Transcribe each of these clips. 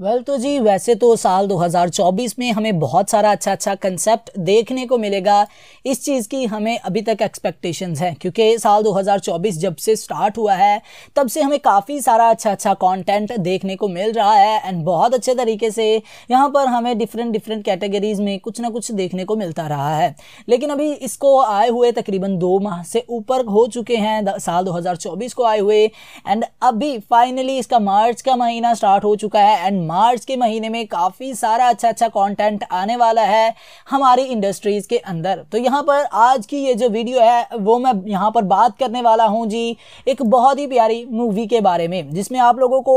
well well, तो जी वैसे तो साल 2024 में हमें बहुत सारा अच्छा अच्छा कंसेप्ट देखने को मिलेगा इस चीज़ की हमें अभी तक एक्सपेक्टेशंस हैं क्योंकि साल 2024 जब से स्टार्ट हुआ है तब से हमें काफ़ी सारा अच्छा अच्छा कंटेंट देखने को मिल रहा है एंड बहुत अच्छे तरीके से यहाँ पर हमें डिफरेंट डिफरेंट कैटेगरीज में कुछ ना कुछ देखने को मिलता रहा है लेकिन अभी इसको आए हुए तकरीबन दो माह से ऊपर हो चुके हैं साल दो को आए हुए एंड अभी फाइनली इसका मार्च का महीना स्टार्ट हो चुका है एंड मार्च के महीने में काफ़ी सारा अच्छा अच्छा कंटेंट आने वाला है हमारी इंडस्ट्रीज़ के अंदर तो यहाँ पर आज की ये जो वीडियो है वो मैं यहाँ पर बात करने वाला हूँ जी एक बहुत ही प्यारी मूवी के बारे में जिसमें आप लोगों को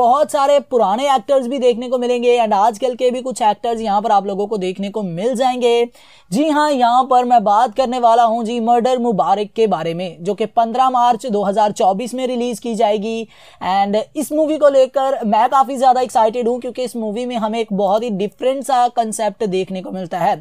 बहुत सारे पुराने एक्टर्स भी देखने को मिलेंगे एंड आजकल के भी कुछ एक्टर्स यहाँ पर आप लोगों को देखने को मिल जाएंगे जी हाँ यहाँ पर मैं बात करने वाला हूँ जी मर्डर मुबारक के बारे में जो कि 15 मार्च 2024 में रिलीज़ की जाएगी एंड इस मूवी को लेकर मैं काफ़ी ज़्यादा एक्साइट एक्साइटेड हूँ क्योंकि इस मूवी में हमें एक बहुत ही डिफरेंट सा कंसेप्ट देखने को मिलता है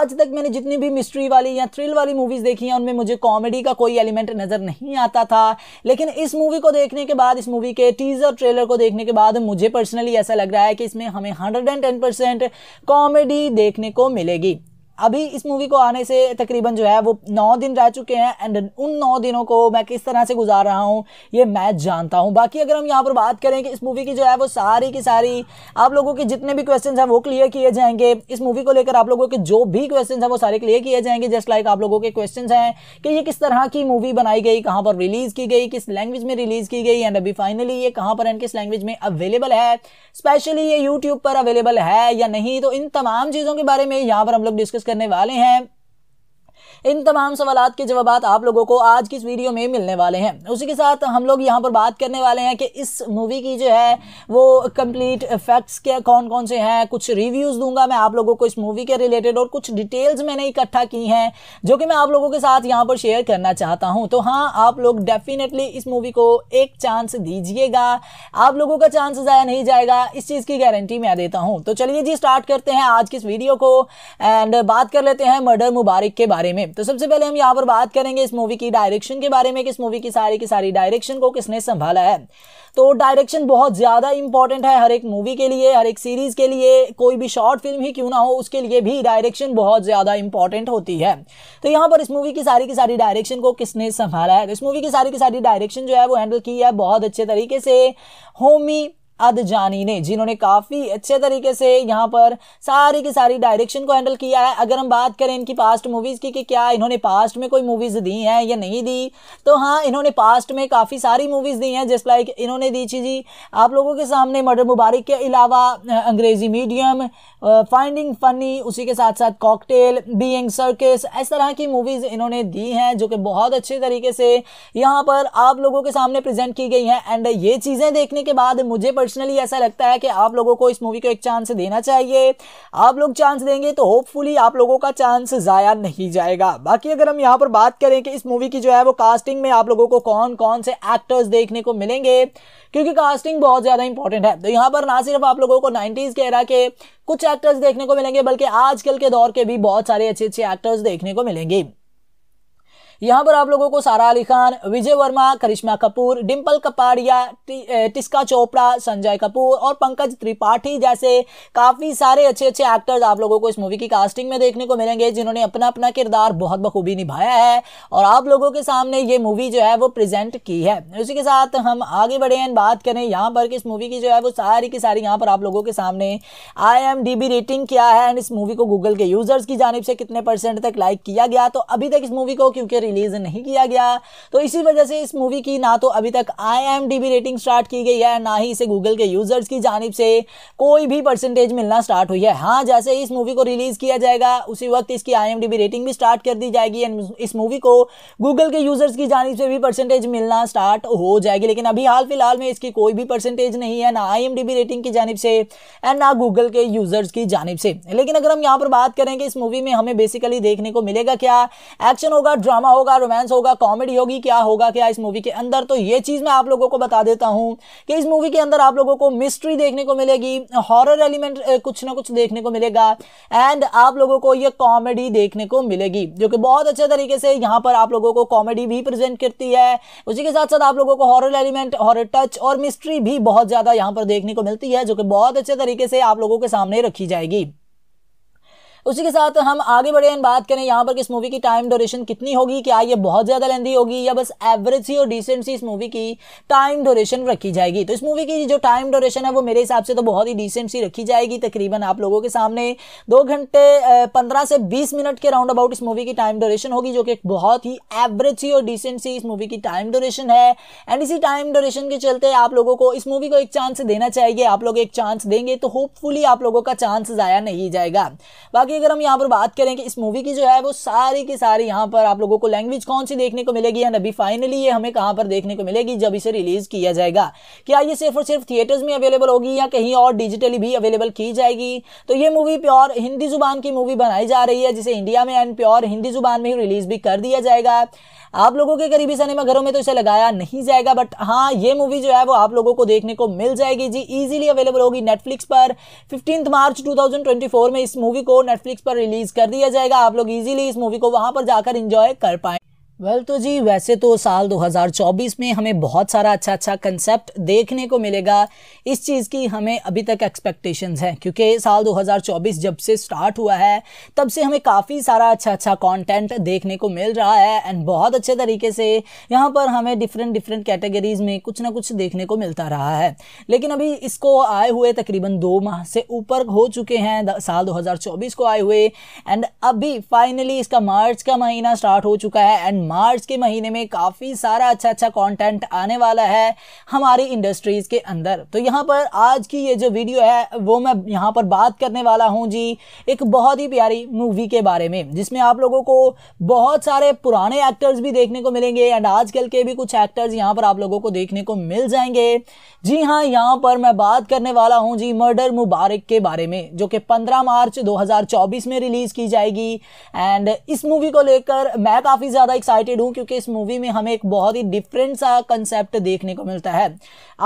आज तक मैंने जितनी भी मिस्ट्री वाली या थ्रिल वाली मूवीज़ देखी हैं उनमें मुझे कॉमेडी का कोई एलिमेंट नज़र नहीं आता था लेकिन इस मूवी को देखने के बाद इस मूवी के टीज़र ट्रेलर को देखने के बाद मुझे पर्सनली ऐसा लग रहा है कि इसमें हमें हंड्रेड कॉमेडी देखने को मिलेगी अभी इस मूवी को आने से तकरीबन जो है वो नौ दिन रह चुके हैं एंड उन नौ दिनों को मैं किस तरह से गुजार रहा हूँ ये मैं जानता हूँ बाकी अगर हम यहाँ पर बात करें कि इस मूवी की जो है वो सारी की सारी आप लोगों के जितने भी क्वेश्चन हैं वो क्लियर किए जाएंगे इस मूवी को लेकर आप लोगों के जो भी क्वेश्चन हैं वो सारे क्लियर किए जाएंगे जस्ट लाइक आप लोगों के क्वेश्चन हैं कि ये किस तरह की मूवी बनाई गई कहाँ पर रिलीज़ की गई किस लैंग्वेज में रिलीज़ की गई एंड अभी फाइनली ये कहाँ पर एंड किस लैंग्वेज में अवेलेबल है स्पेशली ये यूट्यूब पर अवेलेबल है या नहीं तो इन तमाम चीज़ों के बारे में यहाँ पर हम लोग डिस्कस करने वाले हैं इन तमाम सवाल के जवाब आप लोगों को आज की इस वीडियो में मिलने वाले हैं उसी के साथ हम लोग यहाँ पर बात करने वाले हैं कि इस मूवी की जो है वो कंप्लीट फैक्ट्स क्या कौन कौन से हैं कुछ रिव्यूज़ दूंगा मैं आप लोगों को इस मूवी के रिलेटेड और कुछ डिटेल्स मैंने इकट्ठा की हैं जो कि मैं आप लोगों के साथ यहाँ पर शेयर करना चाहता हूँ तो हाँ आप लोग डेफिनेटली इस मूवी को एक चांस दीजिएगा आप लोगों का चांस ज़ाया नहीं जाएगा इस चीज़ की गारंटी मैं देता हूँ तो चलिए जी स्टार्ट करते हैं आज की इस वीडियो को एंड बात कर लेते हैं मर्डर मुबारक के बारे में राइट तो सबसे पहले हम यहाँ पर बात करेंगे इस मूवी की डायरेक्शन के बारे में कि इस मूवी की सारी की सारी डायरेक्शन को किसने संभाला है तो डायरेक्शन बहुत ज़्यादा इंपॉर्टेंट है हर एक मूवी के लिए हर एक सीरीज़ के लिए कोई भी शॉर्ट फिल्म ही क्यों ना हो उसके लिए भी डायरेक्शन बहुत ज़्यादा इंपॉर्टेंट होती है तो यहाँ पर इस मूवी की सारी की सारी डायरेक्शन को किसने संभाला है तो इस मूवी की सारी की सारी डायरेक्शन जो है वो हैंडल की है बहुत अच्छे तरीके से होमी अदजानी ने जिन्होंने काफ़ी अच्छे तरीके से यहाँ पर सारी की सारी डायरेक्शन को हैंडल किया है अगर हम बात करें इनकी पास्ट मूवीज़ की कि क्या इन्होंने पास्ट में कोई मूवीज़ दी हैं या नहीं दी तो हाँ इन्होंने पास्ट में काफ़ी सारी मूवीज़ दी हैं जिस लाइक इन्होंने दी थी जी आप लोगों के सामने मर्डर मुबारक के अलावा अंग्रेज़ी मीडियम फाइंडिंग फनी उसी के साथ साथ कॉकटेल बींग सर्कस इस तरह की मूवीज़ इन्होंने दी हैं जो कि बहुत अच्छे तरीके से यहाँ पर आप लोगों के सामने प्रेजेंट की गई हैं एंड ये चीज़ें देखने के बाद मुझे पर्सनली ऐसा लगता है कि आप लोगों को इस मूवी को एक चांस देना चाहिए आप लोग चांस देंगे तो होपफुली आप लोगों का चांस ज़ाया नहीं जाएगा बाकी अगर हम यहाँ पर बात करें कि इस मूवी की जो है वो कास्टिंग में आप लोगों को कौन कौन से एक्टर्स देखने को मिलेंगे क्योंकि कास्टिंग बहुत ज़्यादा इंपॉर्टेंट है तो यहाँ पर ना सिर्फ आप लोगों को नाइन्टीज़ के रहा के कुछ एक्टर्स देखने को मिलेंगे बल्कि आजकल के दौर के भी बहुत सारे अच्छे अच्छे एक्टर्स देखने को मिलेंगे यहाँ पर आप लोगों को सारा अली खान विजय वर्मा करिश्मा कपूर डिम्पल कपाड़िया टिस्का चोपड़ा संजय कपूर और पंकज त्रिपाठी जैसे काफ़ी सारे अच्छे अच्छे एक्टर्स आप लोगों को इस मूवी की कास्टिंग में देखने को मिलेंगे जिन्होंने अपना अपना किरदार बहुत बखूबी निभाया है और आप लोगों के सामने ये मूवी जो है वो प्रेजेंट की है उसी के साथ हम आगे बढ़े एंड बात करें यहाँ पर कि इस मूवी की जो है वो सारी की सारी यहाँ पर आप लोगों के सामने आई रेटिंग क्या है एंड इस मूवी को गूगल के यूजर्स की जानब से कितने परसेंट तक लाइक किया गया तो अभी तक इस मूवी को क्योंकि रिलीज नहीं किया गया तो इसी वजह से इस मूवी की ना तो अभी तक आई रेटिंग स्टार्ट की गई है ना ही इसे गूगल के यूजर्स की जानब से कोई भी परसेंटेज मिलना स्टार्ट हुई है हाँ जैसे इस मूवी को रिलीज किया जाएगा उसी वक्त इसकी आई रेटिंग भी स्टार्ट कर दी जाएगी एंड इस मूवी को गूगल के यूजर्स की जानब से भी परसेंटेज मिलना स्टार्ट हो जाएगी लेकिन अभी हाल फिलहाल में इसकी कोई भी परसेंटेज नहीं है ना आई रेटिंग की जानब से एंड ना गूगल के यूजर्स की जानब से लेकिन अगर हम यहाँ पर बात करें कि इस मूवी में हमें बेसिकली देखने को मिलेगा क्या एक्शन होगा ड्रामा होगा होगा रोमांस होगा कॉमेडी होगी क्या होगा क्या इस मूवी के अंदर तो ये चीज़ मैं आप लोगों को बता देता हूं कि इस मूवी के अंदर आप लोगों को मिस्ट्री देखने को मिलेगी हॉरर एलिमेंट कुछ ना कुछ देखने को मिलेगा एंड आप लोगों को ये कॉमेडी देखने को मिलेगी जो कि बहुत अच्छे तरीके से यहां पर आप लोगों को कॉमेडी भी प्रेजेंट करती है उसी के साथ साथ आप लोगों को हॉरर एलिमेंट हॉरर टच और मिस्ट्री भी बहुत ज़्यादा यहां पर देखने को मिलती है जो कि बहुत अच्छे तरीके से आप लोगों के सामने रखी जाएगी उसी के साथ हम आगे बढ़े बात करें यहाँ पर इस मूवी की टाइम ड्यूरेशन कितनी होगी क्या ये बहुत ज़्यादा लेंदी होगी या बस एवरेज सी और डिसेंट सी इस मूवी की टाइम ड्यूरेशन रखी जाएगी तो इस मूवी की जो टाइम ड्यूरेशन है वो मेरे हिसाब से तो बहुत ही डिसेंट सी रखी जाएगी तकरीबन आप लोगों के सामने दो घंटे पंद्रह से बीस मिनट के राउंड अबाउट इस मूवी की टाइम ड्यूरेशन होगी जो कि एक बहुत ही एवरेज सी और डिसेंट सी इस मूवी की टाइम ड्यूरेशन है एंड इसी टाइम ड्यूरेशन के चलते आप लोगों को इस मूवी को एक चांस देना चाहिए आप लोग एक चांस देंगे तो होपफुली आप लोगों का चांस ज़ाया नहीं जाएगा बाकी बाकी अगर हम यहाँ पर बात करें कि इस मूवी की जो है वो सारी की सारी यहाँ पर आप लोगों को लैंग्वेज कौन सी देखने को मिलेगी एंड अभी फाइनली ये हमें कहाँ पर देखने को मिलेगी जब इसे रिलीज किया जाएगा क्या ये सिर्फ और सिर्फ थिएटर्स में अवेलेबल होगी या कहीं और डिजिटली भी अवेलेबल की जाएगी तो ये मूवी प्योर हिंदी जुबान की मूवी बनाई जा रही है जिसे इंडिया में एंड प्योर हिंदी जुबान में ही रिलीज भी कर दिया जाएगा आप लोगों के करीबी सिनेमा घरों में तो इसे लगाया नहीं जाएगा बट हाँ ये मूवी जो है वो आप लोगों को देखने को मिल जाएगी जी इजीली अवेलेबल होगी नेटफ्लिक्स पर फिफ्टींथ मार्च 2024 में इस मूवी को नेटफ्लिक्स पर रिलीज कर दिया जाएगा आप लोग ईजिली इस मूवी को वहां पर जाकर इंजॉय कर पाए वेल well, तो जी वैसे तो साल 2024 में हमें बहुत सारा अच्छा अच्छा कंसेप्ट देखने को मिलेगा इस चीज़ की हमें अभी तक एक्सपेक्टेशंस हैं क्योंकि साल 2024 जब से स्टार्ट हुआ है तब से हमें काफ़ी सारा अच्छा अच्छा कंटेंट देखने को मिल रहा है एंड बहुत अच्छे तरीके से यहाँ पर हमें डिफरेंट डिफरेंट कैटेगरीज़ में कुछ ना कुछ देखने को मिलता रहा है लेकिन अभी इसको आए हुए तकरीबन दो माह से ऊपर हो चुके हैं साल दो को आए हुए एंड अभी फाइनली इसका मार्च का महीना स्टार्ट हो चुका है एंड मार्च के महीने में काफ़ी सारा अच्छा अच्छा कंटेंट आने वाला है हमारी इंडस्ट्रीज़ के अंदर तो यहाँ पर आज की ये जो वीडियो है वो मैं यहाँ पर बात करने वाला हूँ जी एक बहुत ही प्यारी मूवी के बारे में जिसमें आप लोगों को बहुत सारे पुराने एक्टर्स भी देखने को मिलेंगे एंड आजकल के भी कुछ एक्टर्स यहाँ पर आप लोगों को देखने को मिल जाएंगे जी हाँ यहाँ पर मैं बात करने वाला हूँ जी मर्डर मुबारक के बारे में जो कि 15 मार्च 2024 में रिलीज़ की जाएगी एंड इस मूवी को लेकर मैं काफ़ी ज़्यादा एक्साइट एक्साइटेड हूँ क्योंकि इस मूवी में हमें एक बहुत ही डिफरेंट सा कंसेप्ट देखने को मिलता है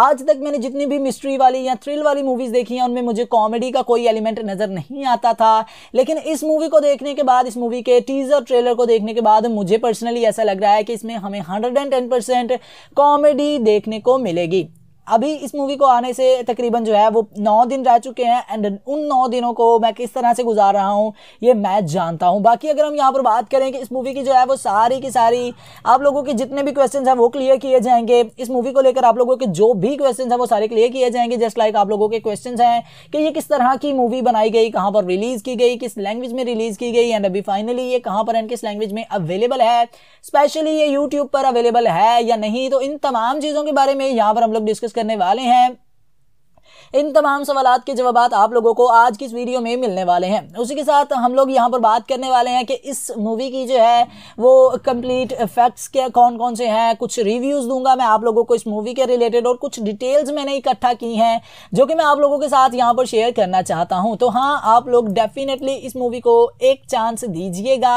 आज तक मैंने जितनी भी मिस्ट्री वाली या थ्रिल वाली मूवीज़ देखी हैं उनमें मुझे कॉमेडी का कोई एलिमेंट नज़र नहीं आता था लेकिन इस मूवी को देखने के बाद इस मूवी के टीज़र ट्रेलर को देखने के बाद मुझे पर्सनली ऐसा लग रहा है कि इसमें हमें हंड्रेड कॉमेडी देखने को मिलेगी अभी इस मूवी को आने से तकरीबन जो है वो नौ दिन रह चुके हैं एंड उन नौ दिनों को मैं किस तरह से गुजार रहा हूँ ये मैं जानता हूँ बाकी अगर हम यहाँ पर बात करें कि इस मूवी की जो है वो सारी की सारी आप लोगों के जितने भी क्वेश्चन हैं वो क्लियर किए जाएंगे इस मूवी को लेकर आप लोगों के जो भी क्वेश्चन हैं वो सारे क्लियर किए जाएंगे जस्ट लाइक आप लोगों के क्वेश्चन हैं कि ये किस तरह की मूवी बनाई गई कहाँ पर रिलीज़ की गई किस लैंग्वेज में रिलीज़ की गई एंड अभी फाइनली ये कहाँ पर एंड किस लैंग्वेज में अवेलेबल है स्पेशली ये यूट्यूब पर अवेलेबल है या नहीं तो इन तमाम चीज़ों के बारे में यहाँ पर हम लोग डिस्कस करने वाले हैं इन तमाम सवाल के जवाब आप लोगों को आज की इस वीडियो में मिलने वाले हैं उसी के साथ हम लोग यहाँ पर बात करने वाले हैं कि इस मूवी की जो है वो कंप्लीट फैक्ट्स के कौन कौन से हैं कुछ रिव्यूज़ दूंगा मैं आप लोगों को इस मूवी के रिलेटेड और कुछ डिटेल्स मैंने इकट्ठा की हैं जो कि मैं आप लोगों के साथ यहाँ पर शेयर करना चाहता हूँ तो हाँ आप लोग डेफिनेटली इस मूवी को एक चांस दीजिएगा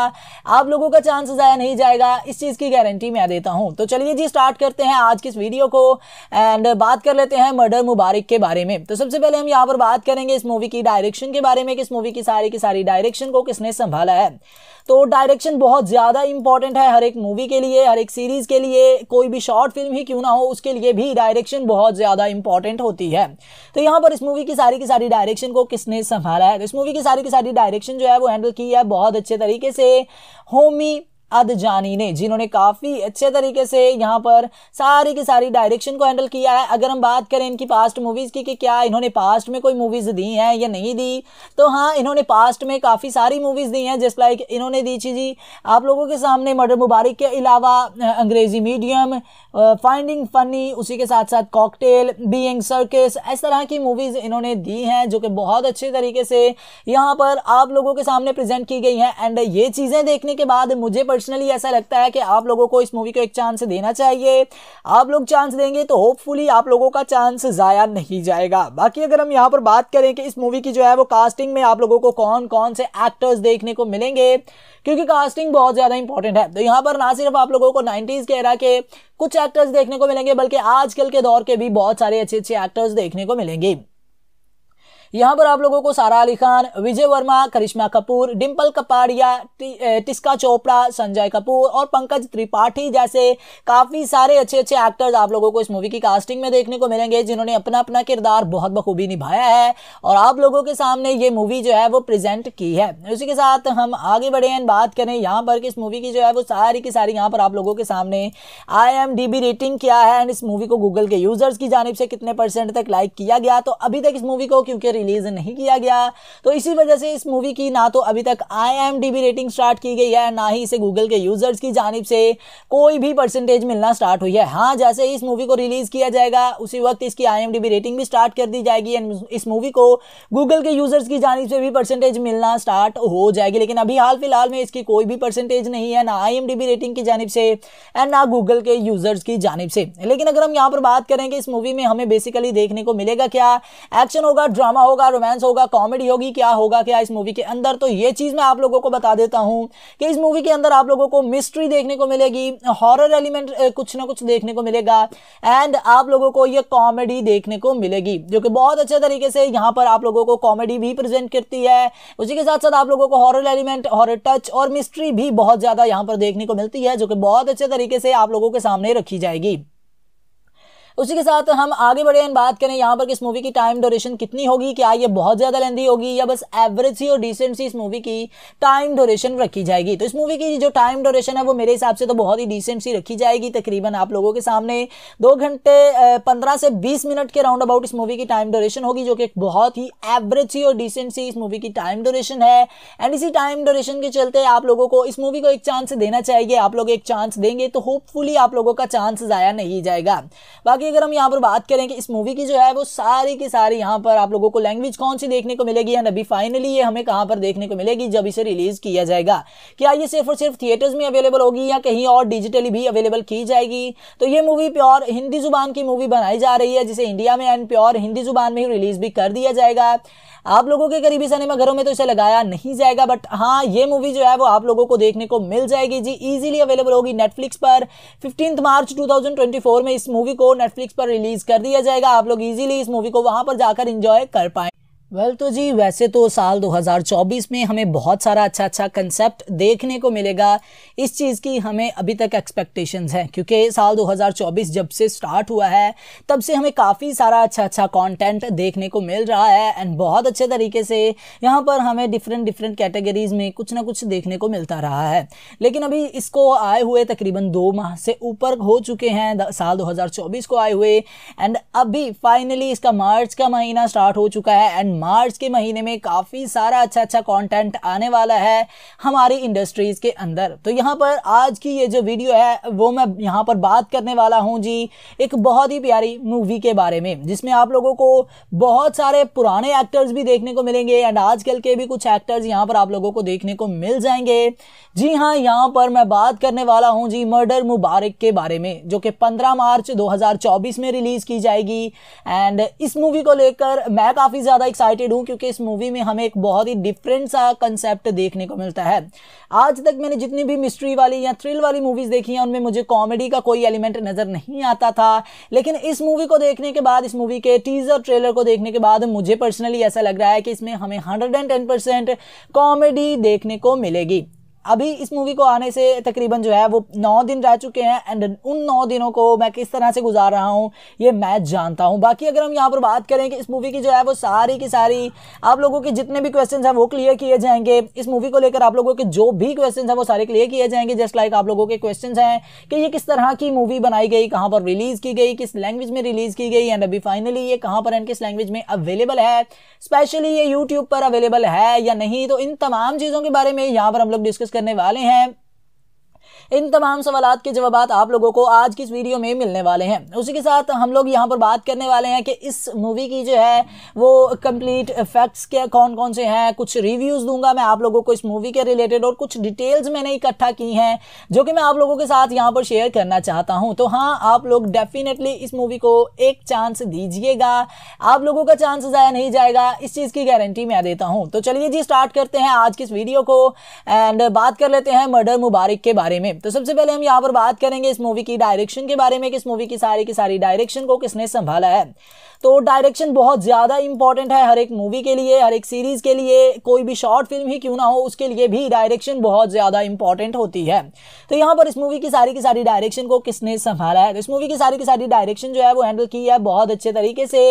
आप लोगों का चांस ज़ाया नहीं जाएगा इस चीज़ की गारंटी मैं देता हूँ तो चलिए जी स्टार्ट करते हैं आज की इस वीडियो को एंड बात कर लेते हैं मर्डर मुबारक के बारे में तो सबसे पहले हम यहाँ पर बात करेंगे इस मूवी की डायरेक्शन के बारे में कि इस मूवी की सारी की सारी डायरेक्शन को किसने संभाला है तो डायरेक्शन बहुत ज़्यादा इंपॉर्टेंट है हर एक मूवी के लिए हर एक सीरीज़ के लिए कोई भी शॉर्ट फिल्म ही क्यों ना हो उसके लिए भी डायरेक्शन बहुत ज़्यादा इंपॉर्टेंट होती है तो यहाँ पर इस मूवी की सारी की सारी डायरेक्शन को किसने संभाला है तो इस मूवी की सारी की सारी डायरेक्शन जो है वो हैंडल की है बहुत अच्छे तरीके से होमी अदजानी ने जिन्होंने काफ़ी अच्छे तरीके से यहाँ पर सारी की सारी डायरेक्शन को हैंडल किया है अगर हम बात करें इनकी पास्ट मूवीज़ की कि क्या इन्होंने पास्ट में कोई मूवीज़ दी हैं या नहीं दी तो हाँ इन्होंने पास्ट में काफ़ी सारी मूवीज़ दी हैं जिस लाइक इन्होंने दी थी जी आप लोगों के सामने मर्डर मुबारक के अलावा अंग्रेज़ी मीडियम फाइंडिंग फनी उसी के साथ साथ कॉकटेल बींग सर्किस इस तरह की मूवीज़ इन्होंने दी हैं जो कि बहुत अच्छे तरीके से यहाँ पर आप लोगों के सामने प्रेजेंट की गई हैं एंड ये चीज़ें देखने के बाद मुझे पर्सनली ऐसा लगता है कि आप लोगों को इस मूवी को एक चांस देना चाहिए आप लोग चांस देंगे तो होपफुली आप लोगों का चांस ज़ाया नहीं जाएगा बाकी अगर हम यहाँ पर बात करें कि इस मूवी की जो है वो कास्टिंग में आप लोगों को कौन कौन से एक्टर्स देखने को मिलेंगे क्योंकि कास्टिंग बहुत ज़्यादा इंपॉर्टेंट है तो यहाँ पर ना सिर्फ आप लोगों को नाइन्टीज़ के एरा के कुछ एक्टर्स देखने को मिलेंगे बल्कि आजकल के दौर के भी बहुत सारे अच्छे अच्छे एक्टर्स देखने को मिलेंगे यहाँ पर आप लोगों को सारा अली खान विजय वर्मा करिश्मा कपूर डिम्पल कपाड़िया टिस्का चोपड़ा संजय कपूर और पंकज त्रिपाठी जैसे काफ़ी सारे अच्छे अच्छे एक्टर्स आप लोगों को इस मूवी की कास्टिंग में देखने को मिलेंगे जिन्होंने अपना अपना किरदार बहुत बखूबी निभाया है और आप लोगों के सामने ये मूवी जो है वो प्रेजेंट की है उसी के साथ हम आगे बढ़े हैं बात करें यहाँ पर कि इस मूवी की जो है वो सारी की सारी यहाँ पर आप लोगों के सामने आई रेटिंग क्या है एंड इस मूवी को गूगल के यूजर्स की जानब से कितने परसेंट तक लाइक किया गया तो अभी तक इस मूवी को क्योंकि रिलीज नहीं किया गया तो इसी वजह से इस मूवी की ना तो अभी तक आई रेटिंग स्टार्ट की गई है ना ही इसे गूगल के यूजर्स की जानब से कोई भी परसेंटेज मिलना स्टार्ट हुई है हाँ जैसे इस मूवी को रिलीज किया जाएगा उसी वक्त इसकी आई रेटिंग भी स्टार्ट कर दी जाएगी एंड इस मूवी को गूगल के यूजर्स की जानब से भी परसेंटेज मिलना स्टार्ट हो जाएगी लेकिन अभी हाल फिलहाल में इसकी कोई भी परसेंटेज नहीं है ना आई रेटिंग की जानब से एंड ना गूगल के यूजर्स की जानब से लेकिन अगर हम यहाँ पर बात करें कि इस मूवी में हमें बेसिकली देखने को मिलेगा क्या एक्शन होगा ड्रामा होगा रोमांस होगा कॉमेडी होगी क्या होगा क्या इस मूवी के अंदर तो ये चीज़ मैं आप लोगों को बता देता हूं कि इस मूवी के अंदर आप लोगों को मिस्ट्री देखने को मिलेगी हॉरर एलिमेंट कुछ ना कुछ देखने को मिलेगा एंड आप लोगों को ये कॉमेडी देखने को मिलेगी जो कि बहुत अच्छे तरीके से यहाँ पर आप लोगों को कॉमेडी भी प्रेजेंट करती है उसी के साथ साथ आप लोगों को हॉरर एलिमेंट हॉरर टच और मिस्ट्री भी बहुत ज़्यादा यहाँ पर देखने को मिलती है जो कि बहुत अच्छे तरीके से आप लोगों के सामने रखी जाएगी उसी के साथ हम आगे बढ़े एंड बात करें यहाँ पर इस मूवी की टाइम ड्यूरेशन कितनी होगी क्या ये बहुत ज़्यादा लेंदी होगी या बस एवरेज सी और डिसेंट सी इस मूवी की टाइम ड्यूरेशन रखी जाएगी तो इस मूवी की जो टाइम ड्यूरेशन है वो मेरे हिसाब से तो बहुत ही डिसेंट सी रखी जाएगी तकरीबन आप लोगों के सामने दो घंटे पंद्रह से बीस मिनट के राउंड अबाउट इस मूवी की टाइम ड्यूरेशन होगी जो कि बहुत ही एवरेज सी और डिसेंट सी इस मूवी की टाइम ड्यूरेशन है एंड इसी टाइम ड्यूरेशन के चलते आप लोगों को इस मूवी को एक चांस देना चाहिए आप लोग एक चांस देंगे तो होपफुली आप लोगों का चांस ज़ाया नहीं जाएगा बाकी की अगर हम यहाँ पर बात करें कि इस मूवी की जो है वो सारी की सारी यहाँ पर आप लोगों को लैंग्वेज कौन सी देखने को मिलेगी एंड अभी फाइनली ये हमें कहाँ पर देखने को मिलेगी जब इसे रिलीज किया जाएगा क्या ये सिर्फ और सिर्फ थिएटर्स में अवेलेबल होगी या कहीं और डिजिटली भी अवेलेबल की जाएगी तो ये मूवी प्योर हिंदी जुबान की मूवी बनाई जा रही है जिसे इंडिया में एंड प्योर हिंदी जुबान में ही रिलीज भी कर दिया जाएगा आप लोगों के करीबी सिनेमा घरों में तो इसे लगाया नहीं जाएगा बट हाँ ये मूवी जो है वो आप लोगों को देखने को मिल जाएगी जी इजीली अवेलेबल होगी नेटफ्लिक्स पर फिफ्टींथ मार्च 2024 में इस मूवी को नेटफ्लिक्स पर रिलीज कर दिया जाएगा आप लोग इजीली इस मूवी को वहां पर जाकर इंजॉय कर पाए वेल well, तो जी वैसे तो साल 2024 में हमें बहुत सारा अच्छा अच्छा कंसेप्ट देखने को मिलेगा इस चीज़ की हमें अभी तक एक्सपेक्टेशंस हैं क्योंकि साल 2024 जब से स्टार्ट हुआ है तब से हमें काफ़ी सारा अच्छा अच्छा कंटेंट देखने को मिल रहा है एंड बहुत अच्छे तरीके से यहाँ पर हमें डिफरेंट डिफरेंट कैटेगरीज में कुछ ना कुछ देखने को मिलता रहा है लेकिन अभी इसको आए हुए तकरीबन दो माह से ऊपर हो चुके हैं साल दो को आए हुए एंड अभी फाइनली इसका मार्च का महीना स्टार्ट हो चुका है एंड मार्च के महीने में काफ़ी सारा अच्छा अच्छा कंटेंट आने वाला है हमारी इंडस्ट्रीज़ के अंदर तो यहाँ पर आज की ये जो वीडियो है वो मैं यहाँ पर बात करने वाला हूँ जी एक बहुत ही प्यारी मूवी के बारे में जिसमें आप लोगों को बहुत सारे पुराने एक्टर्स भी देखने को मिलेंगे एंड आजकल के भी कुछ एक्टर्स यहाँ पर आप लोगों को देखने को मिल जाएंगे जी हाँ यहाँ पर मैं बात करने वाला हूँ जी मर्डर मुबारक के बारे में जो कि 15 मार्च 2024 में रिलीज़ की जाएगी एंड इस मूवी को लेकर मैं काफ़ी ज़्यादा एक्साइट एक्साइटेड हूँ क्योंकि इस मूवी में हमें एक बहुत ही डिफरेंट सा कंसेप्ट देखने को मिलता है आज तक मैंने जितनी भी मिस्ट्री वाली या थ्रिल वाली मूवीज़ देखी हैं उनमें मुझे कॉमेडी का कोई एलिमेंट नज़र नहीं आता था लेकिन इस मूवी को देखने के बाद इस मूवी के टीज़र ट्रेलर को देखने के बाद मुझे पर्सनली ऐसा लग रहा है कि इसमें हमें हंड्रेड कॉमेडी देखने को मिलेगी अभी इस मूवी को आने से तकरीबन जो है वो नौ दिन रह चुके हैं एंड उन नौ दिनों को मैं किस तरह से गुजार रहा हूँ ये मैं जानता हूँ बाकी अगर हम यहाँ पर बात करें कि इस मूवी की जो है वो सारी की सारी आप लोगों के जितने भी क्वेश्चन हैं वो क्लियर किए जाएंगे इस मूवी को लेकर आप लोगों के जो भी क्वेश्चन हैं वो सारे क्लियर किए जाएंगे जस्ट लाइक आप लोगों के क्वेश्चन हैं कि ये किस तरह की मूवी बनाई गई कहाँ पर रिलीज़ की गई किस लैंग्वेज में रिलीज़ की गई एंड अभी फाइनली ये कहाँ पर एंड किस लैंग्वेज में अवेलेबल है स्पेशली ये यूट्यूब पर अवेलेबल है या नहीं तो इन तमाम चीज़ों के बारे में यहाँ पर हम लोग डिस्कस करने वाले हैं इन तमाम सवाल के जवाब आप लोगों को आज की इस वीडियो में मिलने वाले हैं उसी के साथ हम लोग यहाँ पर बात करने वाले हैं कि इस मूवी की जो है वो कंप्लीट फैक्ट्स क्या कौन कौन से हैं कुछ रिव्यूज़ दूंगा मैं आप लोगों को इस मूवी के रिलेटेड और कुछ डिटेल्स मैंने इकट्ठा की हैं जो कि मैं आप लोगों के साथ यहाँ पर शेयर करना चाहता हूँ तो हाँ आप लोग डेफिनेटली इस मूवी को एक चांस दीजिएगा आप लोगों का चांस ज़ाया नहीं जाएगा इस चीज़ की गारंटी मैं देता हूँ तो चलिए जी स्टार्ट करते हैं आज की इस वीडियो को एंड बात कर लेते हैं मर्डर मुबारक के बारे में राइट तो सबसे पहले हम यहाँ पर बात करेंगे इस मूवी की डायरेक्शन के बारे में कि इस मूवी की सारी की सारी डायरेक्शन को किसने संभाला है तो डायरेक्शन बहुत ज़्यादा इंपॉर्टेंट है हर एक मूवी के लिए हर एक सीरीज़ के लिए कोई भी शॉर्ट फिल्म ही क्यों ना हो उसके लिए भी डायरेक्शन बहुत ज़्यादा इंपॉर्टेंट होती है तो यहाँ पर इस मूवी की सारी की सारी डायरेक्शन को किसने संभाला है तो इस मूवी की सारी की सारी डायरेक्शन जो है वो हैंडल की है बहुत अच्छे तरीके से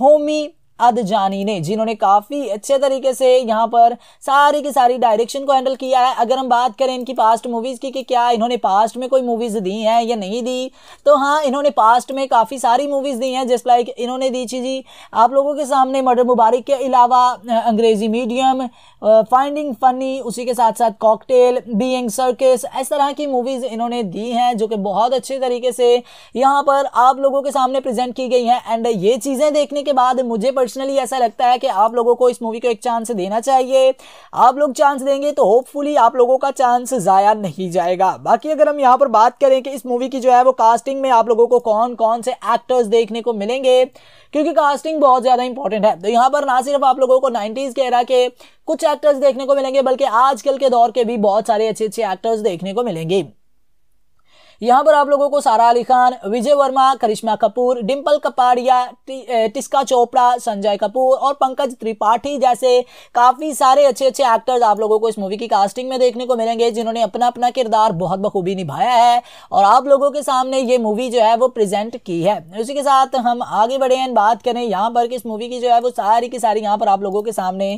होमी अदजानी ने जिन्होंने काफ़ी अच्छे तरीके से यहाँ पर सारी की सारी डायरेक्शन को हैंडल किया है अगर हम बात करें इनकी पास्ट मूवीज़ की कि क्या इन्होंने पास्ट में कोई मूवीज़ दी हैं या नहीं दी तो हाँ इन्होंने पास्ट में काफ़ी सारी मूवीज़ दी हैं जस्ट लाइक इन्होंने दी थी जी आप लोगों के सामने मर्डर मुबारक के अलावा अंग्रेज़ी मीडियम फाइंडिंग फनी उसी के साथ साथ कॉकटेल बीइंग सर्किस इस तरह की मूवीज़ इन्होंने दी हैं जो कि बहुत अच्छे तरीके से यहाँ पर आप लोगों के सामने प्रेजेंट की गई हैं एंड ये चीज़ें देखने के बाद मुझे पर्सनली ऐसा लगता है कि आप लोगों को इस मूवी को एक चांस देना चाहिए आप लोग चांस देंगे तो होपफुली आप लोगों का चांस ज़ाया नहीं जाएगा बाकी अगर हम यहाँ पर बात करें कि इस मूवी की जो है वो कास्टिंग में आप लोगों को कौन कौन से एक्टर्स देखने को मिलेंगे क्योंकि कास्टिंग बहुत ज़्यादा इंपॉर्टेंट है तो यहाँ पर ना सिर्फ आप लोगों को नाइन्टीज़ के एरा के कुछ एक्टर्स देखने को मिलेंगे बल्कि आजकल के दौर के भी बहुत सारे अच्छे अच्छे एक्टर्स देखने को मिलेंगे यहाँ पर आप लोगों को सारा अली खान विजय वर्मा करिश्मा कपूर डिम्पल कपाड़िया टिस्का चोपड़ा संजय कपूर और पंकज त्रिपाठी जैसे काफ़ी सारे अच्छे अच्छे एक्टर्स आप लोगों को इस मूवी की कास्टिंग में देखने को मिलेंगे जिन्होंने अपना अपना किरदार बहुत बखूबी निभाया है और आप लोगों के सामने ये मूवी जो है वो प्रेजेंट की है उसी के साथ हम आगे बढ़े एंड बात करें यहाँ पर कि इस मूवी की जो है वो सारी की सारी यहाँ पर आप लोगों के सामने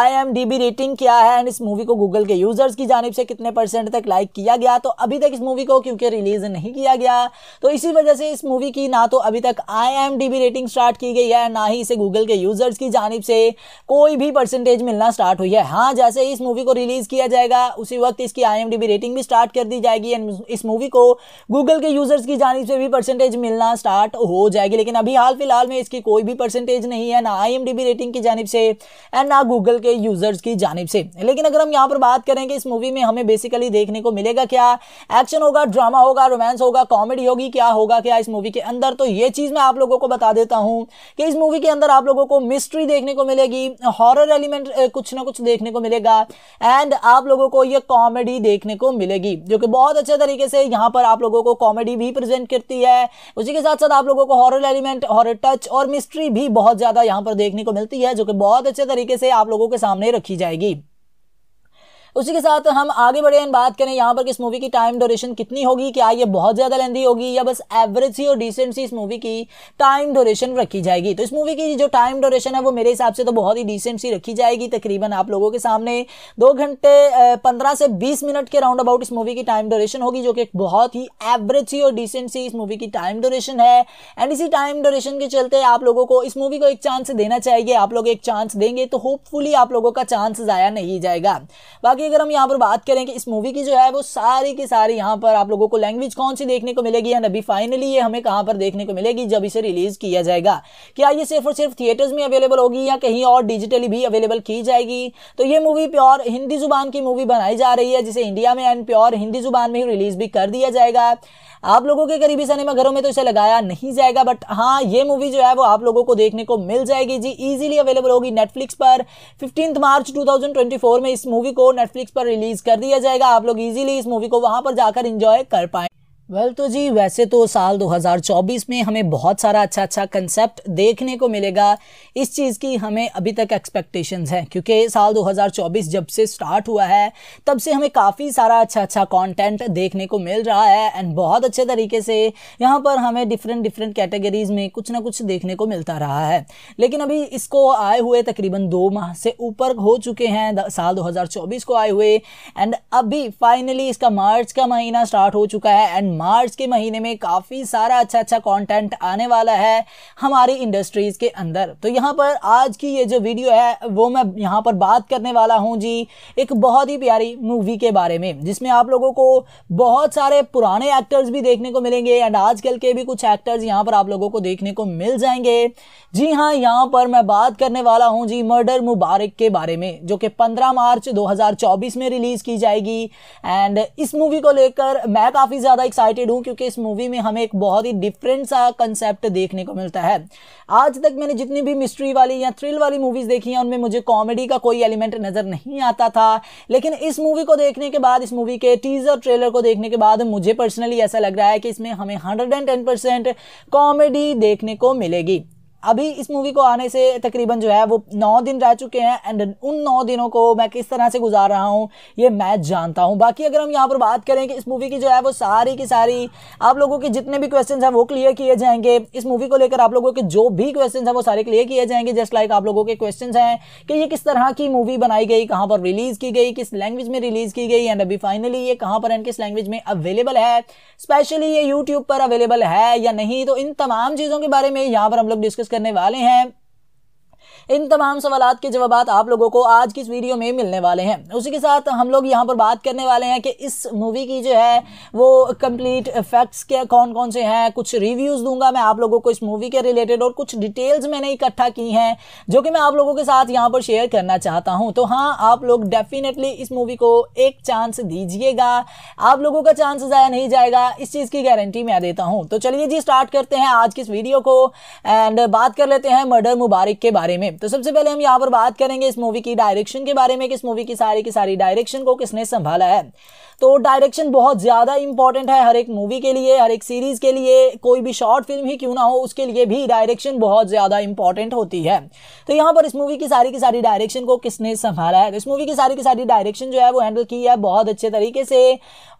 आई रेटिंग क्या है एंड इस मूवी को गूगल के यूजर्स की जानब से कितने परसेंट तक लाइक किया गया तो अभी तक इस मूवी को क्योंकि रिलीज नहीं किया गया तो इसी वजह से इस मूवी की ना तो अभी तक आई रेटिंग स्टार्ट की गई है ना ही इसे गूगल के यूजर्स की जानब से कोई भी परसेंटेज मिलना स्टार्ट हुई है हाँ जैसे इस मूवी को रिलीज किया जाएगा उसी वक्त इसकी आई रेटिंग भी स्टार्ट कर दी जाएगी एंड इस मूवी को गूगल के यूजर्स की जानब से भी परसेंटेज मिलना स्टार्ट हो जाएगी लेकिन अभी हाल फिलहाल में इसकी कोई भी परसेंटेज नहीं है ना आई रेटिंग की जानब से एंड ना गूगल के यूजर्स की जानब से लेकिन अगर हम यहाँ पर बात करें कि इस मूवी में हमें बेसिकली देखने को मिलेगा क्या एक्शन होगा ड्रामा होगा होगा रोमांस होगा कॉमेडी होगी क्या होगा क्या इस मूवी के अंदर तो ये चीज़ मैं आप लोगों को बता देता हूं कि इस मूवी के अंदर आप लोगों को मिस्ट्री देखने को मिलेगी हॉरर एलिमेंट कुछ ना कुछ देखने को मिलेगा एंड आप लोगों को ये कॉमेडी देखने को मिलेगी जो कि बहुत अच्छे तरीके से यहां पर आप लोगों को कॉमेडी भी प्रेजेंट करती है उसी के साथ साथ आप लोगों को हॉरर एलिमेंट हॉरर टच और मिस्ट्री भी बहुत ज़्यादा यहां पर देखने को मिलती है जो कि बहुत अच्छे तरीके से आप लोगों के सामने रखी जाएगी उसी के साथ हम आगे बढ़े बात करें यहाँ पर इस मूवी की टाइम ड्यूरेशन कितनी होगी क्या ये बहुत ज़्यादा लेंदी होगी या बस एवरेज सी और डिसेंट सी इस मूवी की टाइम ड्यूरेशन रखी जाएगी तो इस मूवी की जो टाइम ड्यूरेशन है वो मेरे हिसाब से तो बहुत ही डिसेंट सी रखी जाएगी तकरीबन आप लोगों के सामने दो घंटे पंद्रह से बीस मिनट के राउंड अबाउट इस मूवी की टाइम ड्यूरेशन होगी जो कि एक बहुत ही एवरेज सी और डिसेंट सी इस मूवी की टाइम ड्यूरेशन है एंड इसी टाइम ड्यूरेशन के चलते आप लोगों को इस मूवी को एक चांस देना चाहिए आप लोग एक चांस देंगे तो होपफुली आप लोगों का चांस ज़ाया नहीं जाएगा बाकी अगर हम यहाँ पर बात करें कि इस मूवी की जो है वो सारी की सारी यहाँ पर आप लोगों को लैंग्वेज कौन सी देखने को मिलेगी एंड अभी फाइनली ये हमें कहाँ पर देखने को मिलेगी जब इसे रिलीज किया जाएगा क्या ये सिर्फ और सिर्फ थिएटर्स में अवेलेबल होगी या कहीं और डिजिटली भी अवेलेबल की जाएगी तो ये मूवी प्योर हिंदी जुबान की मूवी बनाई जा रही है जिसे इंडिया में एंड प्योर हिंदी जुबान में ही रिलीज भी कर दिया जाएगा आप लोगों के करीबी सिनेमा घरों में तो इसे लगाया नहीं जाएगा बट हाँ ये मूवी जो है वो आप लोगों को देखने को मिल जाएगी जी ईजिली अवेलेबल होगी नेटफ्लिक्स पर फिफ्टींथ मार्च 2024 में इस मूवी को नेटफ्लिक्स पर रिलीज कर दिया जाएगा आप लोग ईजिली इस मूवी को वहां पर जाकर इंजॉय कर पाए वेल well, तो जी वैसे तो साल 2024 में हमें बहुत सारा अच्छा अच्छा कंसेप्ट देखने को मिलेगा इस चीज़ की हमें अभी तक एक्सपेक्टेशंस हैं क्योंकि साल 2024 जब से स्टार्ट हुआ है तब से हमें काफ़ी सारा अच्छा अच्छा कंटेंट देखने को मिल रहा है एंड बहुत अच्छे तरीके से यहाँ पर हमें डिफरेंट डिफरेंट कैटेगरीज़ में कुछ ना कुछ देखने को मिलता रहा है लेकिन अभी इसको आए हुए तकरीबन दो माह से ऊपर हो चुके हैं साल दो को आए हुए एंड अभी फाइनली इसका मार्च का महीना स्टार्ट हो चुका है एंड मार्च के महीने में काफ़ी सारा अच्छा अच्छा कंटेंट आने वाला है हमारी इंडस्ट्रीज़ के अंदर तो यहाँ पर आज की ये जो वीडियो है वो मैं यहाँ पर बात करने वाला हूँ जी एक बहुत ही प्यारी मूवी के बारे में जिसमें आप लोगों को बहुत सारे पुराने एक्टर्स भी देखने को मिलेंगे एंड आजकल के भी कुछ एक्टर्स यहाँ पर आप लोगों को देखने को मिल जाएंगे जी हाँ यहाँ पर मैं बात करने वाला हूँ जी मर्डर मुबारक के बारे में जो कि 15 मार्च 2024 में रिलीज़ की जाएगी एंड इस मूवी को लेकर मैं काफ़ी ज़्यादा एक्साइट एक्साइटेड हूँ क्योंकि इस मूवी में हमें एक बहुत ही डिफरेंट सा कंसेप्ट देखने को मिलता है आज तक मैंने जितनी भी मिस्ट्री वाली या थ्रिल वाली मूवीज़ देखी हैं उनमें मुझे कॉमेडी का कोई एलिमेंट नज़र नहीं आता था लेकिन इस मूवी को देखने के बाद इस मूवी के टीज़र ट्रेलर को देखने के बाद मुझे पर्सनली ऐसा लग रहा है कि इसमें हमें हंड्रेड कॉमेडी देखने को मिलेगी अभी इस मूवी को आने से तकरीबन जो है वो नौ दिन रह चुके हैं एंड उन नौ दिनों को मैं किस तरह से गुजार रहा हूँ ये मैं जानता हूँ बाकी अगर हम यहाँ पर बात करें कि इस मूवी की जो है वो सारी की सारी आप लोगों के जितने भी क्वेश्चन हैं वो क्लियर किए जाएंगे इस मूवी को लेकर आप लोगों के जो भी क्वेश्चन हैं वो सारे क्लियर किए जाएंगे जस्ट लाइक आप लोगों के क्वेश्चन हैं कि ये किस तरह की मूवी बनाई गई कहाँ पर रिलीज़ की गई किस लैंग्वेज में रिलीज़ की गई एंड अभी फाइनली ये कहाँ पर एंड किस लैंग्वेज में अवेलेबल है स्पेशली ये यूट्यूब पर अवेलेबल है या नहीं तो इन तमाम चीज़ों के बारे में यहाँ पर हम लोग डिस्कस करने वाले हैं इन तमाम सवाल के जवाब आप लोगों को आज की इस वीडियो में मिलने वाले हैं उसी के साथ हम लोग यहाँ पर बात करने वाले हैं कि इस मूवी की जो है वो कंप्लीट फैक्ट्स क्या कौन कौन से हैं कुछ रिव्यूज़ दूंगा मैं आप लोगों को इस मूवी के रिलेटेड और कुछ डिटेल्स मैंने इकट्ठा की हैं जो कि मैं आप लोगों के साथ यहाँ पर शेयर करना चाहता हूँ तो हाँ आप लोग डेफिनेटली इस मूवी को एक चांस दीजिएगा आप लोगों का चांस ज़ाया नहीं जाएगा इस चीज़ की गारंटी मैं देता हूँ तो चलिए जी स्टार्ट करते हैं आज की इस वीडियो को एंड बात कर लेते हैं मर्डर मुबारक के बारे में तो सबसे पहले हम यहाँ पर बात करेंगे इस मूवी की डायरेक्शन के बारे में कि इस मूवी की सारी की सारी डायरेक्शन को किसने संभाला है तो डायरेक्शन बहुत ज़्यादा इंपॉर्टेंट है हर एक मूवी के लिए हर एक सीरीज़ के लिए कोई भी शॉर्ट फिल्म ही क्यों ना हो उसके लिए भी डायरेक्शन बहुत ज़्यादा इंपॉर्टेंट होती है तो यहाँ पर इस मूवी की सारी की सारी डायरेक्शन को किसने संभाला है तो इस मूवी की सारी की सारी डायरेक्शन जो है वो हैंडल की है बहुत अच्छे तरीके से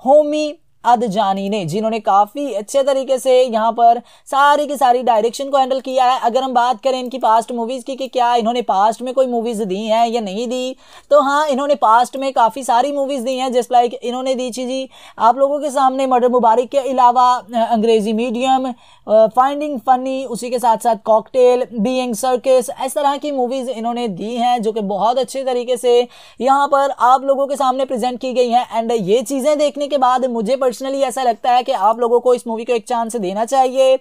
होमी अदजानी ने जिन्होंने काफ़ी अच्छे तरीके से यहाँ पर सारी की सारी डायरेक्शन को हैंडल किया है अगर हम बात करें इनकी पास्ट मूवीज़ की कि क्या इन्होंने पास्ट में कोई मूवीज़ दी हैं या नहीं दी तो हाँ इन्होंने पास्ट में काफ़ी सारी मूवीज़ दी हैं जिस लाइक इन्होंने दी थी जी आप लोगों के सामने मर्डर मुबारक के अलावा अंग्रेज़ी मीडियम फाइंडिंग फनी उसी के साथ साथ कॉकटेल बींग सर्कस इस तरह की मूवीज़ इन्होंने दी हैं जो कि बहुत अच्छे तरीके से यहाँ पर आप लोगों के सामने प्रेजेंट की गई हैं एंड ये चीज़ें देखने के बाद मुझे पर्सनली ऐसा लगता है कि आप लोगों को इस मूवी को एक चांस देना चाहिए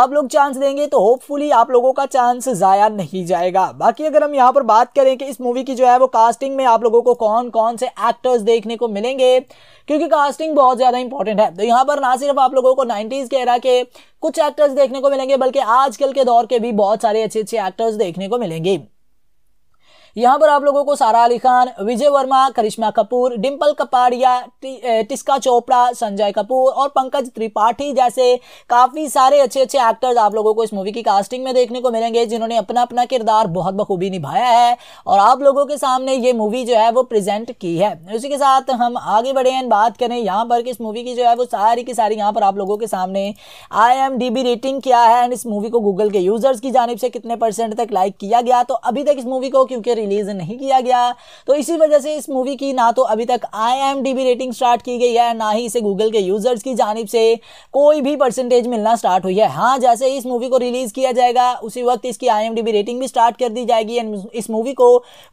आप लोग चांस देंगे तो होपफुली आप लोगों का चांस ज़ाया नहीं जाएगा बाकी अगर हम यहाँ पर बात करें कि इस मूवी की जो है वो कास्टिंग में आप लोगों को कौन कौन से एक्टर्स देखने को मिलेंगे क्योंकि कास्टिंग बहुत ज़्यादा इंपॉर्टेंट है तो यहाँ पर ना सिर्फ आप लोगों को नाइन्टीज़ के एरा के कुछ एक्टर्स देखने को मिलेंगे बल्कि आजकल के दौर के भी बहुत सारे अच्छे अच्छे एक्टर्स देखने को मिलेंगे यहाँ पर आप लोगों को सारा अली खान विजय वर्मा करिश्मा कपूर डिम्पल कपाड़िया टिस्का चोपड़ा संजय कपूर और पंकज त्रिपाठी जैसे काफ़ी सारे अच्छे अच्छे एक्टर्स आप लोगों को इस मूवी की कास्टिंग में देखने को मिलेंगे जिन्होंने अपना अपना किरदार बहुत बखूबी निभाया है और आप लोगों के सामने ये मूवी जो है वो प्रेजेंट की है उसी के साथ हम आगे बढ़े एंड बात करें यहाँ पर कि इस मूवी की जो है वो सारी की सारी यहाँ पर आप लोगों के सामने आई रेटिंग क्या है एंड इस मूवी को गूगल के यूजर्स की जानब से कितने परसेंट तक लाइक किया गया तो अभी तक इस मूवी को क्योंकि रिलीज नहीं किया गया तो इसी वजह से इस मूवी की ना तो अभी तक आई रेटिंग स्टार्ट की गई है ना ही इसे गूगल के यूजर्स की जानब से कोई भी परसेंटेज मिलना स्टार्ट हुई है हाँ जैसे इस मूवी को रिलीज किया जाएगा उसी वक्त इसकी आई रेटिंग भी स्टार्ट कर दी जाएगी एंड इस मूवी को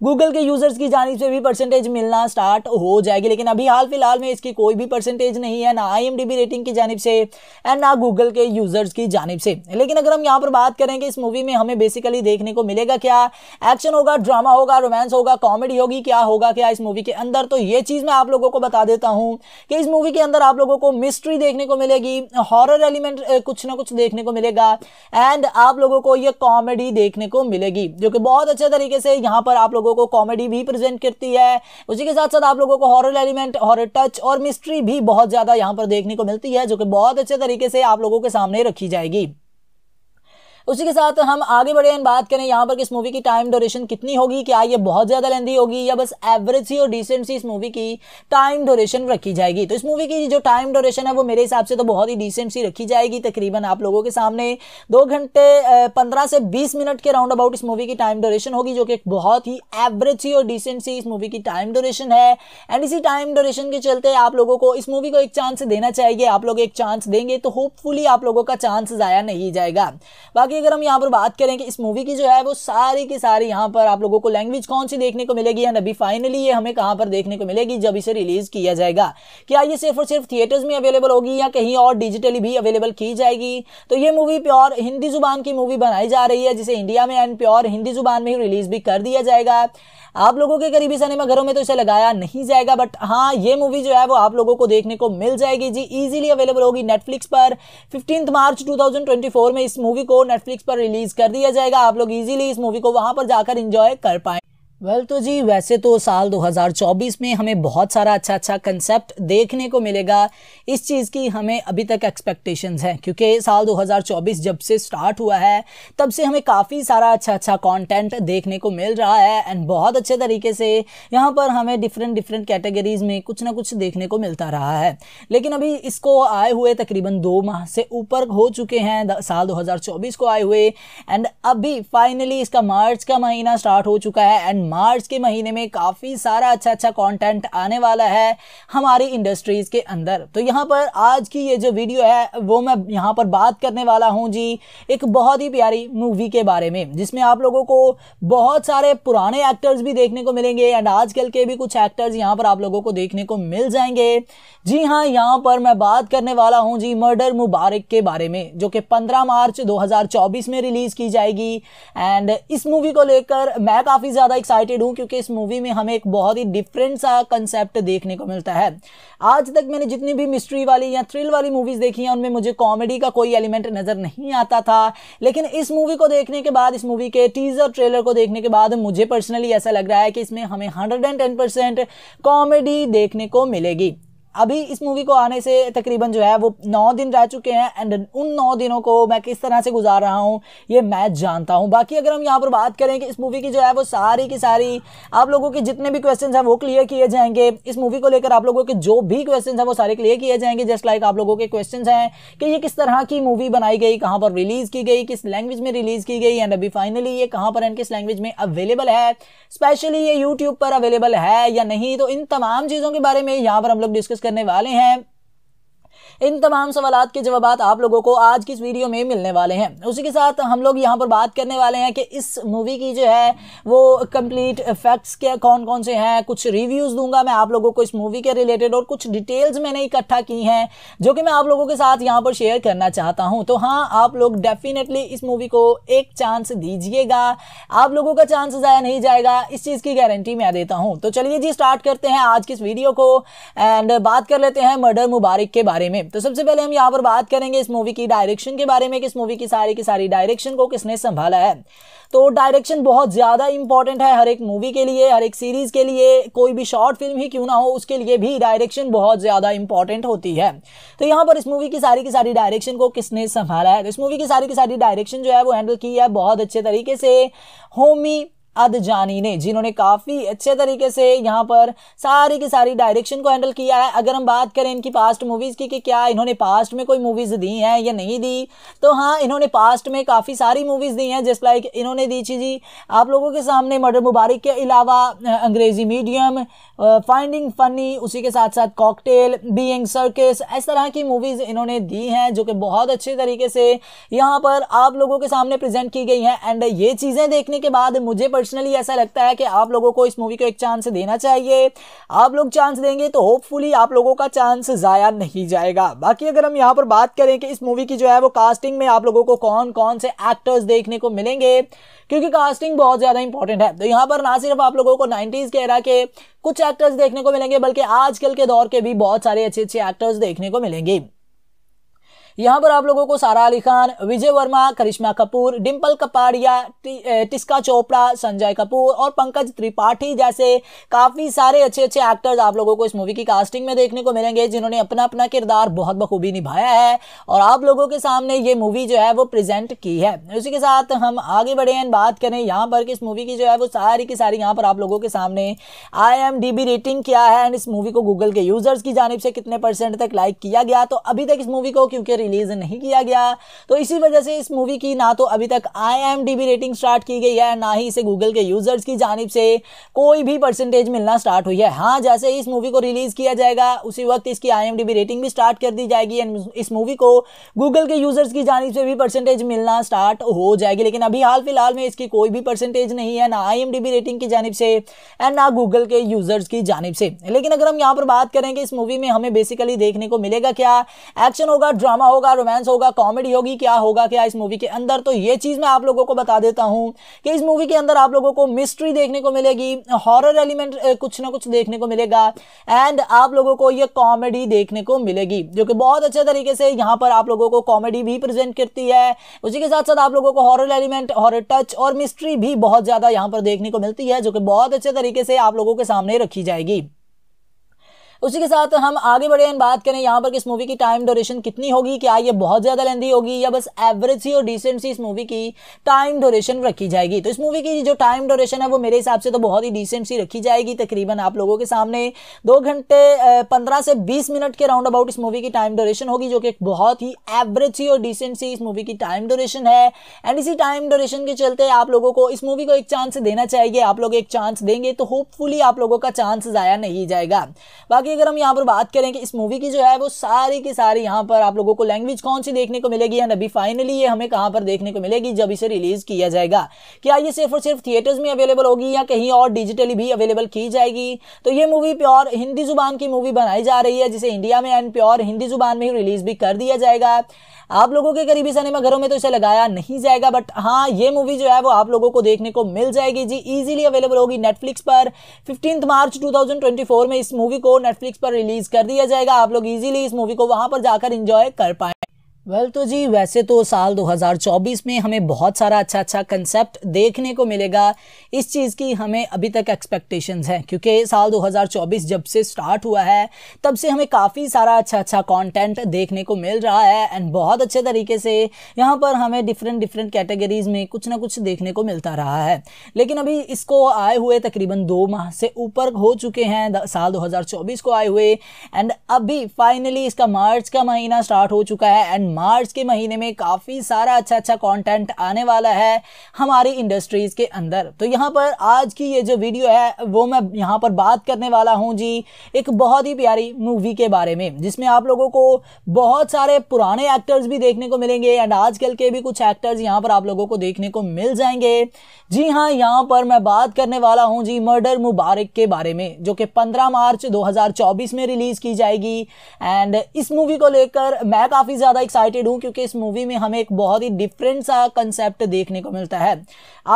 गूगल के यूजर्स की जानब से भी परसेंटेज मिलना स्टार्ट हो जाएगी लेकिन अभी हाल फिलहाल में इसकी कोई भी परसेंटेज नहीं है ना आई रेटिंग की जानब से एंड ना गूगल के यूजर्स की जानब से लेकिन अगर हम यहाँ पर बात करें कि इस मूवी में हमें बेसिकली देखने को मिलेगा क्या एक्शन होगा ड्रामा होगा रोमांस होगा कॉमेडी होगी क्या होगा क्या इस मूवी के अंदर तो ये चीज़ मैं आप लोगों को बता देता हूं कि इस मूवी के अंदर आप लोगों को मिस्ट्री देखने को मिलेगी हॉरर एलिमेंट कुछ ना कुछ देखने को मिलेगा एंड आप लोगों को ये कॉमेडी देखने को मिलेगी जो कि बहुत अच्छे तरीके से यहाँ पर आप लोगों को कॉमेडी भी प्रेजेंट करती है उसी के साथ साथ आप लोगों को हॉरर एलिमेंट हॉरर टच और मिस्ट्री भी बहुत ज़्यादा यहाँ पर देखने को मिलती है जो कि बहुत अच्छे तरीके से आप लोगों के सामने रखी जाएगी उसी के साथ हम आगे बढ़े एंड बात करें यहाँ पर कि इस मूवी की टाइम ड्यूरेशन कितनी होगी क्या ये बहुत ज़्यादा लेंदी होगी या बस एवरेज सी और डिसेंट सी इस मूवी की टाइम ड्यूरेशन रखी जाएगी तो इस मूवी की जो टाइम ड्यूरेशन है वो मेरे हिसाब से तो बहुत ही डिसेंट सी रखी जाएगी तकरीबन आप लोगों के सामने दो घंटे पंद्रह से बीस मिनट के राउंड अबाउट इस मूवी की टाइम ड्यूरेशन होगी जो कि बहुत ही एवरेज सी और डिसेंट सी इस मूवी की टाइम ड्यूरेशन है एंड इसी टाइम ड्यूरेशन के चलते आप लोगों को इस मूवी को एक चांस देना चाहिए आप लोग एक चांस देंगे तो होपफुली आप लोगों का चांस ज़ाया नहीं जाएगा बाकी की अगर हम यहाँ पर बात करें कि इस मूवी की जो है वो सारी की सारी यहाँ पर आप लोगों को लैंग्वेज कौन सी देखने को मिलेगी एंड अभी फाइनली ये हमें कहाँ पर देखने को मिलेगी जब इसे रिलीज किया जाएगा क्या ये सिर्फ और सिर्फ थिएटर्स में अवेलेबल होगी या कहीं और डिजिटली भी अवेलेबल की जाएगी तो ये मूवी प्योर हिंदी जुबान की मूवी बनाई जा रही है जिसे इंडिया में एंड प्योर हिंदी जुबान में ही रिलीज भी कर दिया जाएगा आप लोगों के करीबी सिनेमा घरों में तो इसे लगाया नहीं जाएगा बट हाँ ये मूवी जो है वो आप लोगों को देखने को मिल जाएगी जी इजीली अवेलेबल होगी नेटफ्लिक्स पर फिफ्टींथ मार्च 2024 में इस मूवी को नेटफ्लिक्स पर रिलीज कर दिया जाएगा आप लोग इजीली इस मूवी को वहां पर जाकर इंजॉय कर पाए वेल well, तो जी वैसे तो साल 2024 में हमें बहुत सारा अच्छा अच्छा कंसेप्ट देखने को मिलेगा इस चीज़ की हमें अभी तक एक्सपेक्टेशंस हैं क्योंकि साल 2024 जब से स्टार्ट हुआ है तब से हमें काफ़ी सारा अच्छा अच्छा कंटेंट देखने को मिल रहा है एंड बहुत अच्छे तरीके से यहाँ पर हमें डिफरेंट डिफरेंट कैटेगरीज में कुछ ना कुछ देखने को मिलता रहा है लेकिन अभी इसको आए हुए तकरीबन दो माह से ऊपर हो चुके हैं साल दो को आए हुए एंड अभी फाइनली इसका मार्च का महीना स्टार्ट हो चुका है एंड मार्च के महीने में काफ़ी सारा अच्छा अच्छा कंटेंट आने वाला है हमारी इंडस्ट्रीज़ के अंदर तो यहाँ पर आज की ये जो वीडियो है वो मैं यहाँ पर बात करने वाला हूँ जी एक बहुत ही प्यारी मूवी के बारे में जिसमें आप लोगों को बहुत सारे पुराने एक्टर्स भी देखने को मिलेंगे एंड आजकल के भी कुछ एक्टर्स यहाँ पर आप लोगों को देखने को मिल जाएंगे जी हाँ यहाँ पर मैं बात करने वाला हूँ जी मर्डर मुबारक के बारे में जो कि 15 मार्च 2024 में रिलीज़ की जाएगी एंड इस मूवी को लेकर मैं काफ़ी ज़्यादा एक्साइट एक्साइटेड हूँ क्योंकि इस मूवी में हमें एक बहुत ही डिफरेंट सा कंसेप्ट देखने को मिलता है आज तक मैंने जितनी भी मिस्ट्री वाली या थ्रिल वाली मूवीज़ देखी हैं उनमें मुझे कॉमेडी का कोई एलिमेंट नज़र नहीं आता था लेकिन इस मूवी को देखने के बाद इस मूवी के टीज़र ट्रेलर को देखने के बाद मुझे पर्सनली ऐसा लग रहा है कि इसमें हमें हंड्रेड कॉमेडी देखने को मिलेगी अभी इस मूवी को आने से तकरीबन जो है वो नौ दिन रह चुके हैं एंड उन नौ दिनों को मैं किस तरह से गुजार रहा हूँ ये मैं जानता हूँ बाकी अगर हम यहाँ पर बात करें कि इस मूवी की जो है वो सारी की सारी आप लोगों के जितने भी क्वेश्चन हैं वो क्लियर किए जाएंगे इस मूवी को लेकर आप लोगों के जो भी क्वेश्चन हैं वो सारे क्लियर किए जाएंगे जस्ट लाइक आप लोगों के क्वेश्चन हैं कि ये किस तरह की मूवी बनाई गई कहाँ पर रिलीज़ की गई किस लैंग्वेज में रिलीज़ की गई एंड अभी फाइनली ये कहाँ पर एंड किस लैंग्वेज में अवेलेबल है स्पेशली ये यूट्यूब पर अवेलेबल है या नहीं तो इन तमाम चीज़ों के बारे में यहाँ पर हम लोग डिस्कस करने वाले हैं इन तमाम सवाल के जवाब आप लोगों को आज की इस वीडियो में मिलने वाले हैं उसी के साथ हम लोग यहाँ पर बात करने वाले हैं कि इस मूवी की जो है वो कंप्लीट फैक्ट्स क्या कौन कौन से हैं कुछ रिव्यूज़ दूंगा मैं आप लोगों को इस मूवी के रिलेटेड और कुछ डिटेल्स मैंने इकट्ठा की हैं जो कि मैं आप लोगों के साथ यहाँ पर शेयर करना चाहता हूँ तो हाँ आप लोग डेफिनेटली इस मूवी को एक चांस दीजिएगा आप लोगों का चांस ज़ाया नहीं जाएगा इस चीज़ की गारंटी मैं देता हूँ तो चलिए जी स्टार्ट करते हैं आज की इस वीडियो को एंड बात कर लेते हैं मर्डर मुबारक के बारे में राइट तो सबसे पहले हम यहाँ पर बात करेंगे इस मूवी की डायरेक्शन के बारे में कि इस मूवी की सारी की सारी डायरेक्शन को किसने संभाला है तो डायरेक्शन बहुत ज़्यादा इंपॉर्टेंट है हर एक मूवी के लिए हर एक सीरीज़ के लिए कोई भी शॉर्ट फिल्म ही क्यों ना हो उसके लिए भी डायरेक्शन बहुत ज़्यादा इंपॉर्टेंट होती है तो यहाँ पर इस मूवी की सारी की सारी डायरेक्शन को किसने संभाला है तो इस मूवी की सारी की सारी डायरेक्शन जो है वो हैंडल की है बहुत अच्छे तरीके से होमी अदजानी ने जिन्होंने काफ़ी अच्छे तरीके से यहाँ पर सारी की सारी डायरेक्शन को हैंडल किया है अगर हम बात करें इनकी पास्ट मूवीज़ की कि क्या इन्होंने पास्ट में कोई मूवीज़ दी हैं या नहीं दी तो हाँ इन्होंने पास्ट में काफ़ी सारी मूवीज़ दी हैं जिस लाइक इन्होंने दी थी जी आप लोगों के सामने मर्डर मुबारक के अलावा अंग्रेज़ी मीडियम फाइंडिंग फनी उसी के साथ साथ कॉकटेल बींग सर्किस इस तरह की मूवीज़ इन्होंने दी हैं जो कि बहुत अच्छे तरीके से यहाँ पर आप लोगों के सामने प्रेजेंट की गई हैं एंड ये चीज़ें देखने के बाद मुझे पर्सनली ऐसा लगता है कि आप लोगों को इस मूवी को एक चांस देना चाहिए आप लोग चांस देंगे तो होपफुली आप लोगों का चांस ज़ाया नहीं जाएगा बाकी अगर हम यहाँ पर बात करें कि इस मूवी की जो है वो कास्टिंग में आप लोगों को कौन कौन से एक्टर्स देखने को मिलेंगे क्योंकि कास्टिंग बहुत ज़्यादा इंपॉर्टेंट है तो यहाँ पर ना सिर्फ आप लोगों को नाइन्टीज़ के रहा के कुछ एक्टर्स देखने को मिलेंगे बल्कि आजकल के दौर के भी बहुत सारे अच्छे अच्छे एक्टर्स देखने को मिलेंगे यहाँ पर आप लोगों को सारा अली खान विजय वर्मा करिश्मा कपूर डिम्पल कपाड़िया टिस्का चोपड़ा संजय कपूर और पंकज त्रिपाठी जैसे काफ़ी सारे अच्छे अच्छे एक्टर्स आप लोगों को इस मूवी की कास्टिंग में देखने को मिलेंगे जिन्होंने अपना अपना किरदार बहुत बखूबी निभाया है और आप लोगों के सामने ये मूवी जो है वो प्रेजेंट की है उसी के साथ हम आगे बढ़े एंड बात करें यहाँ पर कि इस मूवी की जो है वो सारी की सारी यहाँ पर आप लोगों के सामने आई रेटिंग क्या है एंड इस मूवी को गूगल के यूजर्स की जानब से कितने परसेंट तक लाइक किया गया तो अभी तक इस मूवी को क्योंकि रिलीज नहीं किया गया तो इसी वजह से इस मूवी की ना तो अभी तक आई रेटिंग स्टार्ट की गई है ना ही इसे गूगल के यूजर्स की जानब से कोई भी परसेंटेज मिलना स्टार्ट हुई है हाँ जैसे इस मूवी को रिलीज किया जाएगा उसी वक्त इसकी आई रेटिंग भी स्टार्ट कर दी जाएगी एंड इस मूवी को गूगल के यूजर्स की जानब से भी परसेंटेज मिलना स्टार्ट हो जाएगी लेकिन अभी हाल फिलहाल में इसकी कोई भी परसेंटेज नहीं है ना आई रेटिंग की जानब से एंड ना गूगल के यूजर्स की जानब से लेकिन अगर हम यहाँ पर बात करें कि इस मूवी में हमें बेसिकली देखने को मिलेगा क्या एक्शन होगा ड्रामा होगा होगा रोमांस होगा कॉमेडी होगी क्या होगा क्या इस मूवी के अंदर तो ये चीज़ मैं आप लोगों को बता देता हूं कि इस मूवी के अंदर आप लोगों को मिस्ट्री देखने को मिलेगी हॉरर एलिमेंट कुछ ना कुछ देखने को मिलेगा एंड आप लोगों को ये कॉमेडी देखने को मिलेगी जो कि बहुत अच्छे तरीके से यहाँ पर आप लोगों को कॉमेडी भी प्रेजेंट करती है उसी के साथ साथ आप लोगों को हॉरर एलिमेंट हॉरर टच और मिस्ट्री भी बहुत ज़्यादा यहाँ पर देखने को मिलती है जो कि बहुत अच्छे तरीके से आप लोगों के सामने रखी जाएगी उसी के साथ हम आगे बढ़े बात करें यहाँ पर इस मूवी की टाइम ड्यूरेशन कितनी होगी क्या ये बहुत ज़्यादा लेंदी होगी या बस एवरेज सी और डिसेंट सी इस मूवी की टाइम ड्यूरेशन रखी जाएगी तो इस मूवी की जो टाइम ड्यूरेशन है वो मेरे हिसाब से तो बहुत ही डिसेंट सी रखी जाएगी तकरीबन आप लोगों के सामने दो घंटे पंद्रह से बीस मिनट के राउंड अबाउट इस मूवी की टाइम ड्यूरेशन होगी जो कि एक बहुत ही एवरेज सी और डिसेंट सी इस मूवी की टाइम ड्यूरेशन है एंड इसी टाइम ड्यूरेशन के चलते आप लोगों को इस मूवी को एक चांस देना चाहिए आप लोग एक चांस देंगे तो होपफुली आप लोगों का चांस ज़ाया नहीं जाएगा बाकी बाकी अगर हम यहाँ पर बात करें कि इस मूवी की जो है वो सारी की सारी यहाँ पर आप लोगों को लैंग्वेज कौन सी देखने को मिलेगी एंड अभी फाइनली ये हमें कहाँ पर देखने को मिलेगी जब इसे रिलीज किया जाएगा क्या ये सिर्फ और सिर्फ थिएटर्स में अवेलेबल होगी या कहीं और डिजिटली भी अवेलेबल की जाएगी तो ये मूवी प्योर हिंदी जुबान की मूवी बनाई जा रही है जिसे इंडिया में एंड प्योर हिंदी जुबान में ही रिलीज भी कर दिया जाएगा आप लोगों के करीबी सिनेमा घरों में तो इसे लगाया नहीं जाएगा बट हाँ ये मूवी जो है वो आप लोगों को देखने को मिल जाएगी जी इजीली अवेलेबल होगी नेटफ्लिक्स पर फिफ्टींथ मार्च 2024 में इस मूवी को नेटफ्लिक्स पर रिलीज कर दिया जाएगा आप लोग इजीली इस मूवी को वहां पर जाकर इंजॉय कर पाए वेल well, तो जी वैसे तो साल 2024 में हमें बहुत सारा अच्छा अच्छा कंसेप्ट देखने को मिलेगा इस चीज़ की हमें अभी तक एक्सपेक्टेशंस हैं क्योंकि साल 2024 जब से स्टार्ट हुआ है तब से हमें काफ़ी सारा अच्छा अच्छा कंटेंट देखने को मिल रहा है एंड बहुत अच्छे तरीके से यहाँ पर हमें डिफरेंट डिफरेंट कैटेगरीज़ में कुछ ना कुछ देखने को मिलता रहा है लेकिन अभी इसको आए हुए तकरीबन दो माह से ऊपर हो चुके हैं साल दो को आए हुए एंड अभी फाइनली इसका मार्च का महीना स्टार्ट हो चुका है एंड मार्च के महीने में काफ़ी सारा अच्छा अच्छा कंटेंट आने वाला है हमारी इंडस्ट्रीज़ के अंदर तो यहाँ पर आज की ये जो वीडियो है वो मैं यहाँ पर बात करने वाला हूँ जी एक बहुत ही प्यारी मूवी के बारे में जिसमें आप लोगों को बहुत सारे पुराने एक्टर्स भी देखने को मिलेंगे एंड आजकल के भी कुछ एक्टर्स यहाँ पर आप लोगों को देखने को मिल जाएंगे जी हाँ यहाँ पर मैं बात करने वाला हूँ जी मर्डर मुबारक के बारे में जो कि 15 मार्च 2024 में रिलीज़ की जाएगी एंड इस मूवी को लेकर मैं काफ़ी ज़्यादा एक्साइट एक्साइटेड हूँ क्योंकि इस मूवी में हमें एक बहुत ही डिफरेंट सा कंसेप्ट देखने को मिलता है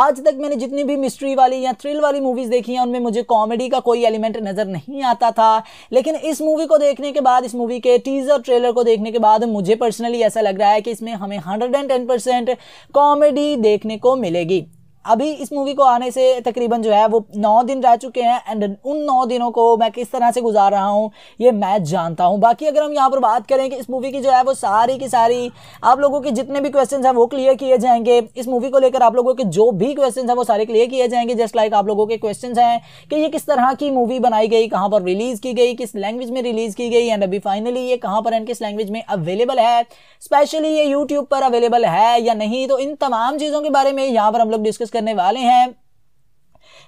आज तक मैंने जितनी भी मिस्ट्री वाली या थ्रिल वाली मूवीज़ देखी हैं उनमें मुझे कॉमेडी का कोई एलिमेंट नज़र नहीं आता था लेकिन इस मूवी को देखने के बाद इस मूवी के टीज़र ट्रेलर को देखने के बाद मुझे पर्सनली ऐसा लग रहा है कि इसमें हमें हंड्रेड कॉमेडी देखने को मिलेगी अभी इस मूवी को आने से तकरीबन जो है वो नौ दिन रह चुके हैं एंड उन नौ दिनों को मैं किस तरह से गुजार रहा हूँ ये मैं जानता हूँ बाकी अगर हम यहाँ पर बात करें कि इस मूवी की जो है वो सारी की सारी आप लोगों के जितने भी क्वेश्चन हैं वो क्लियर किए जाएंगे इस मूवी को लेकर आप लोगों के जो भी क्वेश्चन हैं वो सारे क्लियर किए जाएंगे जस्ट लाइक आप लोगों के क्वेश्चन हैं कि ये किस तरह की मूवी बनाई गई कहाँ पर रिलीज़ की गई किस लैंग्वेज में रिलीज़ की गई एंड अभी फाइनली ये कहाँ पर एंड किस लैंग्वेज में अवेलेबल है स्पेशली ये यूट्यूब पर अवेलेबल है या नहीं तो इन तमाम चीज़ों के बारे में यहाँ पर हम लोग डिस्कस करने वाले हैं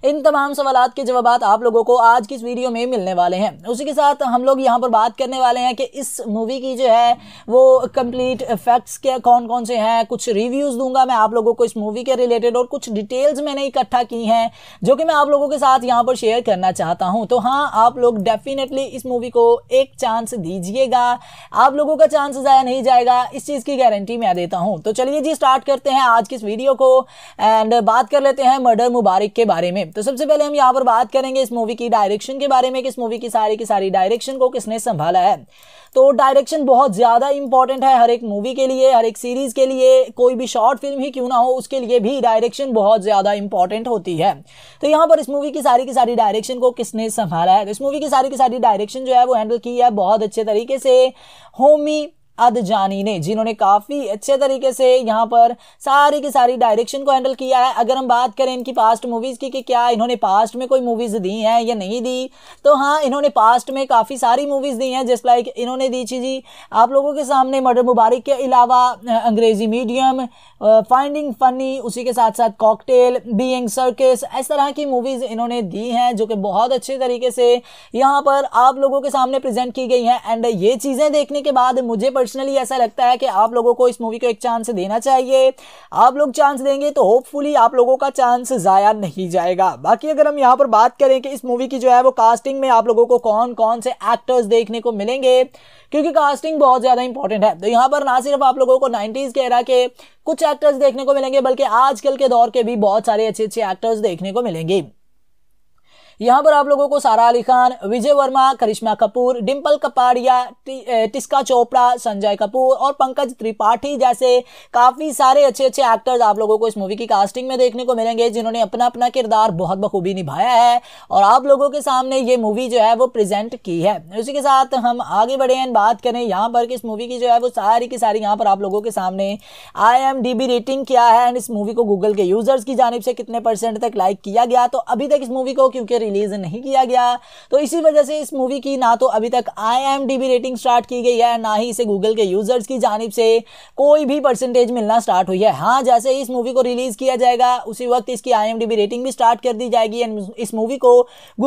इन तमाम सवाल के जवाब आप लोगों को आज की इस वीडियो में मिलने वाले हैं उसी के साथ हम लोग यहाँ पर बात करने वाले हैं कि इस मूवी की जो है वो कंप्लीट फैक्ट्स क्या कौन कौन से हैं कुछ रिव्यूज़ दूंगा मैं आप लोगों को इस मूवी के रिलेटेड और कुछ डिटेल्स मैंने इकट्ठा की हैं जो कि मैं आप लोगों के साथ यहाँ पर शेयर करना चाहता हूँ तो हाँ आप लोग डेफिनेटली इस मूवी को एक चांस दीजिएगा आप लोगों का चांस ज़ाया नहीं जाएगा इस चीज़ की गारंटी मैं देता हूँ तो चलिए जी स्टार्ट करते हैं आज की इस वीडियो को एंड बात कर लेते हैं मर्डर मुबारक के बारे में तो सबसे पहले हम यहाँ पर बात करेंगे इस मूवी की डायरेक्शन के बारे में कि इस मूवी की सारी की सारी डायरेक्शन को किसने संभाला है तो डायरेक्शन बहुत ज़्यादा इंपॉर्टेंट है हर एक मूवी के लिए हर एक सीरीज़ के लिए कोई भी शॉर्ट फिल्म ही क्यों ना हो उसके लिए भी डायरेक्शन बहुत ज़्यादा इंपॉर्टेंट होती है तो यहाँ पर इस मूवी की सारी की सारी डायरेक्शन को किसने संभाला है तो इस मूवी की सारी की सारी डायरेक्शन जो है वो हैंडल की है बहुत अच्छे तरीके से होमी अदजानी ने जिन्होंने काफ़ी अच्छे तरीके से यहाँ पर सारी की सारी डायरेक्शन को हैंडल किया है अगर हम बात करें इनकी पास्ट मूवीज़ की कि क्या इन्होंने पास्ट में कोई मूवीज़ दी हैं या नहीं दी तो हाँ इन्होंने पास्ट में काफ़ी सारी मूवीज़ दी हैं जिस लाइक इन्होंने दी थी जी आप लोगों के सामने मर्डर मुबारक के अलावा अंग्रेज़ी मीडियम फाइंडिंग फनी उसी के साथ साथ कॉकटेल बीइंग सर्किस इस तरह की मूवीज़ इन्होंने दी हैं जो कि बहुत अच्छे तरीके से यहाँ पर आप लोगों के सामने प्रेजेंट की गई हैं एंड ये चीज़ें देखने के बाद मुझे पर्सनली ऐसा लगता है कि आप लोगों को इस मूवी को एक चांस देना चाहिए आप लोग चांस देंगे तो होपफुली आप लोगों का चांस ज़ाया नहीं जाएगा बाकी अगर हम यहाँ पर बात करें कि इस मूवी की जो है वो कास्टिंग में आप लोगों को कौन कौन से एक्टर्स देखने को मिलेंगे क्योंकि कास्टिंग बहुत ज़्यादा इंपॉर्टेंट है तो यहाँ पर ना सिर्फ आप लोगों को नाइन्टीज़ के एरा के कुछ एक्टर्स देखने को मिलेंगे बल्कि आजकल के दौर के भी बहुत सारे अच्छे अच्छे एक्टर्स देखने को मिलेंगे यहाँ पर आप लोगों को सारा अली खान विजय वर्मा करिश्मा कपूर डिम्पल कपाड़िया टिस्का चोपड़ा संजय कपूर और पंकज त्रिपाठी जैसे काफ़ी सारे अच्छे अच्छे एक्टर्स आप लोगों को इस मूवी की कास्टिंग में देखने को मिलेंगे जिन्होंने अपना अपना किरदार बहुत बखूबी निभाया है और आप लोगों के सामने ये मूवी जो है वो प्रेजेंट की है उसी के साथ हम आगे बढ़े एंड बात करें यहाँ पर कि इस मूवी की जो है वो सारी की सारी यहाँ पर आप लोगों के सामने आई रेटिंग क्या है एंड इस मूवी को गूगल के यूजर्स की जानब से कितने परसेंट तक लाइक किया गया तो अभी तक इस मूवी को क्योंकि रिलीज नहीं किया गया तो इसी वजह से इस मूवी की ना तो अभी तक आई रेटिंग स्टार्ट की गई है ना ही इसे गूगल के यूजर्स की जानब से कोई भी परसेंटेज मिलना स्टार्ट हुई है हाँ जैसे इस मूवी को रिलीज किया जाएगा उसी वक्त इसकी आई रेटिंग भी स्टार्ट कर दी जाएगी एंड इस मूवी को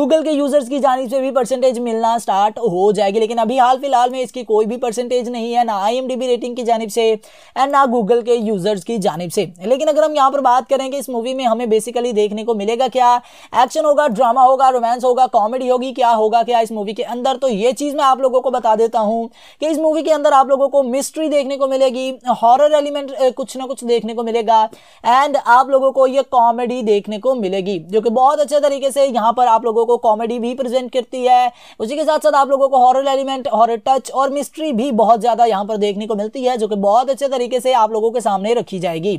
गूगल के यूजर्स की जानब से भी परसेंटेज मिलना स्टार्ट हो जाएगी लेकिन अभी हाल फिलहाल में इसकी कोई भी परसेंटेज नहीं है ना आई रेटिंग की जानब से एंड ना गूगल के यूजर्स की जानब से लेकिन अगर हम यहाँ पर बात करें कि इस मूवी में हमें बेसिकली देखने को मिलेगा क्या एक्शन होगा ड्रामा होगा रोमांस होगा कॉमेडी होगी क्या होगा क्या इस मूवी के अंदर तो ये चीज़ मैं आप लोगों को बता देता हूं कि इस मूवी के अंदर आप लोगों को मिस्ट्री देखने को मिलेगी हॉरर एलिमेंट कुछ ना कुछ देखने को मिलेगा एंड आप लोगों को ये कॉमेडी देखने को मिलेगी जो कि बहुत अच्छे तरीके से यहाँ पर आप लोगों को कॉमेडी भी प्रेजेंट करती है उसी के साथ साथ आप लोगों को हॉरर एलिमेंट हॉरर टच और मिस्ट्री भी बहुत ज़्यादा यहाँ पर देखने को मिलती है जो कि बहुत अच्छे तरीके से आप लोगों के सामने रखी जाएगी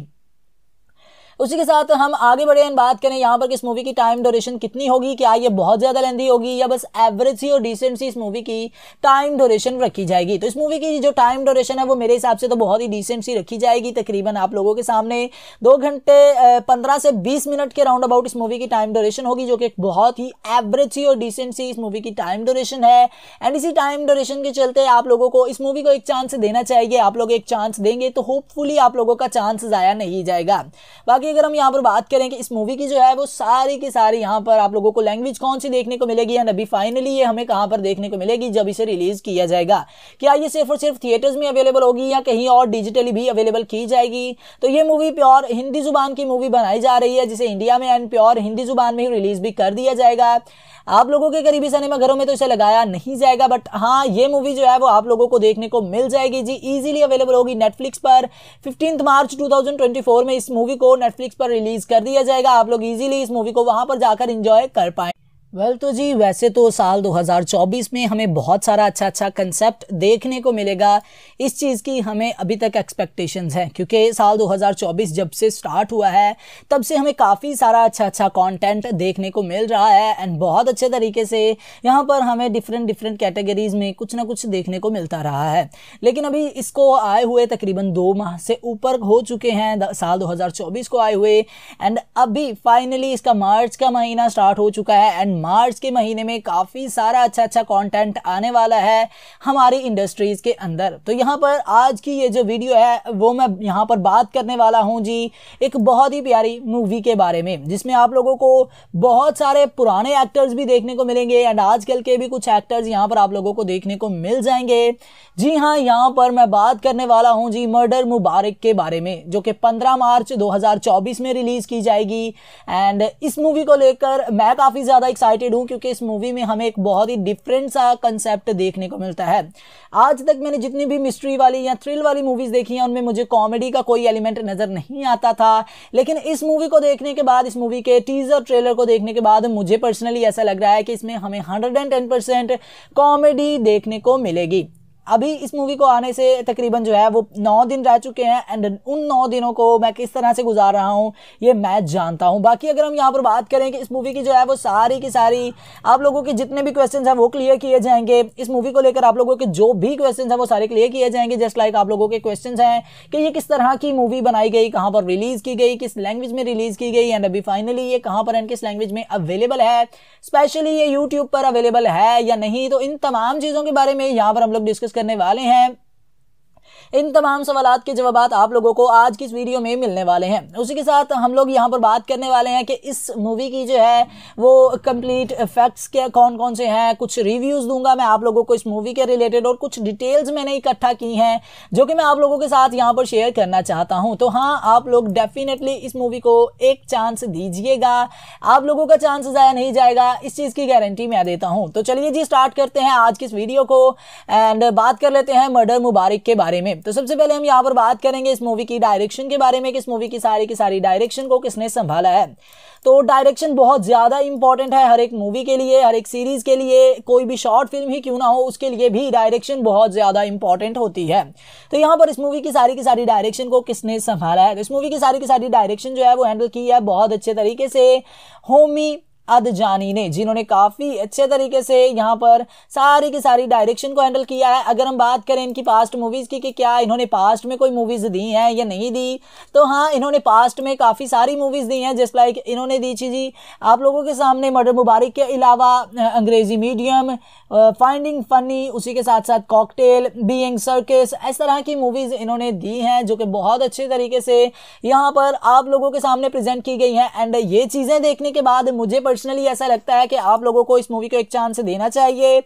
उसी के साथ हम आगे बढ़े एंड बात करें यहाँ पर कि इस मूवी की टाइम ड्यूरेशन कितनी होगी क्या ये बहुत ज़्यादा लेंदी होगी या बस एवरेज सी और डिसेंट सी इस मूवी की टाइम ड्यूरेशन रखी जाएगी तो इस मूवी की जो टाइम ड्यूरेशन है वो मेरे हिसाब से तो बहुत ही डिसेंट सी रखी जाएगी तकरीबन आप लोगों के सामने दो घंटे पंद्रह से बीस मिनट के राउंड अबाउट इस मूवी की टाइम ड्यूरेशन होगी जो कि बहुत ही एवरेज सी और डिसेंट सी इस मूवी की टाइम ड्यूरेशन है एंड इसी टाइम ड्यूरेशन के चलते आप लोगों को इस मूवी को एक चांस देना चाहिए आप लोग एक चांस देंगे तो होपफुली आप लोगों का चांस ज़ाया नहीं जाएगा बाकी की अगर हम यहाँ पर बात करें कि इस मूवी की जो है वो सारी की सारी यहाँ पर आप लोगों को लैंग्वेज कौन सी देखने को मिलेगी एंड अभी फाइनली ये हमें कहाँ पर देखने को मिलेगी जब इसे रिलीज किया जाएगा क्या ये सिर्फ और सिर्फ थिएटर्स में अवेलेबल होगी या कहीं और डिजिटली भी अवेलेबल की जाएगी तो ये मूवी प्योर हिंदी जुबान की मूवी बनाई जा रही है जिसे इंडिया में एंड प्योर हिंदी जुबान में ही रिलीज भी कर दिया जाएगा आप लोगों के करीबी सिनेमा घरों में तो इसे लगाया नहीं जाएगा बट हाँ ये मूवी जो है वो आप लोगों को देखने को मिल जाएगी जी इजीली अवेलेबल होगी नेटफ्लिक्स पर फिफ्टींथ मार्च 2024 में इस मूवी को नेटफ्लिक्स पर रिलीज कर दिया जाएगा आप लोग इजीली इस मूवी को वहां पर जाकर इंजॉय कर पाए वेल well, तो जी वैसे तो साल 2024 में हमें बहुत सारा अच्छा अच्छा कंसेप्ट देखने को मिलेगा इस चीज़ की हमें अभी तक एक्सपेक्टेशंस हैं क्योंकि साल 2024 जब से स्टार्ट हुआ है तब से हमें काफ़ी सारा अच्छा अच्छा कंटेंट देखने को मिल रहा है एंड बहुत अच्छे तरीके से यहाँ पर हमें डिफरेंट डिफरेंट कैटेगरीज में कुछ ना कुछ देखने को मिलता रहा है लेकिन अभी इसको आए हुए तकरीबन दो माह से ऊपर हो चुके हैं साल दो को आए हुए एंड अभी फाइनली इसका मार्च का महीना स्टार्ट हो चुका है एंड मार्च के महीने में काफ़ी सारा अच्छा अच्छा कंटेंट आने वाला है हमारी इंडस्ट्रीज़ के अंदर तो यहाँ पर आज की ये जो वीडियो है वो मैं यहाँ पर बात करने वाला हूँ जी एक बहुत ही प्यारी मूवी के बारे में जिसमें आप लोगों को बहुत सारे पुराने एक्टर्स भी देखने को मिलेंगे एंड आजकल के भी कुछ एक्टर्स यहाँ पर आप लोगों को देखने को मिल जाएंगे जी हाँ यहाँ पर मैं बात करने वाला हूँ जी मर्डर मुबारक के बारे में जो कि 15 मार्च 2024 में रिलीज़ की जाएगी एंड इस मूवी को लेकर मैं काफ़ी ज़्यादा एक्साइट एक्साइटेड हूँ क्योंकि इस मूवी में हमें एक बहुत ही डिफरेंट सा कंसेप्ट देखने को मिलता है आज तक मैंने जितनी भी मिस्ट्री वाली या थ्रिल वाली मूवीज़ देखी हैं उनमें मुझे कॉमेडी का कोई एलिमेंट नज़र नहीं आता था लेकिन इस मूवी को देखने के बाद इस मूवी के टीज़र ट्रेलर को देखने के बाद मुझे पर्सनली ऐसा लग रहा है कि इसमें हमें हंड्रेड कॉमेडी देखने को मिलेगी अभी इस मूवी को आने से तकरीबन जो है वो नौ दिन रह चुके हैं एंड उन नौ दिनों को मैं किस तरह से गुजार रहा हूँ ये मैं जानता हूँ बाकी अगर हम यहाँ पर बात करें कि इस मूवी की जो है वो सारी की सारी आप लोगों के जितने भी क्वेश्चन हैं वो क्लियर किए जाएंगे इस मूवी को लेकर आप लोगों के जो भी क्वेश्चन हैं वो सारे क्लियर किए जाएंगे जस्ट लाइक आप लोगों के क्वेश्चन हैं कि ये किस तरह की मूवी बनाई गई कहाँ पर रिलीज़ की गई किस लैंग्वेज में रिलीज़ की गई एंड अभी फाइनली ये कहाँ पर एंड किस लैंग्वेज में अवेलेबल है स्पेशली ये यूट्यूब पर अवेलेबल है या नहीं तो इन तमाम चीज़ों के बारे में यहाँ पर हम लोग डिस्कस करने वाले हैं इन तमाम सवाल के जवाब आप लोगों को आज की इस वीडियो में मिलने वाले हैं उसी के साथ हम लोग यहाँ पर बात करने वाले हैं कि इस मूवी की जो है वो कंप्लीट फैक्ट्स क्या कौन कौन से हैं कुछ रिव्यूज़ दूंगा मैं आप लोगों को इस मूवी के रिलेटेड और कुछ डिटेल्स मैंने इकट्ठा की हैं जो कि मैं आप लोगों के साथ यहाँ पर शेयर करना चाहता हूँ तो हाँ आप लोग डेफिनेटली इस मूवी को एक चांस दीजिएगा आप लोगों का चांस ज़ाया नहीं जाएगा इस चीज़ की गारंटी मैं देता हूँ तो चलिए जी स्टार्ट करते हैं आज की इस वीडियो को एंड बात कर लेते हैं मर्डर मुबारक के बारे में राइट तो सबसे पहले हम यहाँ पर बात करेंगे इस मूवी की डायरेक्शन के बारे में कि इस मूवी की सारी की सारी डायरेक्शन को किसने संभाला है तो डायरेक्शन बहुत ज़्यादा इंपॉर्टेंट है हर एक मूवी के लिए हर एक सीरीज़ के लिए कोई भी शॉर्ट फिल्म ही क्यों ना हो उसके लिए भी डायरेक्शन बहुत ज़्यादा इंपॉर्टेंट होती है तो यहाँ पर इस मूवी की सारी की सारी डायरेक्शन को किसने संभाला है तो इस मूवी की सारी की सारी डायरेक्शन जो है वो हैंडल की है बहुत अच्छे तरीके से होमी अदजानी ने जिन्होंने काफ़ी अच्छे तरीके से यहाँ पर सारी की सारी डायरेक्शन को हैंडल किया है अगर हम बात करें इनकी पास्ट मूवीज़ की कि क्या इन्होंने पास्ट में कोई मूवीज़ दी हैं या नहीं दी तो हाँ इन्होंने पास्ट में काफ़ी सारी मूवीज़ दी हैं जिस लाइक इन्होंने दी थी जी आप लोगों के सामने मर्डर मुबारक के अलावा अंग्रेज़ी मीडियम फाइंडिंग फनी उसी के साथ साथ कॉकटेल बींग सर्किस इस तरह की मूवीज़ इन्होंने दी हैं जो कि बहुत अच्छे तरीके से यहाँ पर आप लोगों के सामने प्रेजेंट की गई हैं एंड ये चीज़ें देखने के बाद मुझे पर्सनली ऐसा लगता है कि आप लोगों को इस मूवी को एक चांस देना चाहिए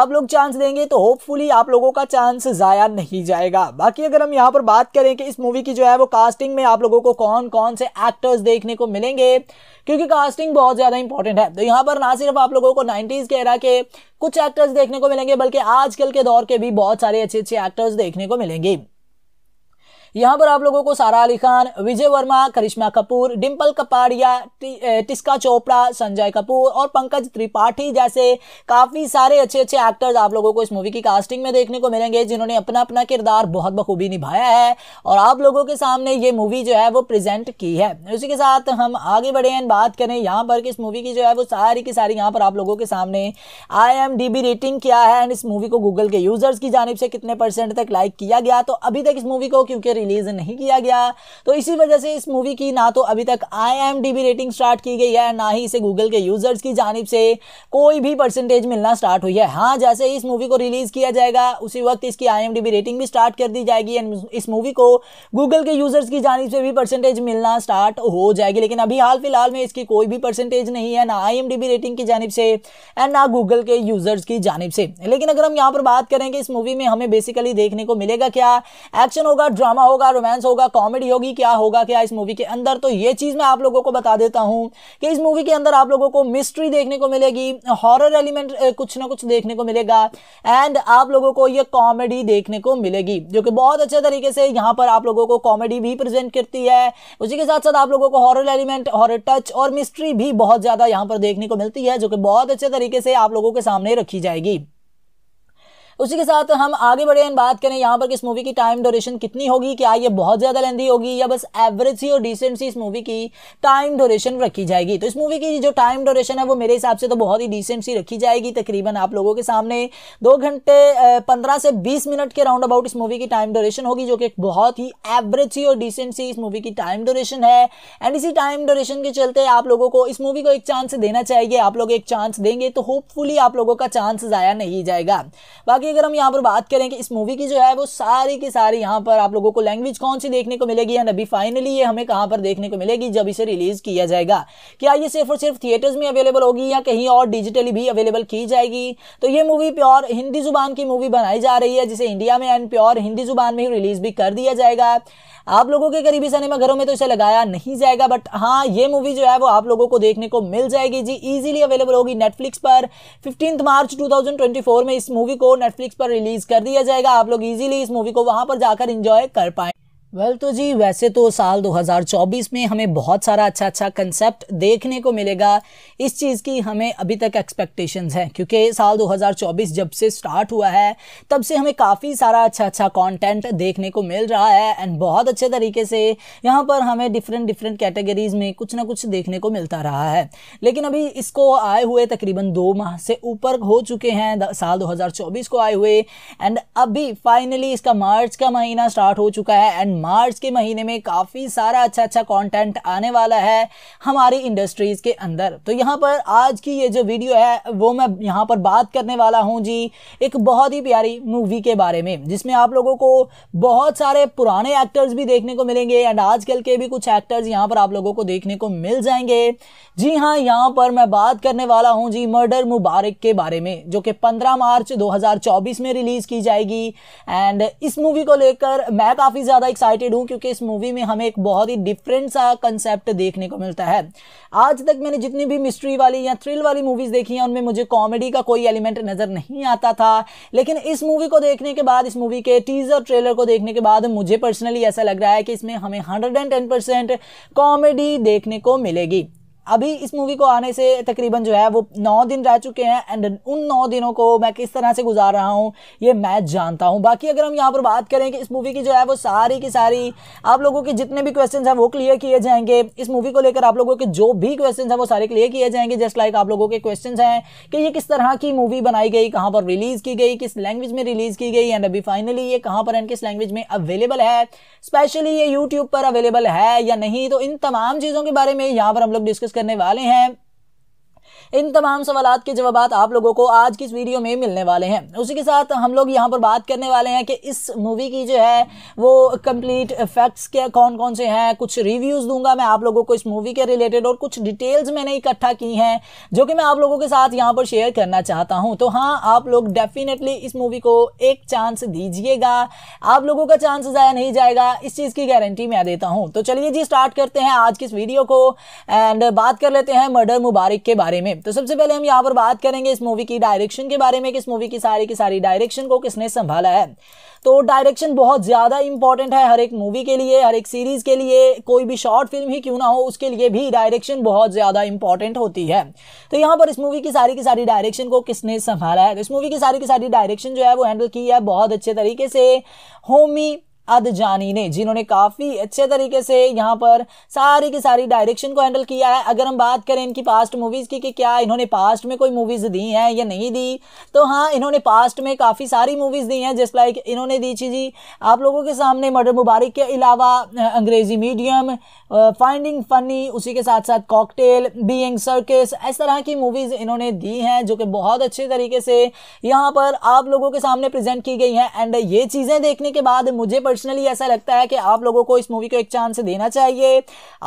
आप लोग चांस देंगे तो होपफुली आप लोगों का चांस ज़ाया नहीं जाएगा बाकी अगर हम यहाँ पर बात करें कि इस मूवी की जो है वो कास्टिंग में आप लोगों को कौन कौन से एक्टर्स देखने को मिलेंगे क्योंकि कास्टिंग बहुत ज़्यादा इंपॉर्टेंट है तो यहाँ पर ना सिर्फ आप लोगों को नाइन्टीज़ के रहा के कुछ एक्टर्स देखने को मिलेंगे बल्कि आजकल के दौर के भी बहुत सारे अच्छे अच्छे एक्टर्स देखने को मिलेंगे यहाँ पर आप लोगों को सारा अली खान विजय वर्मा करिश्मा कपूर डिम्पल कपाड़िया टिस्का चोपड़ा संजय कपूर और पंकज त्रिपाठी जैसे काफ़ी सारे अच्छे अच्छे एक्टर्स आप लोगों को इस मूवी की कास्टिंग में देखने को मिलेंगे जिन्होंने अपना अपना किरदार बहुत बखूबी निभाया है और आप लोगों के सामने ये मूवी जो है वो प्रेजेंट की है उसी के साथ हम आगे बढ़े एंड बात करें यहाँ पर कि इस मूवी की जो है वो सारी की सारी यहाँ पर आप लोगों के सामने आई रेटिंग क्या है एंड इस मूवी को गूगल के यूजर्स की जानब से कितने परसेंट तक लाइक किया गया तो अभी तक इस मूवी को क्योंकि रिलीज नहीं किया गया तो इसी वजह से इस मूवी की ना तो अभी तक आई रेटिंग स्टार्ट की गई है ना ही इसे गूगल के यूजर्स की जानब से कोई भी परसेंटेज मिलना स्टार्ट हुई है हाँ जैसे इस मूवी को रिलीज किया जाएगा उसी वक्त इसकी आई रेटिंग भी स्टार्ट कर दी जाएगी एंड इस मूवी को गूगल के यूजर्स की जानब से भी परसेंटेज मिलना स्टार्ट हो जाएगी लेकिन अभी हाल फिलहाल में इसकी कोई भी परसेंटेज नहीं है ना आई रेटिंग की जानब से एंड ना गूगल के यूजर्स की जानब से लेकिन अगर हम यहाँ पर बात करें कि इस मूवी में हमें बेसिकली देखने को मिलेगा क्या एक्शन होगा ड्रामा होगा होगा रोमांस होगा कॉमेडी होगी क्या होगा क्या इस मूवी के अंदर तो ये चीज़ मैं आप लोगों को बता देता हूं कि इस मूवी के अंदर आप लोगों को मिस्ट्री देखने को मिलेगी हॉरर एलिमेंट कुछ ना कुछ देखने को मिलेगा एंड आप लोगों को ये कॉमेडी देखने को मिलेगी जो कि बहुत अच्छे तरीके से यहां पर आप लोगों को कॉमेडी भी प्रेजेंट करती है उसी के साथ साथ आप लोगों को हॉरर एलिमेंट हॉरर टच और मिस्ट्री भी बहुत ज़्यादा यहां पर देखने को मिलती है जो कि बहुत अच्छे तरीके से आप लोगों के सामने रखी जाएगी उसी के साथ हम आगे बढ़े बात करें यहाँ पर इस मूवी की टाइम ड्यूरेशन कितनी होगी क्या ये बहुत ज़्यादा लेंदी होगी या बस एवरेज ही और डिसेंट सी इस मूवी की टाइम ड्यूरेशन रखी जाएगी तो इस मूवी की जो टाइम ड्यूरेशन है वो मेरे हिसाब से तो बहुत ही डिसेंट सी रखी जाएगी तकरीबन आप लोगों के सामने दो घंटे पंद्रह से बीस मिनट के राउंड अबाउट इस मूवी की टाइम ड्यूरेशन होगी जो कि एक बहुत ही एवरेज सी और डिसेंट सी इस मूवी की टाइम ड्यूरेशन है एंड इसी टाइम ड्यूरेशन के चलते आप लोगों को इस मूवी को एक चांस देना चाहिए आप लोग एक चांस देंगे तो होपफुली आप लोगों का चांस ज़ाया नहीं जाएगा बाकी बाकी अगर हम यहाँ पर बात करें कि इस मूवी की जो है वो सारी की सारी यहाँ पर आप लोगों को लैंग्वेज कौन सी देखने को मिलेगी एंड अभी फाइनली ये हमें कहाँ पर देखने को मिलेगी जब इसे रिलीज किया जाएगा क्या ये सिर्फ और सिर्फ थिएटर्स में अवेलेबल होगी या कहीं और डिजिटली भी अवेलेबल की जाएगी तो ये मूवी प्योर हिंदी जुबान की मूवी बनाई जा रही है जिसे इंडिया में एंड प्योर हिंदी जुबान में ही रिलीज भी कर दिया जाएगा आप लोगों के करीबी सिनेमा घरों में तो इसे लगाया नहीं जाएगा बट हाँ ये मूवी जो है वो आप लोगों को देखने को मिल जाएगी जी ईजिली अवेलेबल होगी नेटफ्लिक्स पर फिफ्टींथ मार्च 2024 में इस मूवी को नेटफ्लिक्स पर रिलीज कर दिया जाएगा आप लोग इजीली इस मूवी को वहां पर जाकर इंजॉय कर पाए वेल well, तो जी वैसे तो साल 2024 में हमें बहुत सारा अच्छा अच्छा कंसेप्ट देखने को मिलेगा इस चीज़ की हमें अभी तक एक्सपेक्टेशंस हैं क्योंकि साल 2024 जब से स्टार्ट हुआ है तब से हमें काफ़ी सारा अच्छा अच्छा कंटेंट देखने को मिल रहा है एंड बहुत अच्छे तरीके से यहाँ पर हमें डिफरेंट डिफरेंट कैटेगरीज़ में कुछ ना कुछ देखने को मिलता रहा है लेकिन अभी इसको आए हुए तकरीबन दो माह से ऊपर हो चुके हैं साल दो को आए हुए एंड अभी फाइनली इसका मार्च का महीना स्टार्ट हो चुका है एंड मार्च के महीने में काफ़ी सारा अच्छा अच्छा कंटेंट आने वाला है हमारी इंडस्ट्रीज़ के अंदर तो यहाँ पर आज की ये जो वीडियो है वो मैं यहाँ पर बात करने वाला हूँ जी एक बहुत ही प्यारी मूवी के बारे में जिसमें आप लोगों को बहुत सारे पुराने एक्टर्स भी देखने को मिलेंगे एंड आजकल के भी कुछ एक्टर्स यहाँ पर आप लोगों को देखने को मिल जाएंगे जी हाँ यहाँ पर मैं बात करने वाला हूँ जी मर्डर मुबारक के बारे में जो कि 15 मार्च 2024 में रिलीज़ की जाएगी एंड इस मूवी को लेकर मैं काफ़ी ज़्यादा एक्साइट एक्साइटेड हूँ क्योंकि इस मूवी में हमें एक बहुत ही डिफरेंट सा कंसेप्ट देखने को मिलता है आज तक मैंने जितनी भी मिस्ट्री वाली या थ्रिल वाली मूवीज़ देखी हैं उनमें मुझे कॉमेडी का कोई एलिमेंट नज़र नहीं आता था लेकिन इस मूवी को देखने के बाद इस मूवी के टीज़र ट्रेलर को देखने के बाद मुझे पर्सनली ऐसा लग रहा है कि इसमें हमें हंड्रेड कॉमेडी देखने को मिलेगी अभी इस मूवी को आने से तकरीबन जो है वो नौ दिन रह चुके हैं एंड उन नौ दिनों को मैं किस तरह से गुजार रहा हूँ ये मैं जानता हूँ बाकी अगर हम यहाँ पर बात करें कि इस मूवी की जो है वो सारी की सारी आप लोगों के जितने भी क्वेश्चन हैं वो क्लियर किए जाएंगे इस मूवी को लेकर आप लोगों के जो भी क्वेश्चन हैं वो सारे क्लियर किए जाएंगे जस्ट लाइक आप लोगों के क्वेश्चन हैं कि ये किस तरह की मूवी बनाई गई कहाँ पर रिलीज़ की गई किस लैंग्वेज में रिलीज़ की गई एंड अभी फाइनली ये कहाँ पर एंड किस लैंग्वेज में अवेलेबल है स्पेशली ये यूट्यूब पर अवेलेबल है या नहीं तो इन तमाम चीज़ों के बारे में यहाँ पर हम लोग डिस्कस करने वाले हैं इन तमाम सवाल के जवाब आप लोगों को आज की इस वीडियो में मिलने वाले हैं उसी के साथ हम लोग यहाँ पर बात करने वाले हैं कि इस मूवी की जो है वो कंप्लीट फैक्ट्स क्या कौन कौन से हैं कुछ रिव्यूज़ दूंगा मैं आप लोगों को इस मूवी के रिलेटेड और कुछ डिटेल्स मैंने इकट्ठा की हैं जो कि मैं आप लोगों के साथ यहाँ पर शेयर करना चाहता हूँ तो हाँ आप लोग डेफिनेटली इस मूवी को एक चांस दीजिएगा आप लोगों का चांस ज़ाया नहीं जाएगा इस चीज़ की गारंटी मैं देता हूँ तो चलिए जी स्टार्ट करते हैं आज की इस वीडियो को एंड बात कर लेते हैं मर्डर मुबारक के बारे में में तो सबसे पहले हम यहाँ पर बात करेंगे इस मूवी की डायरेक्शन के बारे में कि इस मूवी की सारी की सारी डायरेक्शन को किसने संभाला है तो डायरेक्शन बहुत ज़्यादा इंपॉर्टेंट है हर एक मूवी के लिए हर एक सीरीज़ के लिए कोई भी शॉर्ट फिल्म ही क्यों ना हो उसके लिए भी डायरेक्शन बहुत ज़्यादा इंपॉर्टेंट होती है तो यहाँ पर इस मूवी की सारी की सारी डायरेक्शन को किसने संभाला है तो इस मूवी की सारी की सारी डायरेक्शन जो है वो हैंडल की है बहुत अच्छे तरीके से होमी अदजानी ने जिन्होंने काफ़ी अच्छे तरीके से यहाँ पर सारी की सारी डायरेक्शन को हैंडल किया है अगर हम बात करें इनकी पास्ट मूवीज़ की कि क्या इन्होंने पास्ट में कोई मूवीज़ दी हैं या नहीं दी तो हाँ इन्होंने पास्ट में काफ़ी सारी मूवीज़ दी हैं जिस लाइक इन्होंने दी थी जी आप लोगों के सामने मर्डर मुबारक के अलावा अंग्रेज़ी मीडियम फाइंडिंग फनी उसी के साथ साथ कॉकटेल बींग सर्किस इस तरह की मूवीज़ इन्होंने दी हैं जो कि बहुत अच्छे तरीके से यहाँ पर आप लोगों के सामने प्रेजेंट की गई हैं एंड ये चीज़ें देखने के बाद मुझे पर्सनली ऐसा लगता है कि आप लोगों को इस मूवी को एक चांस देना चाहिए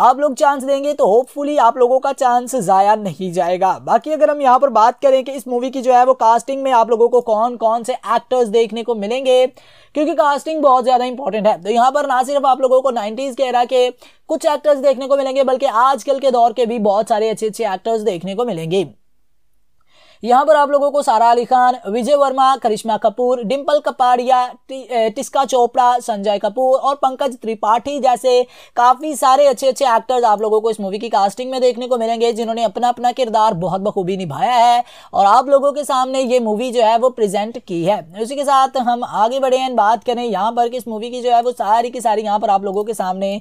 आप लोग चांस देंगे तो होपफुली आप लोगों का चांस ज़ाया नहीं जाएगा बाकी अगर हम यहाँ पर बात करें कि इस मूवी की जो है वो कास्टिंग में आप लोगों को कौन कौन से एक्टर्स देखने को मिलेंगे क्योंकि कास्टिंग बहुत ज़्यादा इंपॉर्टेंट है तो यहाँ पर ना सिर्फ आप लोगों को नाइन्टीज़ के एरा के कुछ एक्टर्स देखने को मिलेंगे बल्कि आजकल के दौर के भी बहुत सारे अच्छे अच्छे एक्टर्स देखने को मिलेंगे यहाँ पर आप लोगों को सारा अली खान विजय वर्मा करिश्मा कपूर डिम्पल कपाड़िया टिस्का चोपड़ा संजय कपूर और पंकज त्रिपाठी जैसे काफ़ी सारे अच्छे अच्छे एक्टर्स आप लोगों को इस मूवी की कास्टिंग में देखने को मिलेंगे जिन्होंने अपना अपना किरदार बहुत बखूबी निभाया है और आप लोगों के सामने ये मूवी जो है वो प्रेजेंट की है उसी के साथ हम आगे बढ़े एंड बात करें यहाँ पर कि इस मूवी की जो है वो सारी की सारी यहाँ पर आप लोगों के सामने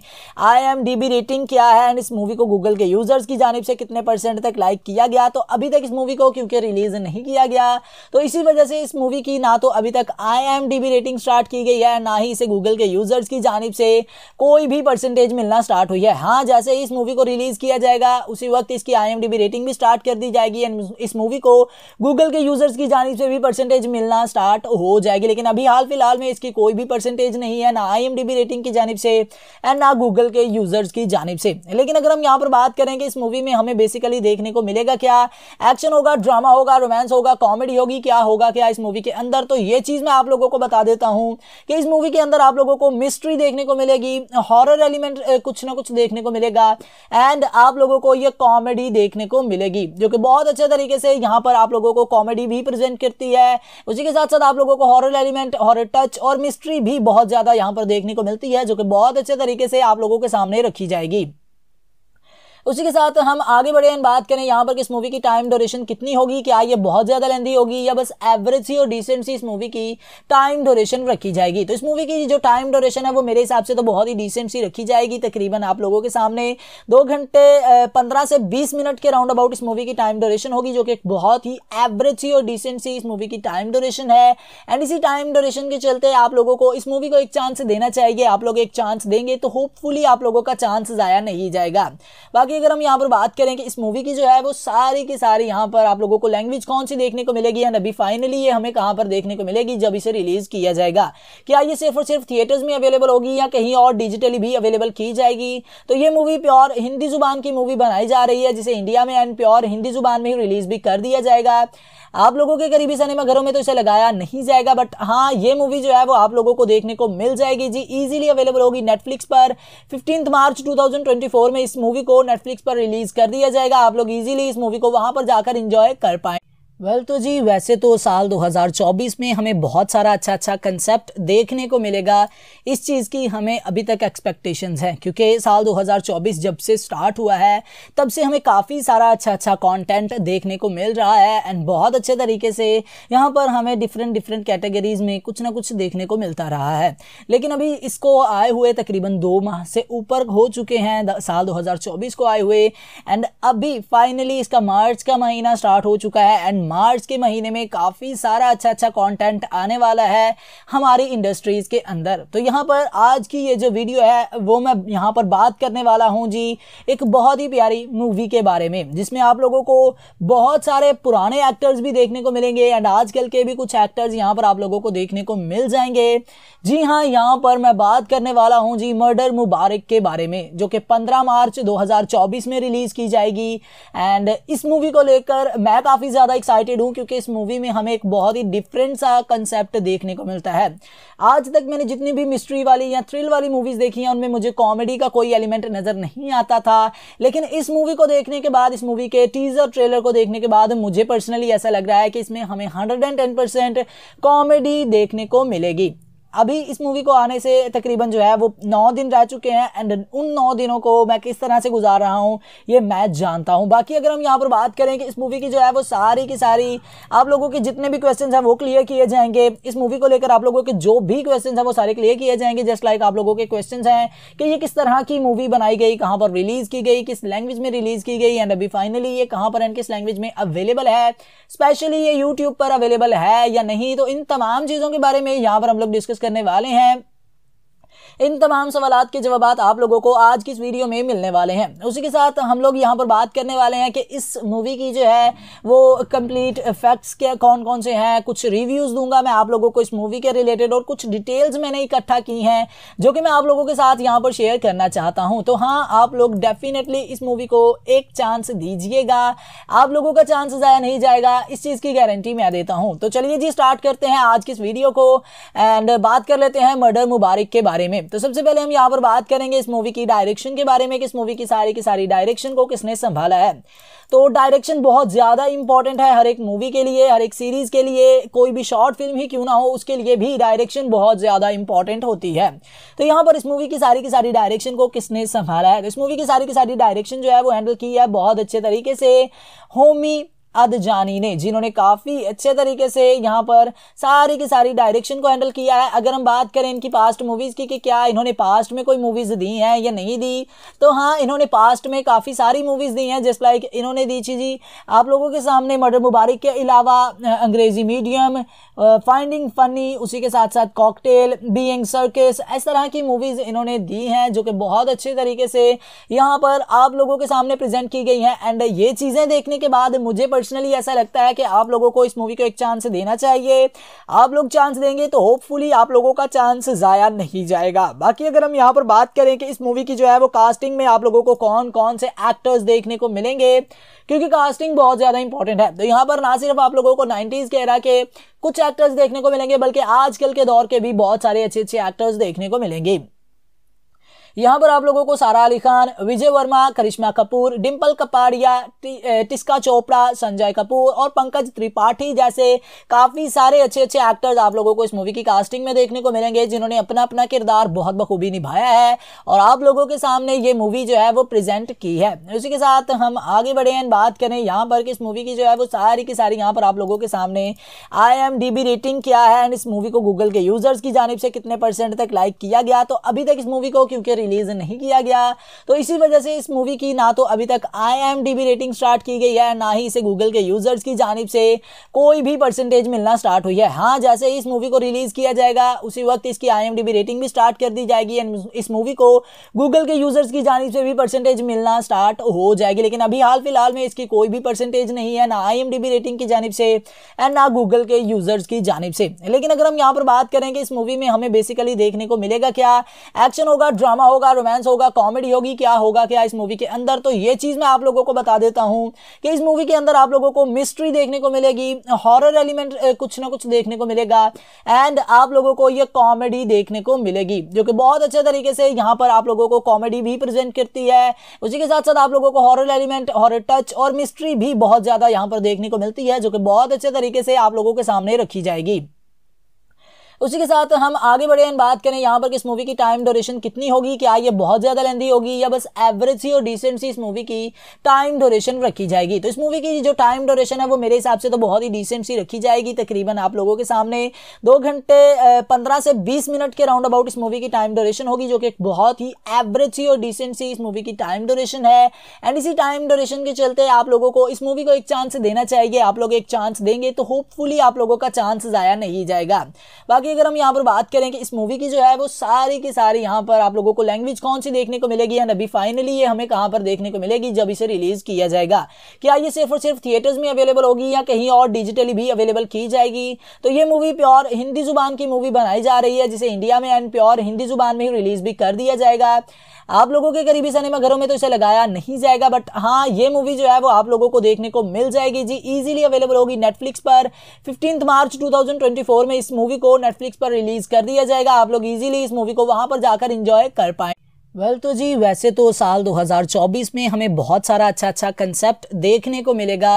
आई रेटिंग क्या है एंड इस मूवी को गूगल के यूजर्स की जानब से कितने परसेंट तक लाइक किया गया तो अभी तक इस मूवी को क्योंकि रिलीज नहीं किया गया तो इसी वजह से इस मूवी की ना तो अभी तक आई रेटिंग स्टार्ट की गई है ना ही इसे गूगल के यूजर्स की जानब से कोई भी परसेंटेज मिलना स्टार्ट हुई है हाँ जैसे इस मूवी को रिलीज किया जाएगा उसी वक्त इसकी आई रेटिंग भी स्टार्ट कर दी जाएगी एंड इस मूवी को गूगल के यूजर्स की जानब से भी परसेंटेज मिलना स्टार्ट हो जाएगी लेकिन अभी हाल फिलहाल में इसकी कोई भी परसेंटेज नहीं है ना आई रेटिंग की जानब से एंड ना गूगल के यूजर्स की जानब से लेकिन अगर हम यहाँ पर बात करें कि इस मूवी में हमें बेसिकली देखने को मिलेगा क्या एक्शन होगा ड्रामा होगा रोमांस होगा कॉमेडी होगी क्या होगा क्या इस मूवी के अंदर तो ये चीज़ मैं आप लोगों को बता देता हूं कि इस मूवी के अंदर आप लोगों को मिस्ट्री देखने को मिलेगी हॉरर एलिमेंट कुछ ना कुछ देखने को मिलेगा एंड आप लोगों को ये कॉमेडी देखने को मिलेगी जो कि बहुत अच्छे तरीके से यहाँ पर आप लोगों को कॉमेडी भी प्रेजेंट करती है उसी के साथ साथ आप लोगों को हॉरर एलिमेंट हॉरर टच और मिस्ट्री भी बहुत ज़्यादा यहाँ पर देखने को मिलती है जो कि बहुत अच्छे तरीके से आप लोगों के सामने रखी जाएगी उसी के साथ हम आगे बढ़े एंड बात करें यहाँ पर इस मूवी की टाइम ड्यूरेशन कितनी होगी क्या ये बहुत ज़्यादा लेंदी होगी या बस एवरेज सी और डिसेंट सी इस मूवी की टाइम ड्यूरेशन रखी जाएगी तो इस मूवी की जो टाइम ड्यूरेशन है वो मेरे हिसाब से तो बहुत ही डिसेंट सी रखी जाएगी तकरीबन आप लोगों के सामने दो घंटे पंद्रह से बीस मिनट के राउंड अबाउट इस मूवी की टाइम ड्यूरेशन होगी जो कि बहुत ही एवरेज सी और डिसेंट सी इस मूवी की टाइम ड्यूरेशन है एंड इसी टाइम ड्यूरेशन के चलते आप लोगों को इस मूवी को एक चांस देना चाहिए आप लोग एक चांस देंगे तो होपफुली आप लोगों का चांस ज़ाया नहीं जाएगा बाकी की अगर हम यहाँ पर बात करें कि इस मूवी की जो है वो सारी की सारी यहाँ पर आप लोगों को लैंग्वेज कौन सी देखने को मिलेगी एंड अभी फाइनली ये हमें कहाँ पर देखने को मिलेगी जब इसे रिलीज किया जाएगा क्या ये सिर्फ और सिर्फ थिएटर्स में अवेलेबल होगी या कहीं और डिजिटली भी अवेलेबल की जाएगी तो ये मूवी प्योर हिंदी जुबान की मूवी बनाई जा रही है जिसे इंडिया में एंड प्योर हिंदी जुबान में ही रिलीज भी कर दिया जाएगा आप लोगों के करीबी सिनेमा घरों में तो इसे लगाया नहीं जाएगा बट हाँ ये मूवी जो है वो आप लोगों को देखने को मिल जाएगी जी इजीली अवेलेबल होगी नेटफ्लिक्स पर फिफ्टीन मार्च 2024 में इस मूवी को नेटफ्लिक्स पर रिलीज कर दिया जाएगा आप लोग ईजिली इस मूवी को वहां पर जाकर इंजॉय कर पाए वेल well, तो जी वैसे तो साल 2024 में हमें बहुत सारा अच्छा अच्छा कंसेप्ट देखने को मिलेगा इस चीज़ की हमें अभी तक एक्सपेक्टेशंस हैं क्योंकि साल 2024 जब से स्टार्ट हुआ है तब से हमें काफ़ी सारा अच्छा अच्छा कंटेंट देखने को मिल रहा है एंड बहुत अच्छे तरीके से यहाँ पर हमें डिफरेंट डिफरेंट कैटेगरीज में कुछ ना कुछ देखने को मिलता रहा है लेकिन अभी इसको आए हुए तकरीबन दो माह से ऊपर हो चुके हैं साल दो को आए हुए एंड अभी फाइनली इसका मार्च का महीना स्टार्ट हो चुका है एंड मार्च के महीने में काफ़ी सारा अच्छा अच्छा कंटेंट आने वाला है हमारी इंडस्ट्रीज़ के अंदर तो यहाँ पर आज की ये जो वीडियो है वो मैं यहाँ पर बात करने वाला हूँ जी एक बहुत ही प्यारी मूवी के बारे में जिसमें आप लोगों को बहुत सारे पुराने एक्टर्स भी देखने को मिलेंगे एंड आजकल के भी कुछ एक्टर्स यहाँ पर आप लोगों को देखने को मिल जाएंगे जी हाँ यहाँ पर मैं बात करने वाला हूँ जी मर्डर मुबारक के बारे में जो कि 15 मार्च 2024 में रिलीज़ की जाएगी एंड इस मूवी को लेकर मैं काफ़ी ज़्यादा एक्साइट एक्साइटेड हूँ क्योंकि इस मूवी में हमें एक बहुत ही डिफरेंट सा कंसेप्ट देखने को मिलता है आज तक मैंने जितनी भी मिस्ट्री वाली या थ्रिल वाली मूवीज़ देखी हैं उनमें मुझे कॉमेडी का कोई एलिमेंट नज़र नहीं आता था लेकिन इस मूवी को देखने के बाद इस मूवी के टीज़र ट्रेलर को देखने के बाद मुझे पर्सनली ऐसा लग रहा है कि इसमें हमें हंड्रेड कॉमेडी देखने को मिलेगी अभी इस मूवी को आने से तकरीबन जो है वो नौ दिन रह चुके हैं एंड उन नौ दिनों को मैं किस तरह से गुजार रहा हूँ ये मैं जानता हूँ बाकी अगर हम यहाँ पर बात करें कि इस मूवी की जो है वो सारी की सारी आप लोगों के जितने भी क्वेश्चन हैं वो क्लियर किए जाएंगे इस मूवी को लेकर आप लोगों के जो भी क्वेश्चन हैं वो सारे क्लियर किए जाएंगे जस्ट लाइक आप लोगों के क्वेश्चन हैं कि ये किस तरह की मूवी बनाई गई कहाँ पर रिलीज़ की गई किस लैंग्वेज में रिलीज़ की गई एंड अभी फाइनली ये कहाँ पर एंड किस लैंग्वेज में अवेलेबल है स्पेशली ये यूट्यूब पर अवेलेबल है या नहीं तो इन तमाम चीज़ों के बारे में यहाँ पर हम लोग डिस्कस करने वाले हैं इन तमाम सवाल के जवाब आप लोगों को आज की इस वीडियो में मिलने वाले हैं उसी के साथ हम लोग यहाँ पर बात करने वाले हैं कि इस मूवी की जो है वो कंप्लीट फैक्ट्स क्या कौन कौन से हैं कुछ रिव्यूज़ दूंगा मैं आप लोगों को इस मूवी के रिलेटेड और कुछ डिटेल्स मैंने इकट्ठा की हैं जो कि मैं आप लोगों के साथ यहाँ पर शेयर करना चाहता हूँ तो हाँ आप लोग डेफिनेटली इस मूवी को एक चांस दीजिएगा आप लोगों का चांस ज़ाया नहीं जाएगा इस चीज़ की गारंटी मैं देता हूँ तो चलिए जी स्टार्ट करते हैं आज की इस वीडियो को एंड बात कर लेते हैं मर्डर मुबारक के बारे में तो सबसे पहले हम यहाँ पर बात करेंगे इस मूवी की डायरेक्शन के बारे में कि इस मूवी की सारी की सारी डायरेक्शन को किसने संभाला है तो डायरेक्शन बहुत ज़्यादा इंपॉर्टेंट है हर एक मूवी के लिए हर एक सीरीज़ के लिए कोई भी शॉर्ट फिल्म ही क्यों ना हो उसके लिए भी डायरेक्शन बहुत ज़्यादा इंपॉर्टेंट होती है तो यहाँ पर इस मूवी की सारी की सारी डायरेक्शन को किसने संभाला है तो इस मूवी की सारी की सारी डायरेक्शन जो है वो हैंडल की है बहुत अच्छे तरीके से होमी अदजानी ने जिन्होंने काफ़ी अच्छे तरीके से यहाँ पर सारी की सारी डायरेक्शन को हैंडल किया है अगर हम बात करें इनकी पास्ट मूवीज़ की कि क्या इन्होंने पास्ट में कोई मूवीज़ दी है या नहीं दी तो हाँ इन्होंने पास्ट में काफ़ी सारी मूवीज़ दी हैं जस्ट लाइक इन्होंने दी थी जी आप लोगों के सामने मर्डर मुबारक के अलावा अंग्रेज़ी मीडियम फाइंडिंग फनी उसी के साथ साथ कॉकटेल बींग सर्किस इस तरह की मूवीज़ इन्होंने दी हैं जो कि बहुत अच्छे तरीके से यहाँ पर आप लोगों के सामने प्रेजेंट की गई हैं एंड ये चीज़ें देखने के बाद मुझे पर्सनली ऐसा लगता है कि आप लोगों को इस मूवी को एक चांस देना चाहिए आप लोग चांस देंगे तो होपफुली आप लोगों का चांस ज़ाया नहीं जाएगा बाकी अगर हम यहाँ पर बात करें कि इस मूवी की जो है वो कास्टिंग में आप लोगों को कौन कौन से एक्टर्स देखने को मिलेंगे क्योंकि कास्टिंग बहुत ज़्यादा इंपॉर्टेंट है तो यहाँ पर ना सिर्फ आप लोगों को नाइन्टीज़ के रहा के कुछ एक्टर्स देखने को मिलेंगे बल्कि आजकल के दौर के भी बहुत सारे अच्छे अच्छे एक्टर्स देखने को मिलेंगे यहाँ पर आप लोगों को सारा अली खान विजय वर्मा करिश्मा कपूर डिम्पल कपाड़िया टिस्का चोपड़ा संजय कपूर और पंकज त्रिपाठी जैसे काफ़ी सारे अच्छे अच्छे एक्टर्स आप लोगों को इस मूवी की कास्टिंग में देखने को मिलेंगे जिन्होंने अपना अपना किरदार बहुत बखूबी निभाया है और आप लोगों के सामने ये मूवी जो है वो प्रेजेंट की है उसी के साथ हम आगे बढ़े एंड बात करें यहाँ पर कि इस मूवी की जो है वो सारी की सारी यहाँ पर आप लोगों के सामने आई रेटिंग क्या है एंड इस मूवी को गूगल के यूजर्स की जानब से कितने परसेंट तक लाइक किया गया तो अभी तक इस मूवी को क्योंकि रिलीज नहीं किया गया तो इसी वजह से इस मूवी की ना तो अभी तक आई रेटिंग स्टार्ट की गई है ना ही इसे गूगल के यूजर्स की जानब से कोई भी परसेंटेज मिलना स्टार्ट हुई है हाँ जैसे इस मूवी को रिलीज किया जाएगा उसी वक्त इसकी आई रेटिंग भी स्टार्ट कर दी जाएगी एंड इस मूवी को गूगल के यूजर्स की जानब से भी परसेंटेज मिलना स्टार्ट हो जाएगी लेकिन अभी हाल फिलहाल में इसकी कोई भी परसेंटेज नहीं है ना आई रेटिंग की जानब से एंड ना गूगल के यूजर्स की जानब से लेकिन अगर हम यहाँ पर बात करें कि इस मूवी में हमें बेसिकली देखने को मिलेगा क्या एक्शन होगा ड्रामा होगा होगा रोमांस होगा कॉमेडी होगी क्या होगा क्या इस मूवी के अंदर तो ये चीज़ मैं आप लोगों को बता देता हूं कि इस मूवी के अंदर आप लोगों को मिस्ट्री देखने को मिलेगी हॉरर एलिमेंट कुछ ना कुछ देखने को मिलेगा एंड आप लोगों को ये कॉमेडी देखने को मिलेगी जो कि बहुत अच्छे तरीके से यहाँ पर आप लोगों को कॉमेडी भी प्रेजेंट करती है उसी के साथ साथ आप लोगों को हॉरर एलिमेंट हॉरर टच और मिस्ट्री भी बहुत ज़्यादा यहाँ पर देखने को मिलती है जो कि बहुत अच्छे तरीके से आप लोगों के सामने रखी जाएगी उसी के साथ हम आगे बढ़े बात करें यहाँ पर इस मूवी की टाइम ड्यूरेशन कितनी होगी क्या ये बहुत ज़्यादा लेंदी होगी या बस एवरेज सी और डिसेंट सी इस मूवी की टाइम ड्यूरेशन रखी जाएगी तो इस मूवी की जो टाइम ड्यूरेशन है वो मेरे हिसाब से तो बहुत ही डिसेंट सी रखी जाएगी तकरीबन आप लोगों के सामने दो घंटे पंद्रह से बीस मिनट के राउंड अबाउट इस मूवी की टाइम ड्यूरेशन होगी जो कि एक बहुत ही एवरेज सी और डिसेंट सी इस मूवी की टाइम ड्यूरेशन है एंड इसी टाइम ड्यूरेशन के चलते आप लोगों को इस मूवी को एक चांस देना चाहिए आप लोग एक चांस देंगे तो होपफुली आप लोगों का चांस ज़ाया नहीं जाएगा बाकी बाकी अगर हम यहाँ पर बात करें कि इस मूवी की जो है वो सारी की सारी यहाँ पर आप लोगों को लैंग्वेज कौन सी देखने को मिलेगी एंड अभी फाइनली ये हमें कहाँ पर देखने को मिलेगी जब इसे रिलीज किया जाएगा क्या ये सिर्फ और सिर्फ थिएटर्स में अवेलेबल होगी या कहीं और डिजिटली भी अवेलेबल की जाएगी तो ये मूवी प्योर हिंदी जुबान की मूवी बनाई जा रही है जिसे इंडिया में एंड प्योर हिंदी जुबान में ही रिलीज भी कर दिया जाएगा आप लोगों के करीबी सिनेमा घरों में तो इसे लगाया नहीं जाएगा बट हाँ ये मूवी जो है वो आप लोगों को देखने को मिल जाएगी जी इजीली अवेलेबल होगी नेटफ्लिक्स पर फिफ्टींथ मार्च 2024 में इस मूवी को नेटफ्लिक्स पर रिलीज कर दिया जाएगा आप लोग इजीली इस मूवी को वहां पर जाकर इंजॉय कर पाए वेल well, तो जी वैसे तो साल 2024 में हमें बहुत सारा अच्छा अच्छा कंसेप्ट देखने को मिलेगा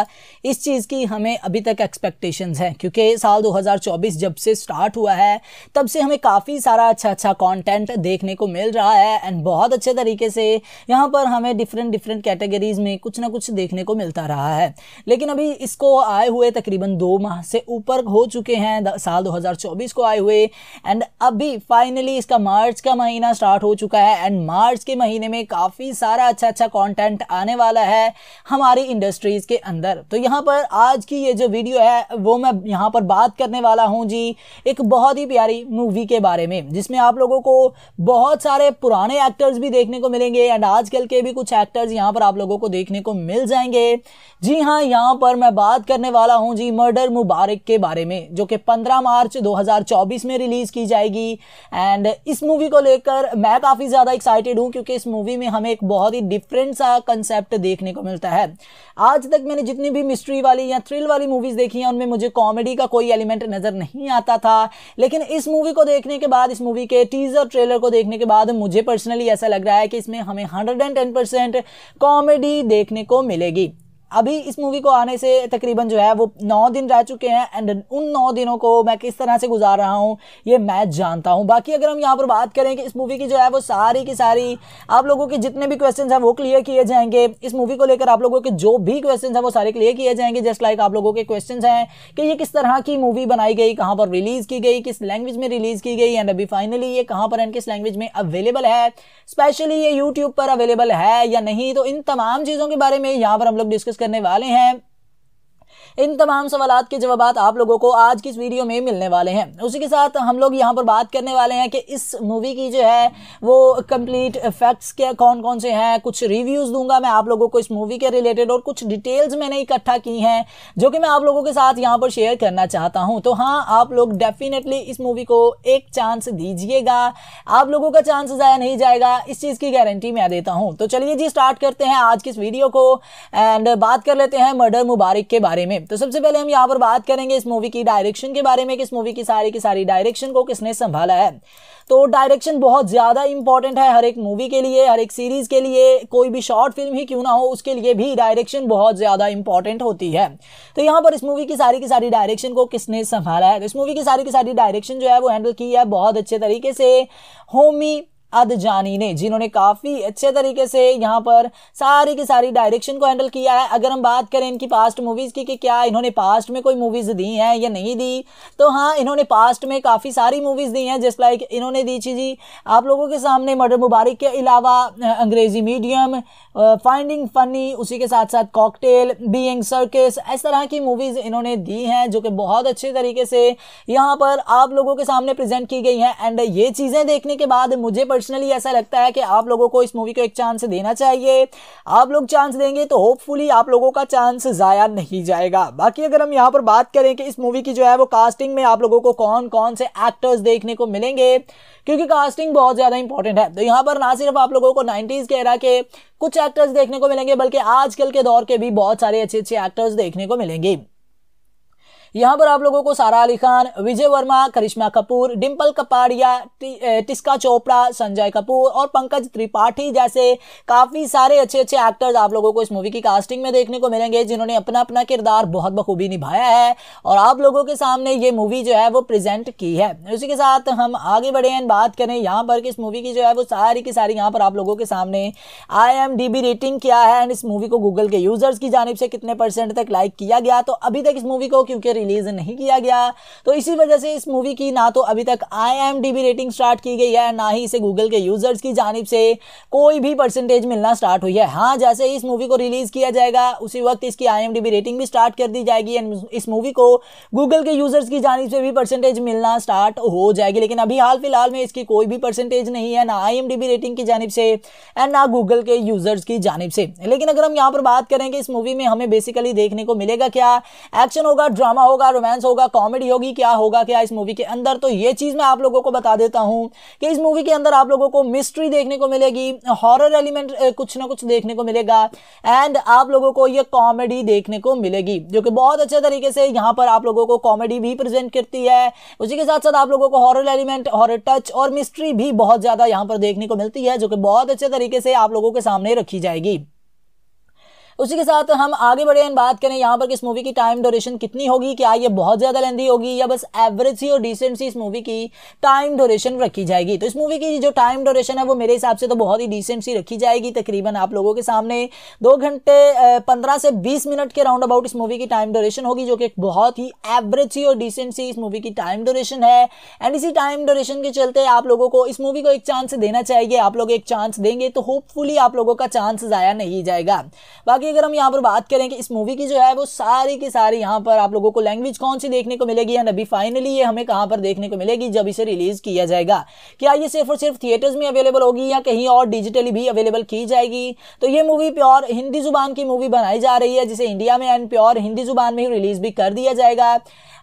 इस चीज़ की हमें अभी तक एक्सपेक्टेशंस हैं क्योंकि साल 2024 जब से स्टार्ट हुआ है तब से हमें काफ़ी सारा अच्छा अच्छा कंटेंट देखने को मिल रहा है एंड बहुत अच्छे तरीके से यहाँ पर हमें डिफरेंट डिफरेंट कैटेगरीज़ में कुछ ना कुछ देखने को मिलता रहा है लेकिन अभी इसको आए हुए तकरीबन दो माह से ऊपर हो चुके हैं साल दो को आए हुए एंड अभी फाइनली इसका मार्च का महीना स्टार्ट हो चुका है एंड मार्च के महीने में काफ़ी सारा अच्छा अच्छा कंटेंट आने वाला है हमारी इंडस्ट्रीज़ के अंदर तो यहाँ पर आज की ये जो वीडियो है वो मैं यहाँ पर बात करने वाला हूँ जी एक बहुत ही प्यारी मूवी के बारे में जिसमें आप लोगों को बहुत सारे पुराने एक्टर्स भी देखने को मिलेंगे एंड आजकल के भी कुछ एक्टर्स यहाँ पर आप लोगों को देखने को मिल जाएंगे जी हाँ यहाँ पर मैं बात करने वाला हूँ जी मर्डर मुबारक के बारे में जो कि 15 मार्च 2024 में रिलीज़ की जाएगी एंड इस मूवी को लेकर मैं काफ़ी ज़्यादा एक्साइटेड हूँ क्योंकि इस मूवी में हमें एक बहुत ही डिफरेंट सा कंसेप्ट देखने को मिलता है आज तक मैंने जितनी भी मिस्ट्री वाली या थ्रिल वाली मूवीज़ देखी हैं उनमें मुझे कॉमेडी का कोई एलिमेंट नज़र नहीं आता था लेकिन इस मूवी को देखने के बाद इस मूवी के टीज़र ट्रेलर को देखने के बाद मुझे पर्सनली ऐसा लग रहा है कि इसमें हमें hundred and ten percent comedy देखने को मिलेगी अभी इस मूवी को आने से तकरीबन जो है वो नौ दिन रह चुके हैं एंड उन नौ दिनों को मैं किस तरह से गुजार रहा हूँ ये मैं जानता हूँ बाकी अगर हम यहाँ पर बात करें कि इस मूवी की जो है वो सारी की सारी आप लोगों के जितने भी क्वेश्चन हैं वो क्लियर किए जाएंगे इस मूवी को लेकर आप लोगों के जो भी क्वेश्चन हैं वो सारे क्लियर किए जाएंगे जस्ट लाइक आप लोगों के क्वेश्चन हैं कि ये किस तरह की मूवी बनाई गई कहाँ पर रिलीज़ की गई किस लैंग्वेज में रिलीज़ की गई एंड अभी फाइनली ये कहाँ पर एंड किस लैंग्वेज में अवेलेबल है स्पेशली ये यूट्यूब पर अवेलेबल है या नहीं तो इन तमाम चीज़ों के बारे में यहाँ पर हम लोग डिस्कस करने वाले हैं इन तमाम सवाल के जवाब आप लोगों को आज की इस वीडियो में मिलने वाले हैं उसी के साथ हम लोग यहाँ पर बात करने वाले हैं कि इस मूवी की जो है वो कंप्लीट फैक्ट्स क्या कौन कौन से हैं कुछ रिव्यूज़ दूंगा मैं आप लोगों को इस मूवी के रिलेटेड और कुछ डिटेल्स मैंने इकट्ठा की हैं जो कि मैं आप लोगों के साथ यहाँ पर शेयर करना चाहता हूँ तो हाँ आप लोग डेफिनेटली इस मूवी को एक चांस दीजिएगा आप लोगों का चांस ज़ाया नहीं जाएगा इस चीज़ की गारंटी मैं देता हूँ तो चलिए जी स्टार्ट करते हैं आज की इस वीडियो को एंड बात कर लेते हैं मर्डर मुबारक के बारे में में तो सबसे पहले हम यहाँ पर बात करेंगे इस मूवी की डायरेक्शन के बारे में कि इस मूवी की सारी की सारी डायरेक्शन को किसने संभाला है तो डायरेक्शन बहुत ज़्यादा इंपॉर्टेंट है हर एक मूवी के लिए हर एक सीरीज़ के लिए कोई भी शॉर्ट फिल्म ही क्यों ना हो उसके लिए भी डायरेक्शन बहुत ज़्यादा इंपॉर्टेंट होती है तो यहाँ पर इस मूवी की सारी की सारी डायरेक्शन को किसने संभाला है तो इस मूवी की सारी की सारी डायरेक्शन जो है वो हैंडल की है बहुत अच्छे तरीके से होमी अदजानी ने जिन्होंने काफ़ी अच्छे तरीके से यहाँ पर सारी की सारी डायरेक्शन को हैंडल किया है अगर हम बात करें इनकी पास्ट मूवीज़ की कि क्या इन्होंने पास्ट में कोई मूवीज़ दी हैं या नहीं दी तो हाँ इन्होंने पास्ट में काफ़ी सारी मूवीज़ दी हैं जिस लाइक इन्होंने दी थी जी आप लोगों के सामने मर्डर मुबारक के अलावा अंग्रेज़ी मीडियम फाइंडिंग फनी उसी के साथ साथ कॉकटेल बींग सर्किस इस तरह की मूवीज़ इन्होंने दी हैं जो कि बहुत अच्छे तरीके से यहाँ पर आप लोगों के सामने प्रेजेंट की गई हैं एंड ये चीज़ें देखने के बाद मुझे पर्सनली ऐसा लगता है कि आप लोगों को इस मूवी को एक चांस देना चाहिए आप लोग चांस देंगे तो होपफुली आप लोगों का चांस ज़ाया नहीं जाएगा बाकी अगर हम यहाँ पर बात करें कि इस मूवी की जो है वो कास्टिंग में आप लोगों को कौन कौन से एक्टर्स देखने को मिलेंगे क्योंकि कास्टिंग बहुत ज़्यादा इंपॉर्टेंट है तो यहाँ पर ना सिर्फ आप लोगों को नाइन्टीज़ के एरा के कुछ एक्टर्स देखने को मिलेंगे बल्कि आजकल के दौर के भी बहुत सारे अच्छे अच्छे एक्टर्स देखने को मिलेंगे यहाँ पर आप लोगों को सारा अली खान विजय वर्मा करिश्मा कपूर डिम्पल कपाड़िया टिस्का चोपड़ा संजय कपूर और पंकज त्रिपाठी जैसे काफ़ी सारे अच्छे अच्छे एक्टर्स आप लोगों को इस मूवी की कास्टिंग में देखने को मिलेंगे जिन्होंने अपना अपना किरदार बहुत बखूबी निभाया है और आप लोगों के सामने ये मूवी जो है वो प्रेजेंट की है उसी के साथ हम आगे बढ़े एंड बात करें यहाँ पर कि इस मूवी की जो है वो सारी की सारी यहाँ पर आप लोगों के सामने आई रेटिंग क्या है एंड इस मूवी को गूगल के यूजर्स की जानब से कितने परसेंट तक लाइक किया गया तो अभी तक इस मूवी को क्योंकि रिलीज नहीं किया गया तो इसी वजह से इस मूवी की ना तो अभी तक आई रेटिंग स्टार्ट की गई है ना ही इसे गूगल के यूजर्स की जानब से कोई भी परसेंटेज मिलना स्टार्ट हुई है हाँ जैसे इस मूवी को रिलीज किया जाएगा उसी वक्त इसकी आई रेटिंग भी स्टार्ट कर दी जाएगी एंड इस मूवी को गूगल के यूजर्स की जानब से भी परसेंटेज मिलना स्टार्ट हो जाएगी लेकिन अभी हाल फिलहाल में इसकी कोई भी परसेंटेज नहीं है ना आई रेटिंग की जानब से एंड ना गूगल के यूजर्स की जानब से लेकिन अगर हम यहाँ पर बात करें कि इस मूवी में हमें बेसिकली देखने को मिलेगा क्या एक्शन होगा ड्रामा होगा रोमांस होगा कॉमेडी होगी क्या होगा क्या इस मूवी के अंदर तो ये चीज़ मैं आप लोगों को बता देता हूं कि इस मूवी के अंदर आप लोगों को मिस्ट्री देखने को मिलेगी हॉरर एलिमेंट कुछ ना कुछ देखने को मिलेगा एंड आप लोगों को ये कॉमेडी देखने को मिलेगी जो कि बहुत अच्छे तरीके से यहां पर आप लोगों को कॉमेडी भी प्रेजेंट करती है उसी के साथ साथ आप लोगों को हॉरर एलिमेंट हॉरर टच और मिस्ट्री भी बहुत ज़्यादा यहां पर देखने को मिलती है जो कि बहुत अच्छे तरीके से आप लोगों के सामने रखी जाएगी उसी के साथ हम आगे बढ़े एंड बात करें यहाँ पर कि इस मूवी की टाइम ड्यूरेशन कितनी होगी क्या ये बहुत ज़्यादा लेंदी होगी या बस एवरेज सी और डिसेंट सी इस मूवी की टाइम ड्यूरेशन रखी जाएगी तो इस मूवी की जो टाइम ड्यूरेशन है वो मेरे हिसाब से तो बहुत ही डिसेंट सी रखी जाएगी तकरीबन आप लोगों के सामने दो घंटे पंद्रह से बीस मिनट के राउंड अबाउट इस मूवी की टाइम ड्यूरेशन होगी जो कि बहुत ही एवरेज सी और डिसेंट सी इस मूवी की टाइम ड्यूरेशन है एंड इसी टाइम ड्यूरेशन के चलते आप लोगों को इस मूवी को एक चांस देना चाहिए आप लोग एक चांस देंगे तो होपफुली आप लोगों का चांस ज़ाया नहीं जाएगा बाकी की अगर हम यहाँ पर बात करें कि इस मूवी की जो है वो सारी की सारी यहाँ पर आप लोगों को लैंग्वेज कौन सी देखने को मिलेगी एंड अभी फाइनली ये हमें कहाँ पर देखने को मिलेगी जब इसे रिलीज किया जाएगा क्या ये सिर्फ और सिर्फ थिएटर्स में अवेलेबल होगी या कहीं और डिजिटली भी अवेलेबल की जाएगी तो ये मूवी प्योर हिंदी जुबान की मूवी बनाई जा रही है जिसे इंडिया में एंड प्योर हिंदी जुबान में ही रिलीज भी कर दिया जाएगा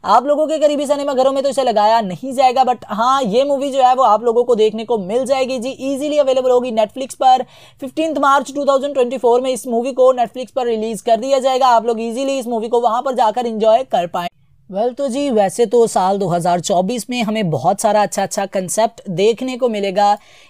आप लोगों के करीबी सिनेमा घरों में तो इसे लगाया नहीं जाएगा बट हाँ ये मूवी जो है वो आप लोगों को देखने को मिल जाएगी जी इजीली अवेलेबल होगी नेटफ्लिक्स पर फिफ्टीन मार्च 2024 में इस मूवी को नेटफ्लिक्स पर रिलीज कर दिया जाएगा आप लोग इजीली इस मूवी को वहां पर जाकर इंजॉय कर पाए वेल well, तो जी वैसे तो साल 2024 में हमें बहुत सारा अच्छा अच्छा कंसेप्ट देखने को मिलेगा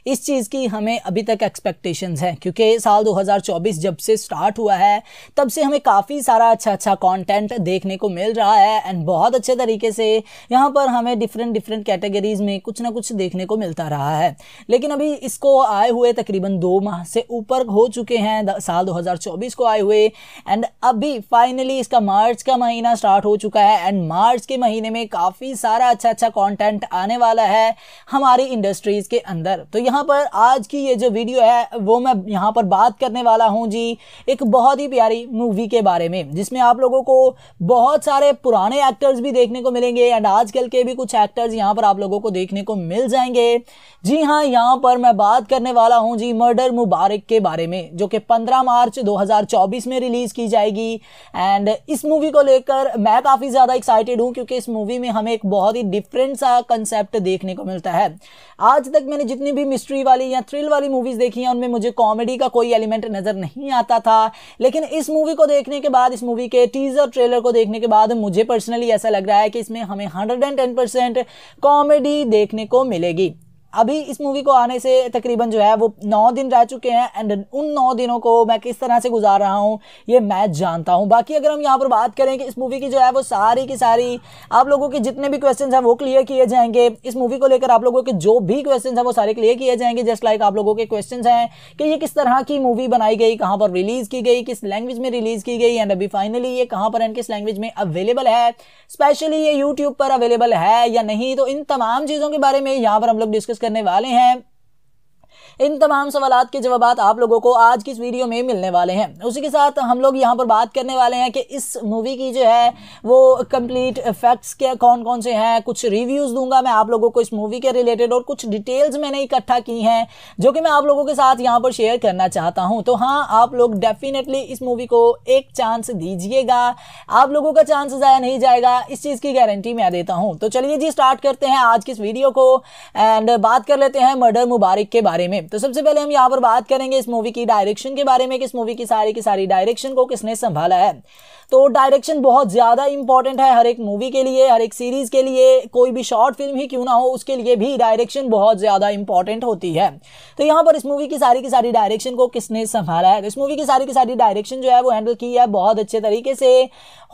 इस चीज़ की हमें अभी तक एक्सपेक्टेशंस हैं क्योंकि साल 2024 जब से स्टार्ट हुआ है तब से हमें काफ़ी सारा अच्छा अच्छा कंटेंट देखने को मिल रहा है एंड बहुत अच्छे तरीके से यहाँ पर हमें डिफरेंट डिफरेंट कैटेगरीज में कुछ ना कुछ देखने को मिलता रहा है लेकिन अभी इसको आए हुए तकरीबन दो माह से ऊपर हो चुके हैं साल दो को आए हुए एंड अभी फाइनली इसका मार्च का महीना स्टार्ट हो चुका है एंड मार्च के महीने में काफ़ी सारा अच्छा अच्छा कंटेंट आने वाला है हमारी इंडस्ट्रीज़ के अंदर तो यहाँ पर आज की ये जो वीडियो है वो मैं यहाँ पर बात करने वाला हूँ जी एक बहुत ही प्यारी मूवी के बारे में जिसमें आप लोगों को बहुत सारे पुराने एक्टर्स भी देखने को मिलेंगे एंड आजकल के भी कुछ एक्टर्स यहाँ पर आप लोगों को देखने को मिल जाएंगे जी हाँ यहाँ पर मैं बात करने वाला हूँ जी मर्डर मुबारक के बारे में जो कि 15 मार्च 2024 में रिलीज़ की जाएगी एंड इस मूवी को लेकर मैं काफ़ी ज़्यादा एक्साइट एक्साइटेड हूँ क्योंकि इस मूवी में हमें एक बहुत ही डिफरेंट सा कंसेप्ट देखने को मिलता है आज तक मैंने जितनी भी मिस्ट्री वाली या थ्रिल वाली मूवीज़ देखी हैं उनमें मुझे कॉमेडी का कोई एलिमेंट नज़र नहीं आता था लेकिन इस मूवी को देखने के बाद इस मूवी के टीज़र ट्रेलर को देखने के बाद मुझे पर्सनली ऐसा लग रहा है कि इसमें हमें हंड्रेड कॉमेडी देखने को मिलेगी अभी इस मूवी को आने से तकरीबन जो है वो नौ दिन रह चुके हैं एंड उन नौ दिनों को मैं किस तरह से गुजार रहा हूँ ये मैं जानता हूँ बाकी अगर हम यहाँ पर बात करें कि इस मूवी की जो है वो सारी की सारी आप लोगों के जितने भी क्वेश्चन हैं वो क्लियर किए जाएंगे इस मूवी को लेकर आप लोगों के जो भी क्वेश्चन हैं वो सारे क्लियर किए जाएंगे जस्ट लाइक आप लोगों के क्वेश्चन हैं कि ये किस तरह की मूवी बनाई गई कहाँ पर रिलीज़ की गई किस लैंग्वेज में रिलीज़ की गई एंड अभी फाइनली ये कहाँ पर एंड किस लैंग्वेज में अवेलेबल है स्पेशली ये यूट्यूब पर अवेलेबल है या नहीं तो इन तमाम चीज़ों के बारे में यहाँ पर हम लोग डिस्कस करने वाले हैं इन तमाम सवाल के जवाब आप लोगों को आज की इस वीडियो में मिलने वाले हैं उसी के साथ हम लोग यहाँ पर बात करने वाले हैं कि इस मूवी की जो है वो कंप्लीट फैक्ट्स क्या कौन कौन से हैं कुछ रिव्यूज़ दूंगा मैं आप लोगों को इस मूवी के रिलेटेड और कुछ डिटेल्स मैंने इकट्ठा की हैं जो कि मैं आप लोगों के साथ यहाँ पर शेयर करना चाहता हूँ तो हाँ आप लोग डेफिनेटली इस मूवी को एक चांस दीजिएगा आप लोगों का चांस ज़ाया नहीं जाएगा इस चीज़ की गारंटी मैं देता हूँ तो चलिए जी स्टार्ट करते हैं आज की इस वीडियो को एंड बात कर लेते हैं मर्डर मुबारक के बारे में तो सबसे पहले हम यहाँ पर बात करेंगे इस मूवी की डायरेक्शन के बारे में कि इस मूवी की सारी की सारी डायरेक्शन को किसने संभाला है तो डायरेक्शन बहुत ज़्यादा इंपॉर्टेंट है हर एक मूवी के लिए हर एक सीरीज़ के लिए कोई भी शॉर्ट फिल्म ही क्यों ना हो उसके लिए भी डायरेक्शन बहुत ज़्यादा इंपॉर्टेंट होती है तो यहाँ पर इस मूवी की सारी की सारी डायरेक्शन को किसने संभाला है तो इस मूवी की सारी की सारी डायरेक्शन जो है वो हैंडल की है बहुत अच्छे तरीके से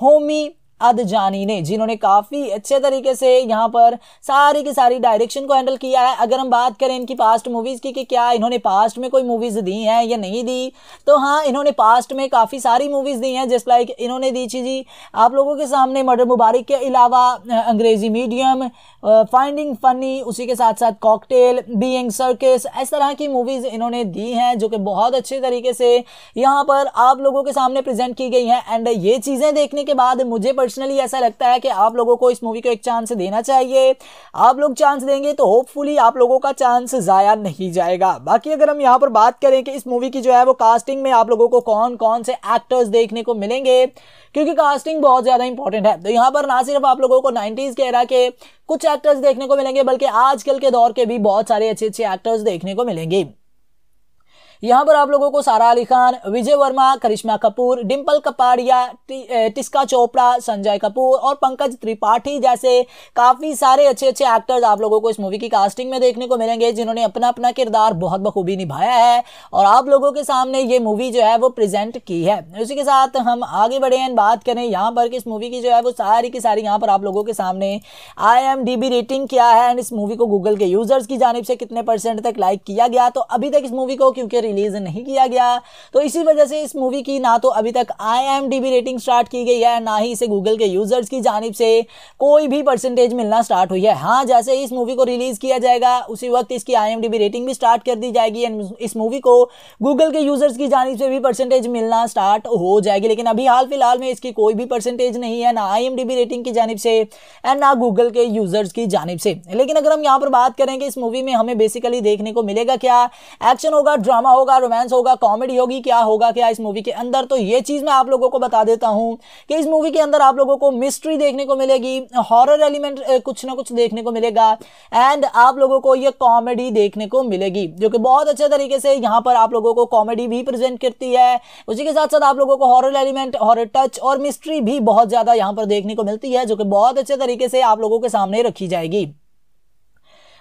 होमी अदजानी ने जिन्होंने काफ़ी अच्छे तरीके से यहाँ पर सारी की सारी डायरेक्शन को हैंडल किया है अगर हम बात करें इनकी पास्ट मूवीज़ की कि क्या इन्होंने पास्ट में कोई मूवीज़ दी है या नहीं दी तो हाँ इन्होंने पास्ट में काफ़ी सारी मूवीज़ दी हैं जस्ट लाइक इन्होंने दी थी जी आप लोगों के सामने मर्डर मुबारक के अलावा अंग्रेज़ी मीडियम फाइंडिंग फनी उसी के साथ साथ कॉकटेल बींग सर्किस इस तरह की मूवीज़ इन्होंने दी हैं जो कि बहुत अच्छे तरीके से यहाँ पर आप लोगों के सामने प्रेजेंट की गई हैं एंड ये चीज़ें देखने के बाद मुझे पर्सनली ऐसा लगता है कि आप लोगों को इस मूवी को एक चांस देना चाहिए आप लोग चांस देंगे तो होपफुली आप लोगों का चांस ज़ाया नहीं जाएगा बाकी अगर हम यहाँ पर बात करें कि इस मूवी की जो है वो कास्टिंग में आप लोगों को कौन कौन से एक्टर्स देखने को मिलेंगे क्योंकि कास्टिंग बहुत ज़्यादा इंपॉर्टेंट है तो यहाँ पर ना सिर्फ आप लोगों को नाइन्टीज़ के एरा के कुछ एक्टर्स देखने को मिलेंगे बल्कि आजकल के दौर के भी बहुत सारे अच्छे अच्छे एक्टर्स देखने को मिलेंगे यहाँ पर आप लोगों को सारा अली खान विजय वर्मा करिश्मा कपूर डिम्पल कपाड़िया टिस्का चोपड़ा संजय कपूर और पंकज त्रिपाठी जैसे काफ़ी सारे अच्छे अच्छे एक्टर्स आप लोगों को इस मूवी की कास्टिंग में देखने को मिलेंगे जिन्होंने अपना अपना किरदार बहुत बखूबी निभाया है और आप लोगों के सामने ये मूवी जो है वो प्रेजेंट की है उसी के साथ हम आगे बढ़े एंड बात करें यहाँ पर कि इस मूवी की जो है वो सारी की सारी यहाँ पर आप लोगों के सामने आई रेटिंग क्या है एंड इस मूवी को गूगल के यूजर्स की जानब से कितने परसेंट तक लाइक किया गया तो अभी तक इस मूवी को क्योंकि रिलीज नहीं किया गया तो इसी वजह से इस मूवी की ना तो अभी तक आई रेटिंग स्टार्ट की गई है ना ही इसे गूगल के यूजर्स की जानब से कोई भी परसेंटेज मिलना स्टार्ट हुई है हाँ जैसे इस मूवी को रिलीज किया जाएगा उसी वक्त इसकी आई रेटिंग भी स्टार्ट कर दी जाएगी एंड इस मूवी को गूगल के यूजर्स की जानब से भी परसेंटेज मिलना स्टार्ट हो जाएगी लेकिन अभी हाल फिलहाल में इसकी कोई भी परसेंटेज नहीं है ना आई रेटिंग की जानब से एंड ना गूगल के यूजर्स की जानब से लेकिन अगर हम यहाँ पर बात करें कि इस मूवी में हमें बेसिकली देखने को मिलेगा क्या एक्शन होगा ड्रामा होगा होगा रोमांस होगा कॉमेडी होगी क्या होगा क्या इस मूवी के अंदर तो ये चीज़ मैं आप लोगों को बता देता हूं कि इस मूवी के अंदर आप लोगों को मिस्ट्री देखने को मिलेगी हॉरर एलिमेंट कुछ ना कुछ देखने को मिलेगा एंड आप लोगों को ये कॉमेडी देखने को मिलेगी जो कि बहुत अच्छे तरीके से यहां पर आप लोगों को कॉमेडी भी प्रेजेंट करती है उसी के साथ साथ आप लोगों को हॉरर एलिमेंट हॉरर टच और मिस्ट्री भी बहुत ज़्यादा यहां पर देखने को मिलती है जो कि बहुत अच्छे तरीके से आप लोगों के सामने रखी जाएगी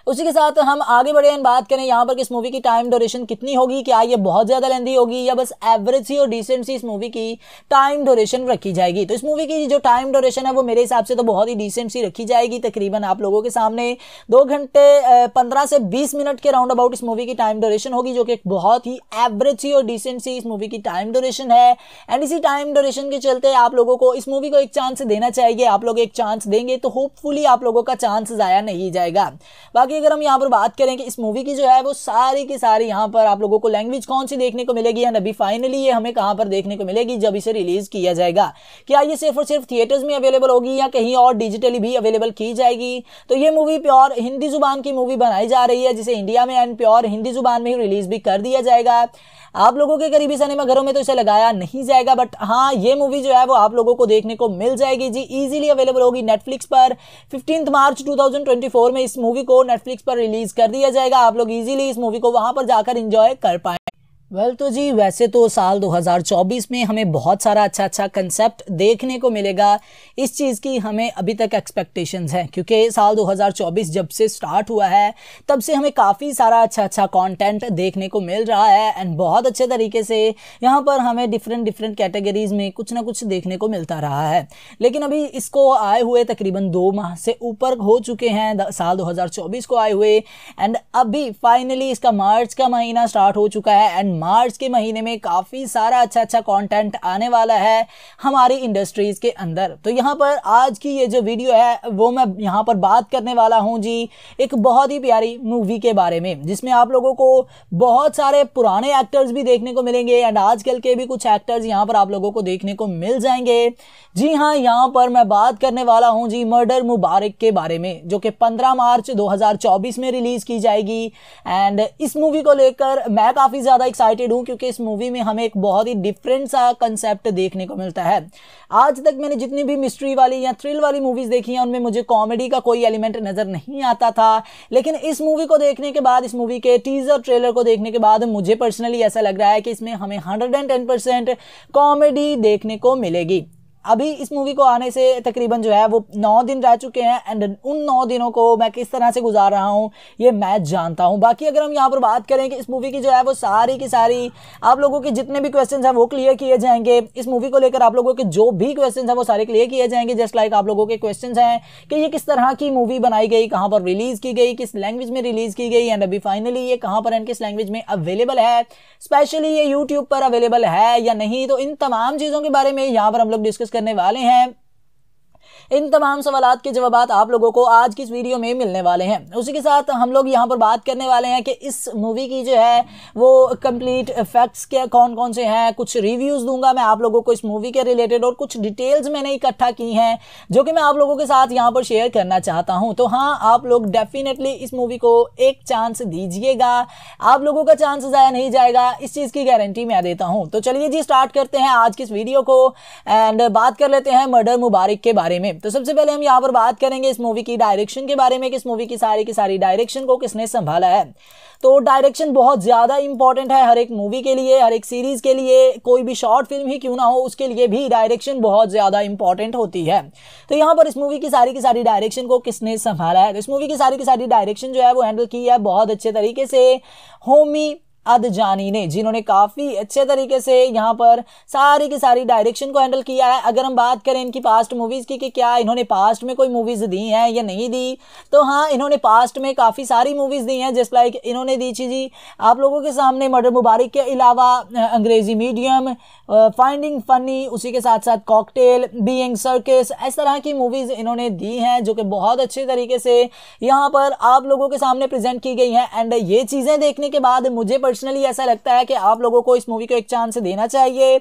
उसी के साथ हम आगे बढ़े बात करें यहाँ पर इस मूवी की टाइम ड्यूरेशन कितनी होगी क्या ये बहुत ज़्यादा लेंदी होगी या बस एवरेज सी और डिसेंट सी इस मूवी की टाइम ड्यूरेशन रखी जाएगी तो इस मूवी की जो टाइम ड्यूरेशन है वो मेरे हिसाब से तो बहुत ही डिसेंट सी रखी जाएगी तकरीबन आप लोगों के सामने दो घंटे पंद्रह से बीस मिनट के राउंड अबाउट इस मूवी की टाइम ड्यूरेशन होगी जो कि एक बहुत ही एवरेज सी और डिसेंट सी इस मूवी की टाइम ड्यूरेशन है एंड इसी टाइम ड्यूरेशन के चलते आप लोगों को इस मूवी को एक चांस देना चाहिए आप लोग एक चांस देंगे तो होपफुली आप लोगों का चांस ज़ाया नहीं जाएगा बाकी बाकी अगर हम यहाँ पर बात करें कि इस मूवी की जो है वो सारी की सारी यहाँ पर आप लोगों को लैंग्वेज कौन सी देखने को मिलेगी एंड अभी फाइनली ये हमें कहाँ पर देखने को मिलेगी जब इसे रिलीज किया जाएगा क्या ये सिर्फ और सिर्फ थिएटर्स में अवेलेबल होगी या कहीं और डिजिटली भी अवेलेबल की जाएगी तो ये मूवी प्योर हिंदी जुबान की मूवी बनाई जा रही है जिसे इंडिया में एंड प्योर हिंदी जुबान में ही रिलीज भी कर दिया जाएगा आप लोगों के करीबी सिनेमा घरों में तो इसे लगाया नहीं जाएगा बट हाँ ये मूवी जो है वो आप लोगों को देखने को मिल जाएगी जी इजीली अवेलेबल होगी नेटफ्लिक्स पर फिफ्टींथ मार्च 2024 में इस मूवी को नेटफ्लिक्स पर रिलीज कर दिया जाएगा आप लोग ईजिली इस मूवी को वहां पर जाकर इंजॉय कर पाए वेल well, तो जी वैसे तो साल 2024 में हमें बहुत सारा अच्छा अच्छा कंसेप्ट देखने को मिलेगा इस चीज़ की हमें अभी तक एक्सपेक्टेशंस हैं क्योंकि साल 2024 जब से स्टार्ट हुआ है तब से हमें काफ़ी सारा अच्छा अच्छा कंटेंट देखने को मिल रहा है एंड बहुत अच्छे तरीके से यहाँ पर हमें डिफरेंट डिफरेंट कैटेगरीज़ में कुछ ना कुछ देखने को मिलता रहा है लेकिन अभी इसको आए हुए तकरीबन दो माह से ऊपर हो चुके हैं साल दो को आए हुए एंड अभी फाइनली इसका मार्च का महीना स्टार्ट हो चुका है एंड मार्च के महीने में काफ़ी सारा अच्छा अच्छा कंटेंट आने वाला है हमारी इंडस्ट्रीज़ के अंदर तो यहाँ पर आज की ये जो वीडियो है वो मैं यहाँ पर बात करने वाला हूँ जी एक बहुत ही प्यारी मूवी के बारे में जिसमें आप लोगों को बहुत सारे पुराने एक्टर्स भी देखने को मिलेंगे एंड आजकल के भी कुछ एक्टर्स यहाँ पर आप लोगों को देखने को मिल जाएंगे जी हाँ यहाँ पर मैं बात करने वाला हूँ जी मर्डर मुबारक के बारे में जो कि 15 मार्च 2024 में रिलीज़ की जाएगी एंड इस मूवी को लेकर मैं काफ़ी ज़्यादा एक्साइट एक्साइटेड हूँ क्योंकि इस मूवी में हमें एक बहुत ही डिफरेंट सा कंसेप्ट देखने को मिलता है आज तक मैंने जितनी भी मिस्ट्री वाली या थ्रिल वाली मूवीज़ देखी हैं उनमें मुझे कॉमेडी का कोई एलिमेंट नज़र नहीं आता था लेकिन इस मूवी को देखने के बाद इस मूवी के टीज़र ट्रेलर को देखने के बाद मुझे पर्सनली ऐसा लग रहा है कि इसमें हमें हंड्रेड कॉमेडी देखने को मिलेगी अभी इस मूवी को आने से तकरीबन जो है वो नौ दिन रह चुके हैं एंड उन नौ दिनों को मैं किस तरह से गुजार रहा हूँ ये मैं जानता हूँ बाकी अगर हम यहाँ पर बात करें कि इस मूवी की जो है वो सारी की सारी आप लोगों के जितने भी क्वेश्चन हैं वो क्लियर किए जाएंगे इस मूवी को लेकर आप लोगों के जो भी क्वेश्चन हैं वो सारे क्लियर किए जाएंगे जस्ट लाइक आप लोगों के क्वेश्चन हैं कि ये किस तरह की मूवी बनाई गई कहाँ पर रिलीज़ की गई किस लैंग्वेज में रिलीज़ की गई एंड अभी फाइनली ये कहाँ पर एंड किस लैंग्वेज में अवेलेबल है स्पेशली ये यूट्यूब पर अवेलेबल है या नहीं तो इन तमाम चीज़ों के बारे में यहाँ पर हम लोग डिस्कस करने वाले हैं इन तमाम सवाल के जवाब आप लोगों को आज की इस वीडियो में मिलने वाले हैं उसी के साथ हम लोग यहाँ पर बात करने वाले हैं कि इस मूवी की जो है वो कंप्लीट फैक्ट्स क्या कौन कौन से हैं कुछ रिव्यूज़ दूंगा मैं आप लोगों को इस मूवी के रिलेटेड और कुछ डिटेल्स मैंने इकट्ठा की हैं जो कि मैं आप लोगों के साथ यहाँ पर शेयर करना चाहता हूँ तो हाँ आप लोग डेफिनेटली इस मूवी को एक चांस दीजिएगा आप लोगों का चांस ज़ाया नहीं जाएगा इस चीज़ की गारंटी मैं देता हूँ तो चलिए जी स्टार्ट करते हैं आज की इस वीडियो को एंड बात कर लेते हैं मर्डर मुबारक के बारे में में तो सबसे पहले हम यहाँ पर बात करेंगे इस मूवी की डायरेक्शन के बारे में कि इस मूवी की सारी की सारी डायरेक्शन को किसने संभाला है तो डायरेक्शन बहुत ज़्यादा इंपॉर्टेंट है हर एक मूवी के लिए हर एक सीरीज़ के लिए कोई भी शॉर्ट फिल्म ही क्यों ना हो उसके लिए भी डायरेक्शन बहुत ज़्यादा इंपॉर्टेंट होती है तो यहाँ पर इस मूवी की सारी की सारी डायरेक्शन को किसने संभाला है तो इस मूवी की सारी की सारी डायरेक्शन जो है वो हैंडल की है बहुत अच्छे तरीके से होमी अदजानी ने जिन्होंने काफ़ी अच्छे तरीके से यहाँ पर सारी की सारी डायरेक्शन को हैंडल किया है अगर हम बात करें इनकी पास्ट मूवीज़ की कि क्या इन्होंने पास्ट में कोई मूवीज़ दी हैं या नहीं दी तो हाँ इन्होंने पास्ट में काफ़ी सारी मूवीज़ दी हैं जिस लाइक इन्होंने दी थी जी आप लोगों के सामने मर्डर मुबारक के अलावा अंग्रेज़ी मीडियम फाइंडिंग फनी उसी के साथ साथ कॉकटेल बींग सर्कस इस तरह की मूवीज़ इन्होंने दी हैं जो कि बहुत अच्छे तरीके से यहाँ पर आप लोगों के सामने प्रेजेंट की गई हैं एंड ये चीज़ें देखने के बाद मुझे पर्सनली ऐसा लगता है कि आप लोगों को इस मूवी को एक चांस देना चाहिए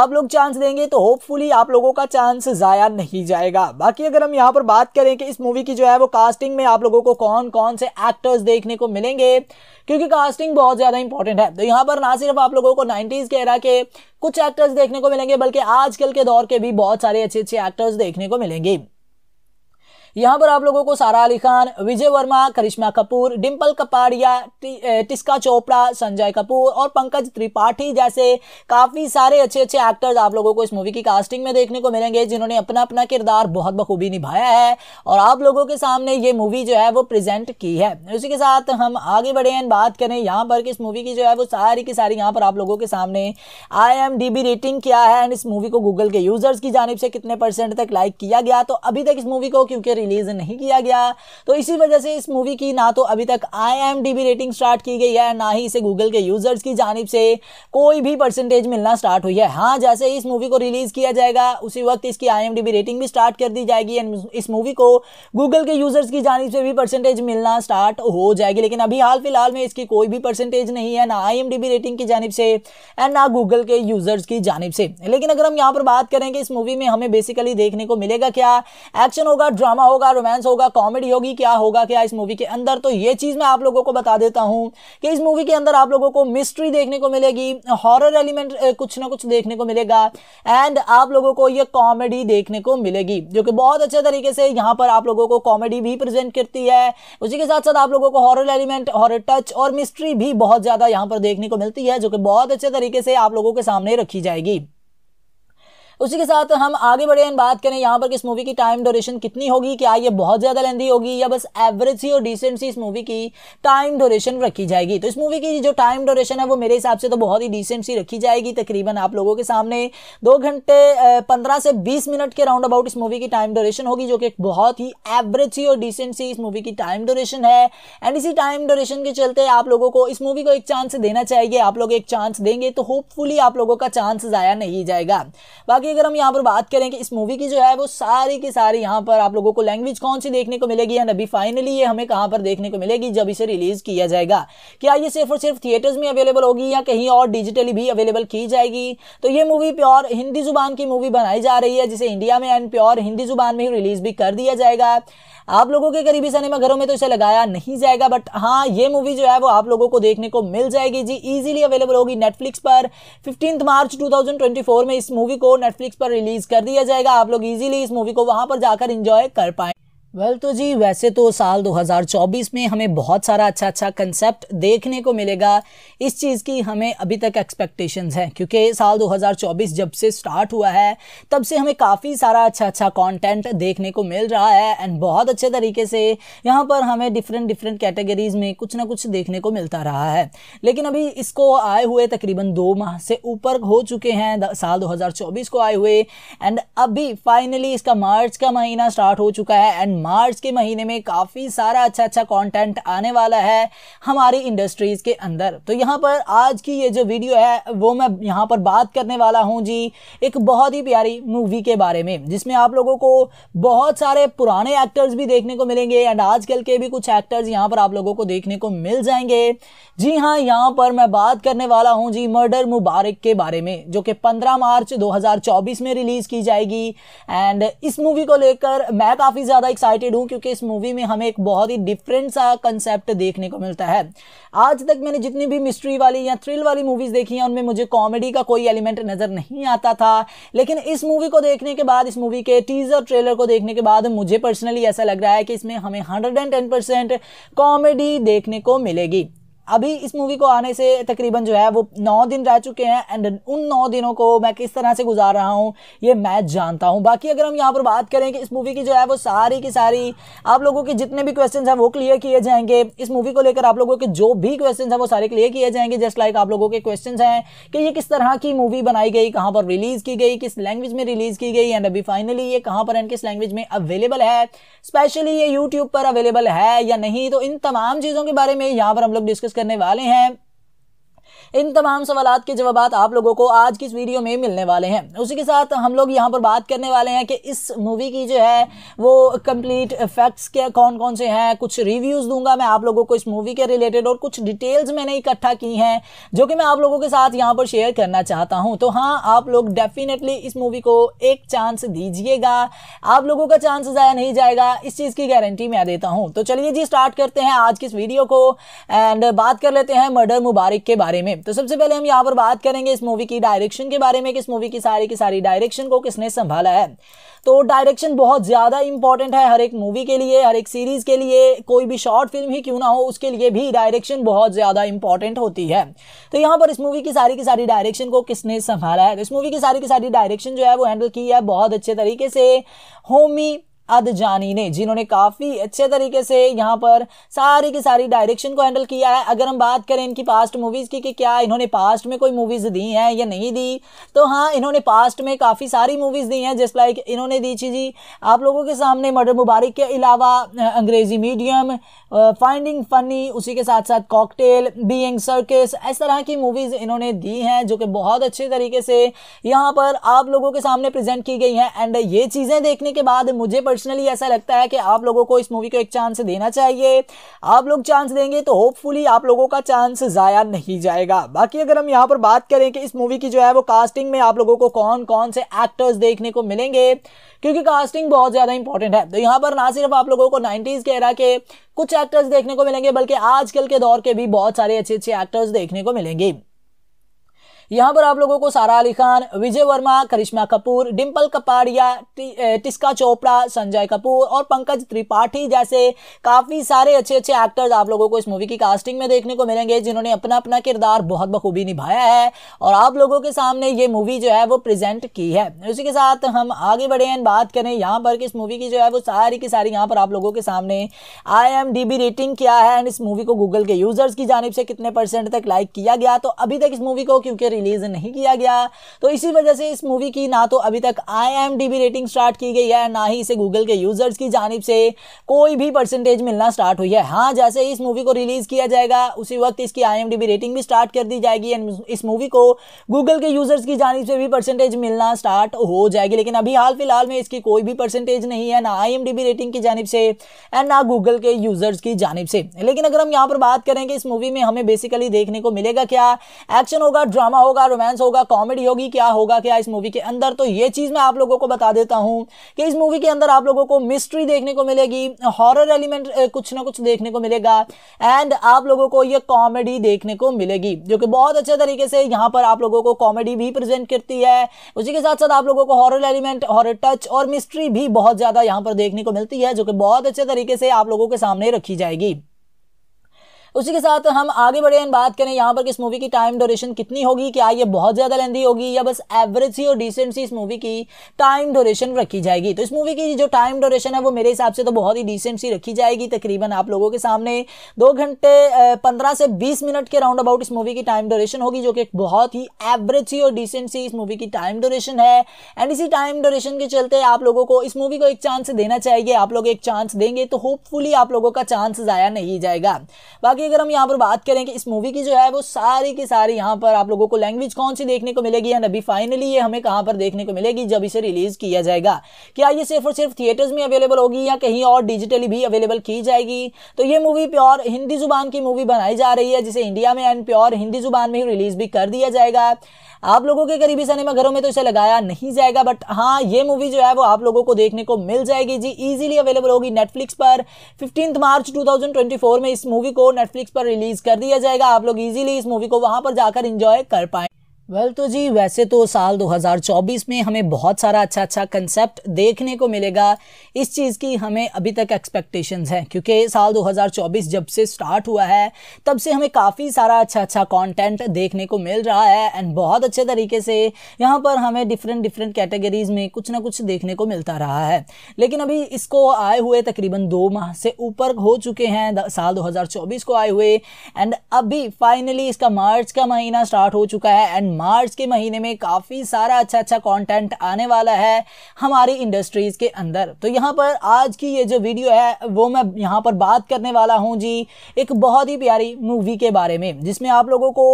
आप लोग चांस देंगे तो होपफुली आप लोगों का चांस ज़ाया नहीं जाएगा बाकी अगर हम यहाँ पर बात करें कि इस मूवी की जो है वो कास्टिंग में आप लोगों को कौन कौन से एक्टर्स देखने को मिलेंगे क्योंकि कास्टिंग बहुत ज़्यादा इंपॉर्टेंट है तो यहाँ पर ना सिर्फ आप लोगों को नाइन्टीज़ के एरा के कुछ एक्टर्स देखने को मिलेंगे बल्कि आजकल के दौर के भी बहुत सारे अच्छे अच्छे एक्टर्स देखने को मिलेंगे यहाँ पर आप लोगों को सारा अली खान विजय वर्मा करिश्मा कपूर डिम्पल कपाड़िया टिस्का चोपड़ा संजय कपूर और पंकज त्रिपाठी जैसे काफी सारे अच्छे अच्छे एक्टर्स आप लोगों को इस मूवी की कास्टिंग में देखने को मिलेंगे जिन्होंने अपना अपना किरदार बहुत बखूबी निभाया है और आप लोगों के सामने ये मूवी जो है वो प्रेजेंट की है उसी के साथ हम आगे बढ़े एंड बात करें यहाँ पर कि इस मूवी की जो है वो सारी की सारी यहाँ पर आप लोगों के सामने आई रेटिंग क्या है एंड इस मूवी को गूगल के यूजर्स की जानब से कितने परसेंट तक लाइक किया गया तो अभी तक इस मूवी को क्योंकि रिलीज नहीं किया गया तो इसी वजह से इस मूवी की ना तो अभी तक आई रेटिंग स्टार्ट की गई है ना ही इसे गूगल के यूजर्स की जानब से कोई भी परसेंटेज मिलना स्टार्ट हुई है हाँ जैसे इस मूवी को रिलीज किया जाएगा उसी वक्त इसकी आई रेटिंग भी स्टार्ट कर दी जाएगी एंड इस मूवी को गूगल के यूजर्स की जानब से भी परसेंटेज मिलना स्टार्ट हो जाएगी लेकिन अभी हाल फिलहाल में इसकी कोई भी परसेंटेज नहीं है ना आई रेटिंग की जानब से एंड ना गूगल के यूजर्स की जानब से लेकिन अगर हम यहाँ पर बात करें कि इस मूवी में हमें बेसिकली देखने को मिलेगा क्या एक्शन होगा ड्रामा होगा रोमांस होगा कॉमेडी होगी क्या होगा क्या इस मूवी के अंदर तो ये चीज़ मैं आप लोगों को बता देता हूं कि इस मूवी के अंदर आप लोगों को मिस्ट्री देखने को मिलेगी हॉरर एलिमेंट कुछ ना कुछ देखने को मिलेगा एंड आप लोगों को ये कॉमेडी देखने को मिलेगी जो कि बहुत अच्छे तरीके से यहाँ पर आप लोगों को कॉमेडी भी प्रेजेंट करती है उसी के साथ साथ आप लोगों को हॉरर एलिमेंट हॉरर टच और मिस्ट्री भी बहुत ज़्यादा यहाँ पर देखने को मिलती है जो कि बहुत अच्छे तरीके से आप लोगों के सामने रखी जाएगी उसी के साथ हम आगे बढ़े एंड बात करें यहाँ पर कि इस मूवी की टाइम ड्यूरेशन कितनी होगी क्या ये बहुत ज़्यादा लेंदी होगी या बस एवरेज सी और डिसेंट सी इस मूवी की टाइम ड्यूरेशन रखी जाएगी तो इस मूवी की जो टाइम ड्यूरेशन है वो मेरे हिसाब से तो बहुत ही डिसेंट सी रखी जाएगी तकरीबन आप लोगों के सामने दो घंटे पंद्रह से बीस मिनट के राउंड अबाउट इस मूवी की टाइम ड्यूरेशन होगी जो कि बहुत ही एवरेज सी और डिसेंट सी इस मूवी की टाइम ड्यूरेशन है एंड इसी टाइम ड्यूरेशन के चलते आप लोगों को इस मूवी को एक चांस देना चाहिए आप लोग एक चांस देंगे तो होपफुली आप लोगों का चांस ज़ाया नहीं जाएगा बाकी की अगर हम यहाँ पर बात करें कि इस मूवी की जो है वो सारी की सारी यहाँ पर आप लोगों को लैंग्वेज कौन सी देखने को मिलेगी एंड अभी फाइनली ये हमें कहाँ पर देखने को मिलेगी जब इसे रिलीज किया जाएगा क्या ये सिर्फ और सिर्फ थिएटर्स में अवेलेबल होगी या कहीं और डिजिटली भी अवेलेबल की जाएगी तो ये मूवी प्योर हिंदी जुबान की मूवी बनाई जा रही है जिसे इंडिया में एंड प्योर हिंदी जुबान में ही रिलीज भी कर दिया जाएगा आप लोगों के करीबी सिनेमा घरों में तो इसे लगाया नहीं जाएगा बट हाँ ये मूवी जो है वो आप लोगों को देखने को मिल जाएगी जी इजीली अवेलेबल होगी नेटफ्लिक्स पर फिफ्टीन मार्च 2024 में इस मूवी को नेटफ्लिक्स पर रिलीज कर दिया जाएगा आप लोग इजीली इस मूवी को वहां पर जाकर इंजॉय कर पाए वेल well, तो जी वैसे तो साल 2024 में हमें बहुत सारा अच्छा अच्छा कंसेप्ट देखने को मिलेगा इस चीज़ की हमें अभी तक एक्सपेक्टेशंस हैं क्योंकि साल 2024 जब से स्टार्ट हुआ है तब से हमें काफ़ी सारा अच्छा अच्छा कंटेंट देखने को मिल रहा है एंड बहुत अच्छे तरीके से यहाँ पर हमें डिफरेंट डिफरेंट कैटेगरीज में कुछ ना कुछ देखने को मिलता रहा है लेकिन अभी इसको आए हुए तकरीबन दो माह से ऊपर हो चुके हैं साल दो को आए हुए एंड अभी फाइनली इसका मार्च का महीना स्टार्ट हो चुका है एंड मार्च के महीने में काफ़ी सारा अच्छा अच्छा कंटेंट आने वाला है हमारी इंडस्ट्रीज़ के अंदर तो यहाँ पर आज की ये जो वीडियो है वो मैं यहाँ पर बात करने वाला हूँ जी एक बहुत ही प्यारी मूवी के बारे में जिसमें आप लोगों को बहुत सारे पुराने एक्टर्स भी देखने को मिलेंगे एंड आजकल के भी कुछ एक्टर्स यहाँ पर आप लोगों को देखने को मिल जाएंगे जी हाँ यहाँ पर मैं बात करने वाला हूँ जी मर्डर मुबारक के बारे में जो कि 15 मार्च 2024 में रिलीज़ की जाएगी एंड इस मूवी को लेकर मैं काफ़ी ज़्यादा एक्साइट एक्साइटेड हूँ क्योंकि इस मूवी में हमें एक बहुत ही डिफरेंट सा कंसेप्ट देखने को मिलता है आज तक मैंने जितनी भी मिस्ट्री वाली या थ्रिल वाली मूवीज़ देखी हैं उनमें मुझे कॉमेडी का कोई एलिमेंट नज़र नहीं आता था लेकिन इस मूवी को देखने के बाद इस मूवी के टीज़र ट्रेलर को देखने के बाद मुझे पर्सनली ऐसा लग रहा है कि इसमें हमें हंड्रेड कॉमेडी देखने को मिलेगी अभी इस मूवी को आने से तकरीबन जो है वो नौ दिन रह चुके हैं एंड उन नौ दिनों को मैं किस तरह से गुजार रहा हूँ ये मैं जानता हूँ बाकी अगर हम यहाँ पर बात करें कि इस मूवी की जो है वो सारी की सारी आप लोगों के जितने भी क्वेश्चन हैं वो क्लियर किए जाएंगे इस मूवी को लेकर आप लोगों के जो भी क्वेश्चन हैं वो सारे क्लियर किए जाएंगे जस्ट लाइक आप लोगों के क्वेश्चन हैं कि ये किस तरह की मूवी बनाई गई कहाँ पर रिलीज़ की गई किस लैंग्वेज में रिलीज़ की गई एंड अभी फाइनली ये कहाँ पर एंड किस लैंग्वेज में अवेलेबल है स्पेशली ये यूट्यूब पर अवेलेबल है या नहीं तो इन तमाम चीज़ों के बारे में यहाँ पर हम लोग डिस्कस करने वाले हैं इन तमाम सवाल के जवाब आप लोगों को आज की इस वीडियो में मिलने वाले हैं उसी के साथ हम लोग यहाँ पर बात करने वाले हैं कि इस मूवी की जो है वो कंप्लीट फैक्ट्स क्या कौन कौन से हैं कुछ रिव्यूज़ दूंगा मैं आप लोगों को इस मूवी के रिलेटेड और कुछ डिटेल्स मैंने इकट्ठा की हैं जो कि मैं आप लोगों के साथ यहाँ पर शेयर करना चाहता हूँ तो हाँ आप लोग डेफिनेटली इस मूवी को एक चांस दीजिएगा आप लोगों का चांस ज़ाया नहीं जाएगा इस चीज़ की गारंटी मैं देता हूँ तो चलिए जी स्टार्ट करते हैं आज की इस वीडियो को एंड बात कर लेते हैं मर्डर मुबारक के बारे में राइट तो सबसे पहले हम यहाँ पर बात करेंगे इस मूवी की डायरेक्शन के बारे में कि इस मूवी की सारी की सारी डायरेक्शन को किसने संभाला है तो डायरेक्शन बहुत ज़्यादा इंपॉर्टेंट है हर एक मूवी के लिए हर एक सीरीज़ के लिए कोई भी शॉर्ट फिल्म ही क्यों ना हो उसके लिए भी डायरेक्शन बहुत ज़्यादा इंपॉर्टेंट होती है तो यहाँ पर इस मूवी की सारी की सारी डायरेक्शन को किसने संभाला है तो इस मूवी की सारी की सारी डायरेक्शन जो है वो हैंडल की है बहुत अच्छे तरीके से होमी अदजानी ने जिन्होंने काफ़ी अच्छे तरीके से यहाँ पर सारी की सारी डायरेक्शन को हैंडल किया है अगर हम बात करें इनकी पास्ट मूवीज़ की कि क्या इन्होंने पास्ट में कोई मूवीज़ दी है या नहीं दी तो हाँ इन्होंने पास्ट में काफ़ी सारी मूवीज़ दी हैं जिस लाइक इन्होंने दी थी जी आप लोगों के सामने मर्डर मुबारक के अलावा अंग्रेज़ी मीडियम फाइंडिंग फनी उसी के साथ साथ कॉकटेल बींग सर्किस इस तरह की मूवीज़ इन्होंने दी हैं जो कि बहुत अच्छे तरीके से यहाँ पर आप लोगों के सामने प्रेजेंट की गई हैं एंड ये चीज़ें देखने के बाद मुझे पर्सनली ऐसा लगता है कि आप लोगों को इस मूवी को एक चांस देना चाहिए आप लोग चांस देंगे तो होपफुली आप लोगों का चांस ज़ाया नहीं जाएगा बाकी अगर हम यहाँ पर बात करें कि इस मूवी की जो है वो कास्टिंग में आप लोगों को कौन कौन से एक्टर्स देखने को मिलेंगे क्योंकि कास्टिंग बहुत ज़्यादा इंपॉर्टेंट है तो यहाँ पर ना सिर्फ आप लोगों को नाइन्टीज़ के रहा के कुछ एक्टर्स देखने को मिलेंगे बल्कि आजकल के दौर के भी बहुत सारे अच्छे अच्छे एक्टर्स देखने को मिलेंगे यहाँ पर आप लोगों को सारा अली खान विजय वर्मा करिश्मा कपूर डिम्पल कपाड़िया टिस्का चोपड़ा संजय कपूर और पंकज त्रिपाठी जैसे काफ़ी सारे अच्छे अच्छे एक्टर्स आप लोगों को इस मूवी की कास्टिंग में देखने को मिलेंगे जिन्होंने अपना अपना किरदार बहुत बखूबी निभाया है और आप लोगों के सामने ये मूवी जो है वो प्रेजेंट की है उसी के साथ हम आगे बढ़े एंड बात करें यहाँ पर कि इस मूवी की जो है वो सारी की सारी यहाँ पर आप लोगों के सामने आई रेटिंग क्या है एंड इस मूवी को गूगल के यूजर्स की जानब से कितने परसेंट तक लाइक किया गया तो अभी तक इस मूवी को क्योंकि रिलीज नहीं किया गया तो इसी वजह से इस मूवी की ना तो अभी तक आई रेटिंग स्टार्ट की गई है ना ही इसे गूगल के यूजर्स की जानब से कोई भी परसेंटेज मिलना स्टार्ट हुई है हाँ जैसे इस मूवी को रिलीज किया जाएगा उसी वक्त इसकी आई रेटिंग भी स्टार्ट कर दी जाएगी एंड इस मूवी को गूगल के यूजर्स की जानब से भी परसेंटेज मिलना स्टार्ट हो जाएगी लेकिन अभी हाल फिलहाल में इसकी कोई भी परसेंटेज नहीं है ना आई रेटिंग की जानब से एंड ना गूगल के यूजर्स की जानब से लेकिन अगर हम यहाँ पर बात करें कि इस मूवी में हमें बेसिकली देखने को मिलेगा क्या एक्शन होगा ड्रामा होगा होगा रोमांस होगा कॉमेडी होगी क्या होगा क्या इस मूवी के अंदर तो ये चीज़ मैं आप लोगों को बता देता हूं कि इस मूवी के अंदर आप लोगों को मिस्ट्री देखने को मिलेगी हॉरर एलिमेंट कुछ ना कुछ देखने को मिलेगा एंड आप लोगों को ये कॉमेडी देखने को मिलेगी जो कि बहुत अच्छे तरीके से यहाँ पर आप लोगों को कॉमेडी भी प्रेजेंट करती है उसी के साथ साथ आप लोगों को हॉरर एलिमेंट हॉरर टच और मिस्ट्री भी बहुत ज़्यादा यहाँ पर देखने को मिलती है जो कि बहुत अच्छे तरीके से आप लोगों के सामने रखी जाएगी उसी के साथ हम आगे बढ़े बात करें यहाँ पर इस मूवी की टाइम ड्यूरेशन कितनी होगी क्या ये बहुत ज़्यादा लेंदी होगी या बस एवरेज सी और डिसेंट सी इस मूवी की टाइम ड्यूरेशन रखी जाएगी तो इस मूवी की जो टाइम ड्यूरेशन है वो मेरे हिसाब से तो बहुत ही डिसेंट सी रखी जाएगी तकरीबन आप लोगों के सामने दो घंटे पंद्रह से बीस मिनट के राउंड अबाउट इस मूवी की टाइम ड्यूरेशन होगी जो कि एक बहुत ही एवरेज सी और डिसेंट सी इस मूवी की टाइम ड्यूरेशन है एंड इसी टाइम ड्यूरेशन के चलते आप लोगों को इस मूवी को एक चांस देना चाहिए आप लोग एक चांस देंगे तो होपफुली आप लोगों का चांस ज़ाया नहीं जाएगा बाकी बाकी अगर हम यहाँ पर बात करें कि इस मूवी की जो है वो सारी की सारी यहाँ पर आप लोगों को लैंग्वेज कौन सी देखने को मिलेगी एंड अभी फाइनली ये हमें कहाँ पर देखने को मिलेगी जब इसे रिलीज किया जाएगा क्या ये सिर्फ और सिर्फ थिएटर्स में अवेलेबल होगी या कहीं और डिजिटली भी अवेलेबल की जाएगी तो ये मूवी प्योर हिंदी जुबान की मूवी बनाई जा रही है जिसे इंडिया में एंड प्योर हिंदी जुबान में ही रिलीज भी कर दिया जाएगा आप लोगों के करीबी सिनेमा घरों में तो इसे लगाया नहीं जाएगा बट हाँ ये मूवी जो है वो आप लोगों को देखने को मिल जाएगी जी इजीली अवेलेबल होगी नेटफ्लिक्स पर फिफ्टींथ मार्च 2024 में इस मूवी को नेटफ्लिक्स पर रिलीज कर दिया जाएगा आप लोग इजीली इस मूवी को वहां पर जाकर इंजॉय कर पाए वेल well, तो जी वैसे तो साल 2024 में हमें बहुत सारा अच्छा अच्छा कंसेप्ट देखने को मिलेगा इस चीज़ की हमें अभी तक एक्सपेक्टेशंस हैं क्योंकि साल 2024 जब से स्टार्ट हुआ है तब से हमें काफ़ी सारा अच्छा अच्छा कंटेंट देखने को मिल रहा है एंड बहुत अच्छे तरीके से यहाँ पर हमें डिफरेंट डिफरेंट कैटेगरीज़ में कुछ ना कुछ देखने को मिलता रहा है लेकिन अभी इसको आए हुए तकरीबन दो माह से ऊपर हो चुके हैं साल दो को आए हुए एंड अभी फाइनली इसका मार्च का महीना स्टार्ट हो चुका है एंड मार्च के महीने में काफ़ी सारा अच्छा अच्छा कंटेंट आने वाला है हमारी इंडस्ट्रीज़ के अंदर तो यहाँ पर आज की ये जो वीडियो है वो मैं यहाँ पर बात करने वाला हूँ जी एक बहुत ही प्यारी मूवी के बारे में जिसमें आप लोगों को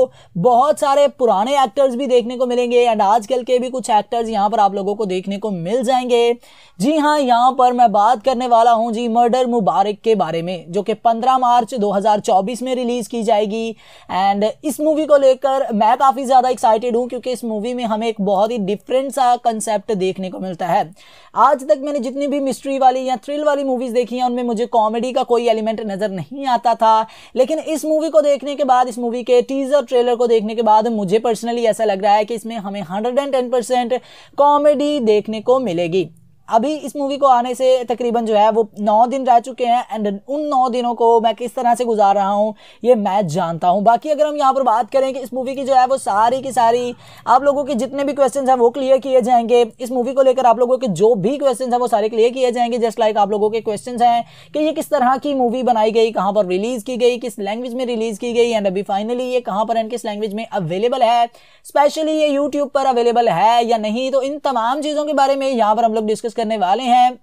बहुत सारे पुराने एक्टर्स भी देखने को मिलेंगे एंड आजकल के भी कुछ एक्टर्स यहाँ पर आप लोगों को देखने को मिल जाएंगे जी हाँ यहाँ पर मैं बात करने वाला हूँ जी मर्डर मुबारक के बारे में जो कि 15 मार्च 2024 में रिलीज़ की जाएगी एंड इस मूवी को लेकर मैं काफ़ी ज़्यादा एक्साइटेड हूँ क्योंकि इस मूवी में हमें एक बहुत ही डिफरेंट सा कंसेप्ट देखने को मिलता है आज तक मैंने जितनी भी मिस्ट्री वाली या थ्रिल वाली मूवीज़ देखी हैं उनमें मुझे कॉमेडी का कोई एलिमेंट नज़र नहीं आता था लेकिन इस मूवी को देखने के बाद इस मूवी के टीज़र ट्रेलर को देखने के बाद मुझे पर्सनली ऐसा लग रहा है कि इसमें हमें hundred and ten percent comedy देखने को मिलेगी अभी इस मूवी को आने से तकरीबन जो है वो नौ दिन रह चुके हैं एंड उन नौ दिनों को मैं किस तरह से गुजार रहा हूँ ये मैं जानता हूँ बाकी अगर हम यहाँ पर बात करें कि इस मूवी की जो है वो सारी की सारी आप लोगों के जितने भी क्वेश्चन हैं वो क्लियर किए जाएंगे इस मूवी को लेकर आप लोगों के जो भी क्वेश्चन हैं वो सारे क्लियर किए जाएंगे जस्ट लाइक आप लोगों के क्वेश्चन हैं कि ये किस तरह की मूवी बनाई गई कहाँ पर रिलीज़ की गई किस लैंग्वेज में रिलीज़ की गई एंड अभी फाइनली ये कहाँ पर एंड किस लैंग्वेज में अवेलेबल है स्पेशली ये यूट्यूब पर अवेलेबल है या नहीं तो इन तमाम चीज़ों के बारे में यहाँ पर हम लोग डिस्कस करने वाले हैं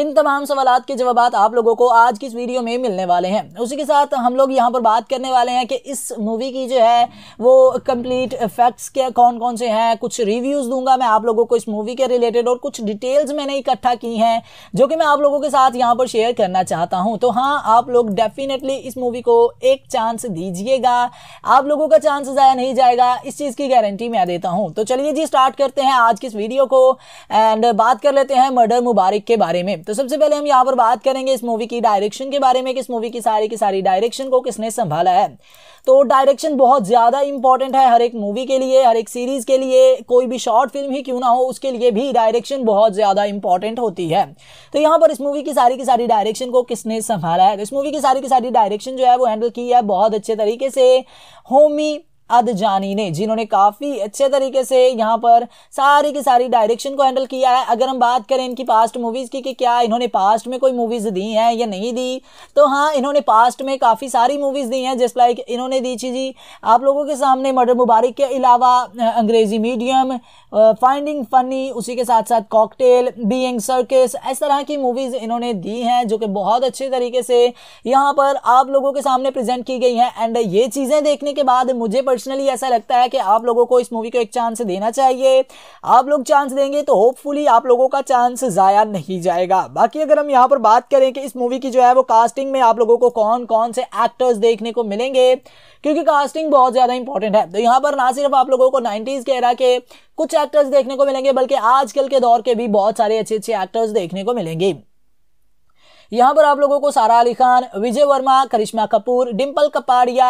इन तमाम सवाल के जवाब आप लोगों को आज की इस वीडियो में मिलने वाले हैं उसी के साथ हम लोग यहाँ पर बात करने वाले हैं कि इस मूवी की जो है वो कंप्लीट फैक्ट्स क्या कौन कौन से हैं कुछ रिव्यूज़ दूंगा मैं आप लोगों को इस मूवी के रिलेटेड और कुछ डिटेल्स मैंने इकट्ठा की हैं जो कि मैं आप लोगों के साथ यहाँ पर शेयर करना चाहता हूँ तो हाँ आप लोग डेफिनेटली इस मूवी को एक चांस दीजिएगा आप लोगों का चांस ज़ाया नहीं जाएगा इस चीज़ की गारंटी मैं देता हूँ तो चलिए जी स्टार्ट करते हैं आज की इस वीडियो को एंड बात कर लेते हैं मर्डर मुबारक के बारे में तो सबसे पहले हम यहाँ पर बात करेंगे इस मूवी की डायरेक्शन के बारे में कि इस मूवी की सारी की सारी डायरेक्शन को किसने संभाला है तो डायरेक्शन बहुत ज़्यादा इंपॉर्टेंट है हर एक मूवी के लिए हर एक सीरीज़ के लिए कोई भी शॉर्ट फिल्म ही क्यों ना हो उसके लिए भी डायरेक्शन बहुत ज़्यादा इंपॉर्टेंट होती है तो यहाँ पर इस मूवी की सारी की सारी डायरेक्शन को किसने संभाला है तो इस मूवी की सारी की सारी डायरेक्शन जो है वो हैंडल की है बहुत अच्छे तरीके से होमी अदजानी ने जिन्होंने काफी अच्छे तरीके से यहाँ पर सारी की सारी डायरेक्शन को हैंडल किया है अगर हम बात करें इनकी पास्ट मूवीज की कि क्या इन्होंने पास्ट में कोई मूवीज दी हैं या नहीं दी तो हाँ इन्होंने पास्ट में काफी सारी मूवीज दी हैं जिस लाइक इन्होंने दी थी जी आप लोगों के सामने मर्डर मुबारक के अलावा अंग्रेजी मीडियम फाइंडिंग फनी उसी के साथ साथ कॉकटेल बींग सर्किस इस तरह की मूवीज इन्होंने दी हैं जो कि बहुत अच्छे तरीके से यहाँ पर आप लोगों के सामने प्रेजेंट की गई हैं एंड ये चीज़ें देखने के बाद मुझे पर्सनली ऐसा लगता है कि आप लोगों को इस मूवी को एक चांस देना चाहिए आप लोग चांस देंगे तो होपफुली आप लोगों का चांस ज़ाया नहीं जाएगा बाकी अगर हम यहाँ पर बात करें कि इस मूवी की जो है वो कास्टिंग में आप लोगों को कौन कौन से एक्टर्स देखने को मिलेंगे क्योंकि कास्टिंग बहुत ज़्यादा इंपॉर्टेंट है तो यहाँ पर ना सिर्फ आप लोगों को नाइन्टीज़ के एरा के कुछ एक्टर्स देखने को मिलेंगे बल्कि आजकल के दौर के भी बहुत सारे अच्छे अच्छे एक्टर्स देखने को मिलेंगे यहाँ पर आप लोगों को सारा अली खान विजय वर्मा करिश्मा कपूर डिम्पल कपाड़िया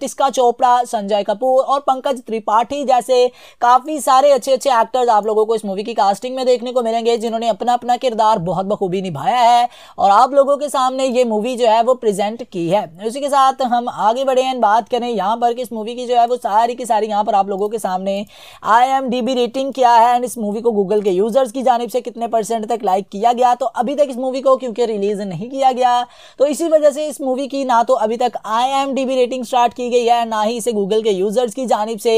टिस्का चोपड़ा संजय कपूर और पंकज त्रिपाठी जैसे काफ़ी सारे अच्छे अच्छे एक्टर्स आप लोगों को इस मूवी की कास्टिंग में देखने को मिलेंगे जिन्होंने अपना अपना किरदार बहुत बखूबी निभाया है और आप लोगों के सामने ये मूवी जो है वो प्रेजेंट की है उसी के साथ हम आगे बढ़े एंड बात करें यहाँ पर कि इस मूवी की जो है वो सारी की सारी यहाँ पर आप लोगों के सामने आई रेटिंग क्या है एंड इस मूवी को गूगल के यूजर्स की जानब से कितने परसेंट तक लाइक किया गया तो अभी तक इस मूवी को क्योंकि रिलीज नहीं किया गया तो इसी वजह से इस मूवी की ना तो अभी तक आई रेटिंग स्टार्ट की गई है ना ही इसे गूगल के यूजर्स की जानब से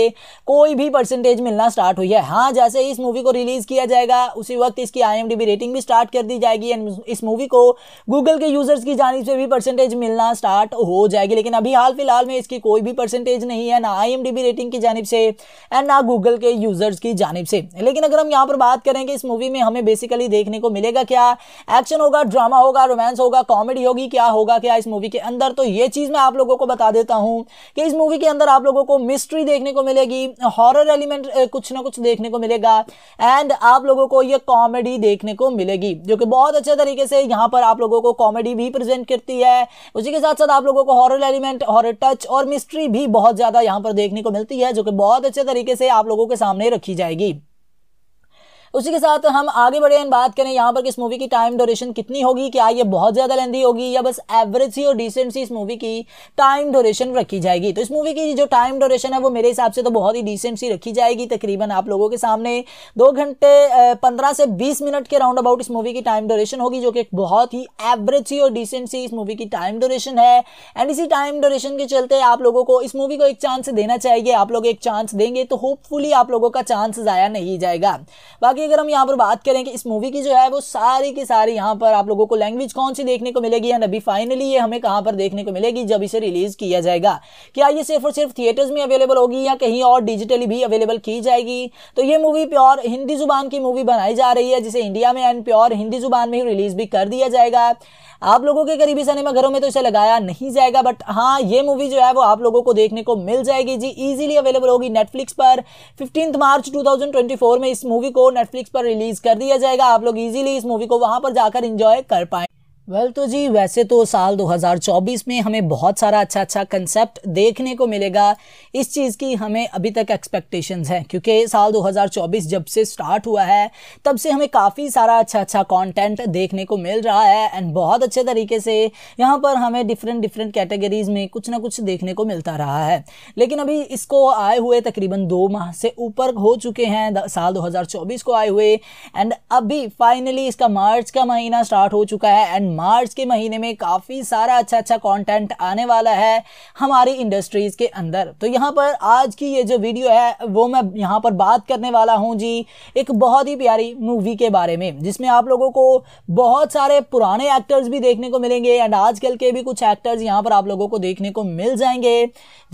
कोई भी परसेंटेज मिलना स्टार्ट हुई है हाँ जैसे इस मूवी को रिलीज किया जाएगा उसी वक्त इसकी आई रेटिंग भी स्टार्ट कर दी जाएगी एंड इस मूवी को गूगल के यूजर्स की जानब से भी परसेंटेज मिलना स्टार्ट हो जाएगी लेकिन अभी हाल फिलहाल में इसकी कोई भी परसेंटेज नहीं है ना आई रेटिंग की जानब से एंड ना गूगल के यूजर्स की जानब से लेकिन अगर हम यहाँ पर बात करें कि इस मूवी में हमें बेसिकली देखने को मिलेगा क्या एक्शन होगा ड्रामा होगा रोमांस होगा कॉमेडी होगी क्या होगा क्या इस मूवी के अंदर तो ये चीज़ मैं आप लोगों को बता देता हूं कि इस मूवी के अंदर आप लोगों को मिस्ट्री देखने को मिलेगी हॉरर एलिमेंट कुछ ना कुछ देखने को मिलेगा एंड आप लोगों को ये कॉमेडी देखने को मिलेगी जो कि बहुत अच्छे तरीके से यहां पर आप लोगों को कॉमेडी भी प्रेजेंट करती है उसी के साथ साथ आप लोगों को हॉरर एलिमेंट हॉरर टच और मिस्ट्री भी बहुत ज़्यादा यहां पर देखने को मिलती है जो कि बहुत अच्छे तरीके से आप लोगों के सामने रखी जाएगी उसी के साथ हम आगे बढ़े एंड बात करें यहाँ पर कि इस मूवी की टाइम ड्यूरेशन कितनी होगी क्या ये बहुत ज़्यादा लेंदी होगी या बस एवरेज सी और डिसेंट सी इस मूवी की टाइम ड्यूरेशन रखी जाएगी तो इस मूवी की जो टाइम ड्यूरेशन है वो मेरे हिसाब से तो बहुत ही डिसेंट सी रखी जाएगी तकरीबन आप लोगों के सामने दो घंटे पंद्रह से बीस मिनट के राउंड अबाउट इस मूवी की टाइम ड्यूरेशन होगी जो कि बहुत ही एवरेज सी और डिसेंट सी इस मूवी की टाइम ड्यूरेशन है एंड इसी टाइम ड्यूरेशन के चलते आप लोगों को इस मूवी को एक चांस देना चाहिए आप लोग एक चांस देंगे तो होपफुली आप लोगों का चांस ज़ाया नहीं जाएगा बाकी की अगर हम यहाँ पर बात करें कि इस मूवी की जो है वो सारी की सारी यहाँ पर आप लोगों को लैंग्वेज कौन सी देखने को मिलेगी एंड अभी फाइनली ये हमें कहाँ पर देखने को मिलेगी जब इसे रिलीज किया जाएगा क्या ये सिर्फ और सिर्फ थिएटर्स में अवेलेबल होगी या कहीं और डिजिटली भी अवेलेबल की जाएगी तो ये मूवी प्योर हिंदी जुबान की मूवी बनाई जा रही है जिसे इंडिया में एंड प्योर हिंदी जुबान में ही रिलीज भी कर दिया जाएगा आप लोगों के करीबी सिनेमा घरों में तो इसे लगाया नहीं जाएगा बट हाँ ये मूवी जो है वो आप लोगों को देखने को मिल जाएगी जी इजीली अवेलेबल होगी नेटफ्लिक्स पर फिफ्टीन मार्च 2024 में इस मूवी को नेटफ्लिक्स पर रिलीज कर दिया जाएगा आप लोग इजीली इस मूवी को वहां पर जाकर इंजॉय कर पाए वेल well, तो जी वैसे तो साल 2024 में हमें बहुत सारा अच्छा अच्छा कंसेप्ट देखने को मिलेगा इस चीज़ की हमें अभी तक एक्सपेक्टेशंस हैं क्योंकि साल 2024 जब से स्टार्ट हुआ है तब से हमें काफ़ी सारा अच्छा अच्छा कंटेंट देखने को मिल रहा है एंड बहुत अच्छे तरीके से यहाँ पर हमें डिफरेंट डिफरेंट कैटेगरीज में कुछ ना कुछ देखने को मिलता रहा है लेकिन अभी इसको आए हुए तकरीबन दो माह से ऊपर हो चुके हैं साल दो को आए हुए एंड अभी फाइनली इसका मार्च का महीना स्टार्ट हो चुका है एंड मार्च के महीने में काफ़ी सारा अच्छा अच्छा कंटेंट आने वाला है हमारी इंडस्ट्रीज़ के अंदर तो यहाँ पर आज की ये जो वीडियो है वो मैं यहाँ पर बात करने वाला हूँ जी एक बहुत ही प्यारी मूवी के बारे में जिसमें आप लोगों को बहुत सारे पुराने एक्टर्स भी देखने को मिलेंगे एंड आजकल के भी कुछ एक्टर्स यहाँ पर आप लोगों को देखने को मिल जाएंगे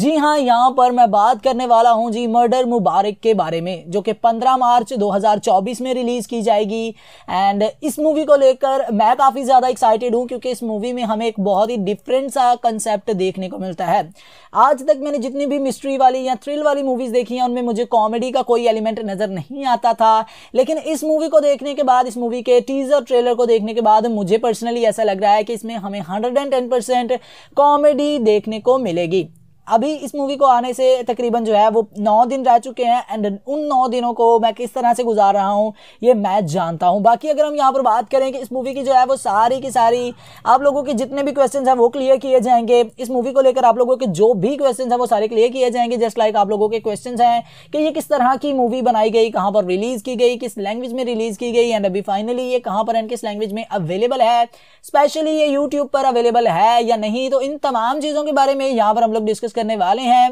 जी हाँ यहाँ पर मैं बात करने वाला हूँ जी मर्डर मुबारक के बारे में जो कि 15 मार्च 2024 में रिलीज़ की जाएगी एंड इस मूवी को लेकर मैं काफ़ी ज़्यादा एक्साइट एक्साइटेड हूँ क्योंकि इस मूवी में हमें एक बहुत ही डिफरेंट सा कंसेप्ट देखने को मिलता है आज तक मैंने जितनी भी मिस्ट्री वाली या थ्रिल वाली मूवीज़ देखी हैं उनमें मुझे कॉमेडी का कोई एलिमेंट नज़र नहीं आता था लेकिन इस मूवी को देखने के बाद इस मूवी के टीज़र ट्रेलर को देखने के बाद मुझे पर्सनली ऐसा लग रहा है कि इसमें हमें हंड्रेड कॉमेडी देखने को मिलेगी अभी इस मूवी को आने से तकरीबन जो है वो नौ दिन रह चुके हैं एंड उन नौ दिनों को मैं किस तरह से गुजार रहा हूँ ये मैं जानता हूँ बाकी अगर हम यहाँ पर बात करें कि इस मूवी की जो है वो सारी की सारी आप लोगों के जितने भी क्वेश्चन हैं वो क्लियर किए जाएंगे इस मूवी को लेकर आप लोगों के जो भी क्वेश्चन हैं वो सारे क्लियर किए जाएंगे जस्ट लाइक आप लोगों के क्वेश्चन हैं कि ये किस तरह की मूवी बनाई गई कहाँ पर रिलीज़ की गई किस लैंग्वेज में रिलीज़ की गई एंड अभी फाइनली ये कहाँ पर एंड किस लैंग्वेज में अवेलेबल है स्पेशली ये यूट्यूब पर अवेलेबल है या नहीं तो इन तमाम चीज़ों के बारे में यहाँ पर हम लोग डिस्कस करने वाले हैं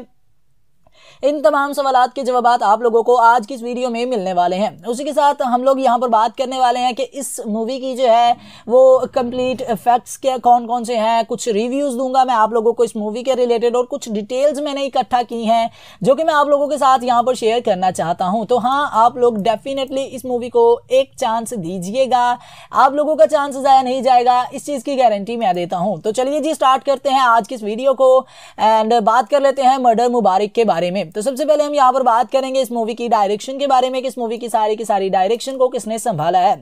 इन तमाम सवाल के जवाब आप लोगों को आज की इस वीडियो में मिलने वाले हैं उसी के साथ हम लोग यहाँ पर बात करने वाले हैं कि इस मूवी की जो है वो कंप्लीट फैक्ट्स क्या कौन कौन से हैं कुछ रिव्यूज़ दूंगा मैं आप लोगों को इस मूवी के रिलेटेड और कुछ डिटेल्स मैंने इकट्ठा की हैं जो कि मैं आप लोगों के साथ यहाँ पर शेयर करना चाहता हूँ तो हाँ आप लोग डेफिनेटली इस मूवी को एक चांस दीजिएगा आप लोगों का चांस ज़ाया नहीं जाएगा इस चीज़ की गारंटी मैं देता हूँ तो चलिए जी स्टार्ट करते हैं आज की इस वीडियो को एंड बात कर लेते हैं मर्डर मुबारक के बारे में तो सबसे पहले हम यहाँ पर बात करेंगे इस मूवी की डायरेक्शन के बारे में कि इस मूवी की सारी की सारी डायरेक्शन को किसने संभाला है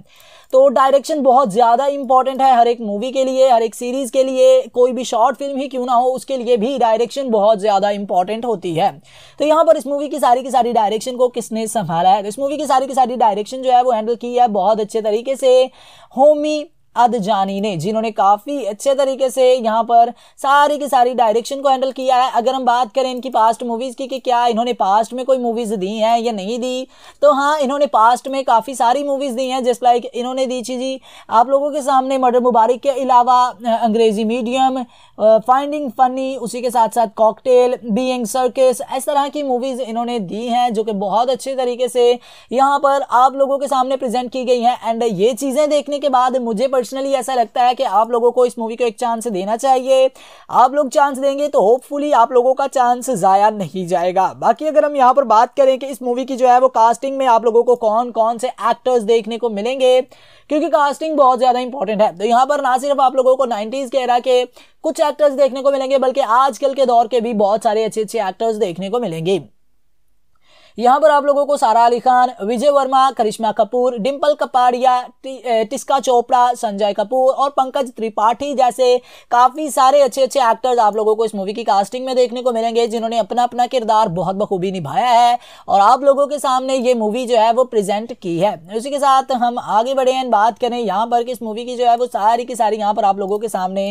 तो डायरेक्शन बहुत ज़्यादा इंपॉर्टेंट है हर एक मूवी के लिए हर एक सीरीज़ के लिए कोई भी शॉर्ट फिल्म ही क्यों ना हो उसके लिए भी डायरेक्शन बहुत ज़्यादा इंपॉर्टेंट होती है तो यहाँ पर इस मूवी की सारी की सारी डायरेक्शन को किसने संभाला है तो इस मूवी की सारी की सारी डायरेक्शन जो है वो हैंडल की है बहुत अच्छे तरीके से होमी अदजानी ने जिन्होंने काफ़ी अच्छे तरीके से यहाँ पर सारी की सारी डायरेक्शन को हैंडल किया है अगर हम बात करें इनकी पास्ट मूवीज़ की कि क्या इन्होंने पास्ट में कोई मूवीज़ दी है या नहीं दी तो हाँ इन्होंने पास्ट में काफ़ी सारी मूवीज़ दी हैं जस्ट लाइक इन्होंने दी थी जी आप लोगों के सामने मर्डर मुबारक के अलावा अंग्रेज़ी मीडियम फाइंडिंग फनी उसी के साथ साथ कॉकटेल बींग सर्किस इस तरह की मूवीज़ इन्होंने दी हैं जो कि बहुत अच्छे तरीके से यहाँ पर आप लोगों के सामने प्रेजेंट की गई हैं एंड ये चीज़ें देखने के बाद मुझे पर्सनली ऐसा लगता है कि आप लोगों को इस मूवी को एक चांस देना चाहिए आप लोग चांस देंगे तो होपफुली आप लोगों का चांस ज़ाया नहीं जाएगा बाकी अगर हम यहाँ पर बात करें कि इस मूवी की जो है वो कास्टिंग में आप लोगों को कौन कौन से एक्टर्स देखने को मिलेंगे क्योंकि कास्टिंग बहुत ज़्यादा इंपॉर्टेंट है तो यहाँ पर ना सिर्फ आप लोगों को नाइन्टीज़ के एरा के कुछ एक्टर्स देखने को मिलेंगे बल्कि आजकल के दौर के भी बहुत सारे अच्छे अच्छे एक्टर्स देखने को मिलेंगे यहाँ पर आप लोगों को सारा अली खान विजय वर्मा करिश्मा कपूर डिम्पल कपाड़िया टिस्का चोपड़ा संजय कपूर और पंकज त्रिपाठी जैसे काफ़ी सारे अच्छे अच्छे एक्टर्स आप लोगों को इस मूवी की कास्टिंग में देखने को मिलेंगे जिन्होंने अपना अपना किरदार बहुत बखूबी निभाया है और आप लोगों के सामने ये मूवी जो है वो प्रेजेंट की है उसी के साथ हम आगे बढ़े एंड बात करें यहाँ पर कि इस मूवी की जो है वो सारी की सारी यहाँ पर आप लोगों के सामने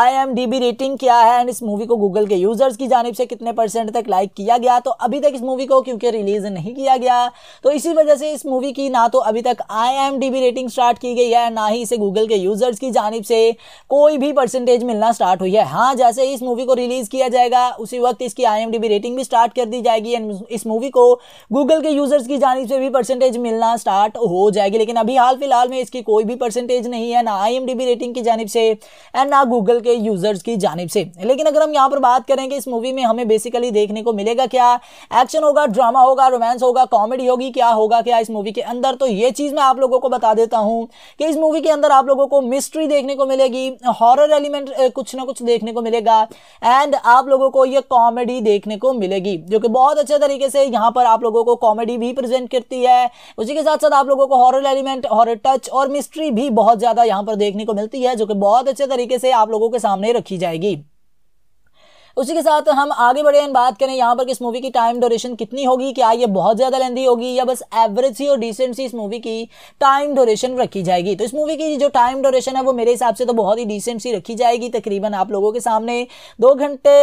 आई रेटिंग क्या है एंड इस मूवी को गूगल के यूजर्स की जानब से कितने परसेंट तक लाइक किया गया तो अभी तक इस मूवी को क्योंकि रिलीज नहीं किया गया तो इसी वजह से इस मूवी की ना तो अभी तक आई रेटिंग स्टार्ट की गई है ना ही इसे गूगल के यूजर्स की जानब से कोई भी परसेंटेज मिलना स्टार्ट हुई है हाँ जैसे इस मूवी को रिलीज किया जाएगा उसी वक्त इसकी आई रेटिंग भी स्टार्ट कर दी जाएगी एंड इस मूवी को गूगल के यूजर्स की जानब से भी परसेंटेज मिलना स्टार्ट हो जाएगी लेकिन अभी हाल फिलहाल में इसकी कोई भी परसेंटेज नहीं है ना आई रेटिंग की जानब से एंड ना गूगल के यूजर्स की जानब से लेकिन अगर हम यहाँ पर बात करें कि इस मूवी में हमें बेसिकली देखने को मिलेगा क्या एक्शन होगा ड्रामा होगा होगा रोमांस होगा कॉमेडी होगी क्या होगा क्या इस मूवी के अंदर तो ये चीज़ मैं आप लोगों को बता देता हूं कि इस मूवी के अंदर आप लोगों को मिस्ट्री देखने को मिलेगी हॉरर एलिमेंट कुछ ना कुछ देखने को मिलेगा एंड आप लोगों को ये कॉमेडी देखने को मिलेगी जो कि बहुत अच्छे तरीके से यहां पर आप लोगों को कॉमेडी भी प्रेजेंट करती है उसी के साथ साथ आप लोगों को हॉरर एलिमेंट हॉरर टच और मिस्ट्री भी बहुत ज़्यादा यहां पर देखने को मिलती है जो कि बहुत अच्छे तरीके से आप लोगों के सामने रखी जाएगी उसी के साथ हम आगे बढ़े बात करें यहाँ पर इस मूवी की टाइम ड्यूरेशन कितनी होगी क्या ये बहुत ज़्यादा लेंदी होगी या बस एवरेज सी और डिसेंट सी इस मूवी की टाइम ड्यूरेशन रखी जाएगी तो इस मूवी की जो टाइम ड्यूरेशन है वो मेरे हिसाब से तो बहुत ही डिसेंट सी रखी जाएगी तकरीबन आप लोगों के सामने दो घंटे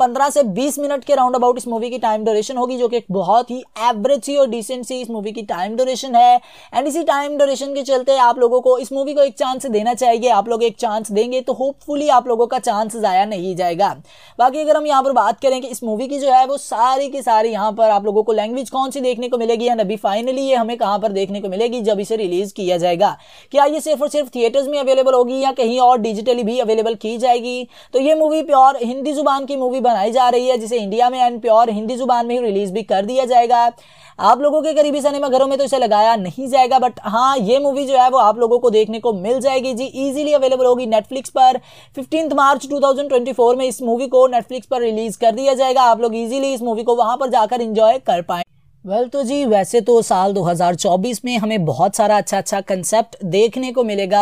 पंद्रह से बीस मिनट के राउंड अबाउट इस मूवी की टाइम ड्यूरेशन होगी जो कि एक बहुत ही एवरेज सी और डिसेंट सी इस मूवी की टाइम ड्यूरेशन है एंड इसी टाइम ड्यूरेशन के चलते आप लोगों को इस मूवी को एक चांस देना चाहिए आप लोग एक चांस देंगे तो होपफुली आप लोगों का चांस ज़ाया नहीं जाएगा बाकी बाकी अगर हम यहाँ पर बात करें कि इस मूवी की जो है वो सारी की सारी यहाँ पर आप लोगों को लैंग्वेज कौन सी देखने को मिलेगी एंड अभी फाइनली ये हमें कहाँ पर देखने को मिलेगी जब इसे रिलीज किया जाएगा क्या ये सिर्फ और सिर्फ थिएटर्स में अवेलेबल होगी या कहीं और डिजिटली भी अवेलेबल की जाएगी तो ये मूवी प्योर हिंदी जुबान की मूवी बनाई जा रही है जिसे इंडिया में एंड प्योर हिंदी जुबान में ही रिलीज भी कर दिया जाएगा आप लोगों के करीबी सिनेमा घरों में तो इसे लगाया नहीं जाएगा बट हाँ ये मूवी जो है वो आप लोगों को देखने को मिल जाएगी जी इजीली अवेलेबल होगी नेटफ्लिक्स पर फिफ्टींथ मार्च 2024 में इस मूवी को नेटफ्लिक्स पर रिलीज कर दिया जाएगा आप लोग इजीली इस मूवी को वहां पर जाकर इंजॉय कर पाए वेल well, तो जी वैसे तो साल 2024 में हमें बहुत सारा अच्छा अच्छा कंसेप्ट देखने को मिलेगा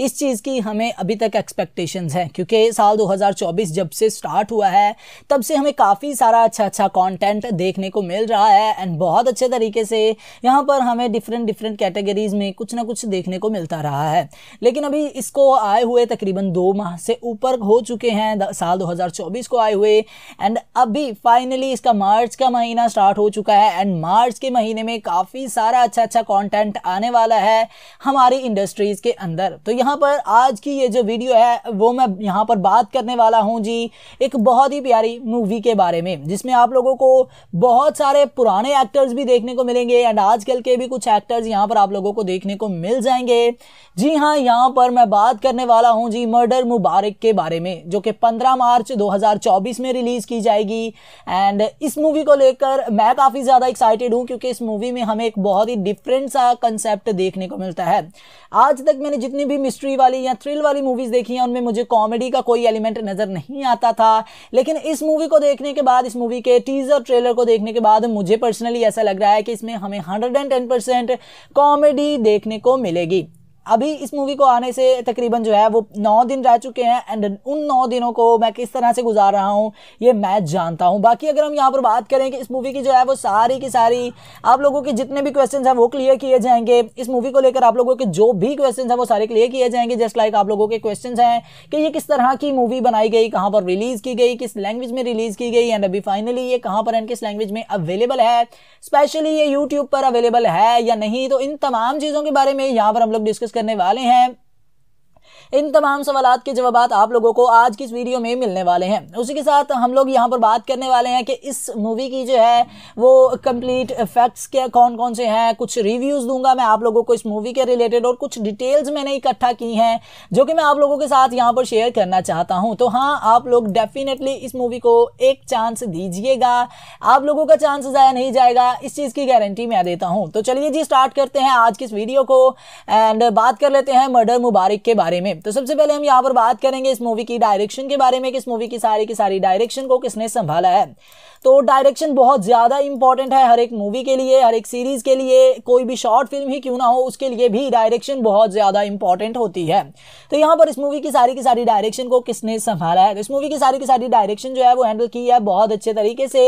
इस चीज़ की हमें अभी तक एक्सपेक्टेशंस हैं क्योंकि साल 2024 जब से स्टार्ट हुआ है तब से हमें काफ़ी सारा अच्छा अच्छा कंटेंट देखने को मिल रहा है एंड बहुत अच्छे तरीके से यहाँ पर हमें डिफरेंट डिफरेंट कैटेगरीज़ में कुछ ना कुछ देखने को मिलता रहा है लेकिन अभी इसको आए हुए तकरीबन दो माह से ऊपर हो चुके हैं साल दो को आए हुए एंड अभी फाइनली इसका मार्च का महीना स्टार्ट हो चुका है एंड मार्च के महीने में काफ़ी सारा अच्छा अच्छा कंटेंट आने वाला है हमारी इंडस्ट्रीज़ के अंदर तो यहाँ पर आज की ये जो वीडियो है वो मैं यहाँ पर बात करने वाला हूँ जी एक बहुत ही प्यारी मूवी के बारे में जिसमें आप लोगों को बहुत सारे पुराने एक्टर्स भी देखने को मिलेंगे एंड आजकल के भी कुछ एक्टर्स यहाँ पर आप लोगों को देखने को मिल जाएंगे जी हाँ यहाँ पर मैं बात करने वाला हूँ जी मर्डर मुबारक के बारे में जो कि 15 मार्च 2024 में रिलीज़ की जाएगी एंड इस मूवी को लेकर मैं काफ़ी ज़्यादा एक्साइट एक्साइटेड हूँ क्योंकि इस मूवी में हमें एक बहुत ही डिफरेंट सा कंसेप्ट देखने को मिलता है आज तक मैंने जितनी भी मिस्ट्री वाली या थ्रिल वाली मूवीज़ देखी हैं उनमें मुझे कॉमेडी का कोई एलिमेंट नज़र नहीं आता था लेकिन इस मूवी को देखने के बाद इस मूवी के टीज़र ट्रेलर को देखने के बाद मुझे पर्सनली ऐसा लग रहा है कि इसमें हमें हंड्रेड कॉमेडी देखने को मिलेगी अभी इस मूवी को आने से तकरीबन जो है वो नौ दिन रह चुके हैं एंड उन नौ दिनों को मैं किस तरह से गुजार रहा हूँ ये मैं जानता हूँ बाकी अगर हम यहाँ पर बात करें कि इस मूवी की जो है वो सारी की सारी आप लोगों के जितने भी क्वेश्चन हैं वो क्लियर किए जाएंगे इस मूवी को लेकर आप लोगों के जो भी क्वेश्चन हैं वो सारे क्लियर किए जाएंगे जस्ट लाइक आप लोगों के क्वेश्चन हैं कि ये किस तरह की मूवी बनाई गई कहाँ पर रिलीज़ की गई किस लैंग्वेज में रिलीज़ की गई एंड अभी फाइनली ये कहाँ पर एंड किस लैंग्वेज में अवेलेबल है स्पेशली ये यूट्यूब पर अवेलेबल है या नहीं तो इन तमाम चीज़ों के बारे में यहाँ पर हम लोग डिस्कस करने वाले हैं इन तमाम सवाल के जवाब आप लोगों को आज की इस वीडियो में मिलने वाले हैं उसी के साथ हम लोग यहाँ पर बात करने वाले हैं कि इस मूवी की जो है वो कंप्लीट फैक्ट्स क्या कौन कौन से हैं कुछ रिव्यूज़ दूंगा मैं आप लोगों को इस मूवी के रिलेटेड और कुछ डिटेल्स मैंने इकट्ठा की हैं जो कि मैं आप लोगों के साथ यहाँ पर शेयर करना चाहता हूँ तो हाँ आप लोग डेफिनेटली इस मूवी को एक चांस दीजिएगा आप लोगों का चांस ज़ाया नहीं जाएगा इस चीज़ की गारंटी मैं देता हूँ तो चलिए जी स्टार्ट करते हैं आज की इस वीडियो को एंड बात कर लेते हैं मर्डर मुबारक के बारे में तो सबसे पहले हम यहाँ पर बात करेंगे इस मूवी की डायरेक्शन के बारे में कि इस मूवी की सारी की सारी डायरेक्शन को किसने संभाला है तो डायरेक्शन बहुत ज़्यादा इंपॉर्टेंट है हर एक मूवी के लिए हर एक सीरीज़ के लिए कोई भी शॉर्ट फिल्म ही क्यों ना हो उसके लिए भी डायरेक्शन बहुत ज़्यादा इंपॉर्टेंट होती है तो यहाँ पर इस मूवी की सारी की सारी डायरेक्शन को किसने संभाला है तो इस मूवी की सारी की सारी डायरेक्शन जो है वो हैंडल की है बहुत अच्छे तरीके से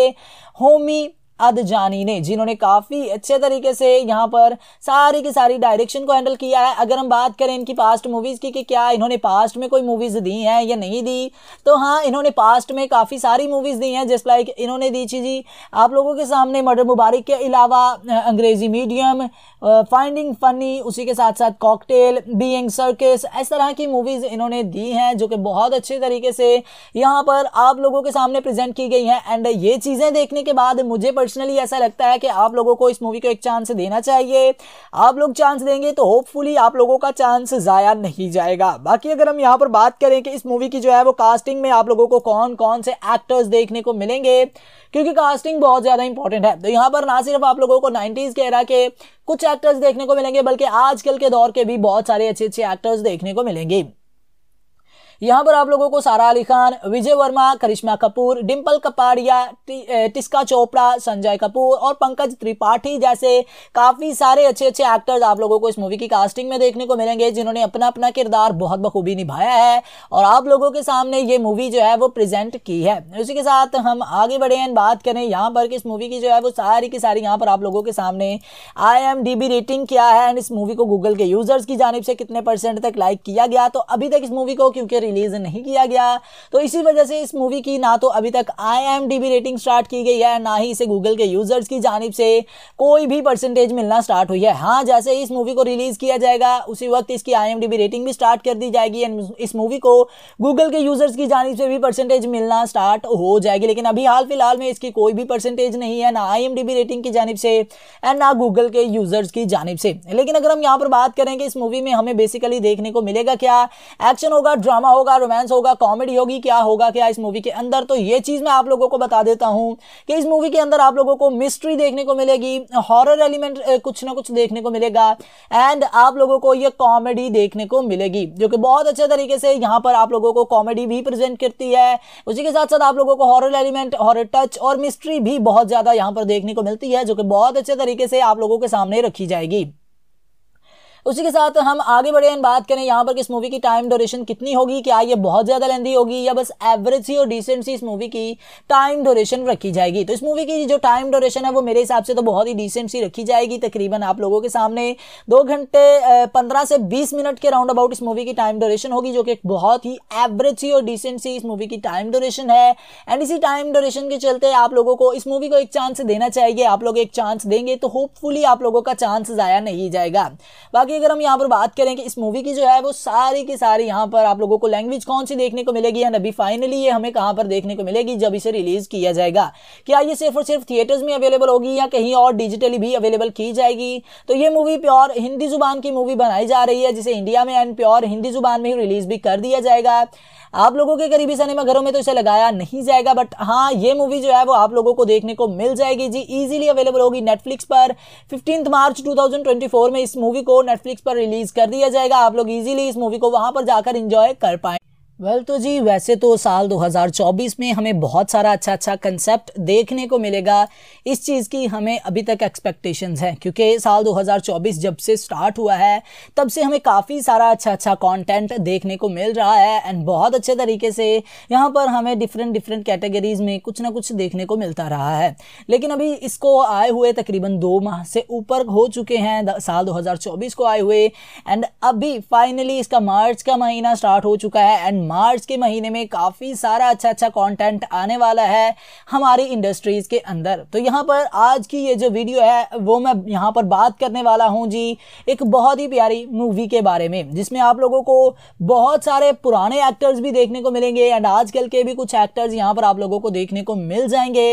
होमी अदजानी ने जिन्होंने काफ़ी अच्छे तरीके से यहाँ पर सारी की सारी डायरेक्शन को हैंडल किया है अगर हम बात करें इनकी पास्ट मूवीज़ की कि क्या इन्होंने पास्ट में कोई मूवीज़ दी हैं या नहीं दी तो हाँ इन्होंने पास्ट में काफ़ी सारी मूवीज़ दी हैं जिस लाइक इन्होंने दी थी जी आप लोगों के सामने मर्डर मुबारक के अलावा अंग्रेज़ी मीडियम फाइंडिंग फनी उसी के साथ साथ कॉकटेल बींग सर्किस इस तरह की मूवीज़ इन्होंने दी हैं जो कि बहुत अच्छे तरीके से यहाँ पर आप लोगों के सामने प्रेजेंट की गई हैं एंड ये चीज़ें देखने के बाद मुझे पर्सनली ऐसा लगता है कि आप लोगों को इस मूवी को एक चांस देना चाहिए आप लोग चांस देंगे तो होपफुली आप लोगों का चांस ज़ाया नहीं जाएगा बाकी अगर हम यहाँ पर बात करें कि इस मूवी की जो है वो कास्टिंग में आप लोगों को कौन कौन से एक्टर्स देखने को मिलेंगे क्योंकि कास्टिंग बहुत ज़्यादा इंपॉर्टेंट है तो यहाँ पर ना सिर्फ आप लोगों को नाइन्टीज़ के एरा के कुछ एक्टर्स देखने को मिलेंगे बल्कि आजकल के दौर के भी बहुत सारे अच्छे अच्छे एक्टर्स देखने को मिलेंगे यहाँ पर आप लोगों को सारा अली खान विजय वर्मा करिश्मा कपूर डिम्पल कपाड़िया टिस्का चोपड़ा संजय कपूर और पंकज त्रिपाठी जैसे काफी सारे अच्छे अच्छे एक्टर्स आप लोगों को इस मूवी की कास्टिंग में देखने को मिलेंगे जिन्होंने अपना अपना किरदार बहुत बखूबी निभाया है और आप लोगों के सामने ये मूवी जो है वो प्रेजेंट की है उसी के साथ हम आगे बढ़े एंड बात करें यहाँ पर कि इस मूवी की जो है वो सारी की सारी यहाँ पर आप लोगों के सामने आई रेटिंग क्या है एंड इस मूवी को गूगल के यूजर्स की जानब से कितने परसेंट तक लाइक किया गया तो अभी तक इस मूवी को क्योंकि रिलीज नहीं किया गया तो इसी वजह से इस मूवी की ना तो अभी तक आई रेटिंग स्टार्ट की गई है ना ही इसे गूगल के यूजर्स की जानब से कोई भी परसेंटेज मिलना स्टार्ट हुई है हाँ जैसे इस मूवी को रिलीज किया जाएगा उसी वक्त इसकी आई रेटिंग भी स्टार्ट कर दी जाएगी एंड इस मूवी को गूगल के यूजर्स की जानब से भी परसेंटेज मिलना स्टार्ट हो जाएगी लेकिन अभी हाल फिलहाल में इसकी कोई भी परसेंटेज नहीं है ना आई रेटिंग की जानब से एंड ना गूगल के यूजर्स की जानब से लेकिन अगर हम यहाँ पर बात करें कि इस मूवी में हमें बेसिकली देखने को मिलेगा क्या एक्शन होगा ड्रामा होगा रोमांस होगा कॉमेडी होगी क्या होगा क्या इस मूवी के अंदर तो ये चीज़ मैं आप लोगों को बता देता हूं कि इस मूवी के अंदर आप लोगों को मिस्ट्री देखने को मिलेगी हॉरर एलिमेंट कुछ ना कुछ देखने को मिलेगा एंड आप लोगों को ये कॉमेडी देखने को मिलेगी जो कि बहुत अच्छे तरीके से यहां पर आप लोगों को कॉमेडी भी प्रेजेंट करती है उसी के साथ साथ आप लोगों को हॉरर एलिमेंट हॉरर टच और मिस्ट्री भी बहुत ज़्यादा यहां पर देखने को मिलती है जो कि बहुत अच्छे तरीके से आप लोगों के सामने रखी जाएगी उसी के साथ हम आगे बढ़े एंड बात करें यहाँ पर कि इस मूवी की टाइम ड्यूरेशन कितनी होगी क्या ये बहुत ज़्यादा लेंदी होगी या बस एवरेज सी और डिसेंट सी इस मूवी की टाइम ड्यूरेशन रखी जाएगी तो इस मूवी की जो टाइम ड्यूरेशन है वो मेरे हिसाब से तो बहुत ही डिसेंट सी रखी जाएगी तकरीबन आप लोगों के सामने दो घंटे पंद्रह से बीस मिनट के राउंड अबाउट इस मूवी की टाइम ड्यूरेशन होगी जो कि बहुत ही एवरेज सी और डिसेंट सी इस मूवी की टाइम ड्यूरेशन है एंड इसी टाइम ड्यूरेशन के चलते आप लोगों को इस मूवी को एक चांस देना चाहिए आप लोग एक चांस देंगे तो होपफुली आप लोगों का चांस ज़ाया नहीं जाएगा बाकी की अगर हम यहाँ पर बात करें कि इस मूवी की जो है वो सारी की सारी यहाँ पर आप लोगों को लैंग्वेज कौन सी देखने को मिलेगी एंड अभी फाइनली ये हमें कहाँ पर देखने को मिलेगी जब इसे रिलीज किया जाएगा क्या ये सिर्फ और सिर्फ थिएटर्स में अवेलेबल होगी या कहीं और डिजिटली भी अवेलेबल की जाएगी तो ये मूवी प्योर हिंदी जुबान की मूवी बनाई जा रही है जिसे इंडिया में एंड प्योर हिंदी जुबान में ही रिलीज भी कर दिया जाएगा आप लोगों के करीबी सिनेमा घरों में तो इसे लगाया नहीं जाएगा बट हाँ ये मूवी जो है वो आप लोगों को देखने को मिल जाएगी जी इजीली अवेलेबल होगी नेटफ्लिक्स पर फिफ्टीन मार्च 2024 में इस मूवी को नेटफ्लिक्स पर रिलीज कर दिया जाएगा आप लोग इजीली इस मूवी को वहां पर जाकर इंजॉय कर पाए वेल well, तो जी वैसे तो साल 2024 में हमें बहुत सारा अच्छा अच्छा कंसेप्ट देखने को मिलेगा इस चीज़ की हमें अभी तक एक्सपेक्टेशंस हैं क्योंकि साल 2024 जब से स्टार्ट हुआ है तब से हमें काफ़ी सारा अच्छा अच्छा कंटेंट देखने को मिल रहा है एंड बहुत अच्छे तरीके से यहाँ पर हमें डिफरेंट डिफरेंट कैटेगरीज में कुछ ना कुछ देखने को मिलता रहा है लेकिन अभी इसको आए हुए तकरीबन दो माह से ऊपर हो चुके हैं साल दो को आए हुए एंड अभी फाइनली इसका मार्च का महीना स्टार्ट हो चुका है एंड मार्च के महीने में काफ़ी सारा अच्छा अच्छा कंटेंट आने वाला है हमारी इंडस्ट्रीज़ के अंदर तो यहाँ पर आज की ये जो वीडियो है वो मैं यहाँ पर बात करने वाला हूँ जी एक बहुत ही प्यारी मूवी के बारे में जिसमें आप लोगों को बहुत सारे पुराने एक्टर्स भी देखने को मिलेंगे एंड आजकल के भी कुछ एक्टर्स यहाँ पर आप लोगों को देखने को मिल जाएंगे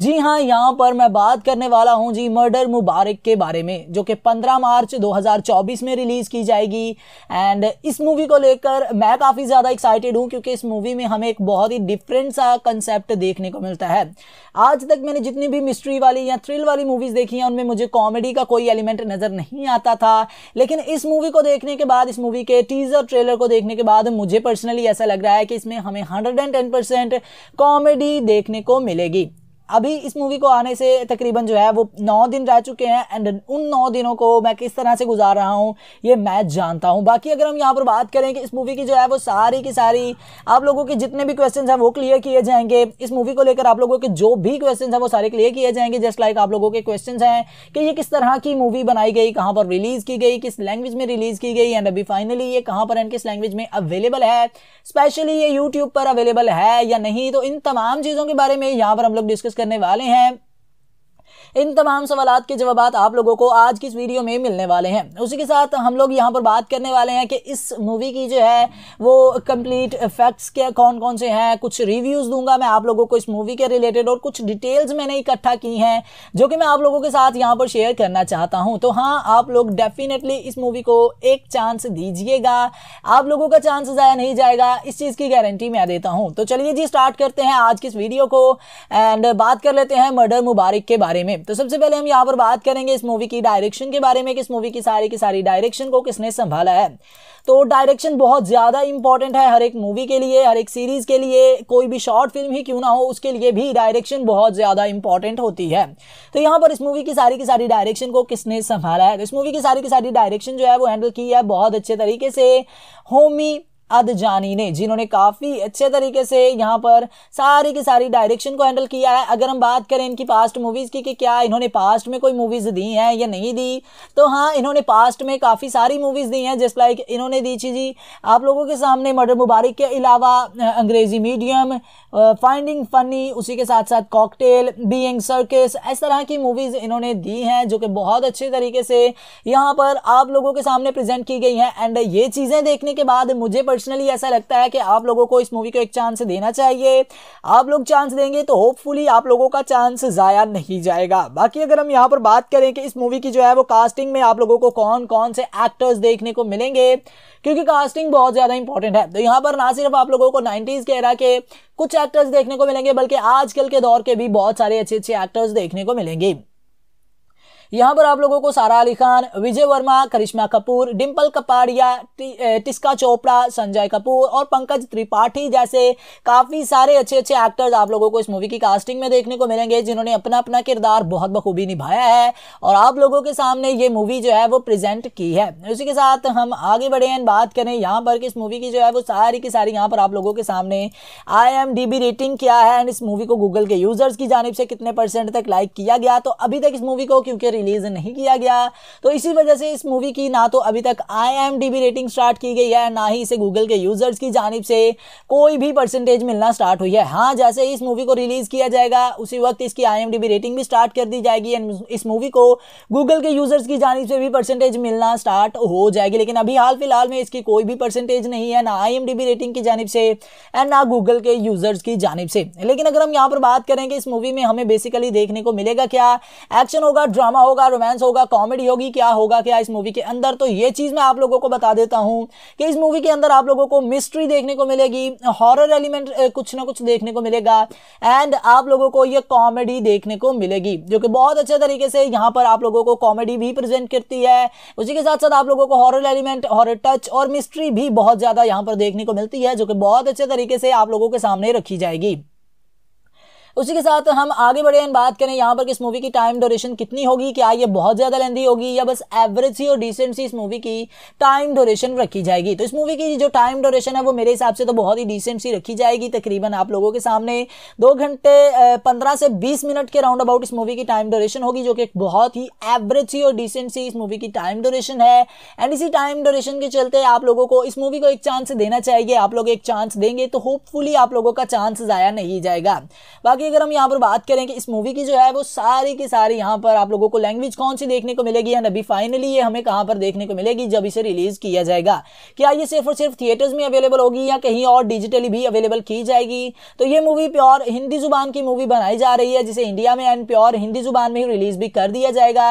जी हाँ यहाँ पर मैं बात करने वाला हूँ जी मर्डर मुबारक के बारे में जो कि 15 मार्च 2024 में रिलीज़ की जाएगी एंड इस मूवी को लेकर मैं काफ़ी ज़्यादा एक्साइट एक्साइटेड हूँ क्योंकि इस मूवी में हमें एक बहुत ही डिफरेंट सा कंसेप्ट देखने को मिलता है आज तक मैंने जितनी भी मिस्ट्री वाली या थ्रिल वाली मूवीज़ देखी हैं उनमें मुझे कॉमेडी का कोई एलिमेंट नज़र नहीं आता था लेकिन इस मूवी को देखने के बाद इस मूवी के टीज़र ट्रेलर को देखने के बाद मुझे पर्सनली ऐसा लग रहा है कि इसमें हमें हंड्रेड कॉमेडी देखने को मिलेगी अभी इस मूवी को आने से तकरीबन जो है वो नौ दिन रह चुके हैं एंड उन नौ दिनों को मैं किस तरह से गुजार रहा हूँ ये मैं जानता हूँ बाकी अगर हम यहाँ पर बात करें कि इस मूवी की जो है वो सारी की सारी आप लोगों के जितने भी क्वेश्चन हैं वो क्लियर किए जाएंगे इस मूवी को लेकर आप लोगों के जो भी क्वेश्चन हैं वो सारे क्लियर किए जाएंगे जस्ट लाइक आप लोगों के क्वेश्चन हैं कि ये किस तरह की मूवी बनाई गई कहाँ पर रिलीज़ की गई किस लैंग्वेज में रिलीज़ की गई एंड अभी फाइनली ये कहाँ पर एंड किस लैंग्वेज में अवेलेबल है स्पेशली ये यूट्यूब पर अवेलेबल है या नहीं तो इन तमाम चीज़ों के बारे में यहाँ पर हम लोग डिस्कस करने वाले हैं इन तमाम सवाल के जवाब आप लोगों को आज की इस वीडियो में मिलने वाले हैं उसी के साथ हम लोग यहाँ पर बात करने वाले हैं कि इस मूवी की जो है वो कंप्लीट फैक्ट्स क्या कौन कौन से हैं कुछ रिव्यूज़ दूंगा मैं आप लोगों को इस मूवी के रिलेटेड और कुछ डिटेल्स मैंने इकट्ठा की हैं जो कि मैं आप लोगों के साथ यहाँ पर शेयर करना चाहता हूँ तो हाँ आप लोग डेफिनेटली इस मूवी को एक चांस दीजिएगा आप लोगों का चांस ज़ाया नहीं जाएगा इस चीज़ की गारंटी मैं देता हूँ तो चलिए जी स्टार्ट करते हैं आज की इस वीडियो को एंड बात कर लेते हैं मर्डर मुबारक के बारे में तो सबसे पहले हम यहाँ पर बात करेंगे इस मूवी की डायरेक्शन के बारे में कि इस मूवी की सारी की सारी डायरेक्शन को किसने संभाला है तो डायरेक्शन बहुत ज़्यादा इंपॉर्टेंट है हर एक मूवी के लिए हर एक सीरीज़ के लिए कोई भी शॉर्ट फिल्म ही क्यों ना हो उसके लिए भी डायरेक्शन बहुत ज़्यादा इंपॉर्टेंट होती है तो यहाँ पर इस मूवी की सारी की सारी डायरेक्शन को किसने संभाला है तो इस मूवी की सारी की सारी डायरेक्शन जो है वो हैंडल की है बहुत अच्छे तरीके से होमी अदजानी ने जिन्होंने काफ़ी अच्छे तरीके से यहाँ पर सारी की सारी डायरेक्शन को हैंडल किया है अगर हम बात करें इनकी पास्ट मूवीज़ की कि क्या इन्होंने पास्ट में कोई मूवीज़ दी हैं या नहीं दी तो हाँ इन्होंने पास्ट में काफ़ी सारी मूवीज़ दी हैं जिस लाइक इन्होंने दी थी जी आप लोगों के सामने मर्डर मुबारक के अलावा अंग्रेज़ी मीडियम फाइंडिंग फनी उसी के साथ साथ कॉकटेल बीइंग सर्किस इस तरह की मूवीज़ इन्होंने दी हैं जो कि बहुत अच्छे तरीके से यहाँ पर आप लोगों के सामने प्रेजेंट की गई हैं एंड ये चीज़ें देखने के बाद मुझे पर्सनली ऐसा लगता है कि आप लोगों को इस मूवी को एक चांस देना चाहिए आप लोग चांस देंगे तो होपफुली आप लोगों का चांस ज़ाया नहीं जाएगा बाकी अगर हम यहाँ पर बात करें कि इस मूवी की जो है वो कास्टिंग में आप लोगों को कौन कौन से एक्टर्स देखने को मिलेंगे क्योंकि कास्टिंग बहुत ज़्यादा इंपॉर्टेंट है तो यहाँ पर ना सिर्फ आप लोगों को नाइन्टीज़ के एरा के कुछ एक्टर्स देखने को मिलेंगे बल्कि आजकल के दौर के भी बहुत सारे अच्छे अच्छे एक्टर्स देखने को मिलेंगे यहाँ पर आप लोगों को सारा अली खान विजय वर्मा करिश्मा कपूर डिम्पल कपाड़िया टिस्का चोपड़ा संजय कपूर और पंकज त्रिपाठी जैसे काफ़ी सारे अच्छे अच्छे एक्टर्स आप लोगों को इस मूवी की कास्टिंग में देखने को मिलेंगे जिन्होंने अपना अपना किरदार बहुत बखूबी निभाया है और आप लोगों के सामने ये मूवी जो है वो प्रेजेंट की है उसी के साथ हम आगे बढ़े एंड बात करें यहाँ पर कि इस मूवी की जो है वो सारी की सारी यहाँ पर आप लोगों के सामने आई रेटिंग क्या है एंड इस मूवी को गूगल के यूजर्स की जानब से कितने परसेंट तक लाइक किया गया तो अभी तक इस मूवी को क्योंकि रिलीज नहीं किया गया तो इसी वजह से इस मूवी की ना तो अभी तक आई रेटिंग स्टार्ट की गई है ना ही इसे गूगल के यूजर्स की जानब से कोई भी परसेंटेज मिलना स्टार्ट हुई है हाँ जैसे इस मूवी को रिलीज किया जाएगा उसी वक्त इसकी आई रेटिंग भी स्टार्ट कर दी जाएगी एंड इस मूवी को गूगल के यूजर्स की जानब से भी परसेंटेज मिलना स्टार्ट हो जाएगी लेकिन अभी हाल फिलहाल में इसकी कोई भी परसेंटेज नहीं है ना आई रेटिंग की जानब से एंड ना गूगल के यूजर्स की जानब से लेकिन अगर हम यहाँ पर बात करें कि इस मूवी में हमें बेसिकली देखने को मिलेगा क्या एक्शन होगा ड्रामा होगा होगा रोमांस होगा कॉमेडी होगी क्या होगा क्या इस मूवी के अंदर तो ये चीज़ मैं आप लोगों को बता देता हूं कि इस मूवी के अंदर आप लोगों को मिस्ट्री देखने को मिलेगी हॉरर एलिमेंट कुछ ना कुछ देखने को मिलेगा एंड आप लोगों को ये कॉमेडी देखने को मिलेगी जो कि बहुत अच्छे तरीके से यहां पर आप लोगों को कॉमेडी भी प्रेजेंट करती है उसी के साथ साथ आप लोगों को हॉरर एलिमेंट हॉरर टच और मिस्ट्री भी बहुत ज़्यादा यहां पर देखने को मिलती है जो कि बहुत अच्छे तरीके से आप लोगों के सामने रखी जाएगी उसी के साथ हम आगे बढ़े बात करें यहाँ पर इस मूवी की टाइम ड्यूरेशन कितनी होगी क्या ये बहुत ज़्यादा लेंदी होगी या बस एवरेज सी और डिसेंट सी इस मूवी की टाइम ड्यूरेशन रखी जाएगी तो इस मूवी की जो टाइम ड्यूरेशन है वो मेरे हिसाब से तो बहुत ही डिसेंट सी रखी जाएगी तकरीबन आप लोगों के सामने दो घंटे पंद्रह से बीस मिनट के राउंड अबाउट इस मूवी की टाइम ड्यूरेशन होगी जो कि बहुत ही एवरेज सी और डिसेंट सी इस मूवी की टाइम ड्यूरेशन है एंड इसी टाइम ड्यूरेशन के चलते आप लोगों को इस मूवी को एक चांस देना चाहिए आप लोग एक चांस देंगे तो होपफुली आप लोगों का चांस ज़ाया नहीं जाएगा बाकी बाकी अगर हम यहाँ पर बात करें कि इस मूवी की जो है वो सारी की सारी यहाँ पर आप लोगों को लैंग्वेज कौन सी देखने को मिलेगी एंड अभी फाइनली ये हमें कहाँ पर देखने को मिलेगी जब इसे रिलीज किया जाएगा क्या ये सिर्फ और सिर्फ थिएटर्स में अवेलेबल होगी या कहीं और डिजिटली भी अवेलेबल की जाएगी तो ये मूवी प्योर हिंदी जुबान की मूवी बनाई जा रही है जिसे इंडिया में एंड प्योर हिंदी जुबान में ही रिलीज भी कर दिया जाएगा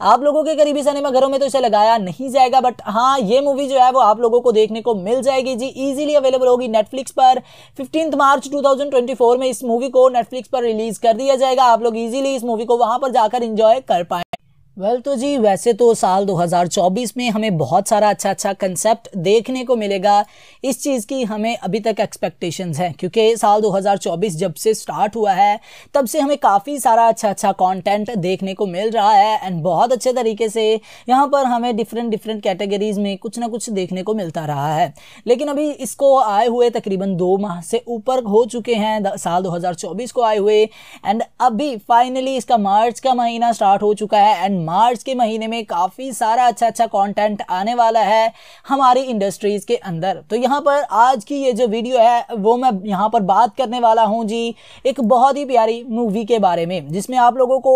आप लोगों के करीबी सिनेमा घरों में तो इसे लगाया नहीं जाएगा बट हाँ ये मूवी जो है वो आप लोगों को देखने को मिल जाएगी जी इजीली अवेलेबल होगी नेटफ्लिक्स पर फिफ्टींथ मार्च 2024 में इस मूवी को नेटफ्लिक्स पर रिलीज कर दिया जाएगा आप लोग इजीली इस मूवी को वहां पर जाकर इंजॉय कर पाए वेल well, तो जी वैसे तो साल 2024 में हमें बहुत सारा अच्छा अच्छा कंसेप्ट देखने को मिलेगा इस चीज़ की हमें अभी तक एक्सपेक्टेशंस हैं क्योंकि साल 2024 जब से स्टार्ट हुआ है तब से हमें काफ़ी सारा अच्छा अच्छा कंटेंट देखने को मिल रहा है एंड बहुत अच्छे तरीके से यहाँ पर हमें डिफरेंट डिफरेंट कैटेगरीज़ में कुछ ना कुछ देखने को मिलता रहा है लेकिन अभी इसको आए हुए तकरीबन दो माह से ऊपर हो चुके हैं साल दो को आए हुए एंड अभी फाइनली इसका मार्च का महीना स्टार्ट हो चुका है एंड मार्च के महीने में काफ़ी सारा अच्छा अच्छा कंटेंट आने वाला है हमारी इंडस्ट्रीज़ के अंदर तो यहाँ पर आज की ये जो वीडियो है वो मैं यहाँ पर बात करने वाला हूँ जी एक बहुत ही प्यारी मूवी के बारे में जिसमें आप लोगों को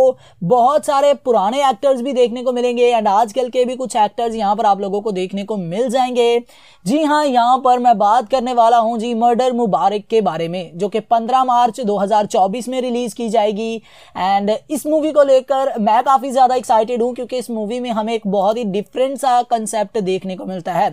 बहुत सारे पुराने एक्टर्स भी देखने को मिलेंगे एंड आजकल के भी कुछ एक्टर्स यहाँ पर आप लोगों को देखने को मिल जाएंगे जी हाँ यहाँ पर मैं बात करने वाला हूँ जी मर्डर मुबारक के बारे में जो कि 15 मार्च 2024 में रिलीज़ की जाएगी एंड इस मूवी को लेकर मैं काफ़ी ज़्यादा एक्साइट एक्साइटेड हूँ क्योंकि इस मूवी में हमें एक बहुत ही डिफरेंट सा कंसेप्ट देखने को मिलता है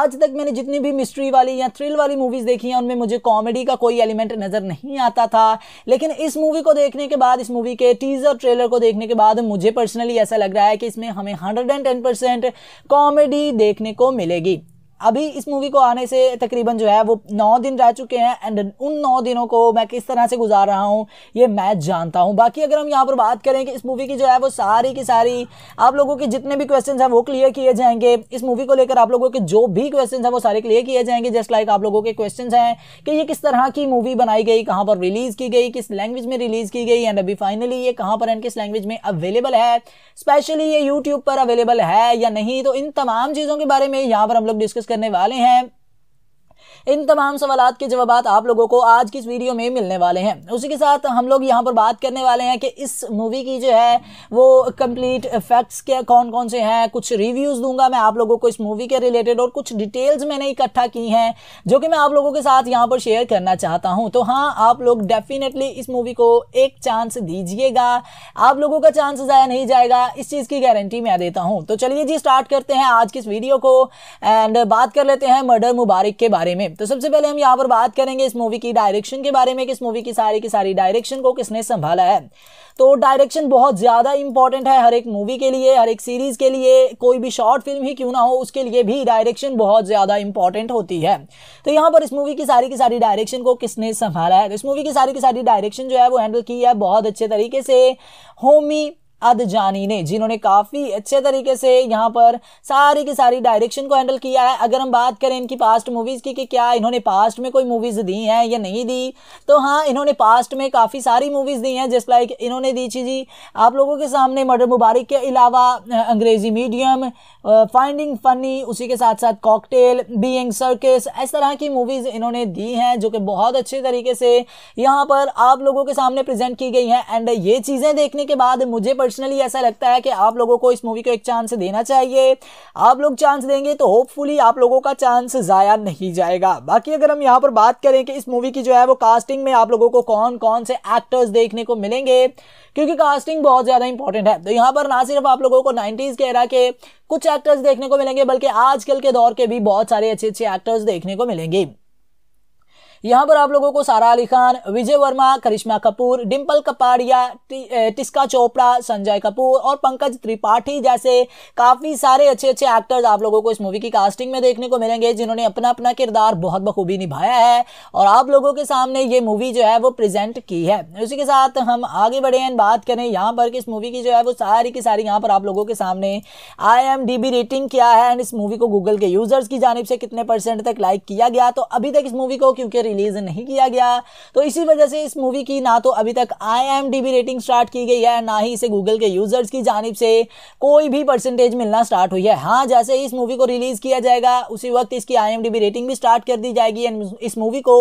आज तक मैंने जितनी भी मिस्ट्री वाली या थ्रिल वाली मूवीज़ देखी हैं उनमें मुझे कॉमेडी का कोई एलिमेंट नज़र नहीं आता था लेकिन इस मूवी को देखने के बाद इस मूवी के टीज़र ट्रेलर को देखने के बाद मुझे पर्सनली ऐसा लग रहा है कि इसमें हमें हंड्रेड कॉमेडी देखने को मिलेगी अभी इस मूवी को आने से तकरीबन जो है वो नौ दिन रह चुके हैं एंड उन नौ दिनों को मैं किस तरह से गुजार रहा हूँ ये मैं जानता हूँ बाकी अगर हम यहाँ पर बात करें कि इस मूवी की जो है वो सारी की सारी आप लोगों के जितने भी क्वेश्चन हैं वो क्लियर किए जाएंगे इस मूवी को लेकर आप लोगों के जो भी क्वेश्चन हैं वो सारे क्लियर किए जाएंगे जस्ट लाइक आप लोगों के क्वेश्चन हैं कि ये किस तरह की मूवी बनाई गई कहाँ पर रिलीज़ की गई किस लैंग्वेज में रिलीज़ की गई एंड अभी फाइनली ये कहाँ पर एंड किस लैंग्वेज में अवेलेबल है स्पेशली ये यूट्यूब पर अवेलेबल है या नहीं तो इन तमाम चीज़ों के बारे में यहाँ पर हम लोग डिस्कस करने वाले हैं इन तमाम सवाल के जवाब आप लोगों को आज की इस वीडियो में मिलने वाले हैं उसी के साथ हम लोग यहाँ पर बात करने वाले हैं कि इस मूवी की जो है वो कंप्लीट फैक्ट्स क्या कौन कौन से हैं कुछ रिव्यूज़ दूंगा मैं आप लोगों को इस मूवी के रिलेटेड और कुछ डिटेल्स मैंने इकट्ठा की हैं जो कि मैं आप लोगों के साथ यहाँ पर शेयर करना चाहता हूँ तो हाँ आप लोग डेफिनेटली इस मूवी को एक चांस दीजिएगा आप लोगों का चांस ज़ाया नहीं जाएगा इस चीज़ की गारंटी मैं देता हूँ तो चलिए जी स्टार्ट करते हैं आज की इस वीडियो को एंड बात कर लेते हैं मर्डर मुबारक के बारे में तो सबसे पहले हम यहाँ पर बात करेंगे इस मूवी की डायरेक्शन के बारे में कि इस मूवी की सारी की सारी डायरेक्शन को किसने संभाला है तो डायरेक्शन बहुत ज़्यादा इंपॉर्टेंट है हर एक मूवी के लिए हर एक सीरीज़ के लिए कोई भी शॉर्ट फिल्म ही क्यों ना हो उसके लिए भी डायरेक्शन बहुत ज़्यादा इंपॉर्टेंट होती है तो यहाँ पर इस मूवी की सारी की सारी डायरेक्शन को किसने संभाला है तो इस मूवी की सारी की सारी डायरेक्शन जो है वो हैंडल की है बहुत अच्छे तरीके से होमी अदजानी ने जिन्होंने काफ़ी अच्छे तरीके से यहाँ पर सारी की सारी डायरेक्शन को हैंडल किया है अगर हम बात करें इनकी पास्ट मूवीज़ की कि क्या इन्होंने पास्ट में कोई मूवीज़ दी हैं या नहीं दी तो हाँ इन्होंने पास्ट में काफ़ी सारी मूवीज़ दी हैं जिस लाइक इन्होंने दी थी जी आप लोगों के सामने मर्डर मुबारक के अलावा अंग्रेज़ी मीडियम फाइंडिंग फनी उसी के साथ साथ कॉकटेल बींग सर्किस इस तरह की मूवीज़ इन्होंने दी हैं जो कि बहुत अच्छे तरीके से यहाँ पर आप लोगों के सामने प्रेजेंट की गई हैं एंड ये चीज़ें देखने के बाद मुझे पर्सनली ऐसा लगता है कि आप लोगों को इस मूवी को एक चांस देना चाहिए आप लोग चांस देंगे तो होपफुली आप लोगों का चांस ज़ाया नहीं जाएगा बाकी अगर हम यहाँ पर बात करें कि इस मूवी की जो है वो कास्टिंग में आप लोगों को कौन कौन से एक्टर्स देखने को मिलेंगे क्योंकि कास्टिंग बहुत ज़्यादा इंपॉर्टेंट है तो यहाँ पर ना सिर्फ आप लोगों को नाइन्टीज़ के एरा के कुछ एक्टर्स देखने को मिलेंगे बल्कि आजकल के दौर के भी बहुत सारे अच्छे अच्छे एक्टर्स देखने को मिलेंगे यहाँ पर आप लोगों को सारा अली खान विजय वर्मा करिश्मा कपूर डिम्पल कपाड़िया टिस्का चोपड़ा संजय कपूर और पंकज त्रिपाठी जैसे काफ़ी सारे अच्छे अच्छे एक्टर्स आप लोगों को इस मूवी की कास्टिंग में देखने को मिलेंगे जिन्होंने अपना अपना किरदार बहुत बखूबी निभाया है और आप लोगों के सामने ये मूवी जो है वो प्रेजेंट की है उसी के साथ हम आगे बढ़े एंड बात करें यहाँ पर कि इस मूवी की जो है वो सारी की सारी यहाँ पर आप लोगों के सामने आई रेटिंग क्या है एंड इस मूवी को गूगल के यूजर्स की जानब से कितने परसेंट तक लाइक किया गया तो अभी तक इस मूवी को क्योंकि रिलीज नहीं किया गया तो इसी वजह से इस मूवी की ना तो अभी तक आई रेटिंग स्टार्ट की गई है ना ही इसे गूगल के यूजर्स की जानब से कोई भी परसेंटेज मिलना स्टार्ट हुई है हाँ जैसे इस मूवी को रिलीज किया जाएगा उसी वक्त इसकी आई रेटिंग भी स्टार्ट कर दी जाएगी एंड इस मूवी को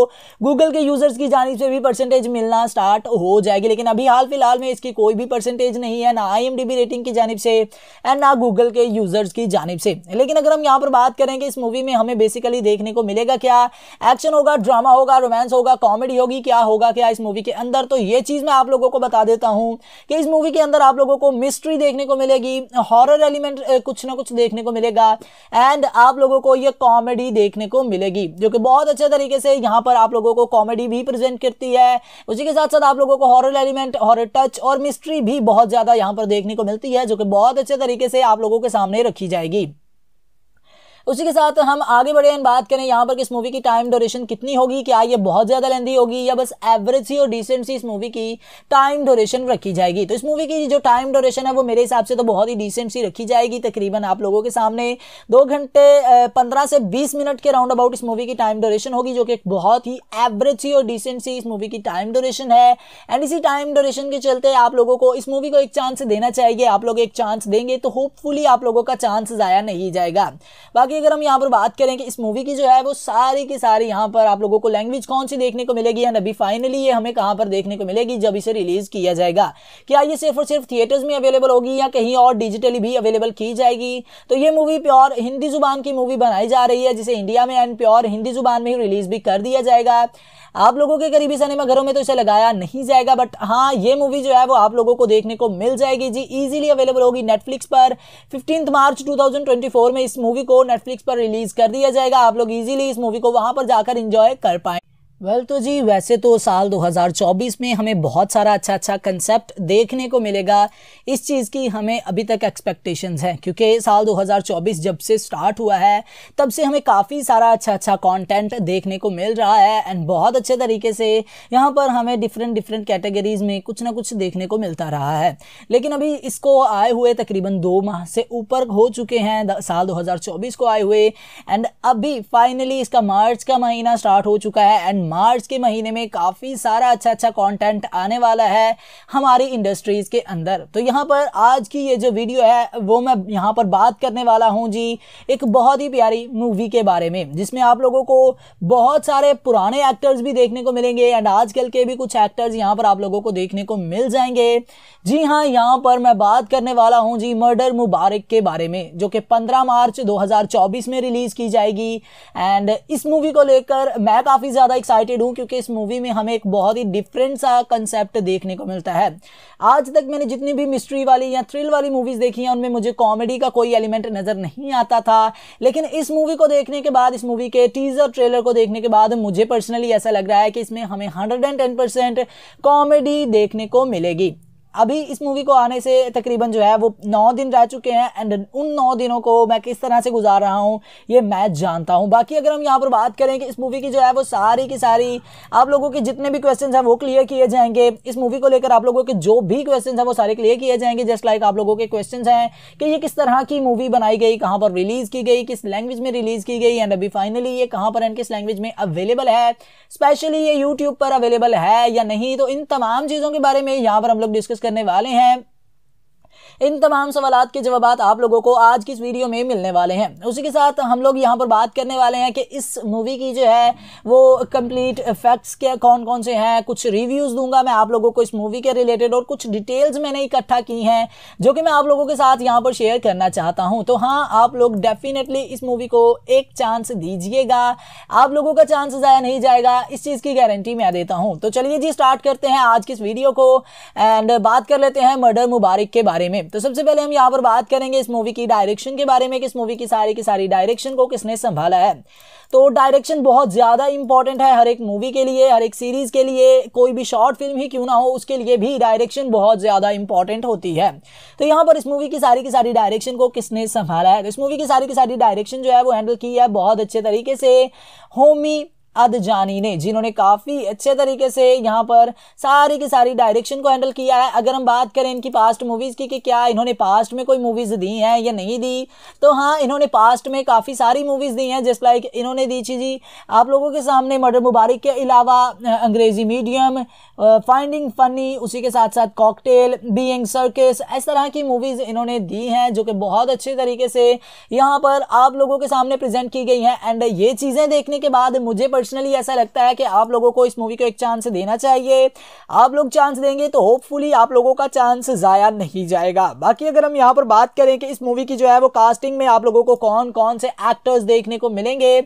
गूगल के यूजर्स की जानब से भी परसेंटेज मिलना स्टार्ट हो जाएगी लेकिन अभी हाल फिलहाल में इसकी कोई भी परसेंटेज नहीं है ना आई रेटिंग की जानब से एंड ना गूगल के यूजर्स की जानब से लेकिन अगर हम यहाँ पर बात करें कि इस मूवी में हमें बेसिकली देखने को मिलेगा क्या एक्शन होगा ड्रामा होगा रोमांस होगा कॉमेडी होगी क्या होगा क्या इस मूवी के अंदर तो ये चीज़ मैं आप लोगों को बता देता हूं कि इस मूवी के अंदर आप लोगों को मिस्ट्री देखने को मिलेगी हॉरर एलिमेंट कुछ ना कुछ देखने को मिलेगा एंड आप लोगों को ये कॉमेडी देखने को मिलेगी जो कि बहुत अच्छे तरीके से यहाँ पर आप लोगों को कॉमेडी भी प्रेजेंट करती है उसी के साथ साथ आप लोगों को हॉरर एलिमेंट हॉरर टच और मिस्ट्री भी बहुत ज़्यादा यहाँ पर देखने को मिलती है जो कि बहुत अच्छे तरीके से आप लोगों के सामने रखी जाएगी उसी के साथ हम आगे बढ़े एंड बात करें यहाँ पर कि इस मूवी की टाइम ड्यूरेशन कितनी होगी क्या ये बहुत ज़्यादा लेंदी होगी या बस एवरेज सी और डिसेंट सी इस मूवी की टाइम ड्यूरेशन रखी जाएगी तो इस मूवी की जो टाइम ड्यूरेशन है वो मेरे हिसाब से तो बहुत ही डिसेंट सी रखी जाएगी तकरीबन आप लोगों के सामने दो घंटे पंद्रह से बीस मिनट के राउंड अबाउट इस मूवी की टाइम ड्यूरेशन होगी जो कि बहुत ही एवरेज सी और डिसेंट सी इस मूवी की टाइम ड्यूरेशन है एंड इसी टाइम ड्यूरेशन के चलते आप लोगों को इस मूवी को एक चांस देना चाहिए आप लोग एक चांस देंगे तो होपफुली आप लोगों का चांस ज़ाया नहीं जाएगा बाकी की अगर हम यहाँ पर बात करें कि इस मूवी की जो है वो सारी की सारी यहाँ पर आप लोगों को लैंग्वेज कौन सी देखने को मिलेगी एंड अभी फाइनली ये हमें कहाँ पर देखने को मिलेगी जब इसे रिलीज किया जाएगा क्या ये सिर्फ और सिर्फ थिएटर्स में अवेलेबल होगी या कहीं और डिजिटली भी अवेलेबल की जाएगी तो ये मूवी प्योर हिंदी जुबान की मूवी बनाई जा रही है जिसे इंडिया में एंड प्योर हिंदी जुबान में ही रिलीज भी कर दिया जाएगा आप लोगों के करीबी सिनेमा घरों में तो इसे लगाया नहीं जाएगा बट हाँ ये मूवी जो है वो आप लोगों को देखने को मिल जाएगी जी इजीली अवेलेबल होगी नेटफ्लिक्स पर फिफ्टीन मार्च 2024 में इस मूवी को नेटफ्लिक्स पर रिलीज कर दिया जाएगा आप लोग इजीली इस मूवी को वहां पर जाकर इंजॉय कर पाए वेल well, तो जी वैसे तो साल 2024 में हमें बहुत सारा अच्छा अच्छा कंसेप्ट देखने को मिलेगा इस चीज़ की हमें अभी तक एक्सपेक्टेशंस हैं क्योंकि साल 2024 जब से स्टार्ट हुआ है तब से हमें काफ़ी सारा अच्छा अच्छा कंटेंट देखने को मिल रहा है एंड बहुत अच्छे तरीके से यहाँ पर हमें डिफरेंट डिफरेंट कैटेगरीज में कुछ ना कुछ देखने को मिलता रहा है लेकिन अभी इसको आए हुए तकरीबन दो माह से ऊपर हो चुके हैं साल दो को आए हुए एंड अभी फाइनली इसका मार्च का महीना स्टार्ट हो चुका है एंड मार्च के महीने में काफ़ी सारा अच्छा अच्छा कंटेंट आने वाला है हमारी इंडस्ट्रीज़ के अंदर तो यहाँ पर आज की ये जो वीडियो है वो मैं यहाँ पर बात करने वाला हूँ जी एक बहुत ही प्यारी मूवी के बारे में जिसमें आप लोगों को बहुत सारे पुराने एक्टर्स भी देखने को मिलेंगे एंड आजकल के भी कुछ एक्टर्स यहाँ पर आप लोगों को देखने को मिल जाएंगे जी हाँ यहाँ पर मैं बात करने वाला हूँ जी मर्डर मुबारक के बारे में जो कि 15 मार्च 2024 में रिलीज़ की जाएगी एंड इस मूवी को लेकर मैं काफ़ी ज़्यादा एक्साइट एक्साइटेड हूँ क्योंकि इस मूवी में हमें एक बहुत ही डिफरेंट सा कंसेप्ट देखने को मिलता है आज तक मैंने जितनी भी मिस्ट्री वाली या थ्रिल वाली मूवीज़ देखी हैं उनमें मुझे कॉमेडी का कोई एलिमेंट नज़र नहीं आता था लेकिन इस मूवी को देखने के बाद इस मूवी के टीज़र ट्रेलर को देखने के बाद मुझे पर्सनली ऐसा लग रहा है कि इसमें हमें हंड्रेड कॉमेडी देखने को मिलेगी अभी इस मूवी को आने से तकरीबन जो है वो नौ दिन रह चुके हैं एंड उन नौ दिनों को मैं किस तरह से गुजार रहा हूँ ये मैं जानता हूँ बाकी अगर हम यहाँ पर बात करें कि इस मूवी की जो है वो सारी की सारी आप लोगों के जितने भी क्वेश्चन हैं वो क्लियर किए जाएंगे इस मूवी को लेकर आप लोगों के जो भी क्वेश्चन हैं वो सारे क्लियर किए जाएंगे जस्ट लाइक आप लोगों के क्वेश्चन हैं कि ये किस तरह की मूवी बनाई गई कहाँ पर रिलीज़ की गई किस लैंग्वेज में रिलीज़ की गई एंड अभी फाइनली ये कहाँ पर एंड किस लैंग्वेज में अवेलेबल है स्पेशली ये यूट्यूब पर अवेलेबल है या नहीं तो इन तमाम चीज़ों के बारे में यहाँ पर हम लोग डिस्कस करने वाले हैं इन तमाम सवाल के जवाब आप लोगों को आज की इस वीडियो में मिलने वाले हैं उसी के साथ हम लोग यहाँ पर बात करने वाले हैं कि इस मूवी की जो है वो कंप्लीट फैक्ट्स क्या कौन कौन से हैं कुछ रिव्यूज़ दूंगा मैं आप लोगों को इस मूवी के रिलेटेड और कुछ डिटेल्स मैंने इकट्ठा की हैं जो कि मैं आप लोगों के साथ यहाँ पर शेयर करना चाहता हूँ तो हाँ आप लोग डेफिनेटली इस मूवी को एक चांस दीजिएगा आप लोगों का चांस ज़ाया नहीं जाएगा इस चीज़ की गारंटी मैं देता हूँ तो चलिए जी स्टार्ट करते हैं आज की इस वीडियो को एंड बात कर लेते हैं मर्डर मुबारक के बारे में तो सबसे पहले हम यहाँ पर बात करेंगे इस मूवी की डायरेक्शन के बारे में कि इस मूवी की सारी की सारी डायरेक्शन को किसने संभाला है तो डायरेक्शन बहुत ज़्यादा इंपॉर्टेंट है हर एक मूवी के लिए हर एक सीरीज़ के लिए कोई भी शॉर्ट फिल्म ही क्यों ना हो उसके लिए भी डायरेक्शन बहुत ज़्यादा इंपॉर्टेंट होती है तो यहाँ पर इस मूवी की सारी की सारी डायरेक्शन को किसने संभाला है तो इस मूवी की सारी की सारी डायरेक्शन जो है वो हैंडल की है बहुत अच्छे तरीके से होमी अदजानी ने जिन्होंने काफ़ी अच्छे तरीके से यहाँ पर सारी की सारी डायरेक्शन को हैंडल किया है अगर हम बात करें इनकी पास्ट मूवीज़ की कि क्या इन्होंने पास्ट में कोई मूवीज़ दी है या नहीं दी तो हाँ इन्होंने पास्ट में काफ़ी सारी मूवीज़ दी हैं जस्ट लाइक इन्होंने दी थी जी आप लोगों के सामने मर्डर मुबारक के अलावा अंग्रेज़ी मीडियम फाइंडिंग फनी उसी के साथ साथ कॉकटेल बींग सर्किस इस तरह की मूवीज़ इन्होंने दी हैं जो कि बहुत अच्छे तरीके से यहाँ पर आप लोगों के सामने प्रेजेंट की गई हैं एंड ये चीज़ें देखने के बाद मुझे पर्सनली ऐसा लगता है कि आप लोगों को इस मूवी को एक चांस देना चाहिए आप लोग चांस देंगे तो होपफुली आप लोगों का चांस ज़ाया नहीं जाएगा बाकी अगर हम यहाँ पर बात करें कि इस मूवी की जो है वो कास्टिंग में आप लोगों को कौन कौन से एक्टर्स देखने को मिलेंगे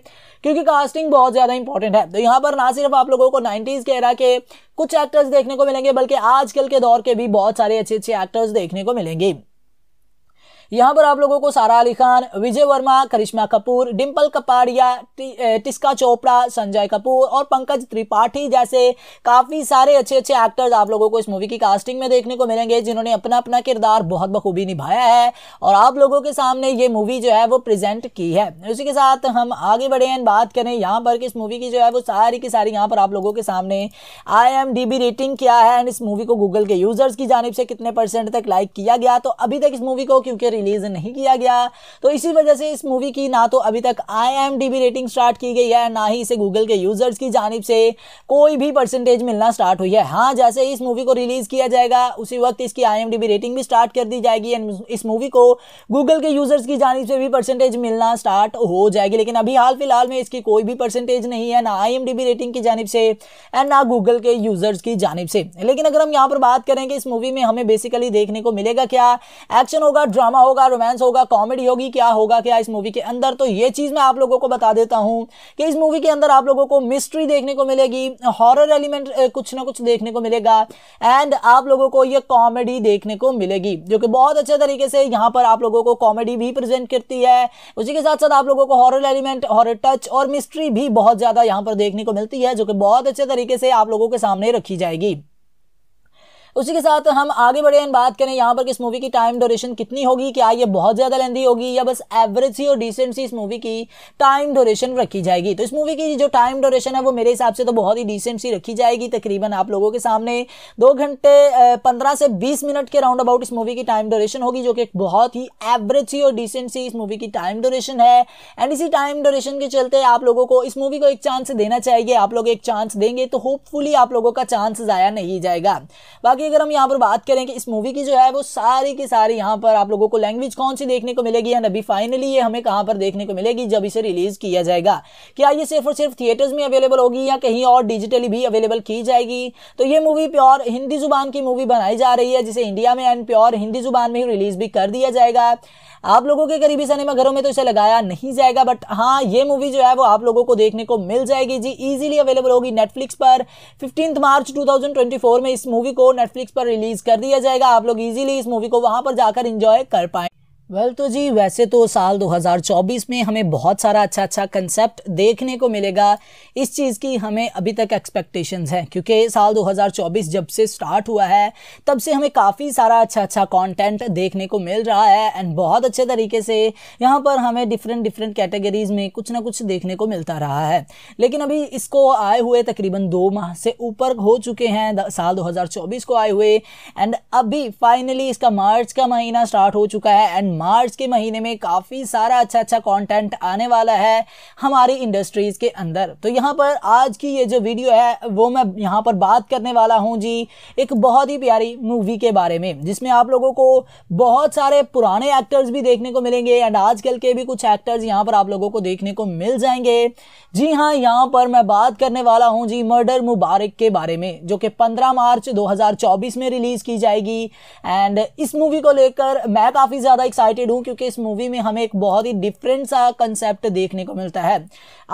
क्योंकि कास्टिंग बहुत ज़्यादा इंपॉर्टेंट है तो यहाँ पर ना सिर्फ आप लोगों को नाइन्टीज़ के रहा के कुछ एक्टर्स देखने को मिलेंगे बल्कि आजकल के दौर के भी बहुत सारे अच्छे अच्छे एक्टर्स देखने को मिलेंगे यहाँ पर आप लोगों को सारा अली खान विजय वर्मा करिश्मा कपूर डिम्पल कपाड़िया टिस्का चोपड़ा संजय कपूर और पंकज त्रिपाठी जैसे काफ़ी सारे अच्छे अच्छे एक्टर्स आप लोगों को इस मूवी की कास्टिंग में देखने को मिलेंगे जिन्होंने अपना अपना किरदार बहुत बखूबी निभाया है और आप लोगों के सामने ये मूवी जो है वो प्रेजेंट की है उसी के साथ हम आगे बढ़े एंड बात करें यहाँ पर कि इस मूवी की जो है वो सारी की सारी यहाँ पर आप लोगों के सामने आई रेटिंग क्या है एंड इस मूवी को गूगल के यूजर्स की जानब से कितने परसेंट तक लाइक किया गया तो अभी तक इस मूवी को क्योंकि रिलीज नहीं किया गया तो इसी वजह से इस मूवी की ना तो अभी तक आई रेटिंग स्टार्ट की गई है ना ही इसे गूगल के यूजर्स की जानब से कोई भी परसेंटेज मिलना स्टार्ट हुई है हाँ जैसे इस मूवी को रिलीज किया जाएगा उसी वक्त इसकी आई रेटिंग भी स्टार्ट कर दी जाएगी एंड इस मूवी को गूगल के यूजर्स की जानब से भी परसेंटेज मिलना स्टार्ट हो जाएगी लेकिन अभी हाल फिलहाल में इसकी कोई भी परसेंटेज नहीं है ना आई रेटिंग की जानब से एंड ना गूगल के यूजर्स की जानब से लेकिन अगर हम यहाँ पर बात करें कि इस मूवी में हमें बेसिकली देखने को मिलेगा क्या एक्शन होगा ड्रामा होगा होगा रोमांस होगा कॉमेडी होगी क्या होगा क्या इस मूवी के अंदर तो ये चीज़ मैं आप लोगों को बता देता हूं कि इस मूवी के अंदर आप लोगों को मिस्ट्री देखने को मिलेगी हॉरर एलिमेंट कुछ ना कुछ देखने को मिलेगा एंड आप लोगों को ये कॉमेडी देखने को मिलेगी जो कि बहुत अच्छे तरीके से यहाँ पर आप लोगों को कॉमेडी भी प्रेजेंट करती है उसी के साथ साथ आप लोगों को हॉरर एलिमेंट हॉरर टच और मिस्ट्री भी बहुत ज़्यादा यहाँ पर देखने को मिलती है जो कि बहुत अच्छे तरीके से आप लोगों के सामने रखी जाएगी उसी के साथ हम आगे बढ़े बात करें यहाँ पर इस मूवी की टाइम ड्यूरेशन कितनी होगी क्या ये बहुत ज़्यादा लेंदी होगी या बस एवरेज सी और डिसेंट सी इस मूवी की टाइम ड्यूरेशन रखी जाएगी तो इस मूवी की जो टाइम ड्यूरेशन है वो मेरे हिसाब से तो बहुत ही डिसेंट सी रखी जाएगी तकरीबन आप लोगों के सामने दो घंटे पंद्रह से बीस मिनट के राउंड अबाउट इस मूवी की टाइम ड्यूरेशन होगी जो कि एक बहुत ही एवरेज सी और डिसेंट सी इस मूवी की टाइम ड्यूरेशन है एंड इसी टाइम ड्यूरेशन के चलते आप लोगों को इस मूवी को एक चांस देना चाहिए आप लोग एक चांस देंगे तो होपफुली आप लोगों का चांस ज़ाया नहीं जाएगा बाकी बाकी अगर हम यहाँ पर बात करें कि इस मूवी की जो है वो सारी की सारी यहाँ पर आप लोगों को लैंग्वेज कौन सी देखने को मिलेगी एंड अभी फाइनली ये हमें कहाँ पर देखने को मिलेगी जब इसे रिलीज किया जाएगा क्या ये सिर्फ और सिर्फ थिएटर्स में अवेलेबल होगी या कहीं और डिजिटली भी अवेलेबल की जाएगी तो ये मूवी प्योर हिंदी जुबान की मूवी बनाई जा रही है जिसे इंडिया में एंड प्योर हिंदी जुबान में ही रिलीज भी कर दिया जाएगा आप लोगों के करीबी सिनेमा घरों में तो इसे लगाया नहीं जाएगा बट हाँ ये मूवी जो है वो आप लोगों को देखने को मिल जाएगी जी इजीली अवेलेबल होगी नेटफ्लिक्स पर फिफ्टींथ मार्च 2024 में इस मूवी को नेटफ्लिक्स पर रिलीज कर दिया जाएगा आप लोग इजीली इस मूवी को वहां पर जाकर इंजॉय कर पाए वेल well, तो जी वैसे तो साल 2024 में हमें बहुत सारा अच्छा अच्छा कंसेप्ट देखने को मिलेगा इस चीज़ की हमें अभी तक एक्सपेक्टेशंस हैं क्योंकि साल 2024 जब से स्टार्ट हुआ है तब से हमें काफ़ी सारा अच्छा अच्छा कंटेंट देखने को मिल रहा है एंड बहुत अच्छे तरीके से यहाँ पर हमें डिफरेंट डिफरेंट कैटेगरीज़ में कुछ ना कुछ देखने को मिलता रहा है लेकिन अभी इसको आए हुए तकरीबन दो माह से ऊपर हो चुके हैं साल दो को आए हुए एंड अभी फाइनली इसका मार्च का महीना स्टार्ट हो चुका है एंड मार्च के महीने में काफ़ी सारा अच्छा अच्छा कंटेंट आने वाला है हमारी इंडस्ट्रीज़ के अंदर तो यहाँ पर आज की ये जो वीडियो है वो मैं यहाँ पर बात करने वाला हूँ जी एक बहुत ही प्यारी मूवी के बारे में जिसमें आप लोगों को बहुत सारे पुराने एक्टर्स भी देखने को मिलेंगे एंड आजकल के भी कुछ एक्टर्स यहाँ पर आप लोगों को देखने को मिल जाएंगे जी हाँ यहाँ पर मैं बात करने वाला हूँ जी मर्डर मुबारक के बारे में जो कि 15 मार्च 2024 में रिलीज़ की जाएगी एंड इस मूवी को लेकर मैं काफ़ी ज़्यादा एक्साइट एक्साइटेड हूँ क्योंकि इस मूवी में हमें एक बहुत ही डिफरेंट सा कंसेप्ट देखने को मिलता है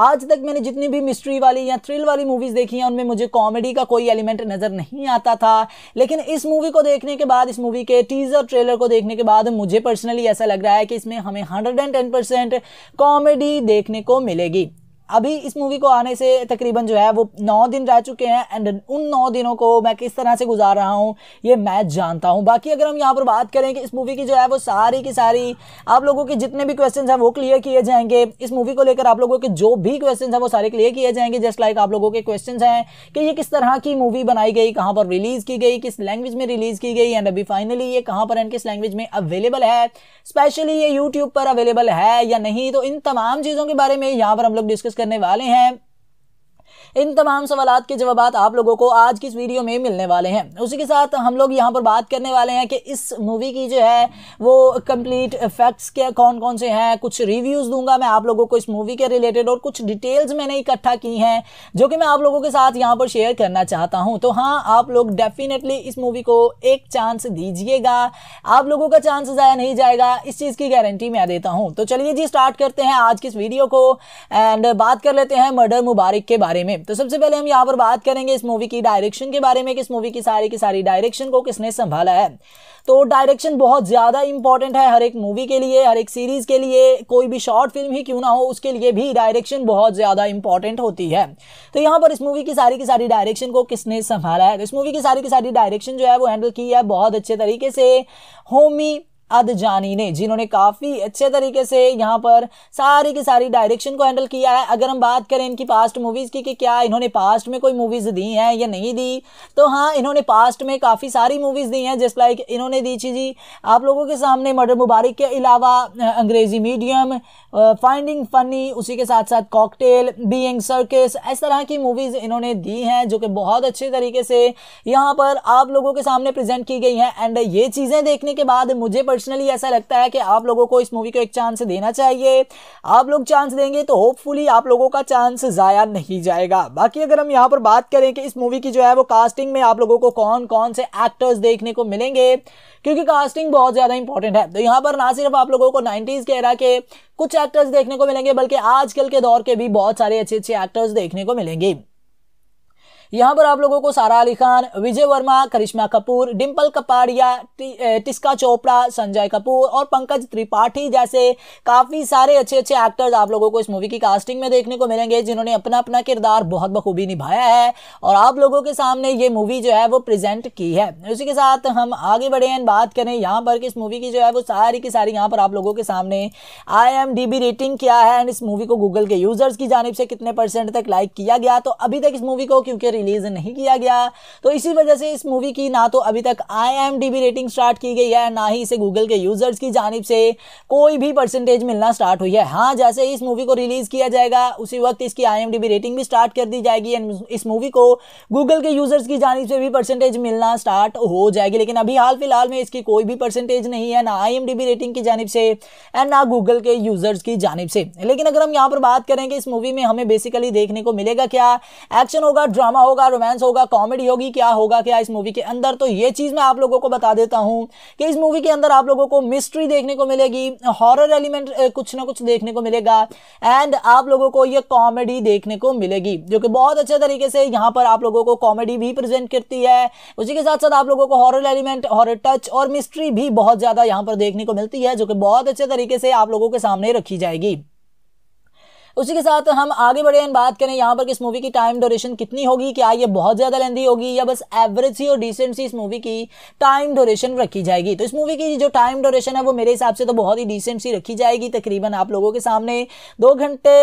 आज तक मैंने जितनी भी मिस्ट्री वाली या थ्रिल वाली मूवीज़ देखी हैं उनमें मुझे कॉमेडी का कोई एलिमेंट नज़र नहीं आता था लेकिन इस मूवी को देखने के बाद इस मूवी के टीज़र ट्रेलर को देखने के बाद मुझे पर्सनली ऐसा लग रहा है कि इसमें हमें हंड्रेड कॉमेडी देखने को मिलेगी अभी इस मूवी को आने से तकरीबन जो है वो नौ दिन रह चुके हैं एंड उन नौ दिनों को मैं किस तरह से गुजार रहा हूँ ये मैं जानता हूँ बाकी अगर हम यहाँ पर बात करें कि इस मूवी की जो है वो सारी की सारी आप लोगों के जितने भी क्वेश्चन हैं वो क्लियर किए जाएंगे इस मूवी को लेकर आप लोगों के जो भी क्वेश्चन हैं वो सारे क्लियर किए जाएंगे जस्ट लाइक आप लोगों के क्वेश्चन हैं कि ये किस तरह की मूवी बनाई गई कहाँ पर रिलीज़ की गई किस लैंग्वेज में रिलीज़ की गई एंड अभी फाइनली ये कहाँ पर एंड किस लैंग्वेज में अवेलेबल है स्पेशली ये यूट्यूब पर अवेलेबल है या नहीं तो इन तमाम चीज़ों के बारे में यहाँ पर हम लोग डिस्कस करने वाले हैं इन तमाम सवाल के जवाब आप लोगों को आज की इस वीडियो में मिलने वाले हैं उसी के साथ हम लोग यहाँ पर बात करने वाले हैं कि इस मूवी की जो है वो कंप्लीट फैक्ट्स क्या कौन कौन से हैं कुछ रिव्यूज़ दूंगा मैं आप लोगों को इस मूवी के रिलेटेड और कुछ डिटेल्स मैंने इकट्ठा की हैं जो कि मैं आप लोगों के साथ यहाँ पर शेयर करना चाहता हूँ तो हाँ आप लोग डेफिनेटली इस मूवी को एक चांस दीजिएगा आप लोगों का चांस ज़ाया नहीं जाएगा इस चीज़ की गारंटी मैं देता हूँ तो चलिए जी स्टार्ट करते हैं आज की इस वीडियो को एंड बात कर लेते हैं मर्डर मुबारक के बारे में तो सबसे पहले हम यहाँ पर बात करेंगे इस मूवी की डायरेक्शन के बारे में कि इस मूवी की सारी की सारी डायरेक्शन को किसने संभाला है तो डायरेक्शन बहुत ज़्यादा इंपॉर्टेंट है हर एक मूवी के लिए हर एक सीरीज़ के लिए कोई भी शॉर्ट फिल्म ही क्यों ना हो उसके लिए भी डायरेक्शन बहुत ज़्यादा इंपॉर्टेंट होती है तो यहाँ पर इस मूवी की सारी की सारी डायरेक्शन को किसने संभाला है तो इस मूवी की सारी की सारी डायरेक्शन जो है वो हैंडल की है बहुत अच्छे तरीके से होमी अदजानी ने जिन्होंने काफ़ी अच्छे तरीके से यहाँ पर सारी की सारी डायरेक्शन को हैंडल किया है अगर हम बात करें इनकी पास्ट मूवीज़ की कि क्या इन्होंने पास्ट में कोई मूवीज़ दी हैं या नहीं दी तो हाँ इन्होंने पास्ट में काफ़ी सारी मूवीज़ दी हैं जिस लाइक इन्होंने दी थी जी आप लोगों के सामने मर्डर मुबारक के अलावा अंग्रेज़ी मीडियम फाइंडिंग फनी उसी के साथ साथ कॉकटेल बीइंग सर्किस इस तरह की मूवीज़ इन्होंने दी हैं जो कि बहुत अच्छे तरीके से यहाँ पर आप लोगों के सामने प्रेजेंट की गई हैं एंड ये चीज़ें देखने के बाद मुझे पर्सनली ऐसा लगता है कि आप लोगों को इस मूवी को एक चांस देना चाहिए आप लोग चांस देंगे तो होपफुली आप लोगों का चांस ज़ाया नहीं जाएगा बाकी अगर हम यहाँ पर बात करें कि इस मूवी की जो है वो कास्टिंग में आप लोगों को कौन कौन से एक्टर्स देखने को मिलेंगे क्योंकि कास्टिंग बहुत ज़्यादा इंपॉर्टेंट है तो यहाँ पर ना सिर्फ आप लोगों को नाइन्टीज़ के एरा के कुछ एक्टर्स देखने को मिलेंगे बल्कि आजकल के दौर के भी बहुत सारे अच्छे अच्छे एक्टर्स देखने को मिलेंगे यहाँ पर आप लोगों को सारा अली खान विजय वर्मा करिश्मा कपूर डिम्पल कपाड़िया टिस्का चोपड़ा संजय कपूर और पंकज त्रिपाठी जैसे काफ़ी सारे अच्छे अच्छे एक्टर्स आप लोगों को इस मूवी की कास्टिंग में देखने को मिलेंगे जिन्होंने अपना अपना किरदार बहुत बखूबी निभाया है और आप लोगों के सामने ये मूवी जो है वो प्रेजेंट की है उसी के साथ हम आगे बढ़े एंड बात करें यहाँ पर कि इस मूवी की जो है वो सारी की सारी यहाँ पर आप लोगों के सामने आई रेटिंग क्या है एंड इस मूवी को गूगल के यूजर्स की जानब से कितने परसेंट तक लाइक किया गया तो अभी तक इस मूवी को क्योंकि रिलीज नहीं किया गया तो इसी वजह से इस मूवी की ना तो अभी तक आई रेटिंग स्टार्ट की गई है ना ही इसे गूगल के यूजर्स की जानब से कोई भी परसेंटेज मिलना स्टार्ट हुई है हाँ जैसे इस मूवी को रिलीज किया जाएगा उसी वक्त इसकी आई रेटिंग भी स्टार्ट कर दी जाएगी एंड इस मूवी को गूगल के यूजर्स की जानब से भी परसेंटेज मिलना स्टार्ट हो जाएगी लेकिन अभी हाल फिलहाल में इसकी कोई भी परसेंटेज नहीं है ना आई रेटिंग की जानब से एंड ना गूगल के यूजर्स की जानब से लेकिन अगर हम यहाँ पर बात करें कि इस मूवी में हमें बेसिकली देखने को मिलेगा क्या एक्शन होगा ड्रामा होगा रोमांस होगा कॉमेडी होगी क्या होगा क्या इस मूवी के अंदर तो ये चीज़ मैं आप लोगों को बता देता हूं कि इस मूवी के अंदर आप लोगों को मिस्ट्री देखने को मिलेगी हॉरर एलिमेंट कुछ ना कुछ देखने को मिलेगा एंड आप लोगों को ये कॉमेडी देखने को मिलेगी जो कि बहुत अच्छे तरीके से यहां पर आप लोगों को कॉमेडी भी प्रेजेंट करती है उसी के साथ साथ आप लोगों को हॉरर एलिमेंट हॉरर टच और मिस्ट्री भी बहुत ज़्यादा यहां पर देखने को मिलती है जो कि बहुत अच्छे तरीके से आप लोगों के सामने रखी जाएगी उसी के साथ हम आगे बढ़े एंड बात करें यहाँ पर इस मूवी की टाइम ड्यूरेशन कितनी होगी क्या ये बहुत ज़्यादा लेंदी होगी या बस एवरेज सी और डिसेंट सी इस मूवी की टाइम ड्यूरेशन रखी जाएगी तो इस मूवी की जो टाइम ड्यूरेशन है वो मेरे हिसाब से तो बहुत ही डिसेंट सी रखी जाएगी तकरीबन आप लोगों के सामने दो घंटे